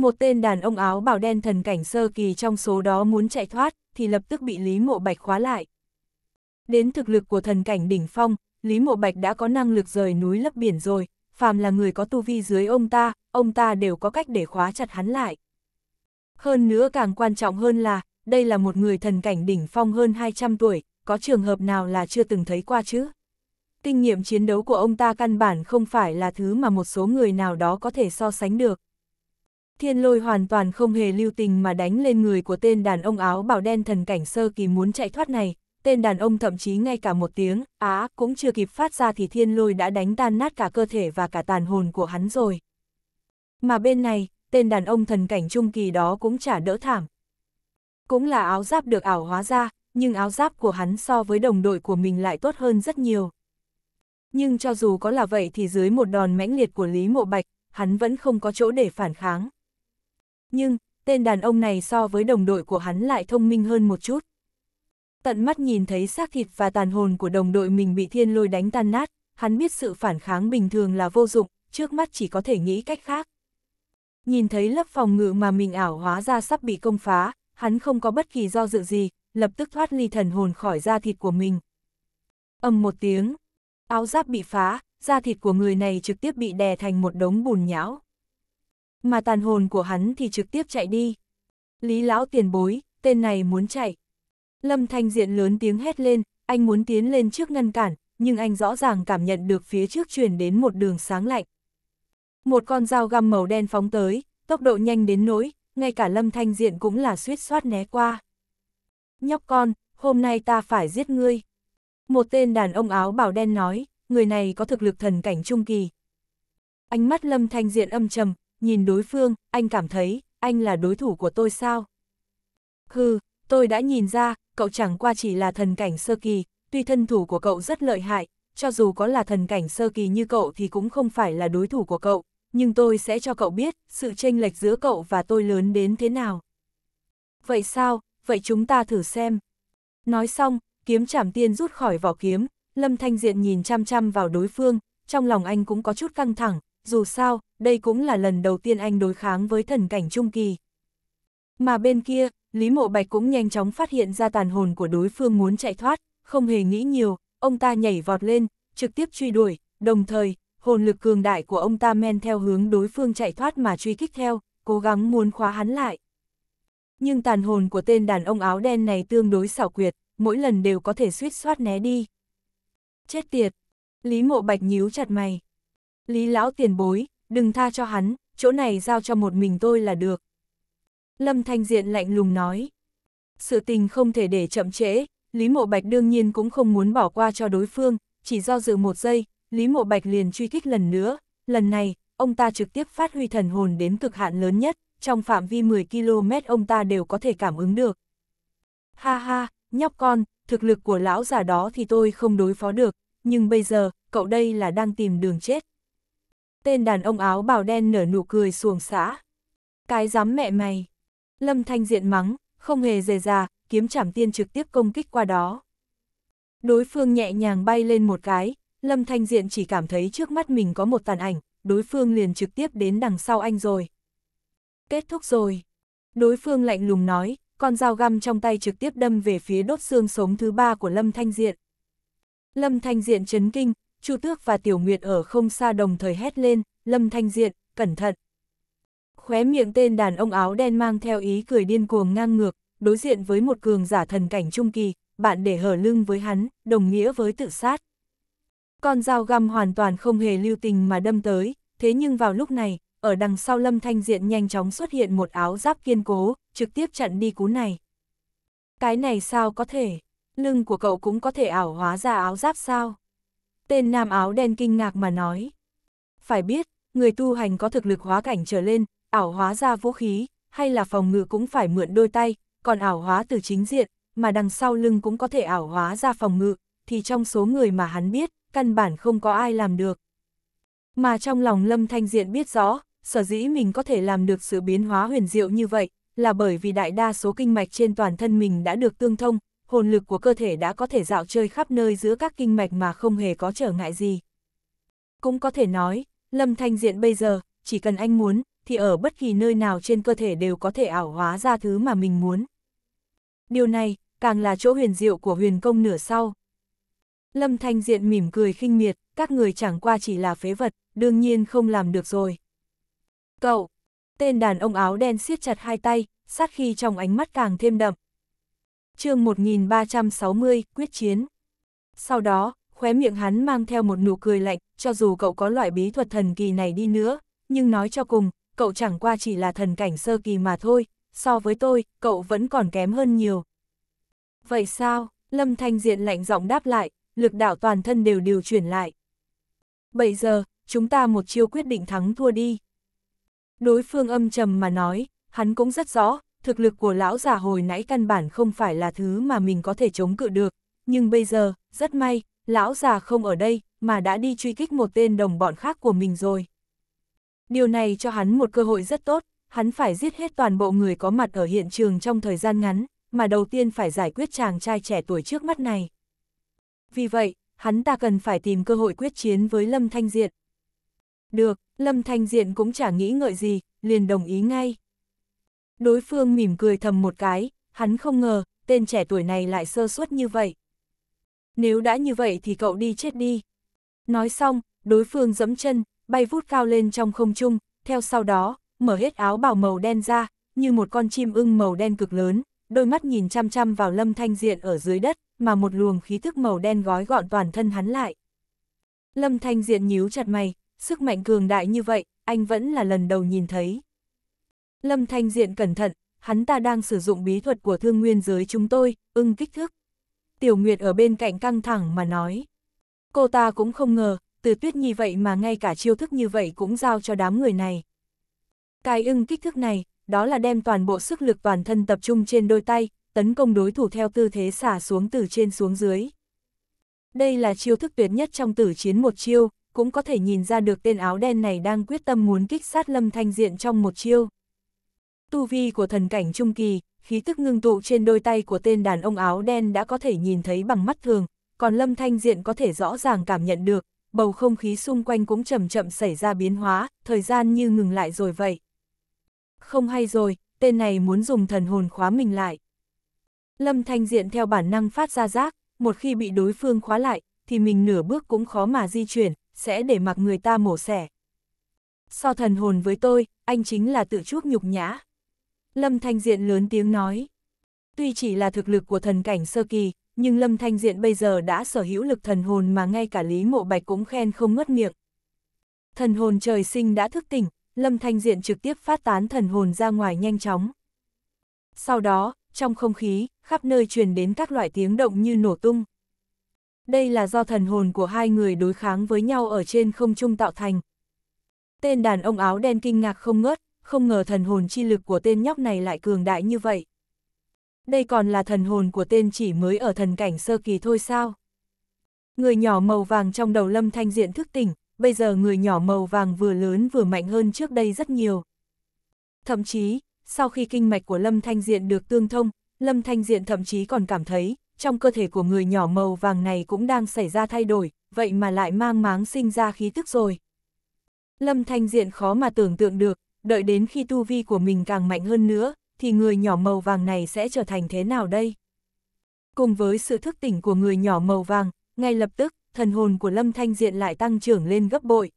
Một tên đàn ông áo bào đen thần cảnh sơ kỳ trong số đó muốn chạy thoát, thì lập tức bị Lý Mộ Bạch khóa lại. Đến thực lực của thần cảnh đỉnh phong, Lý Mộ Bạch đã có năng lực rời núi lấp biển rồi, phàm là người có tu vi dưới ông ta, ông ta đều có cách để khóa chặt hắn lại. Hơn nữa càng quan trọng hơn là, đây là một người thần cảnh đỉnh phong hơn 200 tuổi, có trường hợp nào là chưa từng thấy qua chứ? Kinh nghiệm chiến đấu của ông ta căn bản không phải là thứ mà một số người nào đó có thể so sánh được. Thiên lôi hoàn toàn không hề lưu tình mà đánh lên người của tên đàn ông áo bào đen thần cảnh sơ kỳ muốn chạy thoát này, tên đàn ông thậm chí ngay cả một tiếng, á, cũng chưa kịp phát ra thì thiên lôi đã đánh tan nát cả cơ thể và cả tàn hồn của hắn rồi. Mà bên này, tên đàn ông thần cảnh trung kỳ đó cũng chả đỡ thảm. Cũng là áo giáp được ảo hóa ra, nhưng áo giáp của hắn so với đồng đội của mình lại tốt hơn rất nhiều. Nhưng cho dù có là vậy thì dưới một đòn mãnh liệt của Lý Mộ Bạch, hắn vẫn không có chỗ để phản kháng nhưng tên đàn ông này so với đồng đội của hắn lại thông minh hơn một chút. Tận mắt nhìn thấy xác thịt và tàn hồn của đồng đội mình bị thiên lôi đánh tan nát, hắn biết sự phản kháng bình thường là vô dụng, trước mắt chỉ có thể nghĩ cách khác. Nhìn thấy lớp phòng ngự mà mình ảo hóa ra sắp bị công phá, hắn không có bất kỳ do dự gì, lập tức thoát ly thần hồn khỏi da thịt của mình. ầm một tiếng, áo giáp bị phá, da thịt của người này trực tiếp bị đè thành một đống bùn nhão mà tàn hồn của hắn thì trực tiếp chạy đi. Lý lão tiền bối, tên này muốn chạy. Lâm Thanh Diện lớn tiếng hét lên, anh muốn tiến lên trước ngăn cản, nhưng anh rõ ràng cảm nhận được phía trước truyền đến một đường sáng lạnh. Một con dao găm màu đen phóng tới, tốc độ nhanh đến nỗi, ngay cả Lâm Thanh Diện cũng là suýt soát né qua. Nhóc con, hôm nay ta phải giết ngươi. Một tên đàn ông áo bảo đen nói, người này có thực lực thần cảnh trung kỳ. Ánh mắt Lâm Thanh Diện âm trầm, nhìn đối phương, anh cảm thấy, anh là đối thủ của tôi sao? Hừ, tôi đã nhìn ra, cậu chẳng qua chỉ là thần cảnh sơ kỳ, tuy thân thủ của cậu rất lợi hại, cho dù có là thần cảnh sơ kỳ như cậu thì cũng không phải là đối thủ của cậu, nhưng tôi sẽ cho cậu biết sự chênh lệch giữa cậu và tôi lớn đến thế nào. Vậy sao, vậy chúng ta thử xem. Nói xong, kiếm chảm tiên rút khỏi vỏ kiếm, Lâm Thanh Diện nhìn chăm chăm vào đối phương, trong lòng anh cũng có chút căng thẳng, dù sao, đây cũng là lần đầu tiên anh đối kháng với thần cảnh trung kỳ. Mà bên kia, Lý Mộ Bạch cũng nhanh chóng phát hiện ra tàn hồn của đối phương muốn chạy thoát, không hề nghĩ nhiều, ông ta nhảy vọt lên, trực tiếp truy đuổi, đồng thời, hồn lực cường đại của ông ta men theo hướng đối phương chạy thoát mà truy kích theo, cố gắng muốn khóa hắn lại. Nhưng tàn hồn của tên đàn ông áo đen này tương đối xảo quyệt, mỗi lần đều có thể suýt soát né đi. Chết tiệt! Lý Mộ Bạch nhíu chặt mày. Lý lão tiền bối, đừng tha cho hắn, chỗ này giao cho một mình tôi là được. Lâm Thanh Diện lạnh lùng nói. Sự tình không thể để chậm trễ, Lý Mộ Bạch đương nhiên cũng không muốn bỏ qua cho đối phương, chỉ do dự một giây, Lý Mộ Bạch liền truy kích lần nữa, lần này, ông ta trực tiếp phát huy thần hồn đến cực hạn lớn nhất, trong phạm vi 10 km ông ta đều có thể cảm ứng được. Ha ha, nhóc con, thực lực của lão già đó thì tôi không đối phó được, nhưng bây giờ, cậu đây là đang tìm đường chết. Tên đàn ông áo bào đen nở nụ cười xuồng xã. Cái dám mẹ mày. Lâm Thanh Diện mắng, không hề dè dà, kiếm chảm tiên trực tiếp công kích qua đó. Đối phương nhẹ nhàng bay lên một cái, Lâm Thanh Diện chỉ cảm thấy trước mắt mình có một tàn ảnh, đối phương liền trực tiếp đến đằng sau anh rồi. Kết thúc rồi. Đối phương lạnh lùng nói, con dao găm trong tay trực tiếp đâm về phía đốt xương sống thứ ba của Lâm Thanh Diện. Lâm Thanh Diện chấn kinh, Chu Tước và Tiểu Nguyệt ở không xa đồng thời hét lên, Lâm Thanh Diện, cẩn thận. Khóe miệng tên đàn ông áo đen mang theo ý cười điên cuồng ngang ngược, đối diện với một cường giả thần cảnh trung kỳ, bạn để hở lưng với hắn, đồng nghĩa với tự sát. Con dao găm hoàn toàn không hề lưu tình mà đâm tới, thế nhưng vào lúc này, ở đằng sau Lâm Thanh Diện nhanh chóng xuất hiện một áo giáp kiên cố, trực tiếp chặn đi cú này. Cái này sao có thể? Lưng của cậu cũng có thể ảo hóa ra áo giáp sao? Tên nam áo đen kinh ngạc mà nói. Phải biết, người tu hành có thực lực hóa cảnh trở lên, ảo hóa ra vũ khí, hay là phòng ngự cũng phải mượn đôi tay, còn ảo hóa từ chính diện, mà đằng sau lưng cũng có thể ảo hóa ra phòng ngự, thì trong số người mà hắn biết, căn bản không có ai làm được. Mà trong lòng Lâm Thanh Diện biết rõ, sở dĩ mình có thể làm được sự biến hóa huyền diệu như vậy, là bởi vì đại đa số kinh mạch trên toàn thân mình đã được tương thông, hồn lực của cơ thể đã có thể dạo chơi khắp nơi giữa các kinh mạch mà không hề có trở ngại gì. Cũng có thể nói, Lâm Thanh Diện bây giờ, chỉ cần anh muốn, thì ở bất kỳ nơi nào trên cơ thể đều có thể ảo hóa ra thứ mà mình muốn. Điều này, càng là chỗ huyền diệu của huyền công nửa sau. Lâm Thanh Diện mỉm cười khinh miệt, các người chẳng qua chỉ là phế vật, đương nhiên không làm được rồi. Cậu, tên đàn ông áo đen siết chặt hai tay, sát khi trong ánh mắt càng thêm đậm, chương 1360, quyết chiến. Sau đó, khóe miệng hắn mang theo một nụ cười lạnh, cho dù cậu có loại bí thuật thần kỳ này đi nữa, nhưng nói cho cùng, cậu chẳng qua chỉ là thần cảnh sơ kỳ mà thôi, so với tôi, cậu vẫn còn kém hơn nhiều. Vậy sao? Lâm Thanh Diện lạnh giọng đáp lại, lực đạo toàn thân đều điều chuyển lại. Bây giờ, chúng ta một chiêu quyết định thắng thua đi. Đối phương âm trầm mà nói, hắn cũng rất rõ, thực lực của lão già hồi nãy căn bản không phải là thứ mà mình có thể chống cự được, nhưng bây giờ, rất may, lão già không ở đây, mà đã đi truy kích một tên đồng bọn khác của mình rồi. Điều này cho hắn một cơ hội rất tốt, hắn phải giết hết toàn bộ người có mặt ở hiện trường trong thời gian ngắn, mà đầu tiên phải giải quyết chàng trai trẻ tuổi trước mắt này. Vì vậy, hắn ta cần phải tìm cơ hội quyết chiến với Lâm Thanh Diện. Được, Lâm Thanh Diện cũng chả nghĩ ngợi gì, liền đồng ý ngay. Đối phương mỉm cười thầm một cái, hắn không ngờ, tên trẻ tuổi này lại sơ suất như vậy. Nếu đã như vậy thì cậu đi chết đi. Nói xong, đối phương giẫm chân, bay vút cao lên trong không trung, theo sau đó, mở hết áo bào màu đen ra, như một con chim ưng màu đen cực lớn, đôi mắt nhìn chăm chăm vào lâm thanh diện ở dưới đất, mà một luồng khí thức màu đen gói gọn toàn thân hắn lại. Lâm thanh diện nhíu chặt mày, sức mạnh cường đại như vậy, anh vẫn là lần đầu nhìn thấy. Lâm Thanh Diện cẩn thận, hắn ta đang sử dụng bí thuật của thương nguyên giới chúng tôi, ưng kích thước. Tiểu Nguyệt ở bên cạnh căng thẳng mà nói. Cô ta cũng không ngờ, từ tuyết như vậy mà ngay cả chiêu thức như vậy cũng giao cho đám người này. Cái ưng kích thước này, đó là đem toàn bộ sức lực toàn thân tập trung trên đôi tay, tấn công đối thủ theo tư thế xả xuống từ trên xuống dưới. Đây là chiêu thức tuyệt nhất trong tử chiến một chiêu, cũng có thể nhìn ra được tên áo đen này đang quyết tâm muốn kích sát Lâm Thanh Diện trong một chiêu. Tu vi của thần cảnh trung kỳ, khí tức ngưng tụ trên đôi tay của tên đàn ông áo đen đã có thể nhìn thấy bằng mắt thường, còn Lâm Thanh Diện có thể rõ ràng cảm nhận được, bầu không khí xung quanh cũng chậm chậm xảy ra biến hóa, thời gian như ngừng lại rồi vậy. Không hay rồi, tên này muốn dùng thần hồn khóa mình lại. Lâm Thanh Diện theo bản năng phát ra rác, một khi bị đối phương khóa lại, thì mình nửa bước cũng khó mà di chuyển, sẽ để mặc người ta mổ xẻ. So thần hồn với tôi, anh chính là tự chuốc nhục nhã. Lâm Thanh Diện lớn tiếng nói. Tuy chỉ là thực lực của thần cảnh sơ kỳ, nhưng Lâm Thanh Diện bây giờ đã sở hữu lực thần hồn mà ngay cả Lý Mộ Bạch cũng khen không ngất miệng. Thần hồn trời sinh đã thức tỉnh, Lâm Thanh Diện trực tiếp phát tán thần hồn ra ngoài nhanh chóng. Sau đó, trong không khí, khắp nơi truyền đến các loại tiếng động như nổ tung. Đây là do thần hồn của hai người đối kháng với nhau ở trên không trung tạo thành. Tên đàn ông áo đen kinh ngạc không ngớt, không ngờ thần hồn chi lực của tên nhóc này lại cường đại như vậy. Đây còn là thần hồn của tên chỉ mới ở thần cảnh sơ kỳ thôi sao? Người nhỏ màu vàng trong đầu lâm thanh diện thức tỉnh, bây giờ người nhỏ màu vàng vừa lớn vừa mạnh hơn trước đây rất nhiều. Thậm chí, sau khi kinh mạch của lâm thanh diện được tương thông, lâm thanh diện thậm chí còn cảm thấy, trong cơ thể của người nhỏ màu vàng này cũng đang xảy ra thay đổi, vậy mà lại mang máng sinh ra khí tức rồi. Lâm thanh diện khó mà tưởng tượng được, đợi đến khi tu vi của mình càng mạnh hơn nữa, thì người nhỏ màu vàng này sẽ trở thành thế nào đây? Cùng với sự thức tỉnh của người nhỏ màu vàng, ngay lập tức, thần hồn của Lâm Thanh Diện lại tăng trưởng lên gấp bội.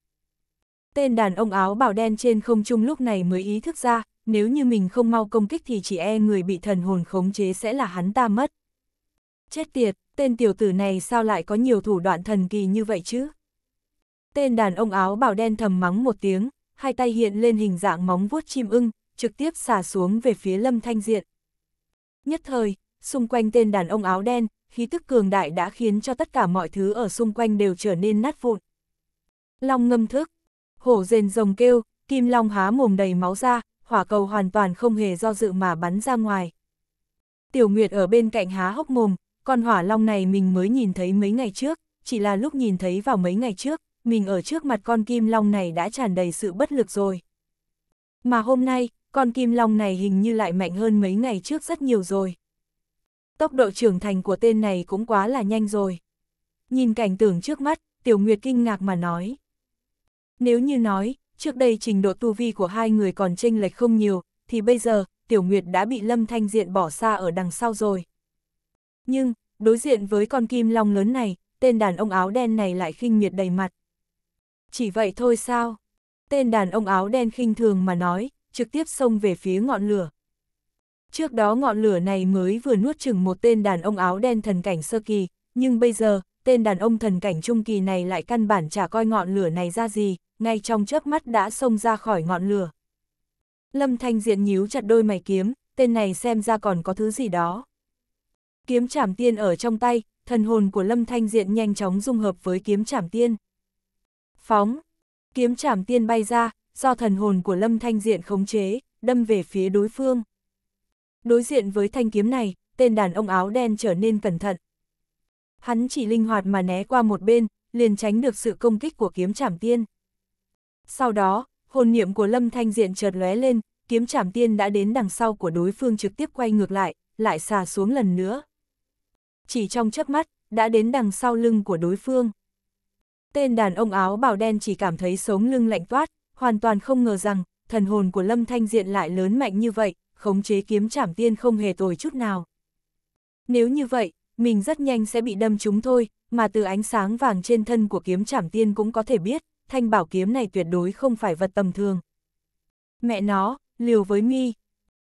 Tên đàn ông áo bào đen trên không trung lúc này mới ý thức ra, nếu như mình không mau công kích thì chỉ e người bị thần hồn khống chế sẽ là hắn ta mất. Chết tiệt, tên tiểu tử này sao lại có nhiều thủ đoạn thần kỳ như vậy chứ? Tên đàn ông áo bào đen thầm mắng một tiếng, hai tay hiện lên hình dạng móng vuốt chim ưng, trực tiếp xả xuống về phía Lâm Thanh Diện. Nhất thời, xung quanh tên đàn ông áo đen, khí tức cường đại đã khiến cho tất cả mọi thứ ở xung quanh đều trở nên nát vụn. Long ngâm thức, hổ rền rồng kêu, kim long há mồm đầy máu ra, hỏa cầu hoàn toàn không hề do dự mà bắn ra ngoài. Tiểu Nguyệt ở bên cạnh há hốc mồm, con hỏa long này mình mới nhìn thấy mấy ngày trước, chỉ là lúc nhìn thấy vào mấy ngày trước, mình ở trước mặt con kim long này đã tràn đầy sự bất lực rồi. Mà hôm nay, con kim long này hình như lại mạnh hơn mấy ngày trước rất nhiều rồi. Tốc độ trưởng thành của tên này cũng quá là nhanh rồi. Nhìn cảnh tưởng trước mắt, Tiểu Nguyệt kinh ngạc mà nói. Nếu như nói, trước đây trình độ tu vi của hai người còn chênh lệch không nhiều, thì bây giờ, Tiểu Nguyệt đã bị Lâm Thanh Diện bỏ xa ở đằng sau rồi. Nhưng, đối diện với con kim long lớn này, tên đàn ông áo đen này lại khinh miệt đầy mặt. Chỉ vậy thôi sao? Tên đàn ông áo đen khinh thường mà nói, trực tiếp xông về phía ngọn lửa. Trước đó ngọn lửa này mới vừa nuốt chừng một tên đàn ông áo đen thần cảnh sơ kỳ, nhưng bây giờ, tên đàn ông thần cảnh trung kỳ này lại căn bản chả coi ngọn lửa này ra gì, ngay trong chớp mắt đã xông ra khỏi ngọn lửa. Lâm Thanh Diện nhíu chặt đôi mày kiếm, tên này xem ra còn có thứ gì đó. Kiếm chảm tiên ở trong tay, thần hồn của Lâm Thanh Diện nhanh chóng dung hợp với kiếm chảm tiên. Phóng! Kiếm chảm tiên bay ra, do thần hồn của Lâm Thanh Diện khống chế, đâm về phía đối phương. Đối diện với thanh kiếm này, tên đàn ông áo đen trở nên cẩn thận. Hắn chỉ linh hoạt mà né qua một bên, liền tránh được sự công kích của kiếm chảm tiên. Sau đó, hồn niệm của Lâm Thanh Diện chợt lóe lên, kiếm chảm tiên đã đến đằng sau của đối phương trực tiếp quay ngược lại, lại xà xuống lần nữa. Chỉ trong chớp mắt, đã đến đằng sau lưng của đối phương. Tên đàn ông áo bào đen chỉ cảm thấy sống lưng lạnh toát, hoàn toàn không ngờ rằng, thần hồn của Lâm Thanh Diện lại lớn mạnh như vậy, khống chế kiếm trảm tiên không hề tồi chút nào. Nếu như vậy, mình rất nhanh sẽ bị đâm chúng thôi, mà từ ánh sáng vàng trên thân của kiếm trảm tiên cũng có thể biết, thanh bảo kiếm này tuyệt đối không phải vật tầm thường. Mẹ nó, liều với mi.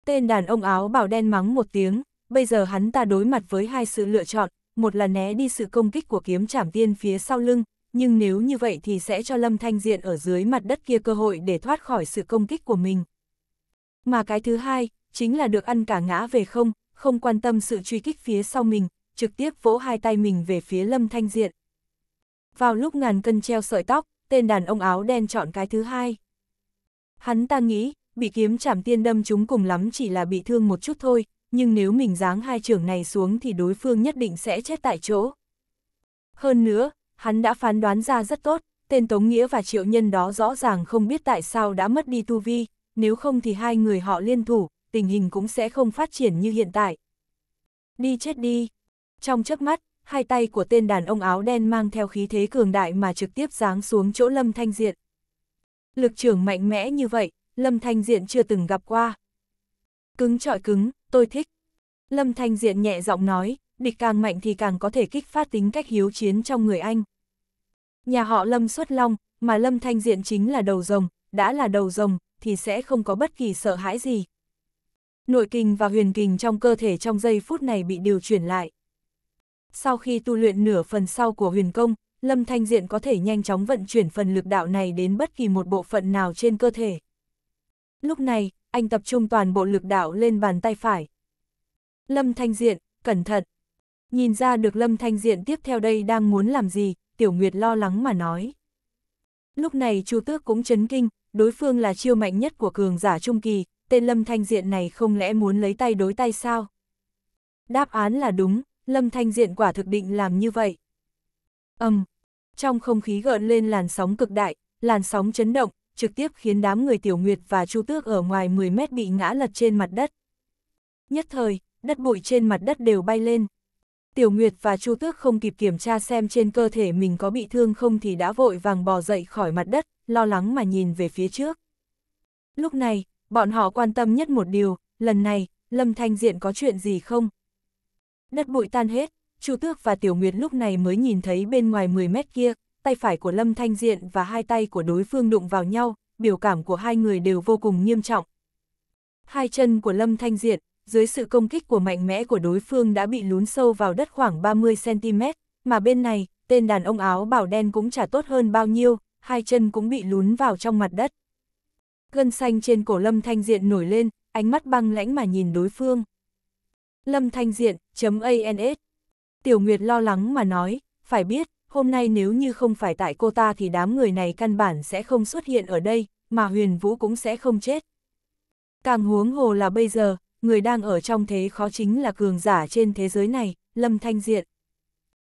Tên đàn ông áo bào đen mắng một tiếng, bây giờ hắn ta đối mặt với hai sự lựa chọn, một là né đi sự công kích của kiếm trảm tiên phía sau lưng, nhưng nếu như vậy thì sẽ cho Lâm Thanh Diện ở dưới mặt đất kia cơ hội để thoát khỏi sự công kích của mình. Mà cái thứ hai, chính là được ăn cả ngã về không, không quan tâm sự truy kích phía sau mình, trực tiếp vỗ hai tay mình về phía Lâm Thanh Diện. Vào lúc ngàn cân treo sợi tóc, tên đàn ông áo đen chọn cái thứ hai. Hắn ta nghĩ, bị kiếm chảm tiên đâm chúng cùng lắm chỉ là bị thương một chút thôi, nhưng nếu mình giáng hai trưởng này xuống thì đối phương nhất định sẽ chết tại chỗ. Hơn nữa, hắn đã phán đoán ra rất tốt, tên Tống Nghĩa và triệu nhân đó rõ ràng không biết tại sao đã mất đi tu vi, nếu không thì hai người họ liên thủ, tình hình cũng sẽ không phát triển như hiện tại. Đi chết đi! Trong chớp mắt, hai tay của tên đàn ông áo đen mang theo khí thế cường đại mà trực tiếp giáng xuống chỗ Lâm Thanh Diện. Lực trưởng mạnh mẽ như vậy, Lâm Thanh Diện chưa từng gặp qua. Cứng trọi cứng, tôi thích. Lâm Thanh Diện nhẹ giọng nói, địch càng mạnh thì càng có thể kích phát tính cách hiếu chiến trong người anh. Nhà họ Lâm xuất long, mà Lâm Thanh Diện chính là đầu rồng, đã là đầu rồng, thì sẽ không có bất kỳ sợ hãi gì. Nội kinh và huyền kinh trong cơ thể trong giây phút này bị điều chuyển lại. Sau khi tu luyện nửa phần sau của huyền công, Lâm Thanh Diện có thể nhanh chóng vận chuyển phần lực đạo này đến bất kỳ một bộ phận nào trên cơ thể. Lúc này, anh tập trung toàn bộ lực đạo lên bàn tay phải. Lâm Thanh Diện, cẩn thận, Nhìn ra được Lâm Thanh Diện tiếp theo đây đang muốn làm gì, Tiểu Nguyệt lo lắng mà nói. Lúc này Chu Tước cũng chấn kinh, đối phương là chiêu mạnh nhất của cường giả trung kỳ, tên Lâm Thanh Diện này không lẽ muốn lấy tay đối tay sao? Đáp án là đúng, Lâm Thanh Diện quả thực định làm như vậy. Âm, um, trong không khí gợn lên làn sóng cực đại, làn sóng chấn động, trực tiếp khiến đám người Tiểu Nguyệt và Chu Tước ở ngoài 10 mét bị ngã lật trên mặt đất. Nhất thời, đất bụi trên mặt đất đều bay lên. Tiểu Nguyệt và Chu Tước không kịp kiểm tra xem trên cơ thể mình có bị thương không thì đã vội vàng bò dậy khỏi mặt đất, lo lắng mà nhìn về phía trước. Lúc này, bọn họ quan tâm nhất một điều, lần này, Lâm Thanh Diện có chuyện gì không? Đất bụi tan hết, Chu Tước và Tiểu Nguyệt lúc này mới nhìn thấy bên ngoài 10 mét kia, tay phải của Lâm Thanh Diện và hai tay của đối phương đụng vào nhau, biểu cảm của hai người đều vô cùng nghiêm trọng. Hai chân của Lâm Thanh Diện, dưới sự công kích của mạnh mẽ của đối phương đã bị lún sâu vào đất khoảng 30cm, mà bên này, tên đàn ông áo bảo đen cũng chả tốt hơn bao nhiêu, hai chân cũng bị lún vào trong mặt đất. Gân xanh trên cổ Lâm Thanh Diện nổi lên, ánh mắt băng lãnh mà nhìn đối phương. Lâm Thanh Diện, chấm ANS. Tiểu Nguyệt lo lắng mà nói, phải biết, hôm nay nếu như không phải tại cô ta thì đám người này căn bản sẽ không xuất hiện ở đây, mà huyền vũ cũng sẽ không chết. Càng huống hồ là bây giờ, người đang ở trong thế khó chính là cường giả trên thế giới này, Lâm Thanh Diện.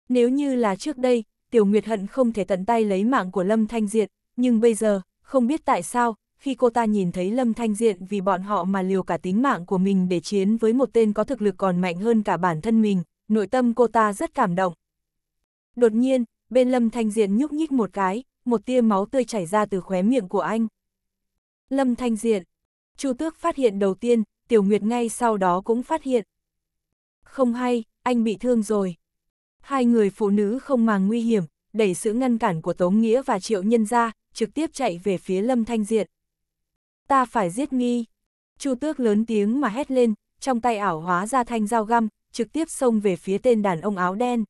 Nếu như là trước đây, Tiểu Nguyệt Hận không thể tận tay lấy mạng của Lâm Thanh Diện, nhưng bây giờ, không biết tại sao, khi cô ta nhìn thấy Lâm Thanh Diện vì bọn họ mà liều cả tính mạng của mình để chiến với một tên có thực lực còn mạnh hơn cả bản thân mình, nội tâm cô ta rất cảm động. Đột nhiên, bên Lâm Thanh Diện nhúc nhích một cái, một tia máu tươi chảy ra từ khóe miệng của anh. Lâm Thanh Diện, Chu Tước phát hiện đầu tiên, Tiểu Nguyệt ngay sau đó cũng phát hiện. Không hay, anh bị thương rồi. Hai người phụ nữ không màng nguy hiểm, đẩy sự ngăn cản của Tống Nghĩa và Triệu Nhân ra, trực tiếp chạy về phía Lâm Thanh Diện. Ta phải giết nghi. Chu Tước lớn tiếng mà hét lên, trong tay ảo hóa ra thanh dao găm, trực tiếp xông về phía tên đàn ông áo đen.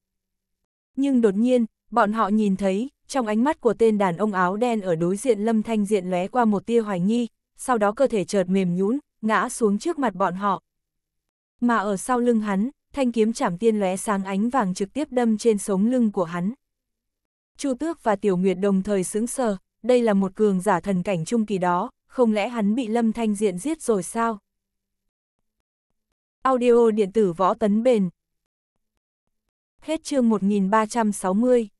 Nhưng đột nhiên, bọn họ nhìn thấy, trong ánh mắt của tên đàn ông áo đen ở đối diện Lâm Thanh Diện lóe qua một tia hoài nghi, sau đó cơ thể chợt mềm nhũn, ngã xuống trước mặt bọn họ. Mà ở sau lưng hắn, thanh kiếm chảm tiên lóe sáng ánh vàng trực tiếp đâm trên sống lưng của hắn. Chu Tước và Tiểu Nguyệt đồng thời sững sờ, đây là một cường giả thần cảnh trung kỳ đó, không lẽ hắn bị Lâm Thanh Diện giết rồi sao? Audio điện tử võ tấn bền Hết chương 1360